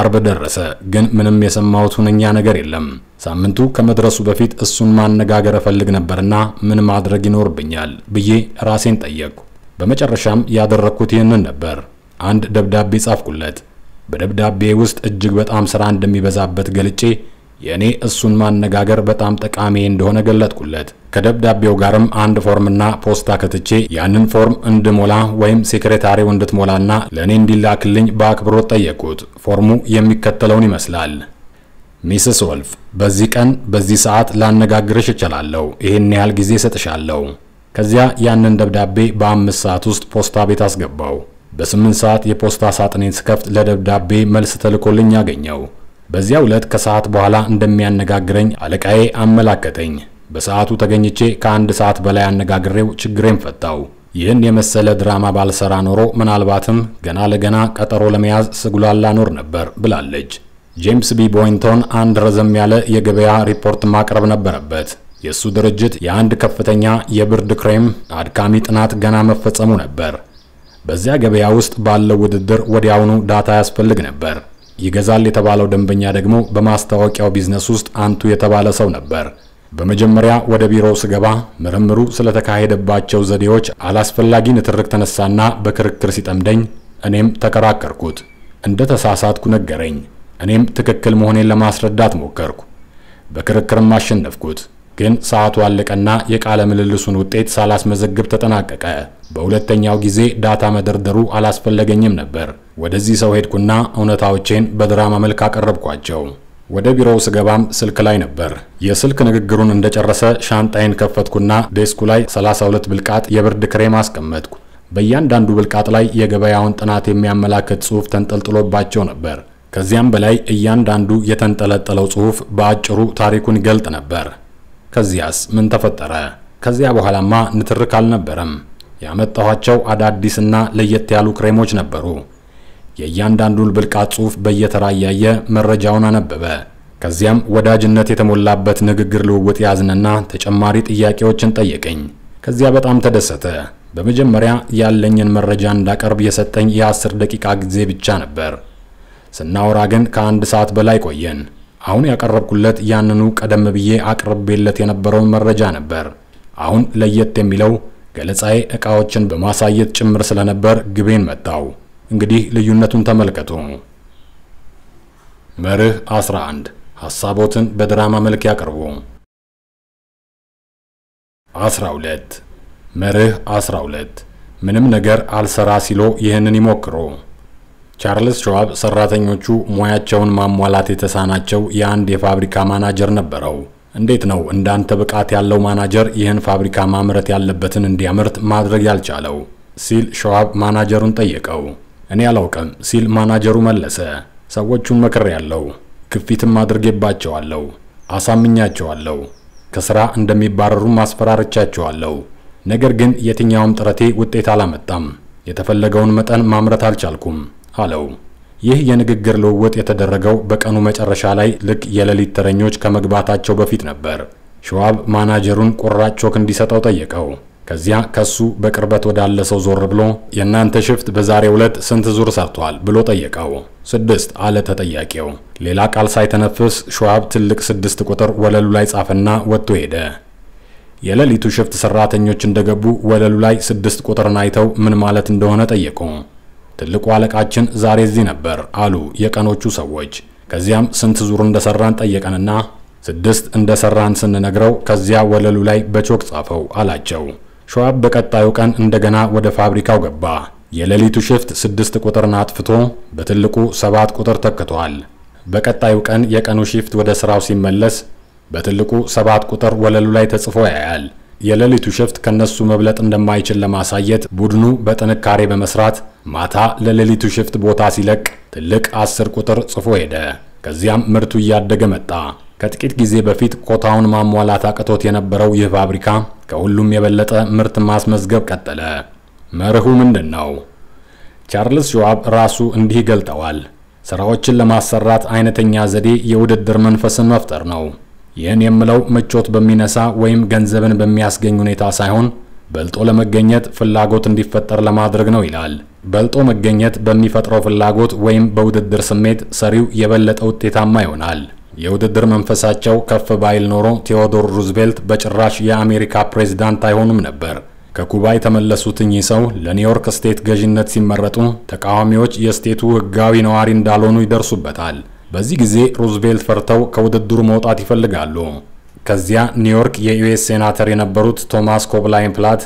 አርብ ደረሰ፣ ግን ምንም የሰማሁት ሁነኛ ነገር የለም። ሳምንቱ ከመድረሱ በፊት እሱን ማነጋገር እፈልግ ነበርና ምን ማድረግ ይኖርብኛል ብዬ ራሴን ጠየቅኩ። በመጨረሻም ያደረግኩት ይህንን ነበር። አንድ ደብዳቤ ጻፍኩለት። በደብዳቤ ውስጥ እጅግ በጣም ስራ እንደሚበዛበት ገልጬ የእኔ እሱን ማነጋገር በጣም ጠቃሚ እንደሆነ ገለጥኩለት። ከደብዳቤው ጋርም አንድ ፎርምና ፖስታ ከትቼ ያንን ፎርም እንድሞላ ወይም ሴክሬታሪው እንድትሞላና ለእኔ እንዲላክልኝ በአክብሮት ጠየቁት። ፎርሙ የሚከተለውን ይመስላል። ሚስስ ወልፍ፣ በዚህ ቀን በዚህ ሰዓት ላነጋግርሽ እችላለሁ። ይህን ያህል ጊዜ ሰጥሻለሁ። ከዚያ ያንን ደብዳቤ በአምስት ሰዓት ውስጥ ፖስታ ቤት አስገባው። በስምንት ሰዓት የፖስታ ሳጥኔን ስከፍት ለደብዳቤ መልስ ተልኮልኝ አገኘው። በዚያ ዕለት ከሰዓት በኋላ እንደሚያነጋግረኝ አለቃዬ አመላከተኝ። በሰዓቱ ተገኝቼ ከአንድ ሰዓት በላይ አነጋግሬው ችግሬን ፈታው። ይህን የመሰለ ድራማ ባልሰራ ኖሮ ምናልባትም ገና ለገና ቀጠሮ ለመያዝ ስጉላላ ኖር ነበር ብላለች። ጄምስ ቢ ቦይንቶን አንድ ረዘም ያለ የገበያ ሪፖርት ማቅረብ ነበረበት። የእሱ ድርጅት የአንድ ከፍተኛ የብርድ ክሬም አድካሚ ጥናት ገና መፈጸሙ ነበር። በዚያ ገበያ ውስጥ ባለው ውድድር ወዲያውኑ ዳታ ያስፈልግ ነበር። ይገዛል የተባለው ደንበኛ ደግሞ በማስታወቂያው ቢዝነስ ውስጥ አንቱ የተባለ ሰው ነበር። በመጀመሪያ ወደ ቢሮው ስገባ ምርምሩ ስለተካሄደባቸው ዘዴዎች አላስፈላጊ ንትርክ ተነሳና በክርክር ሲጠምደኝ እኔም ተከራከርኩት። እንደ ተሳሳትኩ ነገረኝ። እኔም ትክክል መሆኔን ለማስረዳት ሞከርኩ። በክርክርም አሸነፍኩት። ግን ሰዓቱ አለቀና የቃለ ምልልሱን ውጤት ሳላስመዘግብ ተጠናቀቀ። በሁለተኛው ጊዜ ዳታ መደርደሩ አላስፈለገኝም ነበር። ወደዚህ ሰው ሄድኩና እውነታዎቼን በድራማ መልክ አቀረብኳቸው። ወደ ቢሮው ስገባም ስልክ ላይ ነበር። የስልክ ንግግሩን እንደጨረሰ ሻንጣዬን ከፈትኩና ዴስኩ ላይ 32 ብልቃጥ የብርድ ክሬም አስቀመጥኩ። በእያንዳንዱ ብልቃጥ ላይ የገበያውን ጥናት የሚያመላክት ጽሑፍ ተንጠልጥሎባቸው ነበር። ከዚያም በላይ እያንዳንዱ የተንጠለጠለው ጽሑፍ በአጭሩ ታሪኩን ይገልጥ ነበር። ከዚያስ ምን ተፈጠረ? ከዚያ በኋላማ ንትርክ አልነበረም። ያመጣኋቸው አዳዲስና ለየት ያሉ ክሬሞች ነበሩ። የእያንዳንዱን ብልቃት ጽሑፍ በየተራ እያየ መረጃውን አነበበ። ከዚያም ወዳጅነት የተሞላበት ንግግር ልውውጥ ያዝንና ተጨማሪ ጥያቄዎችን ጠየቀኝ። ከዚያ በጣም ተደሰተ። በመጀመሪያ ያለኝን መረጃ እንዳቀርብ የሰጠኝ የአስር ደቂቃ ጊዜ ብቻ ነበር። ስናወራ ግን ከአንድ ሰዓት በላይ ቆየን። አሁን ያቀረብኩለት ያንኑ ቀደም ብዬ አቅርቤለት የነበረውን መረጃ ነበር። አሁን ለየት የሚለው ገለጻዬ እቃዎችን በማሳየት ጭምር ስለነበር ግቤን መታው። እንግዲህ ልዩነቱን ተመልከቱ። መርህ 11 ሐሳቦትን በድራማ መልክ ያቅርቡ። 12 መርህ 12 ምንም ነገር አልሰራ ሲሎ ይህንን ይሞክሩ። ቻርልስ ሸዋብ ሰራተኞቹ ሙያቸውን ማሟላት የተሳናቸው የአንድ የፋብሪካ ማናጀር ነበረው። እንዴት ነው እንዳንተ ብቃት ያለው ማናጀር ይህን ፋብሪካ ማምረት ያለበትን እንዲያመርት ማድረግ ያልቻለው? ሲል ሸዋብ ማናጀሩን ጠየቀው። እኔ አላውቅም ሲል ማናጀሩ መለሰ። ሰዎቹን መክር ያለው ክፊትም አድርጌባቸዋለሁ፣ አሳምኛቸዋለሁ፣ ከስራ እንደሚባረሩም ማስፈራርቻቸዋለሁ። ነገር ግን የትኛውም ጥረቴ ውጤት አላመጣም። የተፈለገውን መጠን ማምረት አልቻልኩም። አለው። ይህ የንግግር ልውውጥ የተደረገው በቀኑ መጨረሻ ላይ ልክ የሌሊት ተረኞች ከመግባታቸው በፊት ነበር። ሸዋብ ማናጀሩን ቁራጭ ቾክ እንዲሰጠው ጠየቀው። ከዚያ ከሱ በቅርበት ወዳለ ሰው ዞር ብሎ የእናንተ ሽፍት በዛሬው ዕለት ስንት ዙር ሰርቷል ብሎ ጠየቀው። ስድስት አለ ተጠያቂው። ሌላ ቃል ሳይተነፍስ ሸዋብ ትልቅ ስድስት ቁጥር ወለሉ ላይ ጻፈና ወጥቶ ሄደ። የሌሊቱ ሽፍት ሰራተኞች እንደገቡ ወለሉ ላይ ስድስት ቁጥርን አይተው ምን ማለት እንደሆነ ጠየቁ። ትልቁ አለቃችን ዛሬ እዚህ ነበር አሉ የቀኖቹ ሰዎች። ከዚያም ስንት ዙር እንደሰራን ጠየቀንና ስድስት እንደሰራን ስንነግረው ከዚያ ወለሉ ላይ በቾክ ጻፈው አላቸው። ሸዋብ በቀጣዩ ቀን እንደገና ወደ ፋብሪካው ገባ። የሌሊቱ ሽፍት ስድስት ቁጥርን አጥፍቶ በትልቁ ሰባት ቁጥር ተክቷል። በቀጣዩ ቀን የቀኑ ሽፍት ወደ ስራው ሲመለስ በትልቁ ሰባት ቁጥር ወለሉ ላይ ተጽፎ ያያል። የሌሊቱ ሽፍት ከነሱ መብለጥ እንደማይችል ለማሳየት ቡድኑ በጥንካሬ በመስራት ማታ ለሌሊቱ ሽፍት ቦታ ሲለቅ ትልቅ አስር ቁጥር ጽፎ ሄደ። ከዚያም ምርቱ እያደገ መጣ። ከጥቂት ጊዜ በፊት ኮታውን ማሟላት አቅቶት የነበረው ይህ ፋብሪካ ከሁሉም የበለጠ ምርት ማስመዝገብ ቀጠለ። መርሁ ምንድን ነው? ቻርልስ ሸዋብ ራሱ እንዲህ ገልጠዋል። ሥራዎችን ለማሰራት አይነተኛ ዘዴ የውድድር መንፈስን መፍጠር ነው። ይህን የምለው ምቾት በሚነሳ ወይም ገንዘብን በሚያስገኝ ሁኔታ ሳይሆን በልጦ ለመገኘት ፍላጎት እንዲፈጠር ለማድረግ ነው ይላል። በልጦ መገኘት በሚፈጥረው ፍላጎት ወይም በውድድር ስሜት ሰሪው የበለጠ ውጤታማ ይሆናል። የውድድር መንፈሳቸው ከፍ ባይል ኖሮ ቴዎዶር ሩዝቬልት በጭራሽ የአሜሪካ ፕሬዝዳንት አይሆኑም ነበር። ከኩባ የተመለሱት እኚህ ሰው ለኒውዮርክ ስቴት ገዢነት ሲመረጡ ተቃዋሚዎች የስቴቱ ህጋዊ ነዋሪ እንዳልሆኑ ይደርሱበታል። በዚህ ጊዜ ሩዝቬልት ፈርተው ከውድድሩ መውጣት ይፈልጋሉ። ከዚያ ኒውዮርክ የዩኤስ ሴናተር የነበሩት ቶማስ ኮብላይን ፕላት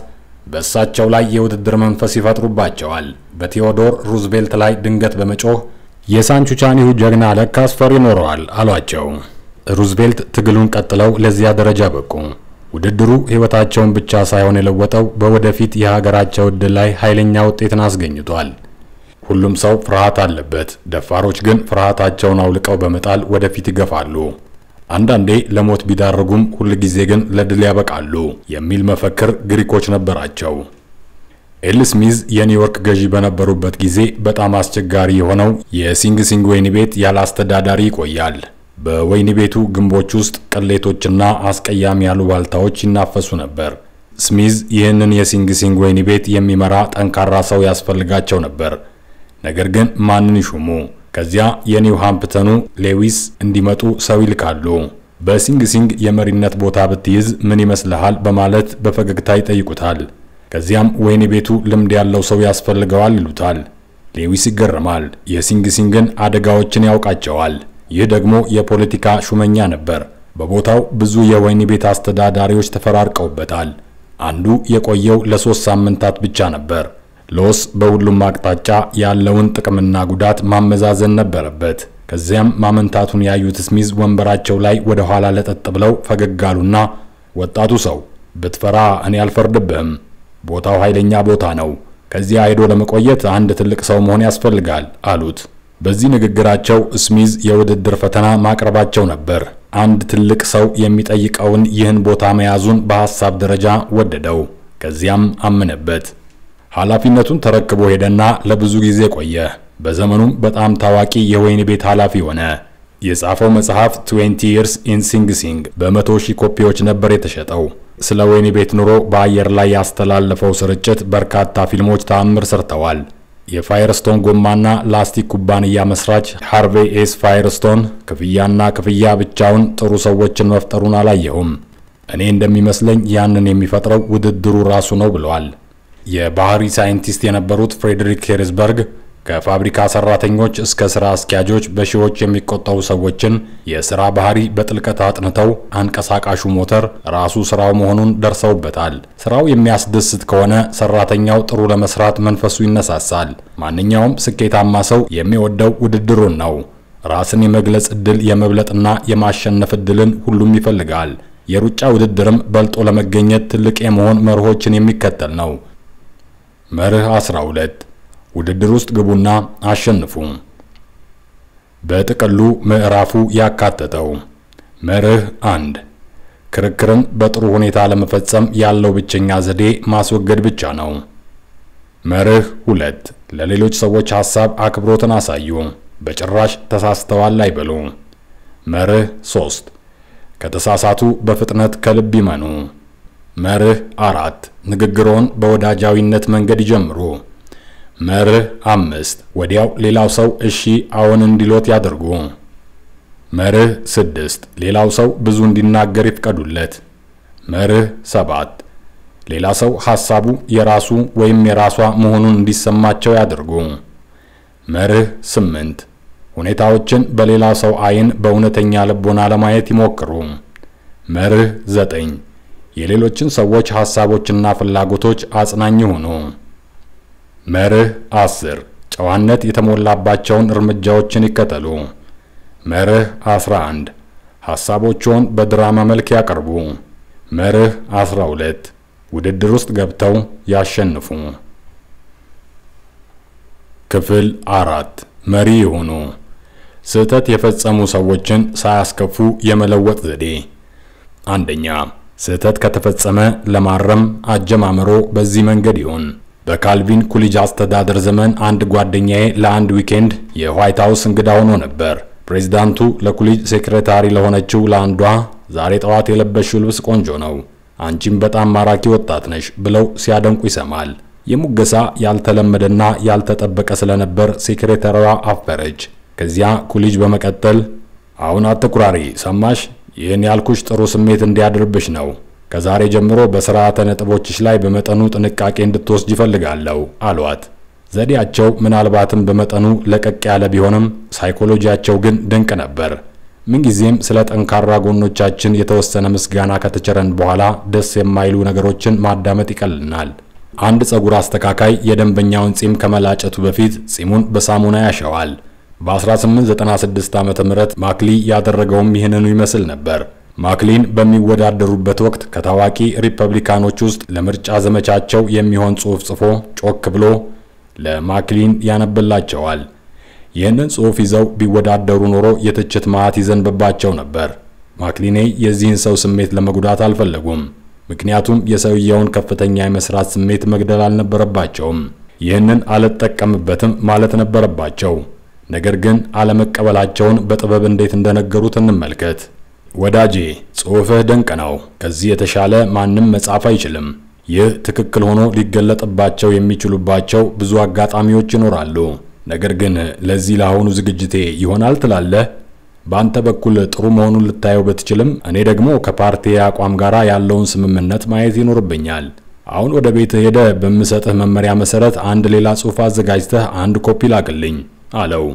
በእሳቸው ላይ የውድድር መንፈስ ይፈጥሩባቸዋል። በቴዎዶር ሩዝቬልት ላይ ድንገት በመጮህ የሳንቹቻኒሁ ጀግና ለካ አስፈር ይኖረዋል አሏቸው። ሩዝቬልት ትግሉን ቀጥለው ለዚያ ደረጃ በቁ። ውድድሩ ሕይወታቸውን ብቻ ሳይሆን የለወጠው በወደፊት የሀገራቸው ዕድል ላይ ኃይለኛ ውጤትን አስገኝቷል። ሁሉም ሰው ፍርሃት አለበት። ደፋሮች ግን ፍርሃታቸውን አውልቀው በመጣል ወደፊት ይገፋሉ። አንዳንዴ ለሞት ቢዳርጉም ሁል ጊዜ ግን ለድል ያበቃሉ የሚል መፈክር ግሪኮች ነበራቸው። ኤልስሚዝ የኒውዮርክ ገዢ በነበሩበት ጊዜ በጣም አስቸጋሪ የሆነው የሲንግ ሲንግ ወይን ቤት ያለ አስተዳዳሪ ይቆያል። በወይን ቤቱ ግንቦች ውስጥ ቅሌቶችና አስቀያሚ ያሉ ዋልታዎች ይናፈሱ ነበር። ስሚዝ ይህንን የሲንግ ሲንግ ወይን ቤት የሚመራ ጠንካራ ሰው ያስፈልጋቸው ነበር። ነገር ግን ማንን ይሹሙ? ከዚያ የኒው ሃምፕተኑ ሌዊስ እንዲመጡ ሰው ይልካሉ። በሲንግ ሲንግ የመሪነት ቦታ ብትይዝ ምን ይመስልሃል? በማለት በፈገግታ ይጠይቁታል። ከዚያም ወይኔ ቤቱ ልምድ ያለው ሰው ያስፈልገዋል ይሉታል። ሌዊስ ይገረማል። የሲንግ ሲንግን አደጋዎችን ያውቃቸዋል። ይህ ደግሞ የፖለቲካ ሹመኛ ነበር። በቦታው ብዙ የወይን ቤት አስተዳዳሪዎች ተፈራርቀውበታል። አንዱ የቆየው ለሶስት ሳምንታት ብቻ ነበር። ሎስ በሁሉም አቅጣጫ ያለውን ጥቅምና ጉዳት ማመዛዘን ነበረበት። ከዚያም ማመንታቱን ያዩት ስሚዝ ወንበራቸው ላይ ወደ ኋላ ለጠጥ ብለው ፈገግ አሉና ወጣቱ ሰው ብትፈራ እኔ አልፈርድብህም። ቦታው ኃይለኛ ቦታ ነው። ከዚያ ሄዶ ለመቆየት አንድ ትልቅ ሰው መሆን ያስፈልጋል አሉት። በዚህ ንግግራቸው ስሚዝ የውድድር ፈተና ማቅረባቸው ነበር። አንድ ትልቅ ሰው የሚጠይቀውን ይህን ቦታ መያዙን በሐሳብ ደረጃ ወደደው። ከዚያም አመነበት። ኃላፊነቱን ተረክቦ ሄደና ለብዙ ጊዜ ቆየ። በዘመኑም በጣም ታዋቂ የወይን ቤት ኃላፊ ሆነ። የጻፈው መጽሐፍ 20 years in Sing Sing በመቶ ሺህ ኮፒዎች ነበር የተሸጠው። ስለ ወይን ቤት ኑሮ በአየር ላይ ያስተላለፈው ስርጭት በርካታ ፊልሞች ተአምር ሰርተዋል። የፋይርስቶን ጎማና ላስቲክ ኩባንያ መስራች ሃርቬይ ኤስ ፋየርስቶን ክፍያና ክፍያ ብቻውን ጥሩ ሰዎችን መፍጠሩን አላየሁም፣ እኔ እንደሚመስለኝ ያንን የሚፈጥረው ውድድሩ ራሱ ነው ብለዋል። የባህሪ ሳይንቲስት የነበሩት ፍሬድሪክ ሄርዝበርግ ከፋብሪካ ሰራተኞች እስከ ስራ አስኪያጆች በሺዎች የሚቆጠሩ ሰዎችን የስራ ባህሪ በጥልቀት አጥንተው አንቀሳቃሹ ሞተር ራሱ ስራው መሆኑን ደርሰውበታል። ስራው የሚያስደስት ከሆነ ሰራተኛው ጥሩ ለመስራት መንፈሱ ይነሳሳል። ማንኛውም ስኬታማ ሰው የሚወደው ውድድሩን ነው። ራስን የመግለጽ እድል የመብለጥና የማሸነፍ እድልን ሁሉም ይፈልጋል። የሩጫ ውድድርም በልጦ ለመገኘት ትልቅ የመሆን መርሆችን የሚከተል ነው። መርህ 12 ውድድር ውስጥ ግቡና አሸንፉ። በጥቅሉ ምዕራፉ ያካተተው መርህ አንድ ክርክርን በጥሩ ሁኔታ ለመፈጸም ያለው ብቸኛ ዘዴ ማስወገድ ብቻ ነው። መርህ ሁለት ለሌሎች ሰዎች ሐሳብ አክብሮትን አሳዩ። በጭራሽ ተሳስተዋል አይበሉ። መርህ ሶስት ከተሳሳቱ በፍጥነት ከልብ ይመኑ። መርህ አራት ንግግሮን በወዳጃዊነት መንገድ ይጀምሩ። መርህ አምስት ወዲያው ሌላው ሰው እሺ አዎን እንዲሎት ያደርጉ። መርህ ስድስት ሌላው ሰው ብዙ እንዲናገር ይፍቀዱለት። መርህ ሰባት ሌላ ሰው ሐሳቡ የራሱ ወይም የራሷ መሆኑን እንዲሰማቸው ያደርጉ። መርህ ስምንት ሁኔታዎችን በሌላ ሰው አይን በእውነተኛ ልቦና ለማየት ይሞክሩ። መርህ ዘጠኝ የሌሎችን ሰዎች ሐሳቦችና ፍላጎቶች አጽናኝ ሁኑ። መርህ አስር ጨዋነት የተሞላባቸውን እርምጃዎችን ይከተሉ። መርህ 11 ሐሳቦችዎን በድራማ መልክ ያቀርቡ መርህ 12 ውድድር ውስጥ ገብተው ያሸንፉ። ክፍል አራት መሪ የሆኑ ስህተት የፈጸሙ ሰዎችን ሳያስከፉ የመለወጥ ዘዴ አንደኛ ስህተት ከተፈጸመ ለማረም አጀማመሮ በዚህ መንገድ ይሆን? በካልቪን ኩሊጅ አስተዳደር ዘመን አንድ ጓደኛዬ ለአንድ ዊኬንድ የዋይት ሀውስ እንግዳ ሆኖ ነበር። ፕሬዚዳንቱ ለኩሊጅ ሴክሬታሪ ለሆነችው ለአንዷ ዛሬ ጠዋት የለበሽው ልብስ ቆንጆ ነው፣ አንቺም በጣም ማራኪ ወጣት ነሽ ብለው ሲያደንቁ ይሰማል። የሙገሳ ያልተለመደና ያልተጠበቀ ስለነበር ሴክሬታሪዋ አፈረች። ከዚያ ኩሊጅ በመቀጠል አሁን አትኩራሪ ሰማሽ፣ ይህን ያልኩሽ ጥሩ ስሜት እንዲያድርብሽ ነው። ከዛሬ ጀምሮ በስርዓተ ነጥቦችሽ ላይ በመጠኑ ጥንቃቄ እንድትወስድ ይፈልጋለሁ አሏት። ዘዴያቸው ምናልባትም በመጠኑ ለቀቅ ያለ ቢሆንም ሳይኮሎጂያቸው ግን ድንቅ ነበር። ምንጊዜም ስለ ጠንካራ ጎኖቻችን የተወሰነ ምስጋና ከተቸረን በኋላ ደስ የማይሉ ነገሮችን ማዳመጥ ይቀልናል። አንድ ጸጉር አስተካካይ የደንበኛውን ጺም ከመላጨቱ በፊት ጺሙን በሳሙና ያሸዋል። በ1896 ዓ ም ማክሊ ያደረገውም ይህንኑ ይመስል ነበር። ማክሊን በሚወዳደሩበት ወቅት ከታዋቂ ሪፐብሊካኖች ውስጥ ለምርጫ ዘመቻቸው የሚሆን ጽሑፍ ጽፎ ጮክ ብሎ ለማክሊን ያነብላቸዋል። ይህንን ጽሑፍ ይዘው ቢወዳደሩ ኖሮ የትችት መዓት ይዘንብባቸው ነበር። ማክሊኔ የዚህን ሰው ስሜት ለመጉዳት አልፈለጉም። ምክንያቱም የሰውየውን ከፍተኛ የመስራት ስሜት መግደል አልነበረባቸውም። ይህንን አልጠቀምበትም ማለት ነበረባቸው። ነገር ግን አለመቀበላቸውን በጥበብ እንዴት እንደነገሩት እንመልከት። ወዳጄ ጽሑፍህ ድንቅ ነው። ከዚህ የተሻለ ማንም መጻፍ አይችልም። ይህ ትክክል ሆኖ ሊገለጥባቸው የሚችሉባቸው ብዙ አጋጣሚዎች ይኖራሉ። ነገር ግን ለዚህ ለአሁኑ ዝግጅቴ ይሆናል ትላለህ? በአንተ በኩል ጥሩ መሆኑን ልታየው ብትችልም፣ እኔ ደግሞ ከፓርቲ አቋም ጋር ያለውን ስምምነት ማየት ይኖርብኛል። አሁን ወደ ቤት ሄደ በምሰጥህ መመሪያ መሰረት አንድ ሌላ ጽሑፍ አዘጋጅተህ አንድ ኮፒ ላክልኝ። አለው።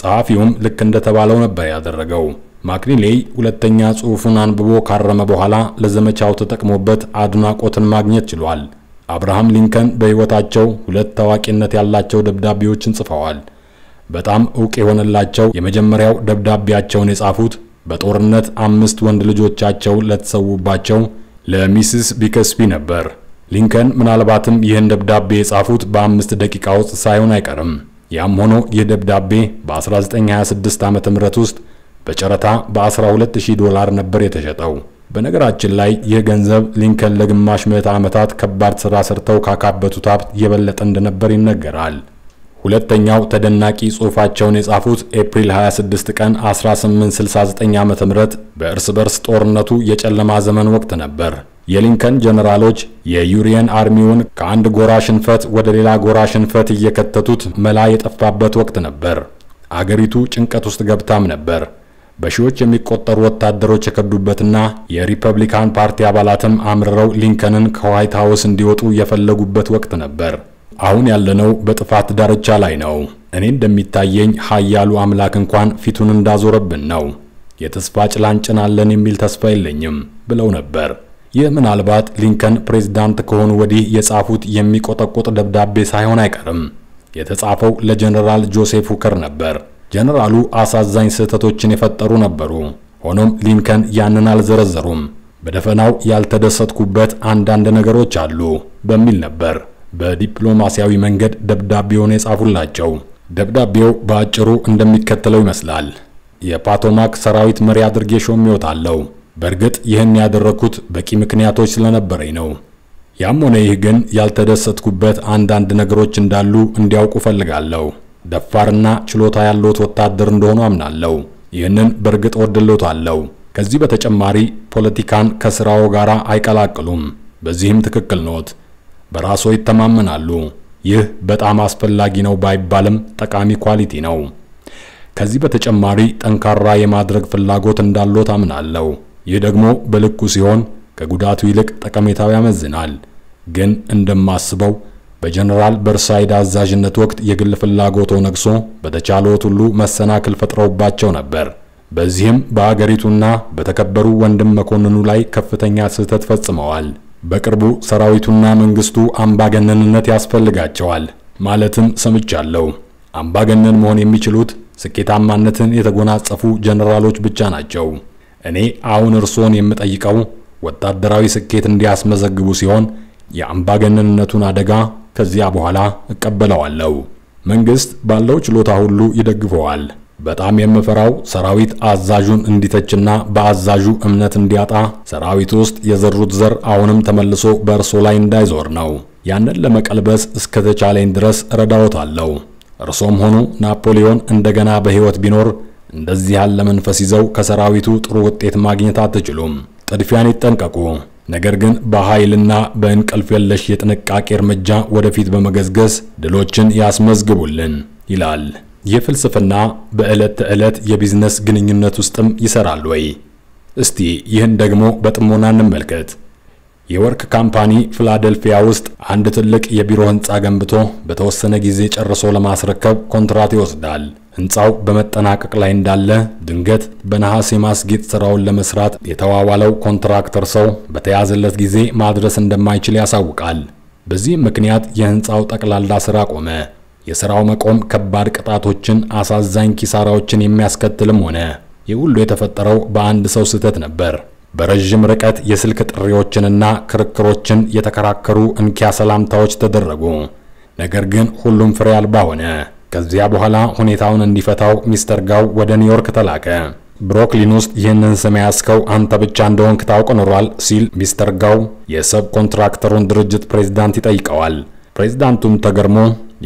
ጸሐፊውም ልክ እንደተባለው ነበር ያደረገው። ማክኒሌይ ሁለተኛ ጽሑፉን አንብቦ ካረመ በኋላ ለዘመቻው ተጠቅሞበት አድናቆትን ማግኘት ችሏል። አብርሃም ሊንከን በሕይወታቸው ሁለት ታዋቂነት ያላቸው ደብዳቤዎችን ጽፈዋል። በጣም እውቅ የሆነላቸው የመጀመሪያው ደብዳቤያቸውን የጻፉት በጦርነት አምስት ወንድ ልጆቻቸው ለተሰዉባቸው ለሚስስ ቢከስቢ ነበር። ሊንከን ምናልባትም ይህን ደብዳቤ የጻፉት በአምስት ደቂቃ ውስጥ ሳይሆን አይቀርም። ያም ሆኖ ይህ ደብዳቤ በ1926 ዓ ም ውስጥ በጨረታ በ12000 ዶላር ነበር የተሸጠው። በነገራችን ላይ ይህ ገንዘብ ሊንከን ለግማሽ ምዕተ ዓመታት ከባድ ሥራ ሰርተው ካካበቱት ሀብት የበለጠ እንደነበር ይነገራል። ሁለተኛው ተደናቂ ጽሑፋቸውን የጻፉት ኤፕሪል 26 ቀን 1869 ዓ.ም በእርስ በርስ ጦርነቱ የጨለማ ዘመን ወቅት ነበር። የሊንከን ጀነራሎች የዩሪየን አርሚውን ከአንድ ጎራ ሽንፈት ወደ ሌላ ጎራ ሽንፈት እየከተቱት መላ የጠፋበት ወቅት ነበር። አገሪቱ ጭንቀት ውስጥ ገብታም ነበር። በሺዎች የሚቆጠሩ ወታደሮች የከዱበትና የሪፐብሊካን ፓርቲ አባላትም አምርረው ሊንከንን ከዋይት ሀውስ እንዲወጡ የፈለጉበት ወቅት ነበር። አሁን ያለነው በጥፋት ዳርቻ ላይ ነው። እኔ እንደሚታየኝ ሀያሉ አምላክ እንኳን ፊቱን እንዳዞረብን ነው። የተስፋ ጭላንጭናለን የሚል ተስፋ የለኝም ብለው ነበር። ይህ ምናልባት ሊንከን ፕሬዝዳንት ከሆኑ ወዲህ የጻፉት የሚቆጠቆጥ ደብዳቤ ሳይሆን አይቀርም። የተጻፈው ለጀኔራል ጆሴፍ ሁከር ነበር። ጀኔራሉ አሳዛኝ ስህተቶችን የፈጠሩ ነበሩ። ሆኖም ሊንከን ያንን አልዘረዘሩም። በደፈናው ያልተደሰትኩበት አንዳንድ ነገሮች አሉ በሚል ነበር በዲፕሎማሲያዊ መንገድ ደብዳቤውን የጻፉላቸው። ደብዳቤው በአጭሩ እንደሚከተለው ይመስላል። የፓቶማክ ሰራዊት መሪ አድርጌ ሾሜዎታለሁ። በእርግጥ ይህን ያደረኩት በቂ ምክንያቶች ስለነበረኝ ነው። ያም ሆነ ይህ ግን ያልተደሰትኩበት አንዳንድ ነገሮች እንዳሉ እንዲያውቁ ፈልጋለሁ። ደፋርና ችሎታ ያለዎት ወታደር እንደሆኑ አምናለሁ። ይህንን በእርግጥ ወድሎታለሁ። ከዚህ በተጨማሪ ፖለቲካን ከስራው ጋር አይቀላቅሉም። በዚህም ትክክል ኖት። በራስዎ ይተማመናሉ። ይህ በጣም አስፈላጊ ነው ባይባልም ጠቃሚ ኳሊቲ ነው። ከዚህ በተጨማሪ ጠንካራ የማድረግ ፍላጎት እንዳሎት አምናለሁ። ይህ ደግሞ በልኩ ሲሆን ከጉዳቱ ይልቅ ጠቀሜታው ያመዝናል። ግን እንደማስበው በጀነራል በርሳይድ አዛዥነት ወቅት የግል ፍላጎቶ ነግሶ በተቻለት ሁሉ መሰናክል ፈጥረውባቸው ነበር። በዚህም በአገሪቱና በተከበሩ ወንድም መኮንኑ ላይ ከፍተኛ ስህተት ፈጽመዋል። በቅርቡ ሰራዊቱና መንግስቱ አምባገነንነት ያስፈልጋቸዋል ማለትም ሰምቻለሁ። አምባገነን መሆን የሚችሉት ስኬታማነትን የተጎናጸፉ ጀነራሎች ብቻ ናቸው። እኔ አሁን እርስዎን የምጠይቀው ወታደራዊ ስኬት እንዲያስመዘግቡ ሲሆን የአምባገነንነቱን አደጋ ከዚያ በኋላ እቀበለዋለሁ። መንግስት ባለው ችሎታ ሁሉ ይደግፈዋል። በጣም የምፈራው ሰራዊት አዛዡን እንዲተችና በአዛዡ እምነት እንዲያጣ ሰራዊት ውስጥ የዘሩት ዘር አሁንም ተመልሶ በእርሶ ላይ እንዳይዞር ነው። ያንን ለመቀልበስ እስከተቻለኝ ድረስ እረዳዎታለሁ። እርሶም ሆኑ ናፖሊዮን እንደገና በሕይወት ቢኖር እንደዚህ ያለ መንፈስ ይዘው ከሰራዊቱ ጥሩ ውጤት ማግኘት አትችሉም። ጥድፊያን ይጠንቀቁ። ነገር ግን በኃይልና በእንቅልፍ የለሽ የጥንቃቄ እርምጃ ወደፊት በመገዝገዝ ድሎችን ያስመዝግቡልን ይላል። ይህ ፍልስፍና በዕለት ተዕለት የቢዝነስ ግንኙነት ውስጥም ይሰራል ወይ? እስቲ ይህን ደግሞ በጥሞና እንመልከት። የወርቅ ካምፓኒ ፊላደልፊያ ውስጥ አንድ ትልቅ የቢሮ ህንፃ ገንብቶ በተወሰነ ጊዜ ጨርሶ ለማስረከብ ኮንትራት ይወስዳል። ህንፃው በመጠናቀቅ ላይ እንዳለ ድንገት በነሐስ የማስጌጥ ስራውን ለመስራት የተዋዋለው ኮንትራክተር ሰው በተያዘለት ጊዜ ማድረስ እንደማይችል ያሳውቃል። በዚህም ምክንያት የህንፃው ጠቅላላ ስራ ቆመ። የስራው መቆም ከባድ ቅጣቶችን፣ አሳዛኝ ኪሳራዎችን የሚያስከትልም ሆነ። ይህ ሁሉ የተፈጠረው በአንድ ሰው ስህተት ነበር። በረዥም ርቀት የስልክ ጥሪዎችንና ክርክሮችን የተከራከሩ እንኪያ ሰላምታዎች ተደረጉ። ነገር ግን ሁሉም ፍሬ አልባ ሆነ። ከዚያ በኋላ ሁኔታውን እንዲፈታው ሚስተር ጋው ወደ ኒውዮርክ ተላከ። ብሮክሊን ውስጥ ይህንን ስም ያስከው አንተ ብቻ እንደሆንክ ታውቅ ኖሯል ሲል ሚስተር ጋው የሰብ ኮንትራክተሩን ድርጅት ፕሬዝዳንት ይጠይቀዋል። ፕሬዝዳንቱም ተገርሞ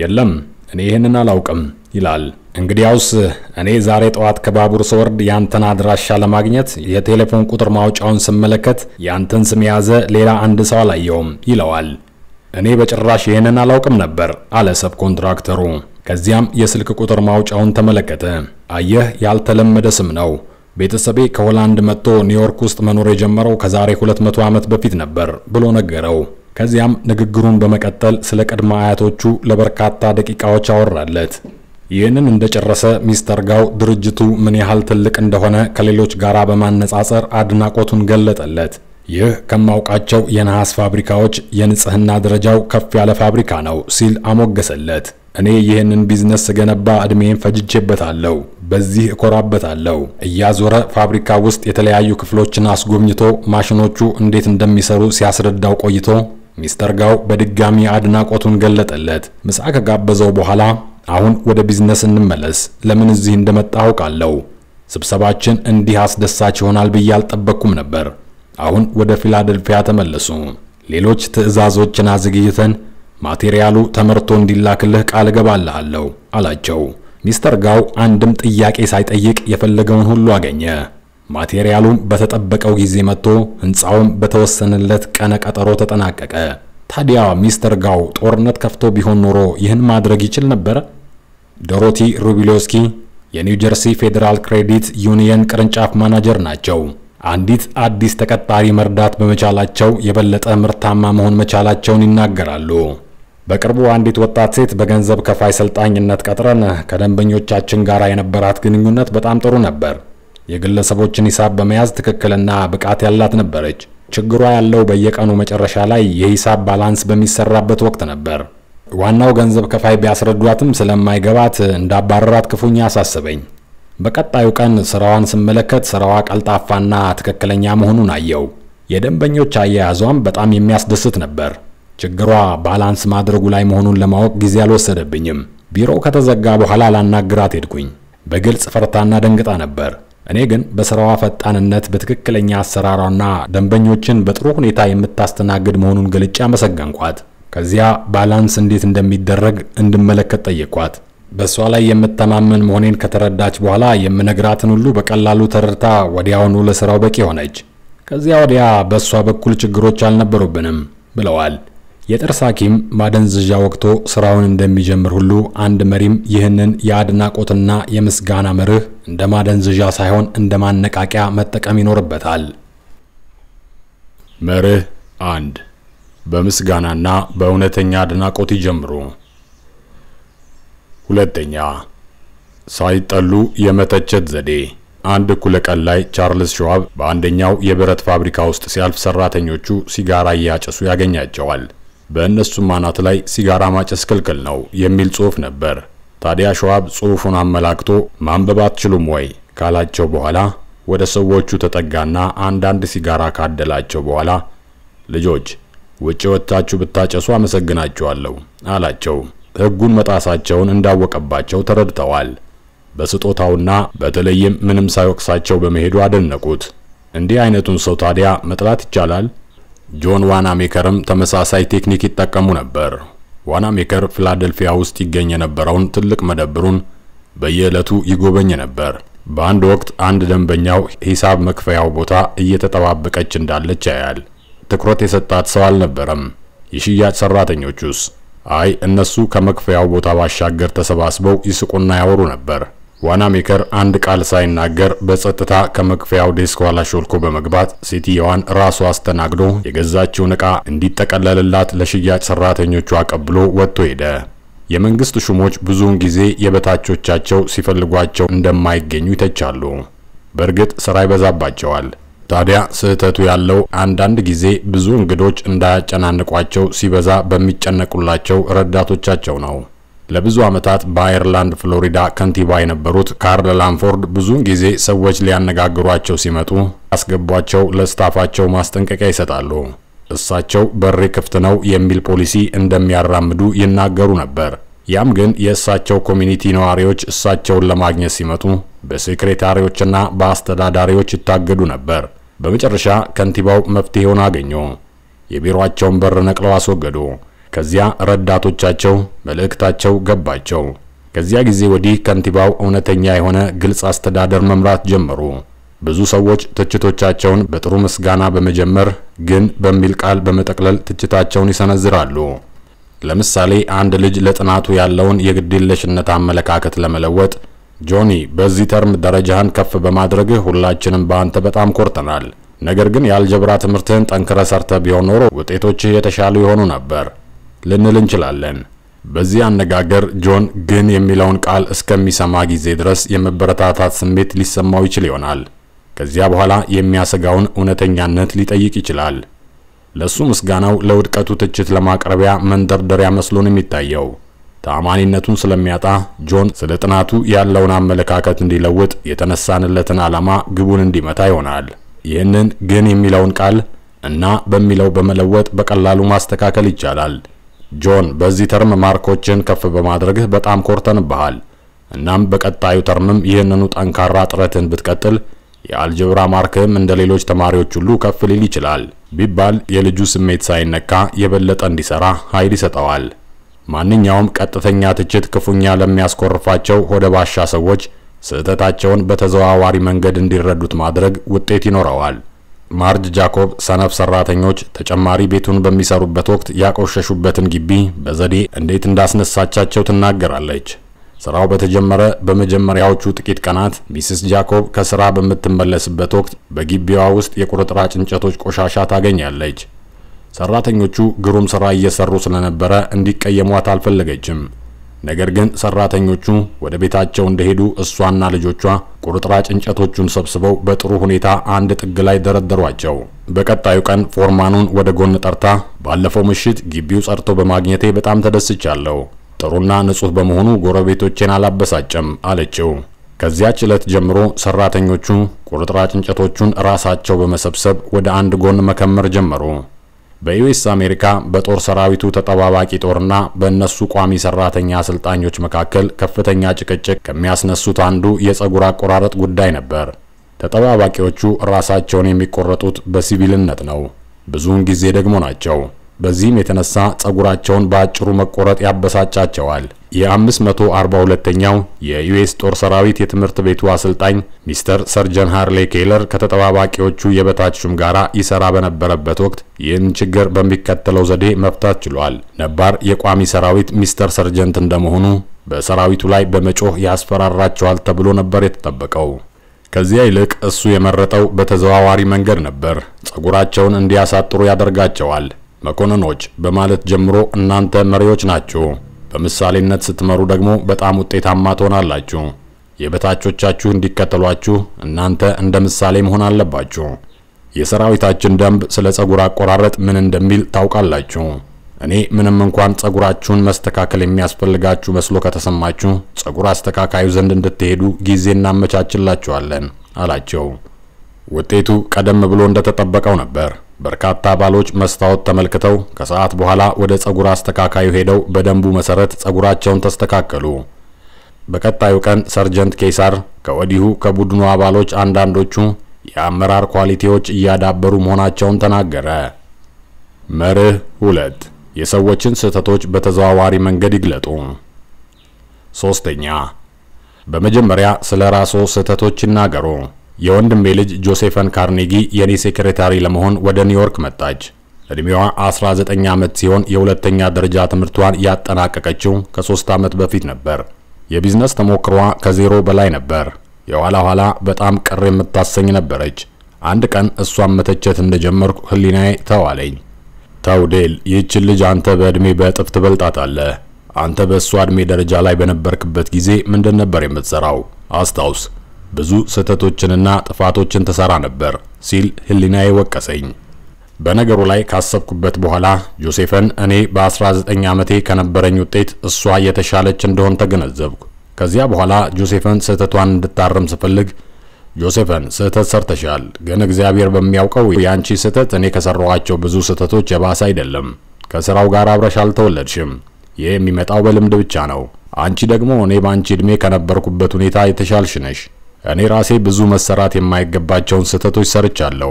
የለም እኔ ይህንን አላውቅም ይላል። እንግዲያውስ እኔ ዛሬ ጠዋት ከባቡር ስወርድ ያንተን አድራሻ ለማግኘት የቴሌፎን ቁጥር ማውጫውን ስመለከት ያንተን ስም የያዘ ሌላ አንድ ሰው አላየውም ይለዋል። እኔ በጭራሽ ይህንን አላውቅም ነበር አለ ሰብ ኮንትራክተሩ። ከዚያም የስልክ ቁጥር ማውጫውን ተመለከተ። አየህ፣ ያልተለመደ ስም ነው። ቤተሰቤ ከሆላንድ መጥቶ ኒውዮርክ ውስጥ መኖር የጀመረው ከዛሬ 200 ዓመት በፊት ነበር ብሎ ነገረው። ከዚያም ንግግሩን በመቀጠል ስለ ቅድመ አያቶቹ ለበርካታ ደቂቃዎች አወራለት። ይህንን እንደጨረሰ ሚስተር ጋው ድርጅቱ ምን ያህል ትልቅ እንደሆነ ከሌሎች ጋር በማነጻጸር አድናቆቱን ገለጠለት። ይህ ከማውቃቸው የነሐስ ፋብሪካዎች የንጽህና ደረጃው ከፍ ያለ ፋብሪካ ነው ሲል አሞገሰለት። እኔ ይህንን ቢዝነስ ስገነባ ዕድሜን ፈጅቼበታለሁ፣ በዚህ እኮራበታለሁ። እያዞረ ፋብሪካ ውስጥ የተለያዩ ክፍሎችን አስጎብኝቶ ማሽኖቹ እንዴት እንደሚሰሩ ሲያስረዳው ቆይቶ ሚስተር ጋው በድጋሚ አድናቆቱን ገለጠለት። ምሳ ከጋበዘው በኋላ አሁን ወደ ቢዝነስ እንመለስ። ለምን እዚህ እንደመጣ አውቃለሁ። ስብሰባችን እንዲህ አስደሳች ይሆናል ብዬ አልጠበቅኩም ነበር። አሁን ወደ ፊላደልፊያ ተመለሱ። ሌሎች ትዕዛዞችን አዘግይተን ማቴሪያሉ ተመርቶ እንዲላክልህ ቃል እገባልሃለሁ አላቸው። ሚስተር ጋው አንድም ጥያቄ ሳይጠይቅ የፈለገውን ሁሉ አገኘ። ማቴሪያሉም በተጠበቀው ጊዜ መጥቶ ሕንፃውም በተወሰነለት ቀነ ቀጠሮ ተጠናቀቀ። ታዲያ ሚስተር ጋው ጦርነት ከፍቶ ቢሆን ኖሮ ይህን ማድረግ ይችል ነበር? ዶሮቲ ሩቢሎስኪ የኒው ጀርሲ ፌዴራል ክሬዲት ዩኒየን ቅርንጫፍ ማናጀር ናቸው። አንዲት አዲስ ተቀጣሪ መርዳት በመቻላቸው የበለጠ ምርታማ መሆን መቻላቸውን ይናገራሉ። በቅርቡ አንዲት ወጣት ሴት በገንዘብ ከፋይ ሰልጣኝነት ቀጥረን ከደንበኞቻችን ጋር የነበራት ግንኙነት በጣም ጥሩ ነበር። የግለሰቦችን ሂሳብ በመያዝ ትክክልና ብቃት ያላት ነበረች። ችግሯ ያለው በየቀኑ መጨረሻ ላይ የሂሳብ ባላንስ በሚሰራበት ወቅት ነበር። ዋናው ገንዘብ ከፋይ ቢያስረዷትም ስለማይገባት እንዳባረራት ክፉኛ አሳሰበኝ። በቀጣዩ ቀን ስራዋን ስመለከት ስራዋ ቀልጣፋና ትክክለኛ መሆኑን አየው። የደንበኞች አያያዟም በጣም የሚያስደስት ነበር። ችግሯ ባላንስ ማድረጉ ላይ መሆኑን ለማወቅ ጊዜ አልወሰደብኝም። ቢሮው ከተዘጋ በኋላ ላናግራት ሄድኩኝ። በግልጽ ፈርታና ደንግጣ ነበር። እኔ ግን በስራዋ ፈጣንነት በትክክለኛ አሰራሯና ደንበኞችን በጥሩ ሁኔታ የምታስተናግድ መሆኑን ገልጬ አመሰገንኳት። ከዚያ ባላንስ እንዴት እንደሚደረግ እንድመለከት ጠየቅኳት። በእሷ ላይ የምተማመን መሆኔን ከተረዳች በኋላ የምነግራትን ሁሉ በቀላሉ ተረድታ ወዲያውኑ ለስራው በቂ ሆነች። ከዚያ ወዲያ በእሷ በኩል ችግሮች አልነበሩብንም ብለዋል። የጥርስ ሐኪም ማደንዘዣ ወቅቶ ስራውን እንደሚጀምር ሁሉ አንድ መሪም ይህንን የአድናቆትና የምስጋና መርህ እንደ ማደንዘዣ ሳይሆን እንደ ማነቃቂያ መጠቀም ይኖርበታል። መርህ አንድ በምስጋናና በእውነተኛ አድናቆት ይጀምሩ። ሁለተኛ ሳይጠሉ የመተቸት ዘዴ። አንድ እኩለ ቀን ላይ ቻርልስ ሸዋብ በአንደኛው የብረት ፋብሪካ ውስጥ ሲያልፍ ሰራተኞቹ ሲጋራ እያጨሱ ያገኛቸዋል። በእነሱም አናት ላይ ሲጋራ ማጨስ ክልክል ነው የሚል ጽሑፍ ነበር። ታዲያ ሸዋብ ጽሑፉን አመላክቶ ማንበብ አትችሉም ወይ ካላቸው በኋላ ወደ ሰዎቹ ተጠጋና አንዳንድ ሲጋራ ካደላቸው በኋላ ልጆች ውጭ ወጥታችሁ ብታጨሱ አመሰግናችኋለሁ አላቸው። ሕጉን መጣሳቸውን እንዳወቀባቸው ተረድተዋል። በስጦታውና በተለይም ምንም ሳይወቅሳቸው በመሄዱ አደነቁት። እንዲህ አይነቱን ሰው ታዲያ መጥላት ይቻላል? ጆን ዋና ሜከርም ተመሳሳይ ቴክኒክ ይጠቀሙ ነበር። ዋና ሜከር ፊላደልፊያ ውስጥ ይገኝ የነበረውን ትልቅ መደብሩን በየዕለቱ ይጎበኝ ነበር። በአንድ ወቅት አንድ ደንበኛው ሂሳብ መክፈያው ቦታ እየተጠባበቀች እንዳለች ያያል። ትኩረት የሰጣት ሰው አልነበረም። የሽያጭ ሰራተኞቹስ? አይ እነሱ ከመክፈያው ቦታ ባሻገር ተሰባስበው ይስቁና ያወሩ ነበር። ዋና ሜከር አንድ ቃል ሳይናገር በጸጥታ ከመክፈያው ዴስክ ኋላ ሾልኮ በመግባት ሴትየዋን ራሱ አስተናግዶ የገዛችውን ዕቃ እንዲጠቀለልላት ለሽያጭ ሰራተኞቹ አቀብሎ ወጥቶ ሄደ። የመንግስት ሹሞች ብዙውን ጊዜ የበታቾቻቸው ሲፈልጓቸው እንደማይገኙ ይተቻሉ። በእርግጥ ስራ ይበዛባቸዋል። ታዲያ ስህተቱ ያለው አንዳንድ ጊዜ ብዙ እንግዶች እንዳያጨናንቋቸው ሲበዛ በሚጨነቁላቸው ረዳቶቻቸው ነው። ለብዙ ዓመታት በአየርላንድ ፍሎሪዳ ከንቲባ የነበሩት ካርል ላምፎርድ ብዙውን ጊዜ ሰዎች ሊያነጋግሯቸው ሲመጡ ያስገቧቸው ለስታፋቸው ማስጠንቀቂያ ይሰጣሉ። እሳቸው በሬ ክፍት ነው የሚል ፖሊሲ እንደሚያራምዱ ይናገሩ ነበር። ያም ግን የእሳቸው ኮሚኒቲ ነዋሪዎች እሳቸውን ለማግኘት ሲመጡ በሴክሬታሪዎችና በአስተዳዳሪዎች ይታገዱ ነበር። በመጨረሻ ከንቲባው መፍትሄውን አገኙ። የቢሮአቸውን በር ነቅለው አስወገዱ። ከዚያ ረዳቶቻቸው መልእክታቸው ገባቸው። ከዚያ ጊዜ ወዲህ ከንቲባው እውነተኛ የሆነ ግልጽ አስተዳደር መምራት ጀመሩ። ብዙ ሰዎች ትችቶቻቸውን በጥሩ ምስጋና በመጀመር ግን በሚል ቃል በመጠቅለል ትችታቸውን ይሰነዝራሉ። ለምሳሌ አንድ ልጅ ለጥናቱ ያለውን የግድየለሽነት አመለካከት ለመለወጥ ጆኒ፣ በዚህ ተርም ደረጃህን ከፍ በማድረግህ ሁላችንም በአንተ በጣም ኮርተናል። ነገር ግን የአልጀብራ ትምህርትህን ጠንክረ ሰርተ ቢሆን ኖሮ ውጤቶችህ የተሻሉ የሆኑ ነበር። ልንል እንችላለን። በዚህ አነጋገር ጆን ግን የሚለውን ቃል እስከሚሰማ ጊዜ ድረስ የመበረታታት ስሜት ሊሰማው ይችል ይሆናል። ከዚያ በኋላ የሚያሰጋውን እውነተኛነት ሊጠይቅ ይችላል። ለሱ ምስጋናው ለውድቀቱ ትችት ለማቅረቢያ መንደርደሪያ መስሎ ነው የሚታየው። ተአማኒነቱን ስለሚያጣ ጆን ስለ ጥናቱ ያለውን አመለካከት እንዲለውጥ የተነሳንለትን ዓላማ ግቡን እንዲመታ ይሆናል። ይህንን ግን የሚለውን ቃል እና በሚለው በመለወጥ በቀላሉ ማስተካከል ይቻላል። ጆን፣ በዚህ ተርም ማርኮችን ከፍ በማድረግህ በጣም ኮርተንብሃል። እናም በቀጣዩ ተርምም ይህንኑ ጠንካራ ጥረትን ብትቀጥል የአልጀብራ ማርክም እንደ ሌሎች ተማሪዎች ሁሉ ከፍ ሊል ይችላል ቢባል የልጁ ስሜት ሳይነካ የበለጠ እንዲሰራ ኃይል ይሰጠዋል። ማንኛውም ቀጥተኛ ትችት ክፉኛ ለሚያስኮርፋቸው ሆደ ባሻ ሰዎች ስህተታቸውን በተዘዋዋሪ መንገድ እንዲረዱት ማድረግ ውጤት ይኖረዋል። ማርጅ ጃኮብ ሰነፍ ሰራተኞች ተጨማሪ ቤቱን በሚሰሩበት ወቅት ያቆሸሹበትን ግቢ በዘዴ እንዴት እንዳስነሳቻቸው ትናገራለች። ስራው በተጀመረ በመጀመሪያዎቹ ጥቂት ቀናት ሚስስ ጃኮብ ከስራ በምትመለስበት ወቅት በግቢዋ ውስጥ የቁርጥራጭ እንጨቶች ቆሻሻ ታገኛለች። ሰራተኞቹ ግሩም ስራ እየሰሩ ስለነበረ እንዲቀየሟት አልፈለገችም። ነገር ግን ሰራተኞቹ ወደ ቤታቸው እንደሄዱ እሷና ልጆቿ ቁርጥራጭ እንጨቶቹን ሰብስበው በጥሩ ሁኔታ አንድ ጥግ ላይ ደረደሯቸው። በቀጣዩ ቀን ፎርማኑን ወደ ጎን ጠርታ ባለፈው ምሽት ግቢው ጸርቶ በማግኘቴ በጣም ተደስቻለሁ። ጥሩና ንጹህ በመሆኑ ጎረቤቶቼን አላበሳጨም አለችው። ከዚያች ዕለት ጀምሮ ሰራተኞቹ ቁርጥራጭ እንጨቶቹን ራሳቸው በመሰብሰብ ወደ አንድ ጎን መከመር ጀመሩ። በዩኤስ አሜሪካ በጦር ሰራዊቱ ተጠባባቂ ጦርና በእነሱ ቋሚ ሰራተኛ አሰልጣኞች መካከል ከፍተኛ ጭቅጭቅ ከሚያስነሱት አንዱ የጸጉር አቆራረጥ ጉዳይ ነበር። ተጠባባቂዎቹ ራሳቸውን የሚቆረጡት በሲቪልነት ነው፣ ብዙውን ጊዜ ደግሞ ናቸው። በዚህም የተነሳ ጸጉራቸውን በአጭሩ መቆረጥ ያበሳጫቸዋል። የ542ኛው የዩኤስ ጦር ሰራዊት የትምህርት ቤቱ አሰልጣኝ ሚስተር ሰርጀን ሃርሌ ኬለር ከተጠባባቂዎቹ የበታች ሹም ጋር ይሰራ በነበረበት ወቅት ይህን ችግር በሚከተለው ዘዴ መፍታት ችሏል። ነባር የቋሚ ሰራዊት ሚስተር ሰርጀንት እንደመሆኑ በሰራዊቱ ላይ በመጮህ ያስፈራራቸዋል ተብሎ ነበር የተጠበቀው። ከዚያ ይልቅ እሱ የመረጠው በተዘዋዋሪ መንገድ ነበር። ጸጉራቸውን እንዲያሳጥሩ ያደርጋቸዋል። መኮንኖች በማለት ጀምሮ እናንተ መሪዎች ናችሁ። በምሳሌነት ስትመሩ ደግሞ በጣም ውጤታማ ትሆናላችሁ። የበታቾቻችሁ እንዲከተሏችሁ እናንተ እንደ ምሳሌ መሆን አለባችሁ። የሰራዊታችን ደንብ ስለ ጸጉር አቆራረጥ ምን እንደሚል ታውቃላችሁ። እኔ ምንም እንኳን ጸጉራችሁን መስተካከል የሚያስፈልጋችሁ መስሎ ከተሰማችሁ ጸጉር አስተካካዩ ዘንድ እንድትሄዱ ጊዜ እናመቻችላችኋለን አላቸው። ውጤቱ ቀደም ብሎ እንደተጠበቀው ነበር። በርካታ አባሎች መስታወት ተመልክተው ከሰዓት በኋላ ወደ ጸጉር አስተካካዩ ሄደው በደንቡ መሰረት ጸጉራቸውን ተስተካከሉ። በቀጣዩ ቀን ሰርጀንት ኬሳር ከወዲሁ ከቡድኑ አባሎች አንዳንዶቹ የአመራር ኳሊቲዎች እያዳበሩ መሆናቸውን ተናገረ። መርህ ሁለት የሰዎችን ስህተቶች በተዘዋዋሪ መንገድ ይግለጡ። ሶስተኛ በመጀመሪያ ስለ ራስዎ ስህተቶች ይናገሩ። የወንድሜ ልጅ ጆሴፈን ካርኔጊ የኔ ሴክሬታሪ ለመሆን ወደ ኒውዮርክ መጣች። እድሜዋ 19 ዓመት ሲሆን የሁለተኛ ደረጃ ትምህርቷን ያጠናቀቀችው ከሶስት ዓመት በፊት ነበር። የቢዝነስ ተሞክሯ ከዜሮ በላይ ነበር። የኋላ ኋላ በጣም ቅር የምታሰኝ ነበረች። አንድ ቀን እሷን መተቸት እንደጀመርኩ ህሊናዬ ተዋለኝ። ተው ዴል፣ ይህችን ልጅ አንተ በእድሜ በእጥፍ ትበልጣታለህ። አንተ በእሷ እድሜ ደረጃ ላይ በነበርክበት ጊዜ ምንድን ነበር የምትሰራው? አስታውስ። ብዙ ስህተቶችንና ጥፋቶችን ትሰራ ነበር ሲል ህሊናዬ ወቀሰኝ። በነገሩ ላይ ካሰብኩበት በኋላ ጆሴፈን እኔ በ19 ዓመቴ ከነበረኝ ውጤት እሷ የተሻለች እንደሆን ተገነዘብኩ። ከዚያ በኋላ ጆሴፈን ስህተቷን እንድታረም ስፈልግ ጆሴፈን ስህተት ሰርተሻል፣ ግን እግዚአብሔር በሚያውቀው የአንቺ ስህተት እኔ ከሰራኋቸው ብዙ ስህተቶች የባሰ አይደለም። ከስራው ጋር አብረሽ አልተወለድሽም። ይህ የሚመጣው በልምድ ብቻ ነው። አንቺ ደግሞ እኔ በአንቺ ዕድሜ ከነበርኩበት ሁኔታ የተሻልሽ ነሽ። እኔ ራሴ ብዙ መሰራት የማይገባቸውን ስህተቶች ሰርቻለሁ።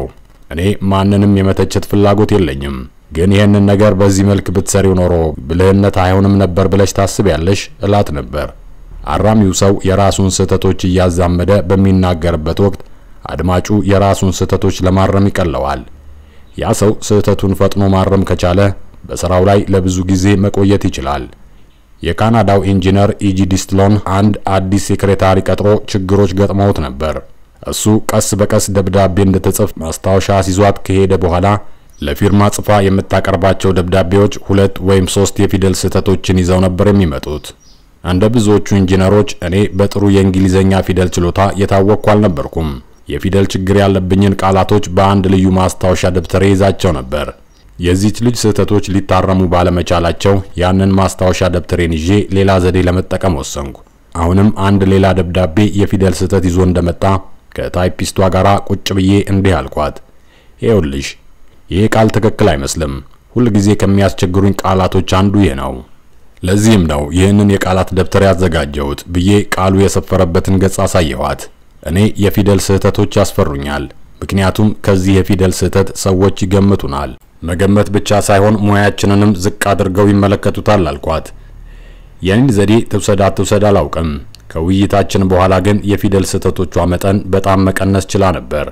እኔ ማንንም የመተቸት ፍላጎት የለኝም። ግን ይህንን ነገር በዚህ መልክ ብትሰሪው ኖሮ ብልህነት አይሆንም ነበር ብለሽ ታስቢያለሽ እላት ነበር። አራሚው ሰው የራሱን ስህተቶች እያዛመደ በሚናገርበት ወቅት አድማጩ የራሱን ስህተቶች ለማረም ይቀለዋል። ያ ሰው ስህተቱን ፈጥኖ ማረም ከቻለ በስራው ላይ ለብዙ ጊዜ መቆየት ይችላል። የካናዳው ኢንጂነር ኢጂ ዲስትሎን አንድ አዲስ ሴክሬታሪ ቀጥሮ ችግሮች ገጥመውት ነበር። እሱ ቀስ በቀስ ደብዳቤ እንድትጽፍ ማስታወሻ ሲዟት ከሄደ በኋላ ለፊርማ ጽፋ የምታቀርባቸው ደብዳቤዎች ሁለት ወይም ሶስት የፊደል ስህተቶችን ይዘው ነበር የሚመጡት። እንደ ብዙዎቹ ኢንጂነሮች እኔ በጥሩ የእንግሊዝኛ ፊደል ችሎታ የታወቅኩ አልነበርኩም። የፊደል ችግር ያለብኝን ቃላቶች በአንድ ልዩ ማስታወሻ ደብተሬ ይዛቸው ነበር። የዚች ልጅ ስህተቶች ሊታረሙ ባለመቻላቸው ያንን ማስታወሻ ደብተሬን ይዤ ሌላ ዘዴ ለመጠቀም ወሰንኩ። አሁንም አንድ ሌላ ደብዳቤ የፊደል ስህተት ይዞ እንደመጣ ከታይፒስቷ ጋር ቁጭ ብዬ እንዲህ አልኳት። ይኸውልሽ ይሄ ቃል ትክክል አይመስልም። ሁል ጊዜ ከሚያስቸግሩኝ ቃላቶች አንዱ ይህ ነው። ለዚህም ነው ይህንን የቃላት ደብተር ያዘጋጀሁት ብዬ ቃሉ የሰፈረበትን ገጽ አሳየኋት። እኔ የፊደል ስህተቶች ያስፈሩኛል፣ ምክንያቱም ከዚህ የፊደል ስህተት ሰዎች ይገምቱናል። መገመት ብቻ ሳይሆን ሙያችንንም ዝቅ አድርገው ይመለከቱታል አልኳት። የኔን ዘዴ ትውሰድ አትውሰድ አላውቅም። ከውይይታችን በኋላ ግን የፊደል ስህተቶቿ መጠን በጣም መቀነስ ችላ ነበር።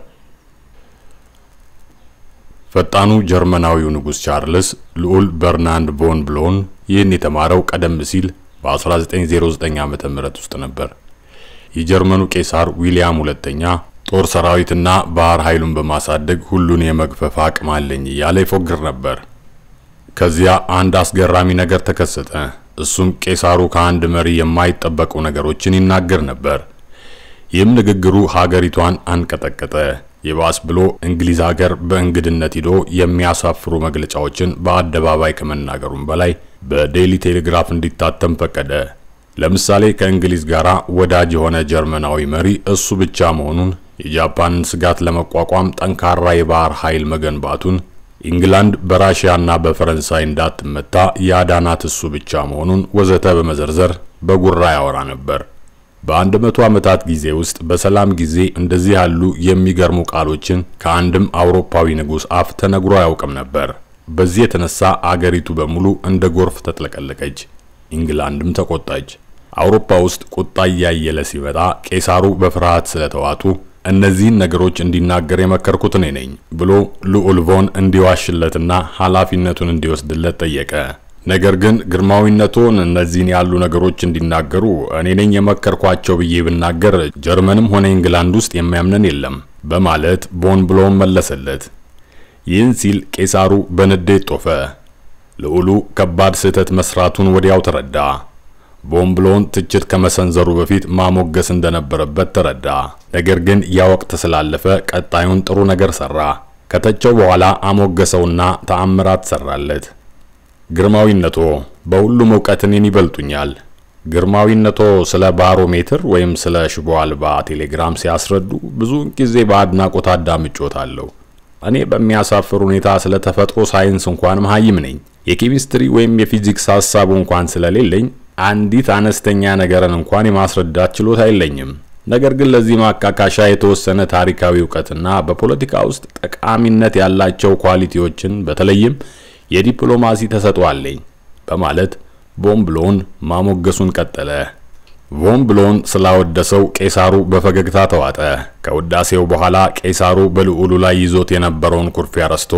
ፈጣኑ ጀርመናዊው ንጉሥ ቻርልስ ልዑል በርናንድ ቮን ብሎን ይህን የተማረው ቀደም ሲል በ1909 ም ውስጥ ነበር። የጀርመኑ ቄሳር ዊልያም ሁለተኛ ጦር ሰራዊትና ባህር ኃይሉን በማሳደግ ሁሉን የመግፈፍ አቅም አለኝ እያለ ይፎግር ነበር። ከዚያ አንድ አስገራሚ ነገር ተከሰተ። እሱም ቄሳሩ ከአንድ መሪ የማይጠበቁ ነገሮችን ይናገር ነበር። ይህም ንግግሩ ሀገሪቷን አንቀጠቀጠ። የባስ ብሎ እንግሊዝ ሀገር በእንግድነት ሂዶ የሚያሳፍሩ መግለጫዎችን በአደባባይ ከመናገሩም በላይ በዴይሊ ቴሌግራፍ እንዲታተም ፈቀደ። ለምሳሌ ከእንግሊዝ ጋር ወዳጅ የሆነ ጀርመናዊ መሪ እሱ ብቻ መሆኑን፣ የጃፓንን ስጋት ለመቋቋም ጠንካራ የባህር ኃይል መገንባቱን፣ ኢንግላንድ በራሽያና በፈረንሳይ እንዳትመታ የአዳናት እሱ ብቻ መሆኑን ወዘተ በመዘርዘር በጉራ ያወራ ነበር። በአንድ መቶ ዓመታት ጊዜ ውስጥ በሰላም ጊዜ እንደዚህ ያሉ የሚገርሙ ቃሎችን ከአንድም አውሮፓዊ ንጉሥ አፍ ተነግሮ አያውቅም ነበር። በዚህ የተነሳ አገሪቱ በሙሉ እንደ ጎርፍ ተጥለቀለቀች። ኢንግላንድም ተቆጣች። አውሮፓ ውስጥ ቁጣ እያየለ ሲመጣ ቄሳሩ በፍርሃት ስለተዋጡ እነዚህን ነገሮች እንዲናገር የመከርኩት እኔ ነኝ ብሎ ልዑል ቮን እንዲዋሽለትና ኃላፊነቱን እንዲወስድለት ጠየቀ። ነገር ግን ግርማዊነቱን እነዚህን ያሉ ነገሮች እንዲናገሩ እኔ ነኝ የመከርኳቸው ብዬ ብናገር ጀርመንም ሆነ ኢንግላንድ ውስጥ የሚያምነን የለም በማለት ቦን ብሎም መለሰለት። ይህን ሲል ቄሳሩ በንዴት ጦፈ። ልዑሉ ከባድ ስህተት መስራቱን ወዲያው ተረዳ። ቦምብሎን ትችት ከመሰንዘሩ በፊት ማሞገስ እንደነበረበት ተረዳ። ነገር ግን ያ ወቅት ስላለፈ ቀጣዩን ጥሩ ነገር ሰራ። ከተቸው በኋላ አሞገሰውና ተአምራት ሰራለት። ግርማዊነቶ በሁሉም እውቀት እኔን ይበልጡኛል። ግርማዊነቶ ስለ ባሮሜትር ወይም ስለ ሽቦ አልባ ቴሌግራም ሲያስረዱ ብዙውን ጊዜ በአድናቆት አዳምጮታለሁ። እኔ በሚያሳፍር ሁኔታ ስለ ተፈጥሮ ሳይንስ እንኳን መሀይም ነኝ። የኬሚስትሪ ወይም የፊዚክስ ሀሳቡ እንኳን ስለሌለኝ አንዲት አነስተኛ ነገርን እንኳን የማስረዳት ችሎታ የለኝም። ነገር ግን ለዚህ ማካካሻ የተወሰነ ታሪካዊ እውቀትና በፖለቲካ ውስጥ ጠቃሚነት ያላቸው ኳሊቲዎችን በተለይም የዲፕሎማሲ ተሰጥኦ አለኝ በማለት ቦምብሎን ማሞገሱን ቀጠለ። ቮን ብሎን ስላወደሰው ቄሳሩ በፈገግታ ተዋጠ። ከውዳሴው በኋላ ቄሳሩ በልዑሉ ላይ ይዞት የነበረውን ኩርፊያ ረስቶ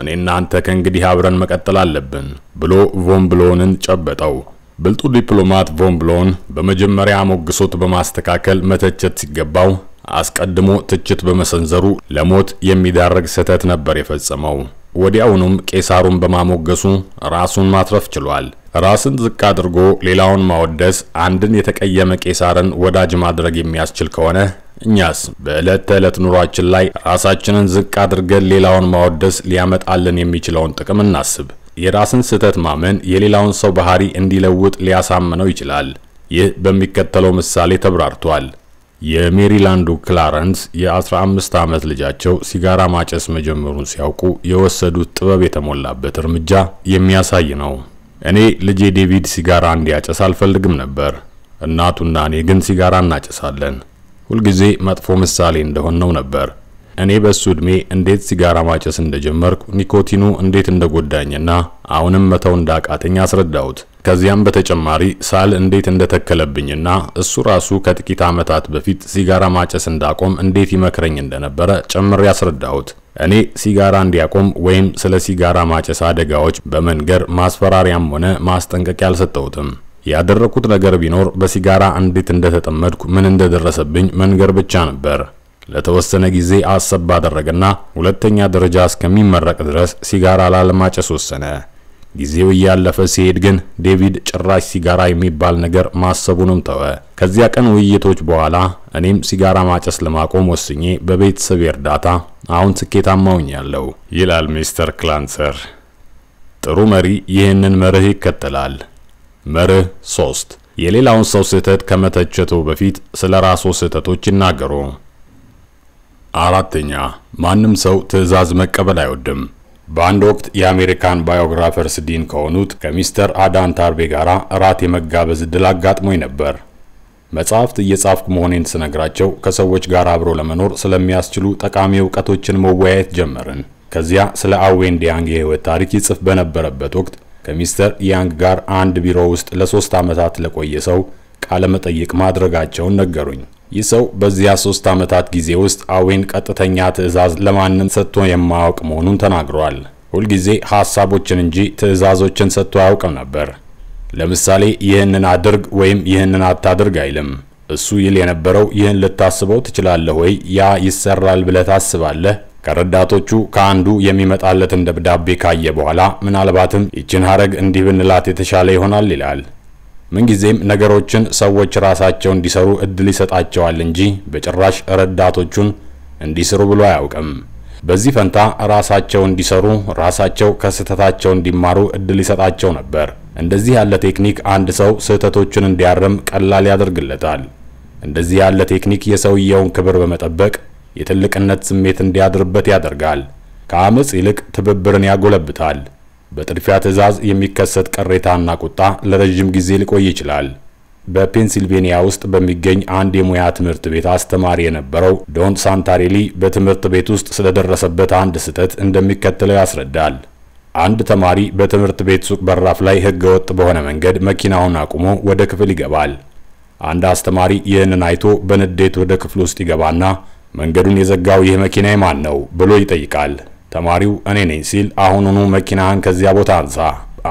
እኔ እናንተ ከእንግዲህ አብረን መቀጠል አለብን ብሎ ቮን ብሎንን ጨበጠው። ብልጡ ዲፕሎማት ቮን ብሎን በመጀመሪያ ሞግሶት በማስተካከል መተቸት ሲገባው አስቀድሞ ትችት በመሰንዘሩ ለሞት የሚዳረግ ስህተት ነበር የፈጸመው። ወዲያውኑም ቄሳሩን በማሞገሱ ራሱን ማትረፍ ችሏል። ራስን ዝቅ አድርጎ ሌላውን ማወደስ አንድን የተቀየመ ቄሳርን ወዳጅ ማድረግ የሚያስችል ከሆነ እኛስ በዕለት ተዕለት ኑሯችን ላይ ራሳችንን ዝቅ አድርገን ሌላውን ማወደስ ሊያመጣልን የሚችለውን ጥቅም እናስብ። የራስን ስህተት ማመን የሌላውን ሰው ባህሪ እንዲለውጥ ሊያሳምነው ይችላል። ይህ በሚከተለው ምሳሌ ተብራርቷል። የሜሪላንዱ ክላረንስ የ15 ዓመት ልጃቸው ሲጋራ ማጨስ መጀመሩን ሲያውቁ የወሰዱት ጥበብ የተሞላበት እርምጃ የሚያሳይ ነው። እኔ ልጄ ዴቪድ ሲጋራ እንዲያጨስ አልፈልግም ነበር። እናቱና እኔ ግን ሲጋራ እናጨሳለን። ሁልጊዜ መጥፎ ምሳሌ እንደሆን ነው ነበር እኔ በሱ ዕድሜ እንዴት ሲጋራ ማጨስ እንደጀመርኩ ኒኮቲኑ እንዴት እንደጎዳኝና አሁንም መተው እንዳቃተኝ አስረዳሁት። ከዚያም በተጨማሪ ሳል እንዴት እንደተከለብኝና እሱ ራሱ ከጥቂት ዓመታት በፊት ሲጋራ ማጨስ እንዳቆም እንዴት ይመክረኝ እንደነበረ ጨምሬ አስረዳሁት። እኔ ሲጋራ እንዲያቆም ወይም ስለ ሲጋራ ማጨስ አደጋዎች በመንገር ማስፈራሪያም ሆነ ማስጠንቀቂያ አልሰጠሁትም። ያደረኩት ነገር ቢኖር በሲጋራ እንዴት እንደተጠመድኩ ምን እንደደረሰብኝ መንገር ብቻ ነበር። ለተወሰነ ጊዜ አሰብ ባደረገና ሁለተኛ ደረጃ እስከሚመረቅ ድረስ ሲጋራ ላለማጨስ ወሰነ። ጊዜው እያለፈ ሲሄድ ግን ዴቪድ ጭራሽ ሲጋራ የሚባል ነገር ማሰቡንም ተወ። ከዚያ ቀን ውይይቶች በኋላ እኔም ሲጋራ ማጨስ ለማቆም ወስኜ በቤተሰብ እርዳታ አሁን ስኬታማውኝ ያለው ይላል ሚስተር ክላንሰር። ጥሩ መሪ ይህንን መርህ ይከተላል። መርህ ሶስት የሌላውን ሰው ስህተት ከመተቸቶ በፊት ስለ ራስዎ ስህተቶች ይናገሩ። አራተኛ ማንም ሰው ትዕዛዝ መቀበል አይወድም። በአንድ ወቅት የአሜሪካን ባዮግራፈርስ ዲን ከሆኑት ከሚስተር አዳን ታርቤ ጋር እራት የመጋበዝ እድል አጋጥሞኝ ነበር። መጽሐፍት እየጻፍኩ መሆኔን ስነግራቸው ከሰዎች ጋር አብሮ ለመኖር ስለሚያስችሉ ጠቃሚ እውቀቶችን መወያየት ጀመርን። ከዚያ ስለ አዌንድ ያንግ የህይወት ታሪክ ይጽፍ በነበረበት ወቅት ከሚስተር ያንግ ጋር አንድ ቢሮ ውስጥ ለሶስት ዓመታት ለቆየ ሰው ቃለ መጠይቅ ማድረጋቸውን ነገሩኝ። ይህ ሰው በዚያ ሶስት ዓመታት ጊዜ ውስጥ አዌን ቀጥተኛ ትዕዛዝ ለማንም ሰጥቶ የማያውቅ መሆኑን ተናግሯል። ሁልጊዜ ሐሳቦችን እንጂ ትዕዛዞችን ሰጥቶ አያውቅም ነበር። ለምሳሌ ይህንን አድርግ ወይም ይህንን አታድርግ አይልም። እሱ ይል የነበረው ይህን ልታስበው ትችላለህ ወይ? ያ ይሰራል ብለህ ታስባለህ? ከረዳቶቹ ከአንዱ የሚመጣለትን ደብዳቤ ካየ በኋላ ምናልባትም ይችን ሀረግ እንዲህ ብንላት የተሻለ ይሆናል ይላል። ምንጊዜም ነገሮችን ሰዎች ራሳቸው እንዲሰሩ እድል ይሰጣቸዋል እንጂ በጭራሽ ረዳቶቹን እንዲስሩ ብሎ አያውቅም። በዚህ ፈንታ ራሳቸው እንዲሰሩ፣ ራሳቸው ከስህተታቸው እንዲማሩ እድል ይሰጣቸው ነበር። እንደዚህ ያለ ቴክኒክ አንድ ሰው ስህተቶቹን እንዲያርም ቀላል ያደርግለታል። እንደዚህ ያለ ቴክኒክ የሰውየውን ክብር በመጠበቅ የትልቅነት ስሜት እንዲያድርበት ያደርጋል። ከአመፅ ይልቅ ትብብርን ያጎለብታል። በጥድፊያ ትዕዛዝ የሚከሰት ቅሬታና ቁጣ ለረዥም ጊዜ ሊቆይ ይችላል። በፔንሲልቬኒያ ውስጥ በሚገኝ አንድ የሙያ ትምህርት ቤት አስተማሪ የነበረው ዶን ሳንታሬሊ በትምህርት ቤት ውስጥ ስለደረሰበት አንድ ስህተት እንደሚከተለው ያስረዳል። አንድ ተማሪ በትምህርት ቤት ሱቅ በራፍ ላይ ህገወጥ በሆነ መንገድ መኪናውን አቁሞ ወደ ክፍል ይገባል። አንድ አስተማሪ ይህንን አይቶ በንዴት ወደ ክፍል ውስጥ ይገባና መንገዱን የዘጋው ይህ መኪና የማን ነው ብሎ ይጠይቃል። ተማሪው እኔ ነኝ ሲል አሁኑኑ መኪናህን ከዚያ ቦታ አንሳ፣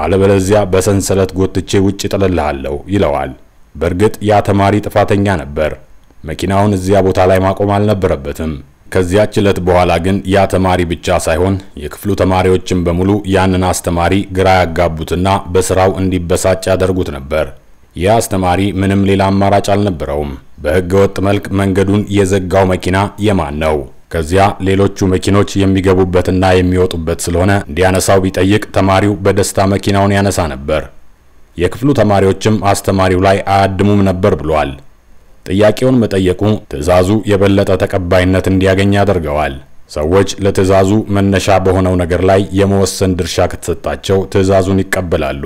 አለበለዚያ በሰንሰለት ጎትቼ ውጭ ጥልልሃለሁ ይለዋል። በእርግጥ ያ ተማሪ ጥፋተኛ ነበር። መኪናውን እዚያ ቦታ ላይ ማቆም አልነበረበትም። ከዚያች ዕለት በኋላ ግን ያ ተማሪ ብቻ ሳይሆን የክፍሉ ተማሪዎችም በሙሉ ያንን አስተማሪ ግራ ያጋቡትና በስራው እንዲበሳጭ ያደርጉት ነበር። ይህ አስተማሪ ምንም ሌላ አማራጭ አልነበረውም። በሕገ ወጥ መልክ መንገዱን የዘጋው መኪና የማን ነው? ከዚያ ሌሎቹ መኪኖች የሚገቡበትና የሚወጡበት ስለሆነ እንዲያነሳው ቢጠይቅ ተማሪው በደስታ መኪናውን ያነሳ ነበር። የክፍሉ ተማሪዎችም አስተማሪው ላይ አያድሙም ነበር ብሏል። ጥያቄውን መጠየቁ ትዕዛዙ የበለጠ ተቀባይነት እንዲያገኝ ያደርገዋል። ሰዎች ለትዕዛዙ መነሻ በሆነው ነገር ላይ የመወሰን ድርሻ ከተሰጣቸው ትዕዛዙን ይቀበላሉ።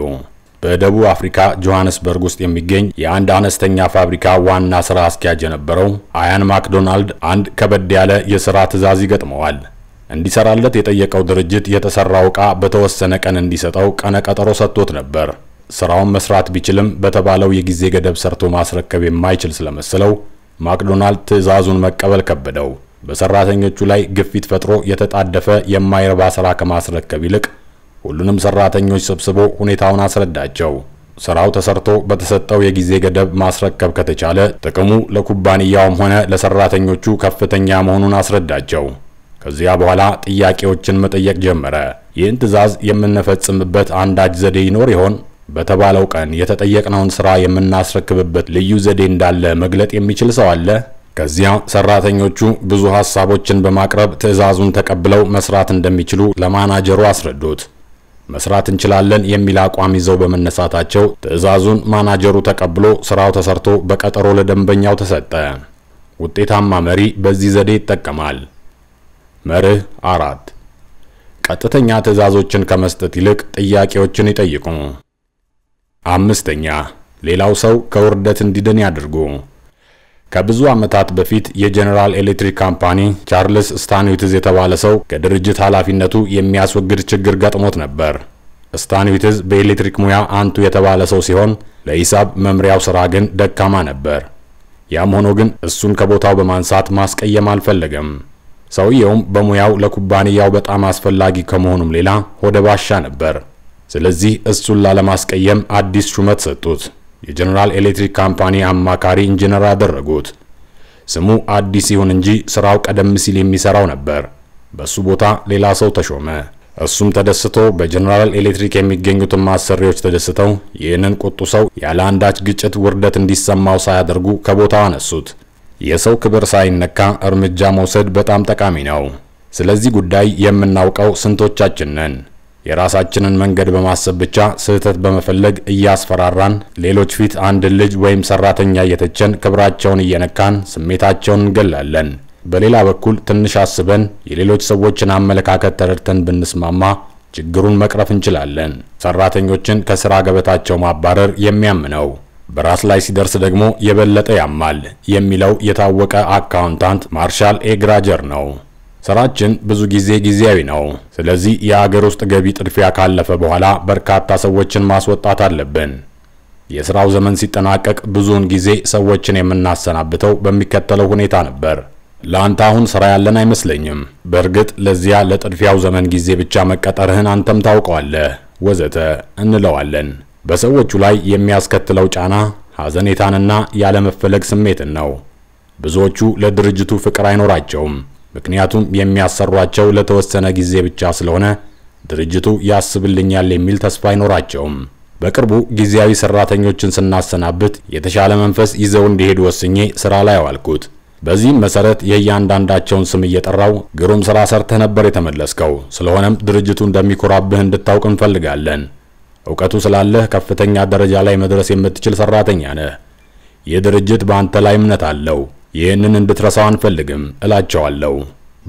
በደቡብ አፍሪካ ጆሃንስበርግ ውስጥ የሚገኝ የአንድ አነስተኛ ፋብሪካ ዋና ስራ አስኪያጅ የነበረው አያን ማክዶናልድ አንድ ከበድ ያለ የስራ ትዕዛዝ ይገጥመዋል። እንዲሰራለት የጠየቀው ድርጅት የተሰራው ዕቃ በተወሰነ ቀን እንዲሰጠው ቀነ ቀጠሮ ሰጥቶት ነበር። ስራውን መስራት ቢችልም በተባለው የጊዜ ገደብ ሰርቶ ማስረከብ የማይችል ስለመሰለው ማክዶናልድ ትዕዛዙን መቀበል ከበደው። በሰራተኞቹ ላይ ግፊት ፈጥሮ የተጣደፈ የማይረባ ስራ ከማስረከብ ይልቅ ሁሉንም ሰራተኞች ሰብስቦ ሁኔታውን አስረዳቸው። ስራው ተሰርቶ በተሰጠው የጊዜ ገደብ ማስረከብ ከተቻለ ጥቅሙ ለኩባንያውም ሆነ ለሰራተኞቹ ከፍተኛ መሆኑን አስረዳቸው። ከዚያ በኋላ ጥያቄዎችን መጠየቅ ጀመረ። ይህን ትዕዛዝ የምንፈጽምበት አንዳች ዘዴ ይኖር ይሆን? በተባለው ቀን የተጠየቅነውን ስራ የምናስረክብበት ልዩ ዘዴ እንዳለ መግለጥ የሚችል ሰው አለ? ከዚያ ሰራተኞቹ ብዙ ሀሳቦችን በማቅረብ ትዕዛዙን ተቀብለው መስራት እንደሚችሉ ለማናጀሩ አስረዱት። መስራት እንችላለን የሚል አቋም ይዘው በመነሳታቸው ትዕዛዙን ማናጀሩ ተቀብሎ ስራው ተሰርቶ በቀጠሮ ለደንበኛው ተሰጠ። ውጤታማ መሪ በዚህ ዘዴ ይጠቀማል። መርህ አራት ቀጥተኛ ትዕዛዞችን ከመስጠት ይልቅ ጥያቄዎችን ይጠይቁ። አምስተኛ ሌላው ሰው ከውርደት እንዲድን ያድርጉ። ከብዙ ዓመታት በፊት የጀኔራል ኤሌክትሪክ ካምፓኒ ቻርልስ ስታንዊትዝ የተባለ ሰው ከድርጅት ኃላፊነቱ የሚያስወግድ ችግር ገጥሞት ነበር። ስታንዊትዝ በኤሌክትሪክ ሙያ አንቱ የተባለ ሰው ሲሆን ለሂሳብ መምሪያው ሥራ ግን ደካማ ነበር። ያም ሆኖ ግን እሱን ከቦታው በማንሳት ማስቀየም አልፈለገም። ሰውየውም በሙያው ለኩባንያው በጣም አስፈላጊ ከመሆኑም ሌላ ሆደ ባሻ ነበር። ስለዚህ እሱን ላለማስቀየም አዲስ ሹመት ሰጡት። የጀነራል ኤሌክትሪክ ካምፓኒ አማካሪ ኢንጂነር አደረጉት። ስሙ አዲስ ይሁን እንጂ ስራው ቀደም ሲል የሚሰራው ነበር። በሱ ቦታ ሌላ ሰው ተሾመ። እሱም ተደስቶ በጀነራል ኤሌክትሪክ የሚገኙትን ማሰሪዎች ተደስተው ይህንን ቁጡ ሰው ያለ አንዳች ግጭት ውርደት እንዲሰማው ሳያደርጉ ከቦታው አነሱት። የሰው ክብር ሳይነካ እርምጃ መውሰድ በጣም ጠቃሚ ነው። ስለዚህ ጉዳይ የምናውቀው ስንቶቻችን ነን? የራሳችንን መንገድ በማሰብ ብቻ ስህተት በመፈለግ እያስፈራራን ሌሎች ፊት አንድ ልጅ ወይም ሰራተኛ እየተቸን ክብራቸውን እየነካን ስሜታቸውን እንገላለን። በሌላ በኩል ትንሽ አስበን የሌሎች ሰዎችን አመለካከት ተረድተን ብንስማማ ችግሩን መቅረፍ እንችላለን። ሰራተኞችን ከስራ ገበታቸው ማባረር የሚያም ነው፣ በራስ ላይ ሲደርስ ደግሞ የበለጠ ያማል የሚለው የታወቀ አካውንታንት ማርሻል ኤግራጀር ነው። ስራችን ብዙ ጊዜ ጊዜያዊ ነው። ስለዚህ የአገር ውስጥ ገቢ ጥድፊያ ካለፈ በኋላ በርካታ ሰዎችን ማስወጣት አለብን። የስራው ዘመን ሲጠናቀቅ ብዙውን ጊዜ ሰዎችን የምናሰናብተው በሚከተለው ሁኔታ ነበር። ለአንተ አሁን ስራ ያለን አይመስለኝም። በእርግጥ ለዚያ ለጥድፊያው ዘመን ጊዜ ብቻ መቀጠርህን አንተም ታውቀዋለህ፣ ወዘተ እንለዋለን። በሰዎቹ ላይ የሚያስከትለው ጫና ሐዘኔታንና ያለመፈለግ ስሜትን ነው። ብዙዎቹ ለድርጅቱ ፍቅር አይኖራቸውም። ምክንያቱም የሚያሰሯቸው ለተወሰነ ጊዜ ብቻ ስለሆነ ድርጅቱ ያስብልኛል የሚል ተስፋ አይኖራቸውም። በቅርቡ ጊዜያዊ ሰራተኞችን ስናሰናብት የተሻለ መንፈስ ይዘው እንዲሄዱ ወስኜ ስራ ላይ አዋልኩት። በዚህም መሰረት የእያንዳንዳቸውን ስም እየጠራው ግሩም ስራ ሰርተህ ነበር የተመለስከው፣ ስለሆነም ድርጅቱ እንደሚኮራብህ እንድታውቅ እንፈልጋለን። እውቀቱ ስላለህ ከፍተኛ ደረጃ ላይ መድረስ የምትችል ሰራተኛ ነህ። ይህ ድርጅት በአንተ ላይ እምነት አለው። ይህንን እንድትረሳው አንፈልግም እላቸዋለሁ።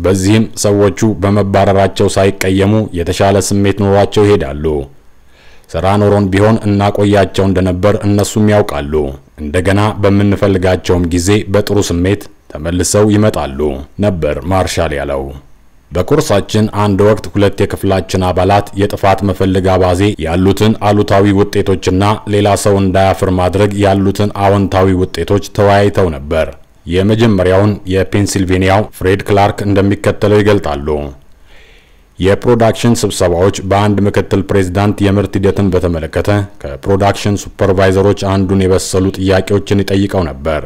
በዚህም ሰዎቹ በመባረራቸው ሳይቀየሙ የተሻለ ስሜት ኖሯቸው ይሄዳሉ። ስራ ኖሮን ቢሆን እናቆያቸው እንደነበር እነሱም ያውቃሉ። እንደገና በምንፈልጋቸውም ጊዜ በጥሩ ስሜት ተመልሰው ይመጣሉ ነበር ማርሻል ያለው። በኩርሳችን አንድ ወቅት ሁለት የክፍላችን አባላት የጥፋት መፈለግ አባዜ ያሉትን አሉታዊ ውጤቶችና ሌላ ሰው እንዳያፍር ማድረግ ያሉትን አዎንታዊ ውጤቶች ተወያይተው ነበር። የመጀመሪያውን የፔንሲልቬኒያው ፍሬድ ክላርክ እንደሚከተለው ይገልጣሉ። የፕሮዳክሽን ስብሰባዎች በአንድ ምክትል ፕሬዝዳንት የምርት ሂደትን በተመለከተ ከፕሮዳክሽን ሱፐርቫይዘሮች አንዱን የበሰሉ ጥያቄዎችን ይጠይቀው ነበር።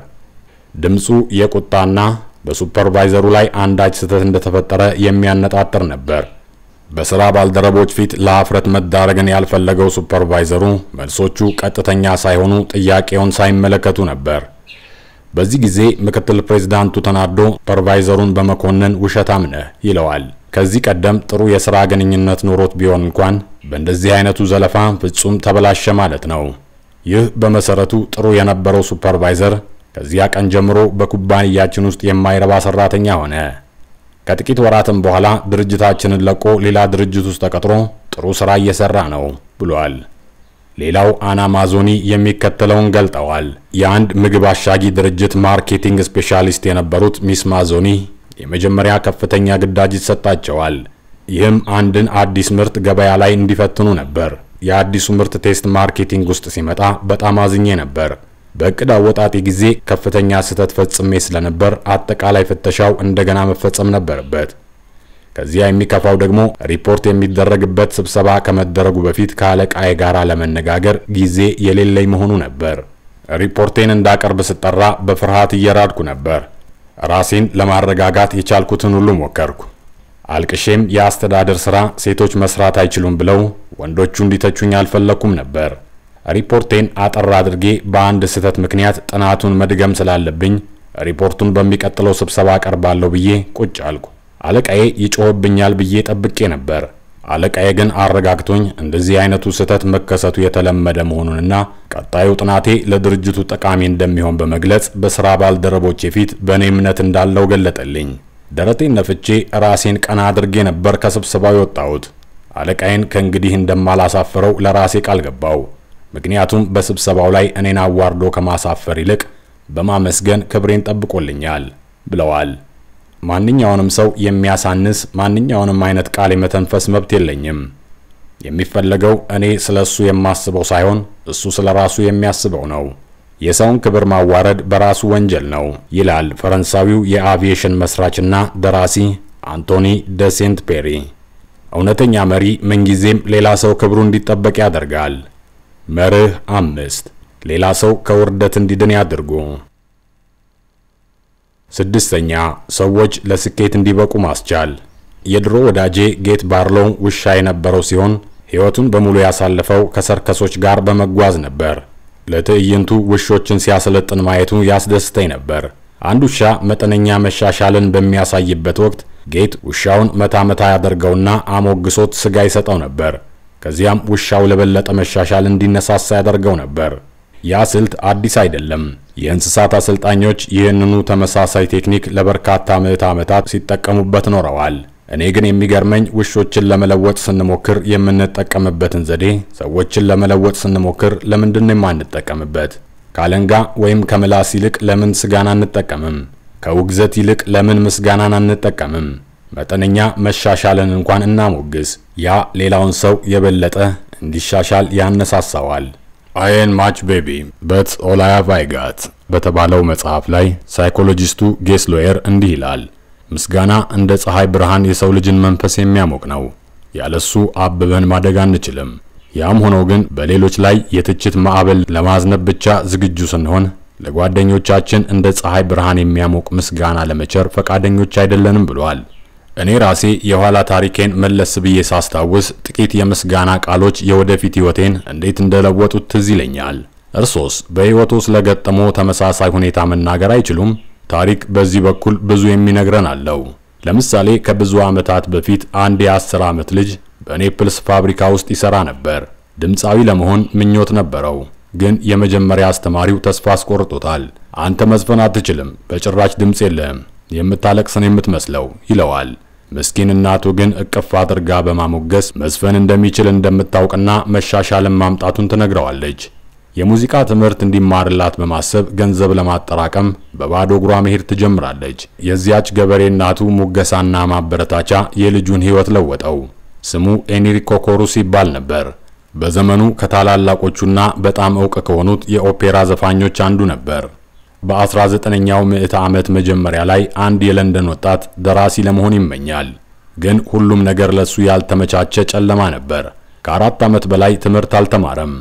ድምፁ የቁጣና በሱፐርቫይዘሩ ላይ አንዳች ስህተት እንደተፈጠረ የሚያነጣጥር ነበር። በሥራ ባልደረቦች ፊት ለአፍረት መዳረግን ያልፈለገው ሱፐርቫይዘሩ መልሶቹ ቀጥተኛ ሳይሆኑ ጥያቄውን ሳይመለከቱ ነበር። በዚህ ጊዜ ምክትል ፕሬዝዳንቱ ተናዶ ሱፐርቫይዘሩን በመኮንን ውሸታም ነህ ይለዋል። ከዚህ ቀደም ጥሩ የሥራ ግንኙነት ኖሮት ቢሆን እንኳን በእንደዚህ አይነቱ ዘለፋ ፍጹም ተበላሸ ማለት ነው። ይህ በመሰረቱ ጥሩ የነበረው ሱፐርቫይዘር ከዚያ ቀን ጀምሮ በኩባንያችን ውስጥ የማይረባ ሰራተኛ ሆነ። ከጥቂት ወራትም በኋላ ድርጅታችንን ለቆ ሌላ ድርጅት ውስጥ ተቀጥሮ ጥሩ ስራ እየሰራ ነው ብሏል። ሌላው አና ማዞኒ የሚከተለውን ገልጠዋል። የአንድ ምግብ አሻጊ ድርጅት ማርኬቲንግ ስፔሻሊስት የነበሩት ሚስ ማዞኒ የመጀመሪያ ከፍተኛ ግዳጅ ይሰጣቸዋል። ይህም አንድን አዲስ ምርት ገበያ ላይ እንዲፈትኑ ነበር። የአዲሱ ምርት ቴስት ማርኬቲንግ ውስጥ ሲመጣ በጣም አዝኜ ነበር። በእቅድ አወጣጤ ጊዜ ከፍተኛ ስህተት ፈጽሜ ስለነበር አጠቃላይ ፍተሻው እንደገና መፈጸም ነበረበት። ከዚያ የሚከፋው ደግሞ ሪፖርት የሚደረግበት ስብሰባ ከመደረጉ በፊት ከአለቃዬ ጋር ለመነጋገር ጊዜ የሌለኝ መሆኑ ነበር። ሪፖርቴን እንዳቀርብ ስጠራ በፍርሃት እየራድኩ ነበር። ራሴን ለማረጋጋት የቻልኩትን ሁሉ ሞከርኩ። አልቅሼም የአስተዳደር ሥራ ሴቶች መስራት አይችሉም ብለው ወንዶቹ እንዲተቹኝ አልፈለኩም ነበር። ሪፖርቴን አጠር አድርጌ በአንድ ስህተት ምክንያት ጥናቱን መድገም ስላለብኝ ሪፖርቱን በሚቀጥለው ስብሰባ አቀርባለሁ ብዬ ቁጭ አልኩ። አለቃዬ ይጮህብኛል ብዬ ጠብቄ ነበር። አለቃዬ ግን አረጋግቶኝ እንደዚህ አይነቱ ስህተት መከሰቱ የተለመደ መሆኑንና ቀጣዩ ጥናቴ ለድርጅቱ ጠቃሚ እንደሚሆን በመግለጽ በስራ ባልደረቦቼ ፊት በእኔ እምነት እንዳለው ገለጠልኝ። ደረቴን ነፍቼ ራሴን ቀና አድርጌ ነበር ከስብሰባው የወጣሁት። አለቃዬን ከእንግዲህ እንደማላሳፍረው ለራሴ ቃል ገባው። ምክንያቱም በስብሰባው ላይ እኔን አዋርዶ ከማሳፈር ይልቅ በማመስገን ክብሬን ጠብቆልኛል ብለዋል። ማንኛውንም ሰው የሚያሳንስ ማንኛውንም አይነት ቃል የመተንፈስ መብት የለኝም። የሚፈለገው እኔ ስለ እሱ የማስበው ሳይሆን እሱ ስለ ራሱ የሚያስበው ነው። የሰውን ክብር ማዋረድ በራሱ ወንጀል ነው ይላል ፈረንሳዊው የአቪዬሽን መስራችና ደራሲ አንቶኒ ደ ሴንት ፔሪ። እውነተኛ መሪ ምንጊዜም ሌላ ሰው ክብሩ እንዲጠበቅ ያደርጋል። መርህ አምስት ሌላ ሰው ከውርደት እንዲድን ያድርጉ። ስድስተኛ ሰዎች ለስኬት እንዲበቁ ማስቻል። የድሮ ወዳጄ ጌት ባርሎው ውሻ የነበረው ሲሆን ሕይወቱን በሙሉ ያሳለፈው ከሰርከሶች ጋር በመጓዝ ነበር። ለትዕይንቱ ውሾችን ሲያሰለጥን ማየቱ ያስደስተኝ ነበር። አንድ ውሻ መጠነኛ መሻሻልን በሚያሳይበት ወቅት ጌት ውሻውን መታ መታ ያደርገውና አሞግሶት ስጋ ይሰጠው ነበር። ከዚያም ውሻው ለበለጠ መሻሻል እንዲነሳሳ ያደርገው ነበር። ያ ስልት አዲስ አይደለም። የእንስሳት አሰልጣኞች ይህንኑ ተመሳሳይ ቴክኒክ ለበርካታ ምዕት ዓመታት ሲጠቀሙበት ኖረዋል። እኔ ግን የሚገርመኝ ውሾችን ለመለወጥ ስንሞክር የምንጠቀምበትን ዘዴ ሰዎችን ለመለወጥ ስንሞክር ለምንድን የማንጠቀምበት? ካለንጋ ወይም ከምላስ ይልቅ ለምን ስጋን አንጠቀምም? ከውግዘት ይልቅ ለምን ምስጋናን አንጠቀምም? መጠነኛ መሻሻልን እንኳን እናሞግስ። ያ ሌላውን ሰው የበለጠ እንዲሻሻል ያነሳሳዋል። አይን ማች ቤቢ በትስ ኦላያ ቫይጋት በተባለው መጽሐፍ ላይ ሳይኮሎጂስቱ ጌስ ሎየር እንዲህ ይላል። ምስጋና እንደ ፀሐይ ብርሃን የሰው ልጅን መንፈስ የሚያሞቅ ነው። ያለሱ አብበን ማደግ አንችልም። ያም ሆኖ ግን በሌሎች ላይ የትችት ማዕበል ለማዝነብ ብቻ ዝግጁ ስንሆን ለጓደኞቻችን እንደ ፀሐይ ብርሃን የሚያሞቅ ምስጋና ለመቸር ፈቃደኞች አይደለንም ብሏል። እኔ ራሴ የኋላ ታሪኬን መለስ ብዬ ሳስታውስ ጥቂት የምስጋና ቃሎች የወደፊት ህይወቴን እንዴት እንደለወጡት ትዝ ይለኛል። እርሶስ በህይወቶ ስለገጠሞ ተመሳሳይ ሁኔታ መናገር አይችሉም? ታሪክ በዚህ በኩል ብዙ የሚነግረን አለው። ለምሳሌ ከብዙ ዓመታት በፊት አንድ የአስር ዓመት ልጅ በኔፕልስ ፋብሪካ ውስጥ ይሰራ ነበር። ድምፃዊ ለመሆን ምኞት ነበረው፣ ግን የመጀመሪያ አስተማሪው ተስፋ አስቆርጦታል። አንተ መዝፈን አትችልም፣ በጭራሽ ድምፅ የለህም፣ የምታለቅስን የምትመስለው ይለዋል። ምስኪን እናቱ ግን እቅፍ አድርጋ በማሞገስ መዝፈን እንደሚችል እንደምታውቅና መሻሻልን ማምጣቱን ትነግረዋለች። የሙዚቃ ትምህርት እንዲማርላት በማሰብ ገንዘብ ለማጠራቀም በባዶ እግሯ መሄድ ትጀምራለች። የዚያች ገበሬ እናቱ ሙገሳና ማበረታቻ የልጁን ሕይወት ለወጠው። ስሙ ኤንሪኮ ኮሩስ ይባል ነበር። በዘመኑ ከታላላቆቹና በጣም እውቅ ከሆኑት የኦፔራ ዘፋኞች አንዱ ነበር። በ19ኛው ምዕተ ዓመት መጀመሪያ ላይ አንድ የለንደን ወጣት ደራሲ ለመሆን ይመኛል። ግን ሁሉም ነገር ለሱ ያልተመቻቸ ጨለማ ነበር። ከአራት ዓመት በላይ ትምህርት አልተማረም።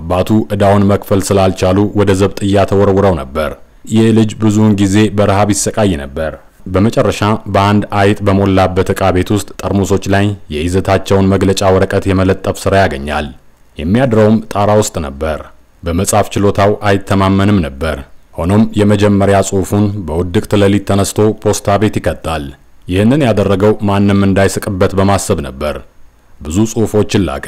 አባቱ ዕዳውን መክፈል ስላልቻሉ ወደ ዘብጥያ ተወርውረው ነበር። ይህ ልጅ ብዙውን ጊዜ በረሃብ ይሰቃይ ነበር። በመጨረሻ በአንድ አይጥ በሞላበት ዕቃ ቤት ውስጥ ጠርሙሶች ላይ የይዘታቸውን መግለጫ ወረቀት የመለጠፍ ሥራ ያገኛል። የሚያድረውም ጣራ ውስጥ ነበር። በመጻፍ ችሎታው አይተማመንም ነበር። ሆኖም የመጀመሪያ ጽሑፉን በውድቅት ሌሊት ተነስቶ ፖስታ ቤት ይከታል። ይህንን ያደረገው ማንም እንዳይስቅበት በማሰብ ነበር። ብዙ ጽሑፎችን ላከ፣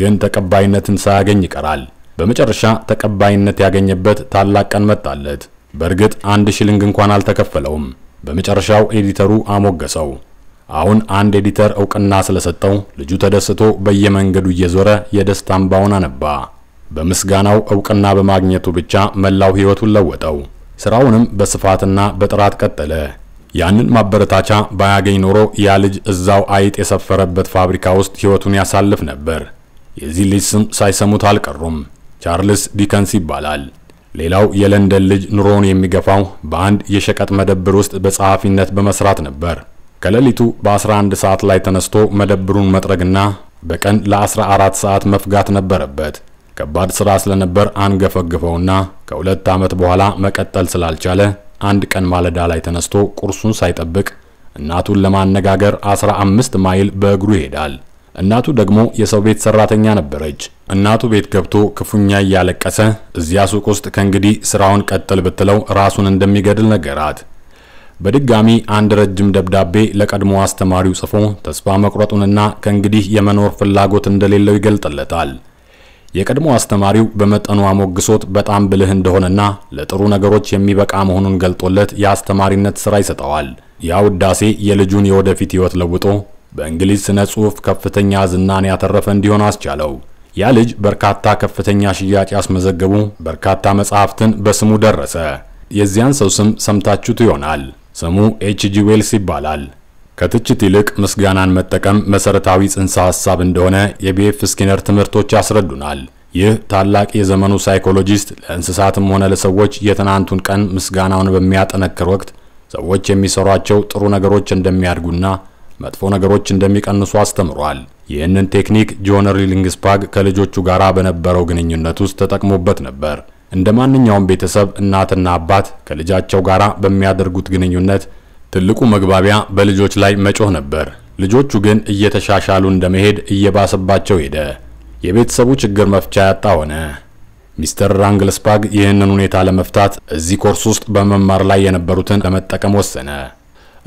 ግን ተቀባይነትን ሳያገኝ ይቀራል። በመጨረሻ ተቀባይነት ያገኘበት ታላቅ ቀን መጣለት። በእርግጥ አንድ ሺሊንግ እንኳን አልተከፈለውም። በመጨረሻው ኤዲተሩ አሞገሰው። አሁን አንድ ኤዲተር እውቅና ስለሰጠው ልጁ ተደስቶ በየመንገዱ እየዞረ የደስታ እንባውን አነባ። በምስጋናው እውቅና በማግኘቱ ብቻ መላው ህይወቱን ለወጠው። ስራውንም በስፋትና በጥራት ቀጠለ። ያንን ማበረታቻ ባያገኝ ኖሮ ያ ልጅ እዛው አይጥ የሰፈረበት ፋብሪካ ውስጥ ህይወቱን ያሳልፍ ነበር። የዚህ ልጅ ስም ሳይሰሙት አልቀሩም። ቻርልስ ዲከንስ ይባላል። ሌላው የለንደን ልጅ ኑሮውን የሚገፋው በአንድ የሸቀጥ መደብር ውስጥ በጸሐፊነት በመስራት ነበር። ከሌሊቱ በ11 ሰዓት ላይ ተነስቶ መደብሩን መጥረግና በቀን ለ14 ሰዓት መፍጋት ነበረበት። ከባድ ስራ ስለነበር አንገፈግፈውና ከሁለት ዓመት በኋላ መቀጠል ስላልቻለ አንድ ቀን ማለዳ ላይ ተነስቶ ቁርሱን ሳይጠብቅ እናቱን ለማነጋገር 15 ማይል በእግሩ ይሄዳል። እናቱ ደግሞ የሰው ቤት ሰራተኛ ነበረች። እናቱ ቤት ገብቶ ክፉኛ እያለቀሰ እዚያ ሱቅ ውስጥ ከእንግዲህ ስራውን ቀጥል ብትለው ራሱን እንደሚገድል ነገራት። በድጋሚ አንድ ረጅም ደብዳቤ ለቀድሞ አስተማሪው ጽፎ ተስፋ መቁረጡንና ከእንግዲህ የመኖር ፍላጎት እንደሌለው ይገልጥለታል። የቀድሞ አስተማሪው በመጠኑ አሞግሶት በጣም ብልህ እንደሆነና ለጥሩ ነገሮች የሚበቃ መሆኑን ገልጦለት የአስተማሪነት ስራ ይሰጠዋል። ያ ውዳሴ የልጁን የወደፊት ህይወት ለውጦ በእንግሊዝ ስነ ጽሑፍ ከፍተኛ ዝናን ያተረፈ እንዲሆን አስቻለው። ያ ልጅ በርካታ ከፍተኛ ሽያጭ ያስመዘገቡ በርካታ መጽሐፍትን በስሙ ደረሰ። የዚያን ሰው ስም ሰምታችሁት ይሆናል። ስሙ ኤችጂ ዌልስ ይባላል። ከትችት ይልቅ ምስጋናን መጠቀም መሰረታዊ ጽንሰ ሐሳብ እንደሆነ የቢኤፍ ስኪነር ትምህርቶች ያስረዱናል። ይህ ታላቅ የዘመኑ ሳይኮሎጂስት ለእንስሳትም ሆነ ለሰዎች የትናንቱን ቀን ምስጋናውን በሚያጠነክር ወቅት ሰዎች የሚሰሯቸው ጥሩ ነገሮች እንደሚያድጉና መጥፎ ነገሮች እንደሚቀንሱ አስተምሯል። ይህንን ቴክኒክ ጆን ሪሊንግስፓግ ከልጆቹ ጋር በነበረው ግንኙነት ውስጥ ተጠቅሞበት ነበር። እንደ ማንኛውም ቤተሰብ እናትና አባት ከልጃቸው ጋር በሚያደርጉት ግንኙነት ትልቁ መግባቢያ በልጆች ላይ መጮህ ነበር። ልጆቹ ግን እየተሻሻሉ እንደመሄድ እየባሰባቸው ሄደ። የቤተሰቡ ችግር መፍቻ ያጣ ሆነ። ሚስተር ራንግልስፓግ ይህንን ሁኔታ ለመፍታት እዚህ ኮርስ ውስጥ በመማር ላይ የነበሩትን ለመጠቀም ወሰነ።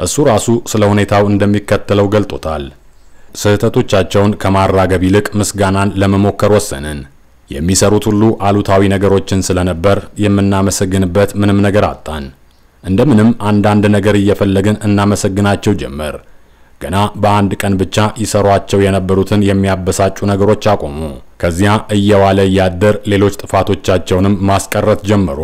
እሱ ራሱ ስለ ሁኔታው እንደሚከተለው ገልጦታል። ስህተቶቻቸውን ከማራገብ ይልቅ ምስጋናን ለመሞከር ወሰንን። የሚሰሩት ሁሉ አሉታዊ ነገሮችን ስለነበር የምናመሰግንበት ምንም ነገር አጣን። እንደምንም አንዳንድ ነገር እየፈለግን እናመሰግናቸው ጀመር። ገና በአንድ ቀን ብቻ ይሰሯቸው የነበሩትን የሚያበሳጩ ነገሮች አቆሙ። ከዚያ እየዋለ እያደር ሌሎች ጥፋቶቻቸውንም ማስቀረት ጀመሩ።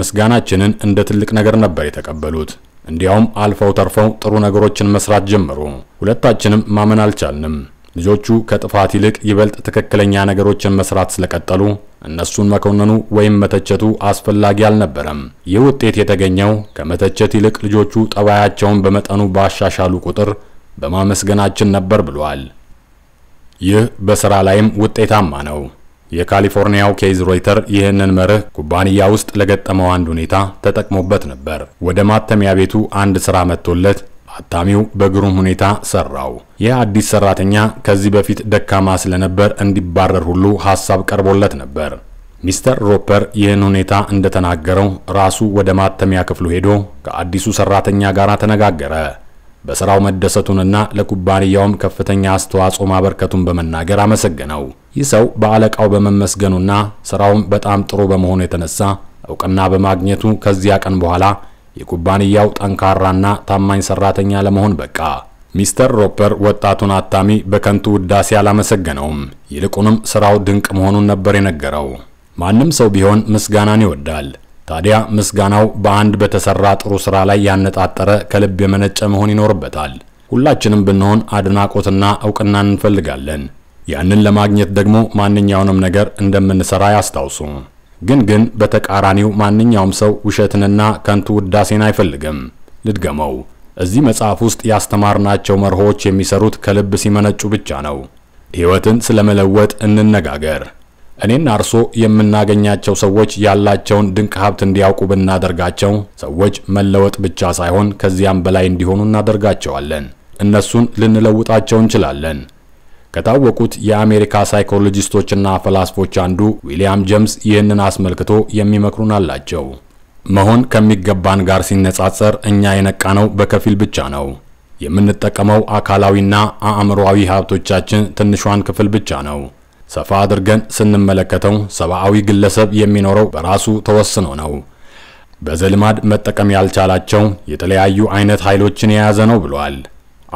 ምስጋናችንን እንደ ትልቅ ነገር ነበር የተቀበሉት። እንዲያውም አልፈው ተርፈው ጥሩ ነገሮችን መስራት ጀመሩ። ሁለታችንም ማመን አልቻልንም። ልጆቹ ከጥፋት ይልቅ ይበልጥ ትክክለኛ ነገሮችን መስራት ስለቀጠሉ እነሱን መኮንኑ ወይም መተቸቱ አስፈላጊ አልነበረም። ይህ ውጤት የተገኘው ከመተቸት ይልቅ ልጆቹ ጠባያቸውን በመጠኑ ባሻሻሉ ቁጥር በማመስገናችን ነበር ብሏል። ይህ በሥራ ላይም ውጤታማ ነው። የካሊፎርኒያው ኬዝ ሮይተር ይህንን መርህ ኩባንያ ውስጥ ለገጠመው አንድ ሁኔታ ተጠቅሞበት ነበር። ወደ ማተሚያ ቤቱ አንድ ሥራ መጥቶለት አታሚው በግሩም ሁኔታ ሰራው። ይህ አዲስ ሰራተኛ ከዚህ በፊት ደካማ ስለነበር እንዲባረር ሁሉ ሀሳብ ቀርቦለት ነበር። ሚስተር ሮፐር ይህን ሁኔታ እንደተናገረው ራሱ ወደ ማተሚያ ክፍሉ ሄዶ ከአዲሱ ሰራተኛ ጋር ተነጋገረ። በስራው መደሰቱንና ለኩባንያውም ከፍተኛ አስተዋጽኦ ማበርከቱን በመናገር አመሰገነው። ይህ ሰው በአለቃው በመመስገኑና ሥራውም በጣም ጥሩ በመሆኑ የተነሳ እውቅና በማግኘቱ ከዚያ ቀን በኋላ የኩባንያው ጠንካራና ታማኝ ሰራተኛ ለመሆን በቃ። ሚስተር ሮፐር ወጣቱን አታሚ በከንቱ ውዳሴ አላመሰገነውም። ይልቁንም ስራው ድንቅ መሆኑን ነበር የነገረው። ማንም ሰው ቢሆን ምስጋናን ይወዳል። ታዲያ ምስጋናው በአንድ በተሰራ ጥሩ ስራ ላይ ያነጣጠረ ከልብ የመነጨ መሆን ይኖርበታል። ሁላችንም ብንሆን አድናቆትና እውቅናን እንፈልጋለን። ያንን ለማግኘት ደግሞ ማንኛውንም ነገር እንደምንሰራ ያስታውሱ። ግን ግን በተቃራኒው ማንኛውም ሰው ውሸትንና ከንቱ ውዳሴን አይፈልግም። ልድገመው፣ እዚህ መጽሐፍ ውስጥ ያስተማርናቸው መርሆች የሚሰሩት ከልብ ሲመነጩ ብቻ ነው። ሕይወትን ስለመለወጥ እንነጋገር። እኔና እርሶ የምናገኛቸው ሰዎች ያላቸውን ድንቅ ሀብት እንዲያውቁ ብናደርጋቸው ሰዎች መለወጥ ብቻ ሳይሆን ከዚያም በላይ እንዲሆኑ እናደርጋቸዋለን። እነሱን ልንለውጣቸው እንችላለን። ከታወቁት የአሜሪካ ሳይኮሎጂስቶችና ፈላስፎች አንዱ ዊሊያም ጀምስ ይህንን አስመልክቶ የሚመክሩን አላቸው። መሆን ከሚገባን ጋር ሲነጻጸር እኛ የነቃነው በከፊል ብቻ ነው። የምንጠቀመው አካላዊና አእምሮአዊ ሀብቶቻችን ትንሿን ክፍል ብቻ ነው። ሰፋ አድርገን ስንመለከተው ሰብአዊ ግለሰብ የሚኖረው በራሱ ተወስኖ ነው። በዘልማድ መጠቀም ያልቻላቸው የተለያዩ አይነት ኃይሎችን የያዘ ነው ብሏል።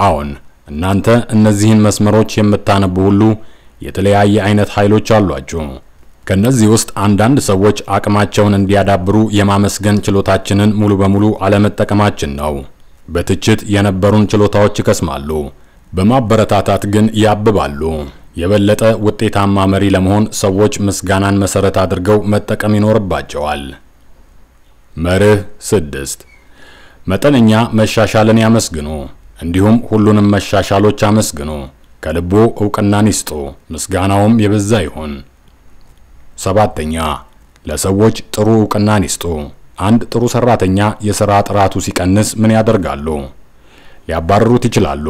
አዎን እናንተ እነዚህን መስመሮች የምታነቡ ሁሉ የተለያየ አይነት ኃይሎች አሏችሁ። ከነዚህ ውስጥ አንዳንድ ሰዎች አቅማቸውን እንዲያዳብሩ የማመስገን ችሎታችንን ሙሉ በሙሉ አለመጠቀማችን ነው። በትችት የነበሩን ችሎታዎች ይከስማሉ፣ በማበረታታት ግን ያብባሉ። የበለጠ ውጤታማ መሪ ለመሆን ሰዎች ምስጋናን መሰረት አድርገው መጠቀም ይኖርባቸዋል። መርህ ስድስት መጠነኛ መሻሻልን ያመስግኑ። እንዲሁም ሁሉንም መሻሻሎች አመስግኑ። ከልቦ እውቅናን ይስጡ፣ ምስጋናውም የበዛ ይሁን። ሰባተኛ ለሰዎች ጥሩ እውቅናን ይስጡ። አንድ ጥሩ ሰራተኛ የሥራ ጥራቱ ሲቀንስ ምን ያደርጋሉ? ሊያባርሩት ይችላሉ።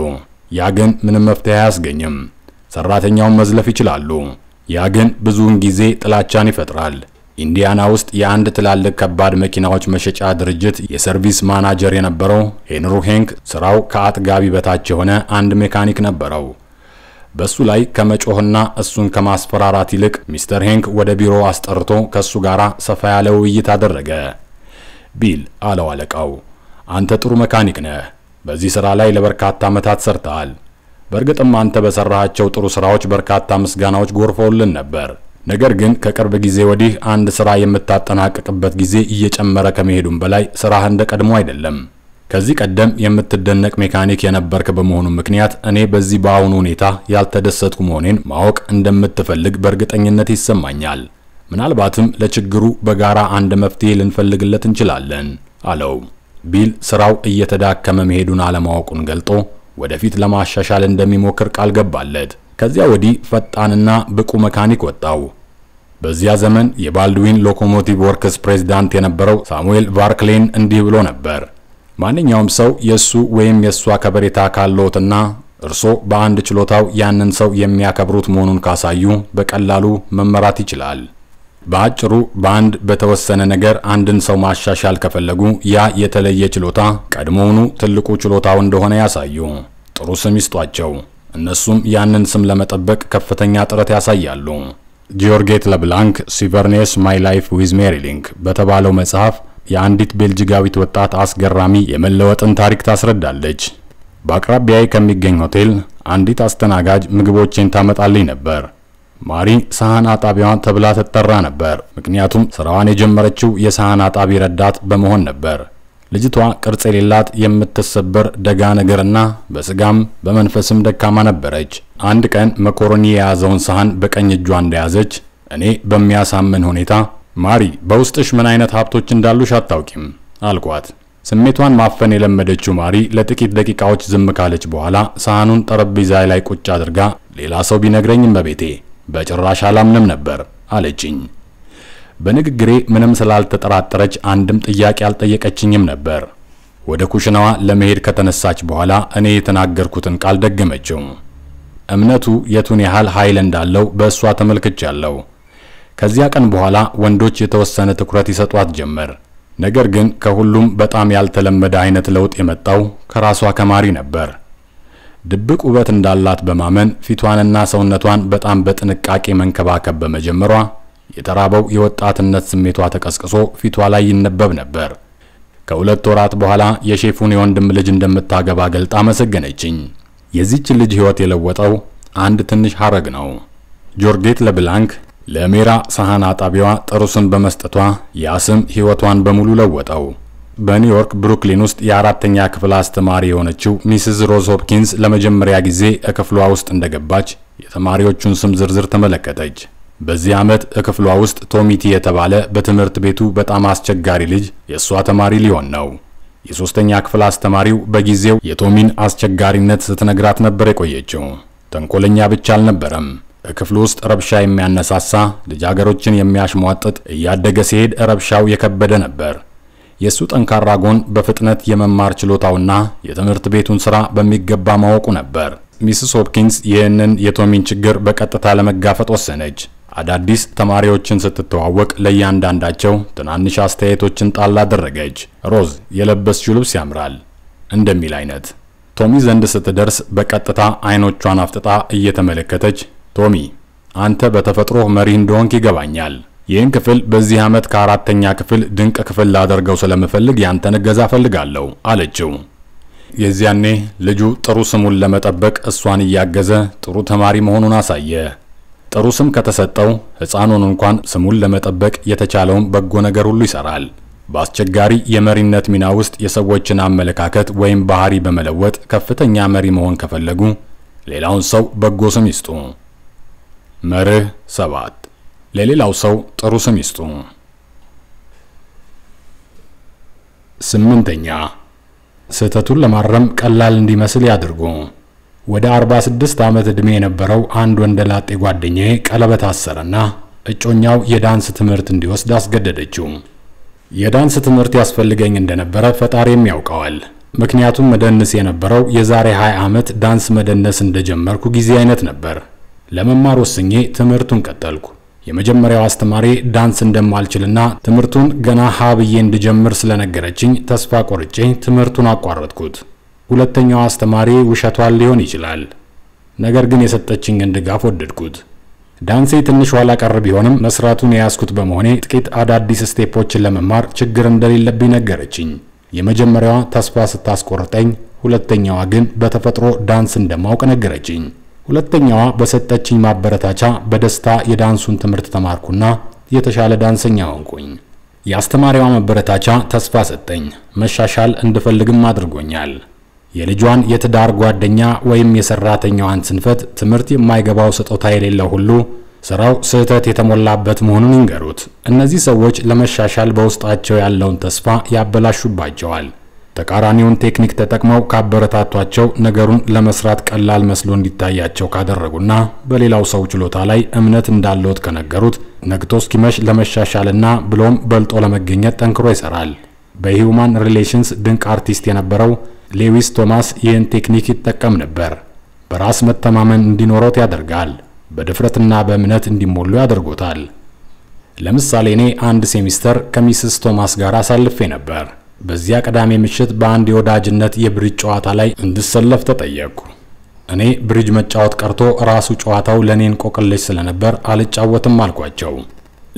ያ ግን ምንም መፍትሄ አያስገኝም። ሰራተኛውን መዝለፍ ይችላሉ። ያ ግን ብዙውን ጊዜ ጥላቻን ይፈጥራል። ኢንዲያና ውስጥ የአንድ ትላልቅ ከባድ መኪናዎች መሸጫ ድርጅት የሰርቪስ ማናጀር የነበረው ሄንሩ ሄንክ ስራው ከአጥጋቢ በታች የሆነ አንድ ሜካኒክ ነበረው። በሱ ላይ ከመጮህና እሱን ከማስፈራራት ይልቅ ሚስተር ሄንክ ወደ ቢሮ አስጠርቶ ከሱ ጋር ሰፋ ያለ ውይይት አደረገ። ቢል አለው አለቃው፣ አንተ ጥሩ መካኒክ ነህ። በዚህ ሥራ ላይ ለበርካታ ዓመታት ሰርተሃል። በእርግጥም አንተ በሠራሃቸው ጥሩ ሥራዎች በርካታ ምስጋናዎች ጎርፈውልን ነበር። ነገር ግን ከቅርብ ጊዜ ወዲህ አንድ ስራ የምታጠናቅቅበት ጊዜ እየጨመረ ከመሄዱም በላይ ስራህ እንደ ቀድሞ አይደለም። ከዚህ ቀደም የምትደነቅ ሜካኒክ የነበርክ በመሆኑ ምክንያት እኔ በዚህ በአሁኑ ሁኔታ ያልተደሰትኩ መሆኔን ማወቅ እንደምትፈልግ በእርግጠኝነት ይሰማኛል። ምናልባትም ለችግሩ በጋራ አንድ መፍትሄ ልንፈልግለት እንችላለን አለው። ቢል ስራው እየተዳከመ መሄዱን አለማወቁን ገልጦ ወደፊት ለማሻሻል እንደሚሞክር ቃል ገባለት። ከዚያ ወዲህ ፈጣንና ብቁ መካኒክ ወጣው። በዚያ ዘመን የባልድዊን ሎኮሞቲቭ ወርክስ ፕሬዝዳንት የነበረው ሳሙኤል ቫርክሌን እንዲህ ብሎ ነበር። ማንኛውም ሰው የእሱ ወይም የእሷ ከበሬታ ካለዎትና እርሶ በአንድ ችሎታው ያንን ሰው የሚያከብሩት መሆኑን ካሳዩ በቀላሉ መመራት ይችላል። በአጭሩ በአንድ በተወሰነ ነገር አንድን ሰው ማሻሻል ከፈለጉ ያ የተለየ ችሎታ ቀድሞውኑ ትልቁ ችሎታው እንደሆነ ያሳዩ፣ ጥሩ ስም ይስጧቸው። እነሱም ያንን ስም ለመጠበቅ ከፍተኛ ጥረት ያሳያሉ። ጂዮርጌት ለብላንክ ሲቨርኔስ ማይ ላይፍ ዊዝ ሜሪሊንግ በተባለው መጽሐፍ የአንዲት ቤልጅጋዊት ወጣት አስገራሚ የመለወጥን ታሪክ ታስረዳለች። በአቅራቢያዬ ከሚገኝ ሆቴል አንዲት አስተናጋጅ ምግቦቼን ታመጣልኝ ነበር። ማሪ ሳህን አጣቢዋን ተብላ ትጠራ ነበር፣ ምክንያቱም ስራዋን የጀመረችው የሰሃን አጣቢ ረዳት በመሆን ነበር። ልጅቷ ቅርጽ የሌላት የምትሰበር ደጋ ነገርና በስጋም በመንፈስም ደካማ ነበረች። አንድ ቀን መኮሮኒ የያዘውን ሰሃን በቀኝ እጇ እንደያዘች እኔ በሚያሳምን ሁኔታ ማሪ፣ በውስጥሽ ምን አይነት ሀብቶች እንዳሉሽ አታውቂም አልኳት። ስሜቷን ማፈን የለመደችው ማሪ ለጥቂት ደቂቃዎች ዝም ካለች በኋላ ሰሃኑን ጠረጴዛ ላይ ቁጭ አድርጋ ሌላ ሰው ቢነግረኝ በቤቴ በጭራሽ አላምንም ነበር አለችኝ። በንግግሬ ምንም ስላልተጠራጠረች አንድም ጥያቄ አልጠየቀችኝም ነበር። ወደ ኩሽናዋ ለመሄድ ከተነሳች በኋላ እኔ የተናገርኩትን ቃል ደገመችው። እምነቱ የቱን ያህል ኃይል እንዳለው በእሷ ተመልክቻለሁ። ከዚያ ቀን በኋላ ወንዶች የተወሰነ ትኩረት ይሰጧት ጀመር። ነገር ግን ከሁሉም በጣም ያልተለመደ አይነት ለውጥ የመጣው ከራሷ ከማሪ ነበር። ድብቅ ውበት እንዳላት በማመን ፊቷንና ሰውነቷን በጣም በጥንቃቄ መንከባከብ በመጀመሯ የተራበው የወጣትነት ስሜቷ ተቀስቅሶ ፊቷ ላይ ይነበብ ነበር። ከሁለት ወራት በኋላ የሼፉን የወንድም ልጅ እንደምታገባ ገልጣ መሰገነችኝ። የዚች ልጅ ሕይወት የለወጠው አንድ ትንሽ ሐረግ ነው። ጆርጌት ለብላንክ ለሜራ ሰሃን አጣቢዋ ጥሩ ስም በመስጠቷ ያ ስም ሕይወቷን በሙሉ ለወጠው። በኒውዮርክ ብሩክሊን ውስጥ የአራተኛ ክፍል አስተማሪ የሆነችው ሚስስ ሮዝ ሆፕኪንስ ለመጀመሪያ ጊዜ ከክፍሏ ውስጥ እንደገባች የተማሪዎቹን ስም ዝርዝር ተመለከተች። በዚህ ዓመት ክፍሏ ውስጥ ቶሚቲ የተባለ በትምህርት ቤቱ በጣም አስቸጋሪ ልጅ የእሷ ተማሪ ሊሆን ነው። የሶስተኛ ክፍል አስተማሪው በጊዜው የቶሚን አስቸጋሪነት ስትነግራት ነበር የቆየችው። ተንኮለኛ ብቻ አልነበረም። እክፍሉ ውስጥ ረብሻ የሚያነሳሳ ልጃገሮችን የሚያሽሟጥጥ እያደገ ሲሄድ ረብሻው የከበደ ነበር። የእሱ ጠንካራ ጎን በፍጥነት የመማር ችሎታውና የትምህርት ቤቱን ሥራ በሚገባ ማወቁ ነበር። ሚስስ ሆፕኪንስ ይህንን የቶሚን ችግር በቀጥታ ለመጋፈጥ ወሰነች። አዳዲስ ተማሪዎችን ስትተዋወቅ ለእያንዳንዳቸው ትናንሽ አስተያየቶችን ጣል አደረገች። ሮዝ የለበስችው ልብስ ያምራል እንደሚል አይነት። ቶሚ ዘንድ ስትደርስ በቀጥታ አይኖቿን አፍጥጣ እየተመለከተች ቶሚ አንተ በተፈጥሮ መሪ እንደሆንክ ይገባኛል። ይህን ክፍል በዚህ ዓመት ከአራተኛ ክፍል ድንቅ ክፍል ላደርገው ስለምፈልግ ያንተን እገዛ ፈልጋለሁ አለችው። የዚያኔ ልጁ ጥሩ ስሙን ለመጠበቅ እሷን እያገዘ ጥሩ ተማሪ መሆኑን አሳየ። ጥሩ ስም ከተሰጠው ሕፃኑን እንኳን ስሙን ለመጠበቅ የተቻለውን በጎ ነገር ሁሉ ይሰራል። በአስቸጋሪ የመሪነት ሚና ውስጥ የሰዎችን አመለካከት ወይም ባህሪ በመለወጥ ከፍተኛ መሪ መሆን ከፈለጉ ሌላውን ሰው በጎ ስም ይስጡ። መርህ ሰባት ለሌላው ሰው ጥሩ ስም ይስጡ። ስምንተኛ ስህተቱን ለማረም ቀላል እንዲመስል ያድርጉ። ወደ 46 ዓመት ዕድሜ የነበረው አንድ ወንደላጤ ጓደኛዬ ቀለበት አሰረና እጮኛው የዳንስ ትምህርት እንዲወስድ አስገደደችው። የዳንስ ትምህርት ያስፈልገኝ እንደነበረ ፈጣሪም ያውቀዋል። ምክንያቱም መደንስ የነበረው የዛሬ 20 ዓመት ዳንስ መደነስ እንደጀመርኩ ጊዜ አይነት ነበር። ለመማር ወስኜ ትምህርቱን ቀጠልኩ። የመጀመሪያው አስተማሪ ዳንስ እንደማልችልና ትምህርቱን ገና ሀብዬ ብዬ እንድጀምር ስለነገረችኝ ተስፋ ቆርጬ ትምህርቱን አቋረጥኩት። ሁለተኛው አስተማሪ ውሸቷን ሊሆን ይችላል። ነገር ግን የሰጠችኝን ድጋፍ ወደድኩት። ዳንሴ ትንሽ ኋላ ቀር ቢሆንም መስራቱን የያዝኩት በመሆኔ ጥቂት አዳዲስ ስቴፖችን ለመማር ችግር እንደሌለብኝ ነገረችኝ። የመጀመሪያዋ ተስፋ ስታስቆርጠኝ፣ ሁለተኛዋ ግን በተፈጥሮ ዳንስ እንደማውቅ ነገረችኝ። ሁለተኛዋ በሰጠችኝ ማበረታቻ በደስታ የዳንሱን ትምህርት ተማርኩና የተሻለ ዳንሰኛ ሆንኩኝ። የአስተማሪዋ መበረታቻ ተስፋ ሰጠኝ፣ መሻሻል እንድፈልግም አድርጎኛል። የልጇን የትዳር ጓደኛ ወይም የሰራተኛዋን ስንፈት ትምህርት የማይገባው ስጦታ የሌለው ሁሉ ስራው ስህተት የተሞላበት መሆኑን ይንገሩት። እነዚህ ሰዎች ለመሻሻል በውስጣቸው ያለውን ተስፋ ያበላሹባቸዋል። ተቃራኒውን ቴክኒክ ተጠቅመው ካበረታቷቸው ነገሩን ለመስራት ቀላል መስሎ እንዲታያቸው ካደረጉና በሌላው ሰው ችሎታ ላይ እምነት እንዳለዎት ከነገሩት ነግቶ እስኪመሽ ለመሻሻልና ብሎም በልጦ ለመገኘት ጠንክሮ ይሰራል። በሂውማን ሪሌሽንስ ድንቅ አርቲስት የነበረው ሌዊስ ቶማስ ይህን ቴክኒክ ይጠቀም ነበር። በራስ መተማመን እንዲኖሮት ያደርጋል። በድፍረትና በእምነት እንዲሞሉ ያደርጎታል። ለምሳሌ እኔ አንድ ሴሚስተር ከሚስስ ቶማስ ጋር አሳልፌ ነበር። በዚያ ቅዳሜ ምሽት በአንድ የወዳጅነት የብሪጅ ጨዋታ ላይ እንድሰለፍ ተጠየቅኩ። እኔ ብሪጅ መጫወት ቀርቶ ራሱ ጨዋታው ለእኔ እንቆቅልሽ ስለነበር አልጫወትም አልኳቸው።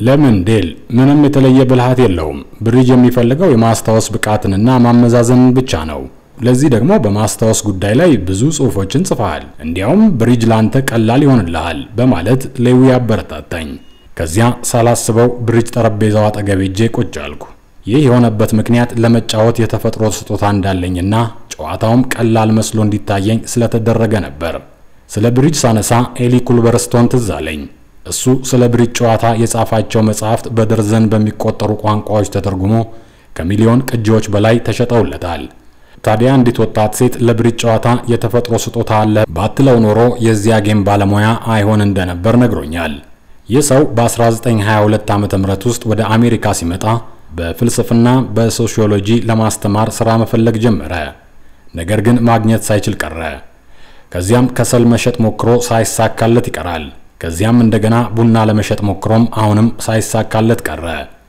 ለምን ዴል ምንም የተለየ ብልሃት የለውም። ብሪጅ የሚፈልገው የማስታወስ ብቃትንና ማመዛዘንን ብቻ ነው። ለዚህ ደግሞ በማስታወስ ጉዳይ ላይ ብዙ ጽሑፎችን ጽፈሃል። እንዲያውም ብሪጅ ላንተ ቀላል ይሆንልሃል በማለት ሌዊ አበረታታኝ። ከዚያ ሳላስበው ብሪጅ ጠረጴዛው አጠገብ ሄጄ ቁጭ አልኩ። ይህ የሆነበት ምክንያት ለመጫወት የተፈጥሮ ስጦታ እንዳለኝና ጨዋታውም ቀላል መስሎ እንዲታየኝ ስለተደረገ ነበር። ስለ ብሪጅ ሳነሳ ኤሊ ኩልበርስቶን ትዝ አለኝ። እሱ ስለ ብሪጅ ጨዋታ የጻፋቸው መጽሐፍት በደርዘን በሚቆጠሩ ቋንቋዎች ተተርጉሞ ከሚሊዮን ቅጂዎች በላይ ተሸጠውለታል። ታዲያ አንዲት ወጣት ሴት ለብሪት ጨዋታ የተፈጥሮ ስጦታ አለ ባትለው ኖሮ የዚያ ጌም ባለሙያ አይሆን እንደነበር ነግሮኛል። ይህ ሰው በ1922 ዓ ም ውስጥ ወደ አሜሪካ ሲመጣ በፍልስፍና በሶሺዮሎጂ ለማስተማር ሥራ መፈለግ ጀመረ። ነገር ግን ማግኘት ሳይችል ቀረ። ከዚያም ከሰል መሸጥ ሞክሮ ሳይሳካለት ይቀራል። ከዚያም እንደገና ቡና ለመሸጥ ሞክሮም አሁንም ሳይሳካለት ቀረ።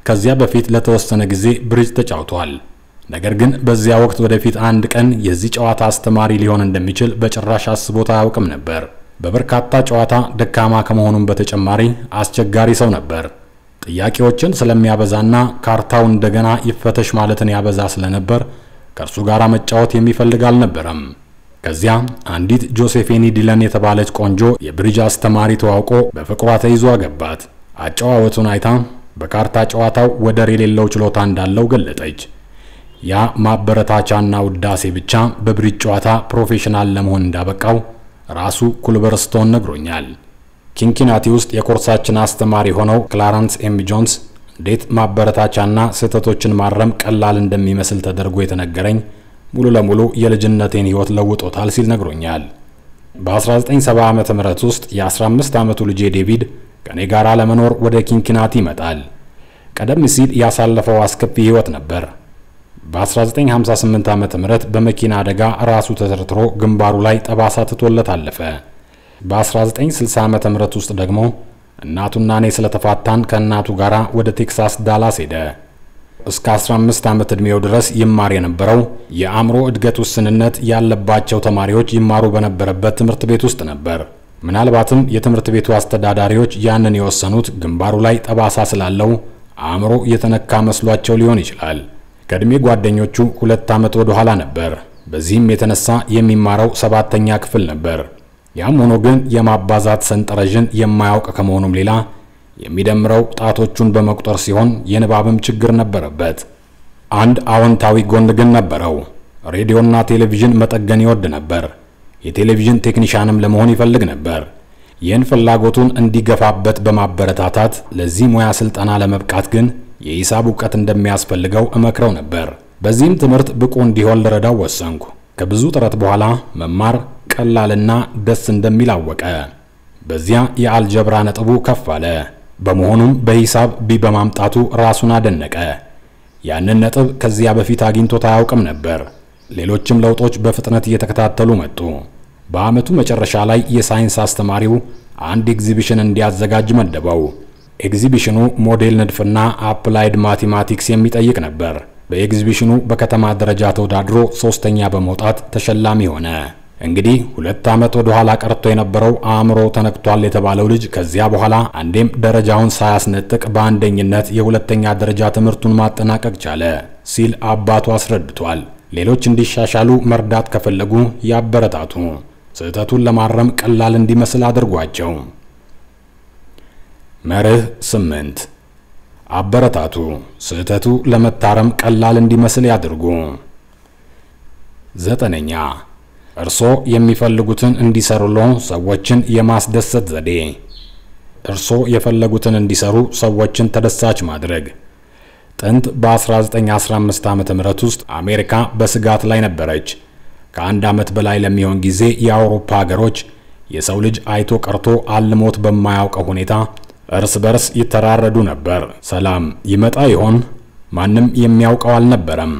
ከዚያ በፊት ለተወሰነ ጊዜ ብሪጅ ተጫውቷል። ነገር ግን በዚያ ወቅት ወደፊት አንድ ቀን የዚህ ጨዋታ አስተማሪ ሊሆን እንደሚችል በጭራሽ አስቦት አያውቅም ነበር። በበርካታ ጨዋታ ደካማ ከመሆኑም በተጨማሪ አስቸጋሪ ሰው ነበር። ጥያቄዎችን ስለሚያበዛና ካርታው እንደገና ይፈተሽ ማለትን ያበዛ ስለነበር ከእርሱ ጋር መጫወት የሚፈልግ አልነበረም። ከዚያ አንዲት ጆሴፌኒ ዲለን የተባለች ቆንጆ የብሪጅ አስተማሪ ተዋውቆ በፍቅሯ ተይዞ አገባት። አጨዋወቱን አይታ በካርታ ጨዋታው ወደር የሌለው ችሎታ እንዳለው ገለጠች። ያ ማበረታቻና ውዳሴ ብቻ በብሪጅ ጨዋታ ፕሮፌሽናል ለመሆን እንዳበቃው ራሱ ኩልበርስቶን ነግሮኛል። ኪንኪናቲ ውስጥ የኮርሳችን አስተማሪ ሆነው ክላረንስ ኤም ጆንስ እንዴት ማበረታቻና ስህተቶችን ማረም ቀላል እንደሚመስል ተደርጎ የተነገረኝ ሙሉ ለሙሉ የልጅነቴን ህይወት ለውጦታል ሲል ነግሮኛል። በ1970 ዓ ም ውስጥ የ15 ዓመቱ ልጄ ዴቪድ ከእኔ ጋር ለመኖር ወደ ኪንኪናት ይመጣል። ቀደም ሲል ያሳለፈው አስከፊ ህይወት ነበር። በ1958 ዓ ም በመኪና አደጋ ራሱ ተተርትሮ ግንባሩ ላይ ጠባሳ ትቶለት አለፈ። በ1960 ዓ ም ውስጥ ደግሞ እናቱና እኔ ስለተፋታን ከእናቱ ጋር ወደ ቴክሳስ ዳላስ ሄደ። እስከ 15 ዓመት ዕድሜው ድረስ ይማር የነበረው የአእምሮ እድገት ውስንነት ያለባቸው ተማሪዎች ይማሩ በነበረበት ትምህርት ቤት ውስጥ ነበር። ምናልባትም የትምህርት ቤቱ አስተዳዳሪዎች ያንን የወሰኑት ግንባሩ ላይ ጠባሳ ስላለው አእምሮ የተነካ መስሏቸው ሊሆን ይችላል። ከዕድሜ ጓደኞቹ ሁለት ዓመት ወደ ኋላ ነበር። በዚህም የተነሳ የሚማረው ሰባተኛ ክፍል ነበር። ያም ሆኖ ግን የማባዛት ሰንጠረዥን የማያውቅ ከመሆኑም ሌላ የሚደምረው ጣቶቹን በመቁጠር ሲሆን የንባብም ችግር ነበረበት። አንድ አዎንታዊ ጎን ግን ነበረው። ሬዲዮና ቴሌቪዥን መጠገን ይወድ ነበር። የቴሌቪዥን ቴክኒሻንም ለመሆን ይፈልግ ነበር። ይህን ፍላጎቱን እንዲገፋበት በማበረታታት ለዚህ ሙያ ስልጠና ለመብቃት ግን የሂሳብ እውቀት እንደሚያስፈልገው እመክረው ነበር። በዚህም ትምህርት ብቁ እንዲሆን ልረዳው ወሰንኩ። ከብዙ ጥረት በኋላ መማር ቀላልና ደስ እንደሚል አወቀ። በዚያ የአልጀብራ ነጥቡ ከፍ አለ። በመሆኑም በሂሳብ ቢ በማምጣቱ ራሱን አደነቀ። ያንን ነጥብ ከዚያ በፊት አግኝቶት አያውቅም ነበር። ሌሎችም ለውጦች በፍጥነት እየተከታተሉ መጡ። በዓመቱ መጨረሻ ላይ የሳይንስ አስተማሪው አንድ ኤግዚቢሽን እንዲያዘጋጅ መደበው። ኤግዚቢሽኑ ሞዴል ንድፍና አፕላይድ ማቴማቲክስ የሚጠይቅ ነበር። በኤግዚቢሽኑ በከተማ ደረጃ ተወዳድሮ ሶስተኛ በመውጣት ተሸላሚ ሆነ። እንግዲህ ሁለት ዓመት ወደ ኋላ ቀርቶ የነበረው አእምሮ ተነክቷል የተባለው ልጅ ከዚያ በኋላ አንዴም ደረጃውን ሳያስነጥቅ በአንደኝነት የሁለተኛ ደረጃ ትምህርቱን ማጠናቀቅ ቻለ ሲል አባቱ አስረድቷል። ሌሎች እንዲሻሻሉ መርዳት ከፈለጉ ያበረታቱ፣ ስህተቱን ለማረም ቀላል እንዲመስል አድርጓቸው። መርህ ስምንት አበረታቱ፣ ስህተቱ ለመታረም ቀላል እንዲመስል ያድርጉ። ዘጠነኛ እርሶ የሚፈልጉትን እንዲሰሩሎ ሰዎችን የማስደሰት ዘዴ። እርሶ የፈለጉትን እንዲሰሩ ሰዎችን ተደሳች ማድረግ። ጥንት በ1915 ዓ ም ውስጥ አሜሪካ በስጋት ላይ ነበረች። ከአንድ ዓመት በላይ ለሚሆን ጊዜ የአውሮፓ ሀገሮች የሰው ልጅ አይቶ ቀርቶ አልሞት በማያውቀው ሁኔታ እርስ በርስ ይተራረዱ ነበር። ሰላም ይመጣ ይሆን? ማንም የሚያውቀው አልነበረም።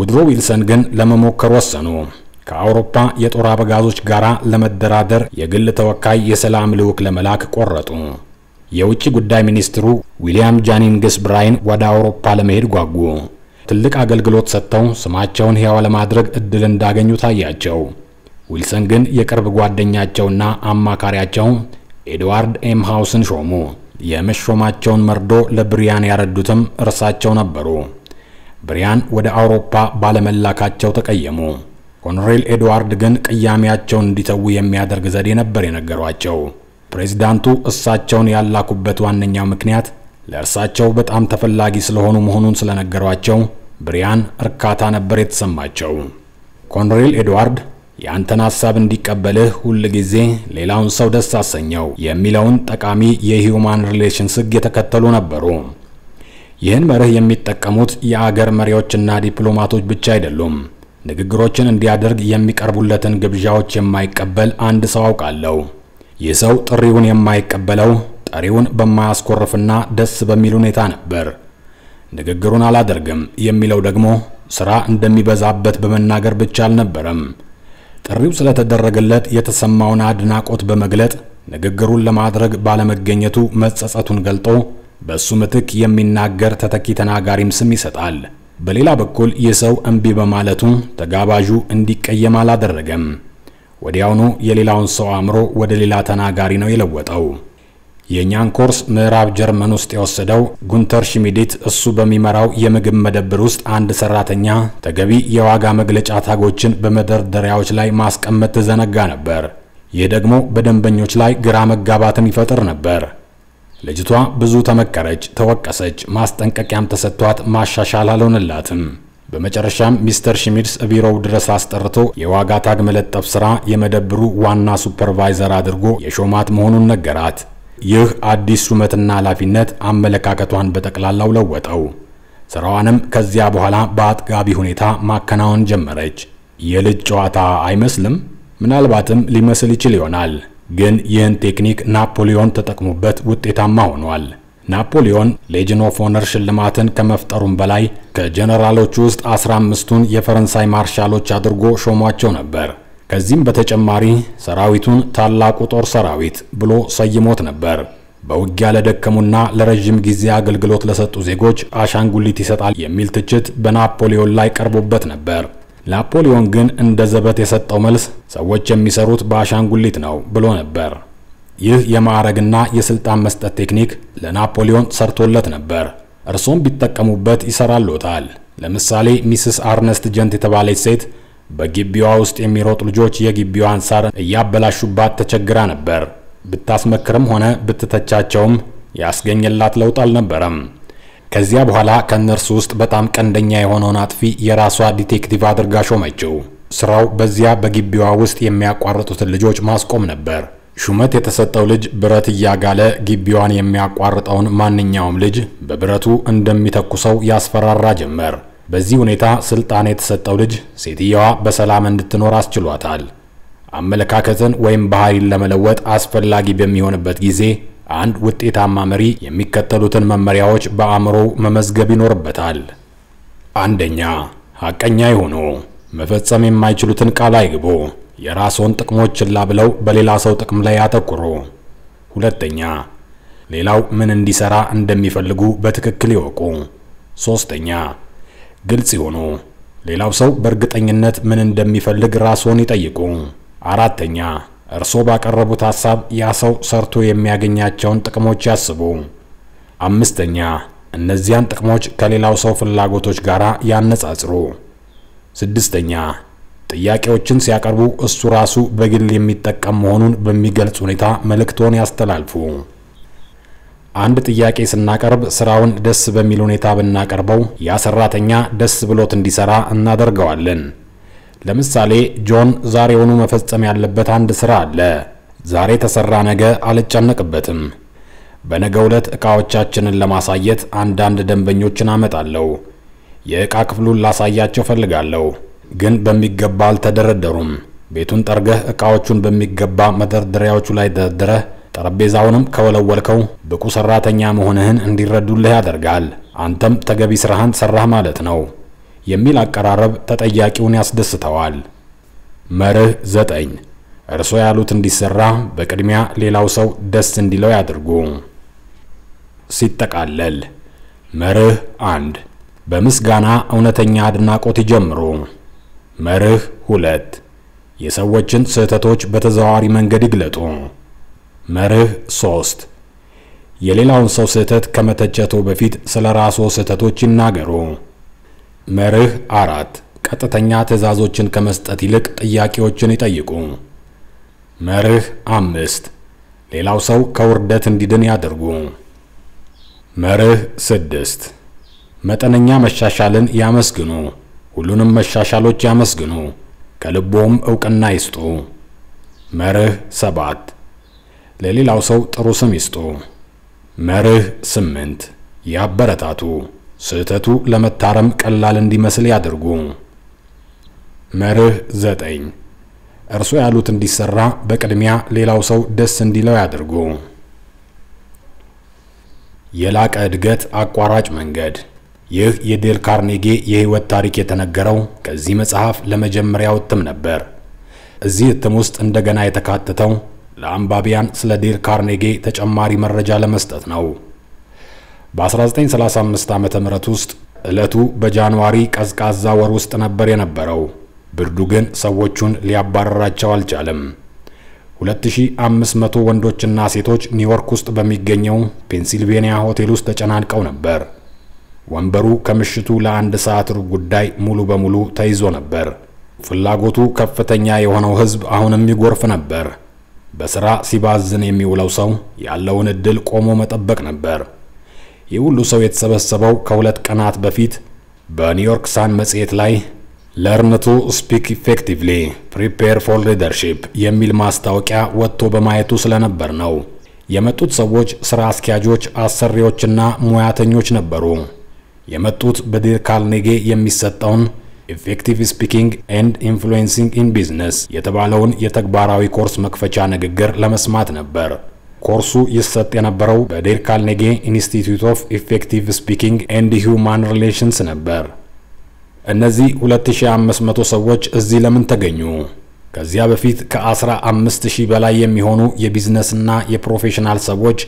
ውድሮ ዊልሰን ግን ለመሞከር ወሰኑ። ከአውሮፓ የጦር አበጋዞች ጋር ለመደራደር የግል ተወካይ የሰላም ልዑክ ለመላክ ቆረጡ። የውጭ ጉዳይ ሚኒስትሩ ዊሊያም ጃኒንግስ ብራይን ወደ አውሮፓ ለመሄድ ጓጉ። ትልቅ አገልግሎት ሰጥተው ስማቸውን ሕያው ለማድረግ እድል እንዳገኙ ታያቸው። ዊልሰን ግን የቅርብ ጓደኛቸውና አማካሪያቸው ኤድዋርድ ኤም ሃውስን ሾሙ። የመሾማቸውን መርዶ ለብሪያን ያረዱትም እርሳቸው ነበሩ። ብሪያን ወደ አውሮፓ ባለመላካቸው ተቀየሙ። ኮሎኔል ኤድዋርድ ግን ቅያሜያቸውን እንዲተዉ የሚያደርግ ዘዴ ነበር የነገሯቸው። ፕሬዚዳንቱ እሳቸውን ያላኩበት ዋነኛው ምክንያት ለእርሳቸው በጣም ተፈላጊ ስለሆኑ መሆኑን ስለነገሯቸው ብሪያን እርካታ ነበር የተሰማቸው። ኮሎኔል ኤድዋርድ የአንተን ሐሳብ እንዲቀበልህ ሁል ጊዜ ሌላውን ሰው ደስ አሰኘው የሚለውን ጠቃሚ የሂዩማን ሪሌሽንስ ሕግ የተከተሉ ነበሩ። ይህን መርህ የሚጠቀሙት የአገር መሪዎችና ዲፕሎማቶች ብቻ አይደሉም። ንግግሮችን እንዲያደርግ የሚቀርቡለትን ግብዣዎች የማይቀበል አንድ ሰው አውቃለሁ። ይህ ሰው ጥሪውን የማይቀበለው ጠሪውን በማያስኮርፍና ደስ በሚል ሁኔታ ነበር። ንግግሩን አላደርግም የሚለው ደግሞ ስራ እንደሚበዛበት በመናገር ብቻ አልነበረም። ጥሪው ስለተደረገለት የተሰማውን አድናቆት በመግለጥ ንግግሩን ለማድረግ ባለመገኘቱ መጸጸቱን ገልጦ በእሱ ምትክ የሚናገር ተተኪ ተናጋሪም ስም ይሰጣል። በሌላ በኩል የሰው እምቢ በማለቱ ተጋባዡ እንዲቀየም አላደረገም። ወዲያውኑ የሌላውን ሰው አእምሮ ወደ ሌላ ተናጋሪ ነው የለወጠው። የእኛን ኮርስ ምዕራብ ጀርመን ውስጥ የወሰደው ጉንተር ሽሚዲት እሱ በሚመራው የምግብ መደብር ውስጥ አንድ ሰራተኛ ተገቢ የዋጋ መግለጫ ታጎችን በመደርደሪያዎች ላይ ማስቀመጥ ተዘነጋ ነበር። ይህ ደግሞ በደንበኞች ላይ ግራ መጋባትን ይፈጥር ነበር። ልጅቷ ብዙ ተመከረች፣ ተወቀሰች፣ ማስጠንቀቂያም ተሰጥቷት ማሻሻል አልሆነላትም። በመጨረሻም ሚስተር ሽሚድስ ቢሮው ድረስ አስጠርቶ የዋጋ ታግ መለጠፍ ስራ የመደብሩ ዋና ሱፐርቫይዘር አድርጎ የሾማት መሆኑን ነገራት። ይህ አዲስ ሹመትና ኃላፊነት አመለካከቷን በጠቅላላው ለወጠው። ስራዋንም ከዚያ በኋላ በአጥጋቢ ሁኔታ ማከናወን ጀመረች። የልጅ ጨዋታ አይመስልም? ምናልባትም ሊመስል ይችል ይሆናል። ግን ይህን ቴክኒክ ናፖሊዮን ተጠቅሞበት ውጤታማ ሆኗል። ናፖሊዮን ሌጅን ኦፍ ኦነር ሽልማትን ከመፍጠሩም በላይ ከጀነራሎቹ ውስጥ 15ቱን የፈረንሳይ ማርሻሎች አድርጎ ሾሟቸው ነበር። ከዚህም በተጨማሪ ሰራዊቱን ታላቁ ጦር ሰራዊት ብሎ ሰይሞት ነበር። በውጊያ ለደከሙና ለረዥም ጊዜ አገልግሎት ለሰጡ ዜጎች አሻንጉሊት ይሰጣል የሚል ትችት በናፖሊዮን ላይ ቀርቦበት ነበር። ናፖሊዮን ግን እንደ ዘበት የሰጠው መልስ ሰዎች የሚሰሩት በአሻንጉሊት ነው ብሎ ነበር። ይህ የማዕረግና የስልጣን መስጠት ቴክኒክ ለናፖሊዮን ሰርቶለት ነበር። እርሶም ቢጠቀሙበት ይሰራልዎታል። ለምሳሌ ሚስስ አርነስት ጀንት የተባለች ሴት በግቢዋ ውስጥ የሚሮጡ ልጆች የግቢዋን ሳር እያበላሹባት ተቸግራ ነበር። ብታስመክርም ሆነ ብትተቻቸውም ያስገኘላት ለውጥ አልነበረም። ከዚያ በኋላ ከእነርሱ ውስጥ በጣም ቀንደኛ የሆነውን አጥፊ የራሷ ዲቴክቲቭ አድርጋ ሾመችው። ስራው በዚያ በግቢዋ ውስጥ የሚያቋርጡትን ልጆች ማስቆም ነበር። ሹመት የተሰጠው ልጅ ብረት እያጋለ ግቢዋን የሚያቋርጠውን ማንኛውም ልጅ በብረቱ እንደሚተኩሰው ያስፈራራ ጀመር። በዚህ ሁኔታ ስልጣን የተሰጠው ልጅ ሴትየዋ በሰላም እንድትኖር አስችሏታል። አመለካከትን ወይም ባህሪን ለመለወጥ አስፈላጊ በሚሆንበት ጊዜ አንድ ውጤታማ መሪ የሚከተሉትን መመሪያዎች በአእምሮው መመዝገብ ይኖርበታል። አንደኛ፣ ሐቀኛ ይሁኑ። መፈጸም የማይችሉትን ቃል አይግቡ። የራስዎን ጥቅሞች ችላ ብለው በሌላ ሰው ጥቅም ላይ ያተኩሩ። ሁለተኛ፣ ሌላው ምን እንዲሰራ እንደሚፈልጉ በትክክል ይወቁ። ሶስተኛ፣ ግልጽ ይሁኑ። ሌላው ሰው በእርግጠኝነት ምን እንደሚፈልግ ራስዎን ይጠይቁ። አራተኛ እርስዎ ባቀረቡት ሀሳብ ያ ሰው ሰርቶ የሚያገኛቸውን ጥቅሞች ያስቡ። አምስተኛ እነዚያን ጥቅሞች ከሌላው ሰው ፍላጎቶች ጋር ያነጻጽሩ። ስድስተኛ ጥያቄዎችን ሲያቀርቡ እሱ ራሱ በግል የሚጠቀም መሆኑን በሚገልጽ ሁኔታ መልእክቶን ያስተላልፉ። አንድ ጥያቄ ስናቀርብ ስራውን ደስ በሚል ሁኔታ ብናቀርበው ያ ሰራተኛ ደስ ብሎት እንዲሰራ እናደርገዋለን። ለምሳሌ ጆን ዛሬውኑ መፈጸም ያለበት አንድ ስራ አለ። ዛሬ ተሰራ ነገ አልጨነቅበትም። በነገ ዕለት ዕቃዎቻችንን ለማሳየት አንዳንድ ደንበኞችን አመጣለሁ። የዕቃ ክፍሉን ላሳያቸው ፈልጋለሁ፣ ግን በሚገባ አልተደረደሩም። ቤቱን ጠርገህ ዕቃዎቹን በሚገባ መደርደሪያዎቹ ላይ ደርድረህ ጠረጴዛውንም ከወለወልከው ብቁ ሰራተኛ መሆንህን እንዲረዱልህ ያደርጋል። አንተም ተገቢ ሥራህን ሰራህ ማለት ነው። የሚል አቀራረብ ተጠያቂውን ያስደስተዋል። መርህ ዘጠኝ እርስዎ ያሉት እንዲሰራ በቅድሚያ ሌላው ሰው ደስ እንዲለው ያድርጉ። ሲጠቃለል መርህ አንድ በምስጋና እውነተኛ አድናቆት ይጀምሩ። መርህ ሁለት የሰዎችን ስህተቶች በተዘዋዋሪ መንገድ ይግለጡ። መርህ ሶስት የሌላውን ሰው ስህተት ከመተቸቶ በፊት ስለ ራስዎ ስህተቶች ይናገሩ። መርህ አራት ቀጥተኛ ትዕዛዞችን ከመስጠት ይልቅ ጥያቄዎችን ይጠይቁ። መርህ አምስት ሌላው ሰው ከውርደት እንዲድን ያደርጉ። መርህ ስድስት መጠነኛ መሻሻልን ያመስግኑ። ሁሉንም መሻሻሎች ያመስግኑ። ከልቦም እውቅና ይስጡ። መርህ ሰባት ለሌላው ሰው ጥሩ ስም ይስጡ። መርህ ስምንት ያበረታቱ። ስህተቱ ለመታረም ቀላል እንዲመስል ያድርጉ። መርህ ዘጠኝ እርሶ ያሉት እንዲሰራ በቅድሚያ ሌላው ሰው ደስ እንዲለው ያድርጉ። የላቀ እድገት አቋራጭ መንገድ ይህ የዴል ካርኔጌ የህይወት ታሪክ የተነገረው ከዚህ መጽሐፍ ለመጀመሪያው እትም ነበር። እዚህ እትም ውስጥ እንደገና የተካተተው ለአንባቢያን ስለ ዴል ካርኔጌ ተጨማሪ መረጃ ለመስጠት ነው። በ1935 ዓ ም ውስጥ ዕለቱ በጃንዋሪ ቀዝቃዛ ወር ውስጥ ነበር የነበረው። ብርዱ ግን ሰዎቹን ሊያባረራቸው አልቻለም። 2500 ወንዶችና ሴቶች ኒውዮርክ ውስጥ በሚገኘው ፔንሲልቬንያ ሆቴል ውስጥ ተጨናንቀው ነበር። ወንበሩ ከምሽቱ ለአንድ ሰዓት ሩብ ጉዳይ ሙሉ በሙሉ ተይዞ ነበር። ፍላጎቱ ከፍተኛ የሆነው ህዝብ አሁንም ይጎርፍ ነበር። በሥራ ሲባዝን የሚውለው ሰው ያለውን ዕድል ቆሞ መጠበቅ ነበር። ይህ ሁሉ ሰው የተሰበሰበው ከሁለት ቀናት በፊት በኒውዮርክ ሳን መጽሔት ላይ ለርን ቱ ስፒክ ኢፌክቲቭሊ ፕሪፔር ፎር ሊደርሺፕ የሚል ማስታወቂያ ወጥቶ በማየቱ ስለነበር ነው። የመጡት ሰዎች ሥራ አስኪያጆች፣ አሰሪዎችና ሙያተኞች ነበሩ። የመጡት በዴል ካርኔጌ የሚሰጠውን ኢፌክቲቭ ስፒኪንግ ኤንድ ኢንፍሉዌንሲንግ ኢን ቢዝነስ የተባለውን የተግባራዊ ኮርስ መክፈቻ ንግግር ለመስማት ነበር። ኮርሱ ይሰጥ የነበረው በዴር ካርኔጌ ኢንስቲትዩት ኦፍ ኢፌክቲቭ ስፒኪንግ ኤንድ ሂውማን ሪሌሽንስ ነበር። እነዚህ 2500 ሰዎች እዚህ ለምን ተገኙ? ከዚያ በፊት ከ15000 በላይ የሚሆኑ የቢዝነስና የፕሮፌሽናል ሰዎች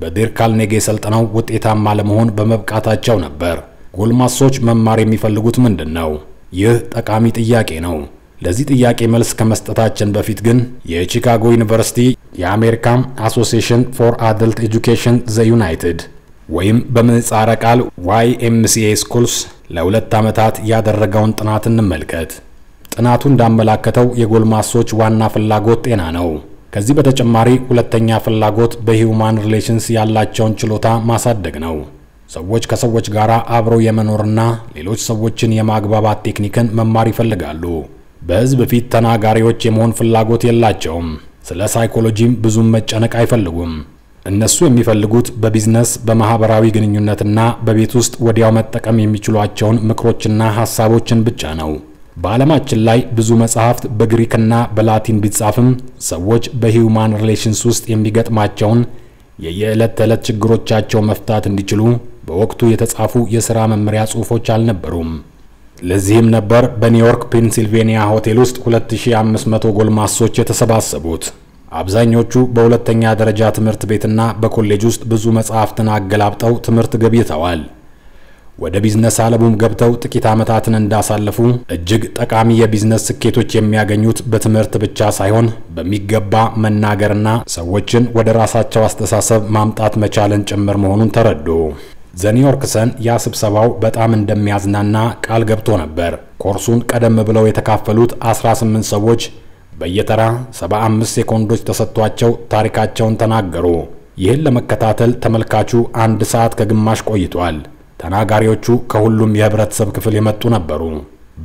በዴር ካርኔጌ ሰልጥነው ውጤታማ ለመሆን በመብቃታቸው ነበር። ጎልማሶች መማር የሚፈልጉት ምንድን ነው? ይህ ጠቃሚ ጥያቄ ነው። ለዚህ ጥያቄ መልስ ከመስጠታችን በፊት ግን የቺካጎ ዩኒቨርሲቲ የአሜሪካም አሶሲሽን ፎር አደልት ኤጁኬሽን ዘ ዩናይትድ ወይም በምህጻረ ቃል ኤምሲኤ ስኩልስ ለሁለት ዓመታት ያደረገውን ጥናት እንመልከት። ጥናቱ እንዳመላከተው የጎልማሶች ዋና ፍላጎት ጤና ነው። ከዚህ በተጨማሪ ሁለተኛ ፍላጎት በሂውማን ሪሌሽንስ ያላቸውን ችሎታ ማሳደግ ነው። ሰዎች ከሰዎች ጋር አብረው የመኖርና ሌሎች ሰዎችን የማግባባት ቴክኒክን መማር ይፈልጋሉ። በህዝብ ፊት ተናጋሪዎች የመሆን ፍላጎት የላቸውም። ስለ ሳይኮሎጂም ብዙም መጨነቅ አይፈልጉም። እነሱ የሚፈልጉት በቢዝነስ በማህበራዊ ግንኙነትና በቤት ውስጥ ወዲያው መጠቀም የሚችሏቸውን ምክሮችና ሀሳቦችን ብቻ ነው። በዓለማችን ላይ ብዙ መጽሐፍት በግሪክና በላቲን ቢጻፍም ሰዎች በሂውማን ሪሌሽንስ ውስጥ የሚገጥማቸውን የየዕለት ተዕለት ችግሮቻቸው መፍታት እንዲችሉ በወቅቱ የተጻፉ የሥራ መመሪያ ጽሑፎች አልነበሩም። ለዚህም ነበር በኒውዮርክ ፔንሲልቬኒያ ሆቴል ውስጥ 2500 ጎልማሶች የተሰባሰቡት። አብዛኞቹ በሁለተኛ ደረጃ ትምህርት ቤትና በኮሌጅ ውስጥ ብዙ መጻሕፍትን አገላብጠው ትምህርት ገብተዋል። ወደ ቢዝነስ ዓለሙም ገብተው ጥቂት ዓመታትን እንዳሳለፉ እጅግ ጠቃሚ የቢዝነስ ስኬቶች የሚያገኙት በትምህርት ብቻ ሳይሆን በሚገባ መናገርና ሰዎችን ወደ ራሳቸው አስተሳሰብ ማምጣት መቻልን ጭምር መሆኑን ተረዱ። ዘኒውዮርክ ሰን ያ ስብሰባው በጣም እንደሚያዝናና ቃል ገብቶ ነበር። ኮርሱን ቀደም ብለው የተካፈሉት 18 ሰዎች በየተራ 75 ሴኮንዶች ተሰጥቷቸው ታሪካቸውን ተናገሩ። ይህን ለመከታተል ተመልካቹ አንድ ሰዓት ከግማሽ ቆይቷል። ተናጋሪዎቹ ከሁሉም የህብረተሰብ ክፍል የመጡ ነበሩ።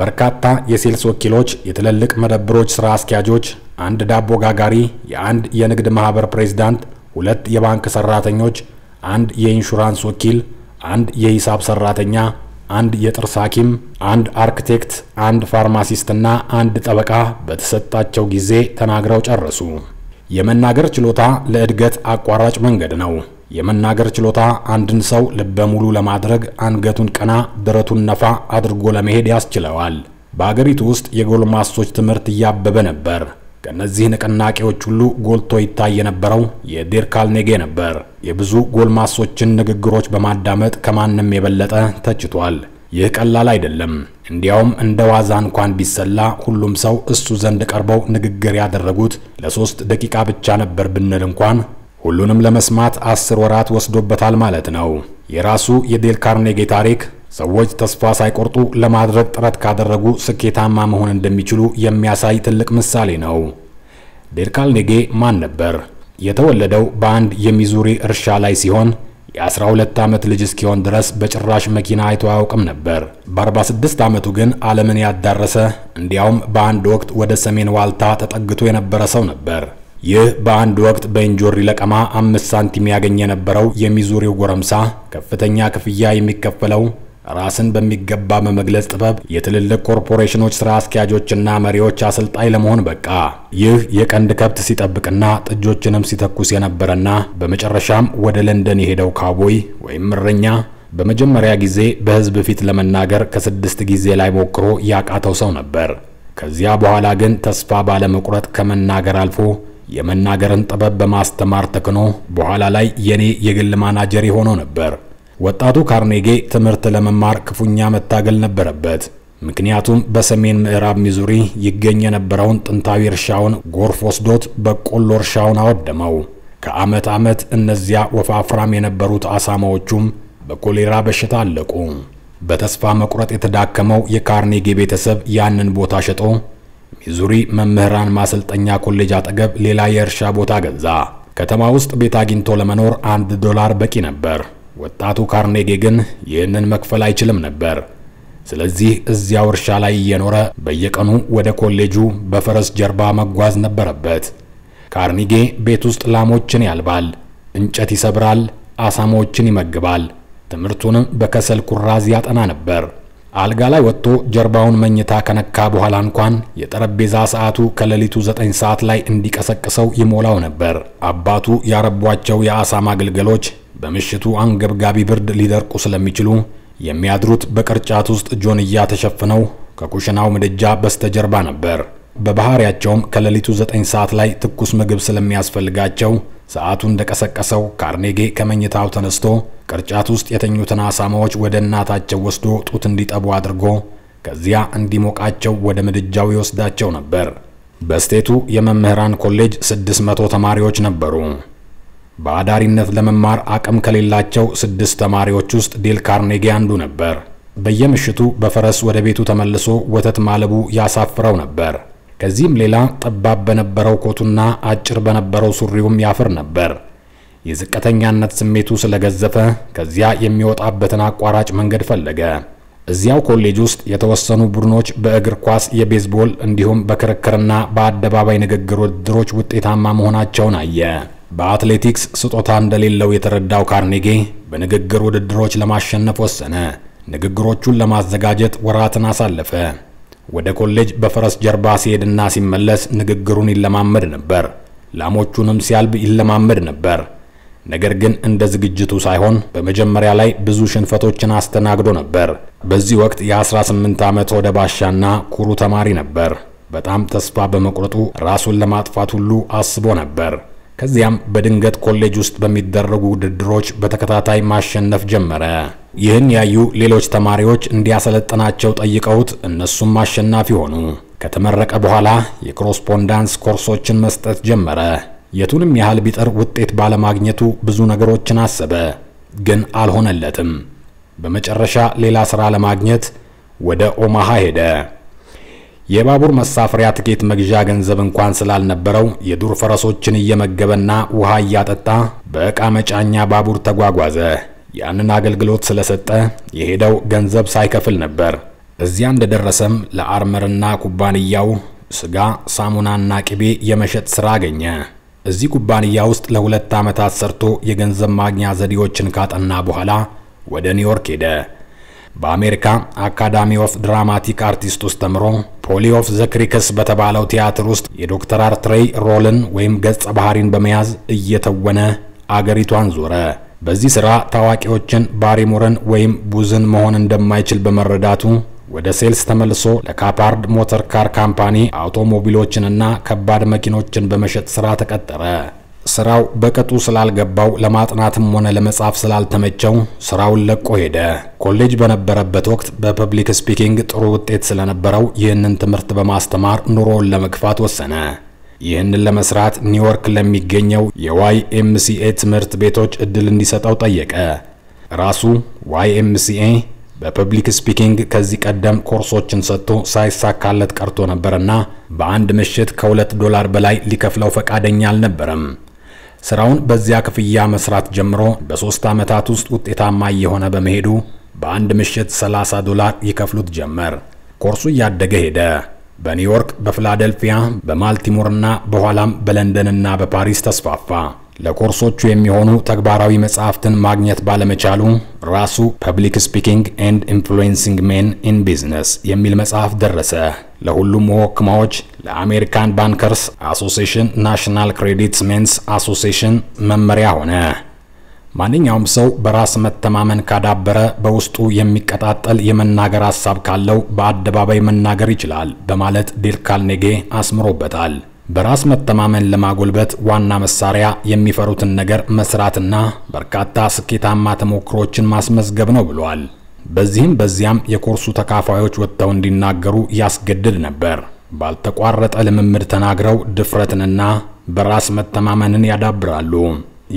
በርካታ የሴልስ ወኪሎች፣ የትልልቅ መደብሮች ሥራ አስኪያጆች፣ አንድ ዳቦ ጋጋሪ፣ የአንድ የንግድ ማህበር ፕሬዚዳንት፣ ሁለት የባንክ ሰራተኞች፣ አንድ የኢንሹራንስ ወኪል አንድ የሂሳብ ሰራተኛ፣ አንድ የጥርስ ሐኪም፣ አንድ አርክቴክት፣ አንድ ፋርማሲስትና አንድ ጠበቃ በተሰጣቸው ጊዜ ተናግረው ጨረሱ። የመናገር ችሎታ ለእድገት አቋራጭ መንገድ ነው። የመናገር ችሎታ አንድን ሰው ልበ ሙሉ ለማድረግ አንገቱን ቀና ደረቱን ነፋ አድርጎ ለመሄድ ያስችለዋል። በአገሪቱ ውስጥ የጎልማሶች ትምህርት እያበበ ነበር። ከእነዚህ ንቅናቄዎች ሁሉ ጎልቶ ይታይ የነበረው የዴር ካልኔጌ ነበር። የብዙ ጎልማሶችን ንግግሮች በማዳመጥ ከማንም የበለጠ ተችቷል። ይህ ቀላል አይደለም። እንዲያውም እንደ ዋዛ እንኳን ቢሰላ ሁሉም ሰው እሱ ዘንድ ቀርበው ንግግር ያደረጉት ለሶስት ደቂቃ ብቻ ነበር ብንል እንኳን ሁሉንም ለመስማት አስር ወራት ወስዶበታል ማለት ነው። የራሱ የዴል ካርኔጌ ታሪክ ሰዎች ተስፋ ሳይቆርጡ ለማድረግ ጥረት ካደረጉ ስኬታማ መሆን እንደሚችሉ የሚያሳይ ትልቅ ምሳሌ ነው። ዴርካልኔጌ ማን ነበር? የተወለደው በአንድ የሚዙሪ እርሻ ላይ ሲሆን የ12 ዓመት ልጅ እስኪሆን ድረስ በጭራሽ መኪና አይቶ አያውቅም ነበር። በ46 ዓመቱ ግን ዓለምን ያዳረሰ እንዲያውም በአንድ ወቅት ወደ ሰሜን ዋልታ ተጠግቶ የነበረ ሰው ነበር። ይህ በአንድ ወቅት በእንጆሪ ለቀማ አምስት ሳንቲም ያገኝ የነበረው የሚዙሪው ጎረምሳ ከፍተኛ ክፍያ የሚከፈለው ራስን በሚገባ በመግለጽ ጥበብ የትልልቅ ኮርፖሬሽኖች ስራ አስኪያጆችና መሪዎች አሰልጣኝ ለመሆን በቃ። ይህ የቀንድ ከብት ሲጠብቅና ጥጆችንም ሲተኩስ የነበረና በመጨረሻም ወደ ለንደን የሄደው ካቦይ ወይም እረኛ በመጀመሪያ ጊዜ በህዝብ ፊት ለመናገር ከስድስት ጊዜ ላይ ሞክሮ ያቃተው ሰው ነበር። ከዚያ በኋላ ግን ተስፋ ባለመቁረጥ ከመናገር አልፎ የመናገርን ጥበብ በማስተማር ተክኖ በኋላ ላይ የኔ የግል ማናጀር ሆኖ ነበር። ወጣቱ ካርኔጌ ትምህርት ለመማር ክፉኛ መታገል ነበረበት። ምክንያቱም በሰሜን ምዕራብ ሚዙሪ ይገኝ የነበረውን ጥንታዊ እርሻውን ጎርፍ ወስዶት በቆሎ እርሻውን አወደመው። ከዓመት ዓመት እነዚያ ወፋፍራም የነበሩት አሳማዎቹም በኮሌራ በሽታ አለቁ። በተስፋ መቁረጥ የተዳከመው የካርኔጌ ቤተሰብ ያንን ቦታ ሸጦ ሚዙሪ መምህራን ማሰልጠኛ ኮሌጅ አጠገብ ሌላ የእርሻ ቦታ ገዛ። ከተማ ውስጥ ቤት አግኝቶ ለመኖር አንድ ዶላር በቂ ነበር። ወጣቱ ካርኔጌ ግን ይህንን መክፈል አይችልም ነበር። ስለዚህ እዚያው እርሻ ላይ እየኖረ በየቀኑ ወደ ኮሌጁ በፈረስ ጀርባ መጓዝ ነበረበት። ካርኒጌ ቤት ውስጥ ላሞችን ያልባል፣ እንጨት ይሰብራል፣ አሳማዎችን ይመግባል። ትምህርቱንም በከሰል ኩራዝ ያጠና ነበር። አልጋ ላይ ወጥቶ ጀርባውን መኝታ ከነካ በኋላ እንኳን የጠረጴዛ ሰዓቱ ከሌሊቱ ዘጠኝ ሰዓት ላይ እንዲቀሰቅሰው ይሞላው ነበር። አባቱ ያረቧቸው የአሳማ ግልገሎች በምሽቱ አንገብጋቢ ብርድ ሊደርቁ ስለሚችሉ የሚያድሩት በቅርጫት ውስጥ ጆንያ ተሸፍነው ከኩሽናው ምድጃ በስተጀርባ ነበር። በባህሪያቸውም ከሌሊቱ 9 ሰዓት ላይ ትኩስ ምግብ ስለሚያስፈልጋቸው ሰዓቱ እንደቀሰቀሰው ካርኔጌ ከመኝታው ተነስቶ ቅርጫት ውስጥ የተኙትን አሳማዎች ወደ እናታቸው ወስዶ ጡት እንዲጠቡ አድርጎ ከዚያ እንዲሞቃቸው ወደ ምድጃው ይወስዳቸው ነበር። በስቴቱ የመምህራን ኮሌጅ 600 ተማሪዎች ነበሩ። በአዳሪነት ለመማር አቅም ከሌላቸው ስድስት ተማሪዎች ውስጥ ዴል ካርኔጌ አንዱ ነበር። በየምሽቱ በፈረስ ወደ ቤቱ ተመልሶ ወተት ማለቡ ያሳፍረው ነበር። ከዚህም ሌላ ጠባብ በነበረው ኮቱና አጭር በነበረው ሱሪውም ያፍር ነበር። የዝቅተኛነት ስሜቱ ስለገዘፈ ከዚያ የሚወጣበትን አቋራጭ መንገድ ፈለገ። እዚያው ኮሌጅ ውስጥ የተወሰኑ ቡድኖች በእግር ኳስ፣ የቤዝቦል እንዲሁም በክርክርና በአደባባይ ንግግር ውድድሮች ውጤታማ መሆናቸውን አየ። በአትሌቲክስ ስጦታ እንደሌለው የተረዳው ካርኔጌ በንግግር ውድድሮች ለማሸነፍ ወሰነ። ንግግሮቹን ለማዘጋጀት ወራትን አሳለፈ። ወደ ኮሌጅ በፈረስ ጀርባ ሲሄድና ሲመለስ ንግግሩን ይለማመድ ነበር። ላሞቹንም ሲያልብ ይለማመድ ነበር። ነገር ግን እንደ ዝግጅቱ ሳይሆን በመጀመሪያ ላይ ብዙ ሽንፈቶችን አስተናግዶ ነበር። በዚህ ወቅት የ18 ዓመት ወደ ባሻና ኩሩ ተማሪ ነበር። በጣም ተስፋ በመቁረጡ ራሱን ለማጥፋት ሁሉ አስቦ ነበር። ከዚያም በድንገት ኮሌጅ ውስጥ በሚደረጉ ውድድሮች በተከታታይ ማሸነፍ ጀመረ። ይህን ያዩ ሌሎች ተማሪዎች እንዲያሰለጥናቸው ጠይቀውት እነሱም አሸናፊ ሆኑ። ከተመረቀ በኋላ የኮረስፖንዳንስ ኮርሶችን መስጠት ጀመረ። የቱንም ያህል ቢጥር ውጤት ባለማግኘቱ ብዙ ነገሮችን አሰበ፣ ግን አልሆነለትም። በመጨረሻ ሌላ ሥራ ለማግኘት ወደ ኦማሃ ሄደ። የባቡር መሳፈሪያ ትኬት መግዣ ገንዘብ እንኳን ስላልነበረው የዱር ፈረሶችን እየመገበና ውሃ እያጠጣ በዕቃ መጫኛ ባቡር ተጓጓዘ። ያንን አገልግሎት ስለሰጠ የሄደው ገንዘብ ሳይከፍል ነበር። እዚያ እንደደረሰም ለአርመርና ኩባንያው ስጋ፣ ሳሙናና ቅቤ የመሸጥ ሥራ አገኘ። እዚህ ኩባንያ ውስጥ ለሁለት ዓመታት ሰርቶ የገንዘብ ማግኛ ዘዴዎችን ካጠና በኋላ ወደ ኒውዮርክ ሄደ። በአሜሪካ አካዳሚ ኦፍ ድራማቲክ አርቲስት ውስጥ ተምሮ ፖሊ ኦፍ ዘክሪከስ በተባለው ቲያትር ውስጥ የዶክተር አርትሬይ ሮልን ወይም ገጸ ባህሪን በመያዝ እየተወነ አገሪቷን ዞረ። በዚህ ስራ ታዋቂዎችን ባሪሙርን ወይም ቡዝን መሆን እንደማይችል በመረዳቱ ወደ ሴልስ ተመልሶ ለካፓርድ ሞተር ካር ካምፓኒ አውቶሞቢሎችንና ከባድ መኪኖችን በመሸጥ ስራ ተቀጠረ። ስራው በቅጡ ስላልገባው ለማጥናትም ሆነ ለመጻፍ ስላልተመቸው ስራውን ለቆ ሄደ። ኮሌጅ በነበረበት ወቅት በፐብሊክ ስፒኪንግ ጥሩ ውጤት ስለነበረው ይህንን ትምህርት በማስተማር ኑሮውን ለመግፋት ወሰነ። ይህንን ለመስራት ኒውዮርክ ለሚገኘው የዋይ ኤምሲኤ ትምህርት ቤቶች እድል እንዲሰጠው ጠየቀ። ራሱ ዋይ ኤምሲኤ በፐብሊክ ስፒኪንግ ከዚህ ቀደም ኮርሶችን ሰጥቶ ሳይሳካለት ቀርቶ ነበርና በአንድ ምሽት ከሁለት ዶላር በላይ ሊከፍለው ፈቃደኛ አልነበረም። ስራውን በዚያ ክፍያ መስራት ጀምሮ በሶስት ዓመታት ውስጥ ውጤታማ እየሆነ በመሄዱ በአንድ ምሽት 30 ዶላር ይከፍሉት ጀመር። ኮርሱ እያደገ ሄደ። በኒውዮርክ፣ በፊላደልፊያ፣ በማልቲሞርና በኋላም በለንደንና በፓሪስ ተስፋፋ። ለኮርሶቹ የሚሆኑ ተግባራዊ መጽሐፍትን ማግኘት ባለመቻሉ ራሱ ፐብሊክ ስፒኪንግ ኤንድ ኢንፍሉዌንሲንግ ሜን ኢን ቢዝነስ የሚል መጽሐፍ ደረሰ። ለሁሉም ወክማዎች ለአሜሪካን ባንከርስ አሶሲሽን ናሽናል ክሬዲት ሜንስ አሶሲሽን መመሪያ ሆነ። ማንኛውም ሰው በራስ መተማመን ካዳበረ በውስጡ የሚቀጣጠል የመናገር ሀሳብ ካለው በአደባባይ መናገር ይችላል በማለት ዴል ካርኔጌ አስምሮበታል። በራስ መተማመን ለማጎልበት ዋና መሳሪያ የሚፈሩትን ነገር መስራትና በርካታ ስኬታማ ተሞክሮችን ማስመዝገብ ነው ብሏል። በዚህም በዚያም የኮርሱ ተካፋዮች ወጥተው እንዲናገሩ ያስገድድ ነበር። ባልተቋረጠ ልምምድ ተናግረው ድፍረትንና በራስ መተማመንን ያዳብራሉ።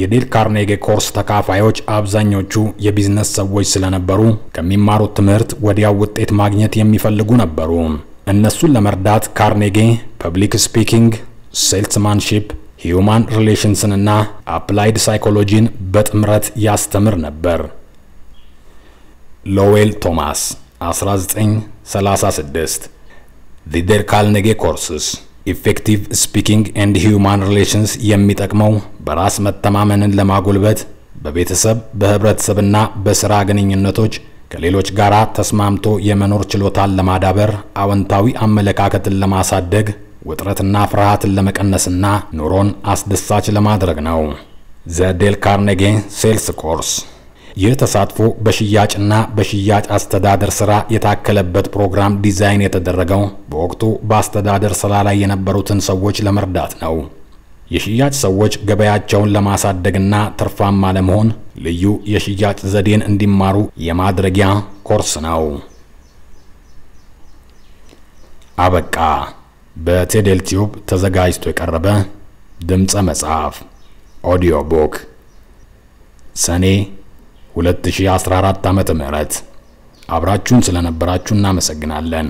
የዴል ካርኔጌ ኮርስ ተካፋዮች አብዛኞቹ የቢዝነስ ሰዎች ስለነበሩ ከሚማሩት ትምህርት ወዲያው ውጤት ማግኘት የሚፈልጉ ነበሩ። እነሱን ለመርዳት ካርኔጌ ፐብሊክ ስፒኪንግ፣ ሴልስማንሺፕ፣ ሂዩማን ሪሌሽንስንና አፕላይድ ሳይኮሎጂን በጥምረት ያስተምር ነበር። ሎዌል ቶማስ 1936 The ደርካልነጌ ኮርስስ ኢፌክቲቭ ስፒኪንግ ኤንድ ሂዩማን ሪሌሽንስ የሚጠቅመው በራስ መተማመንን ለማጎልበት በቤተሰብ በህብረተሰብና በስራ ግንኙነቶች ከሌሎች ጋር ተስማምቶ የመኖር ችሎታን ለማዳበር አወንታዊ አመለካከትን ለማሳደግ ውጥረትና ፍርሃትን ለመቀነስና ኑሮን አስደሳች ለማድረግ ነው። ዘ ዴል ካርኔጌ ሴልስ ኮርስ ይህ ተሳትፎ በሽያጭና በሽያጭ አስተዳደር ስራ የታከለበት ፕሮግራም ዲዛይን የተደረገው በወቅቱ በአስተዳደር ስራ ላይ የነበሩትን ሰዎች ለመርዳት ነው። የሽያጭ ሰዎች ገበያቸውን ለማሳደግና ትርፋማ ለመሆን ልዩ የሽያጭ ዘዴን እንዲማሩ የማድረጊያ ኮርስ ነው። አበቃ። በቴዴል ቲዩብ ተዘጋጅቶ የቀረበ ድምፀ መጽሐፍ ኦዲዮ ቡክ ሰኔ 2014 ዓ.ም አብራችሁን ስለነበራችሁ እናመሰግናለን።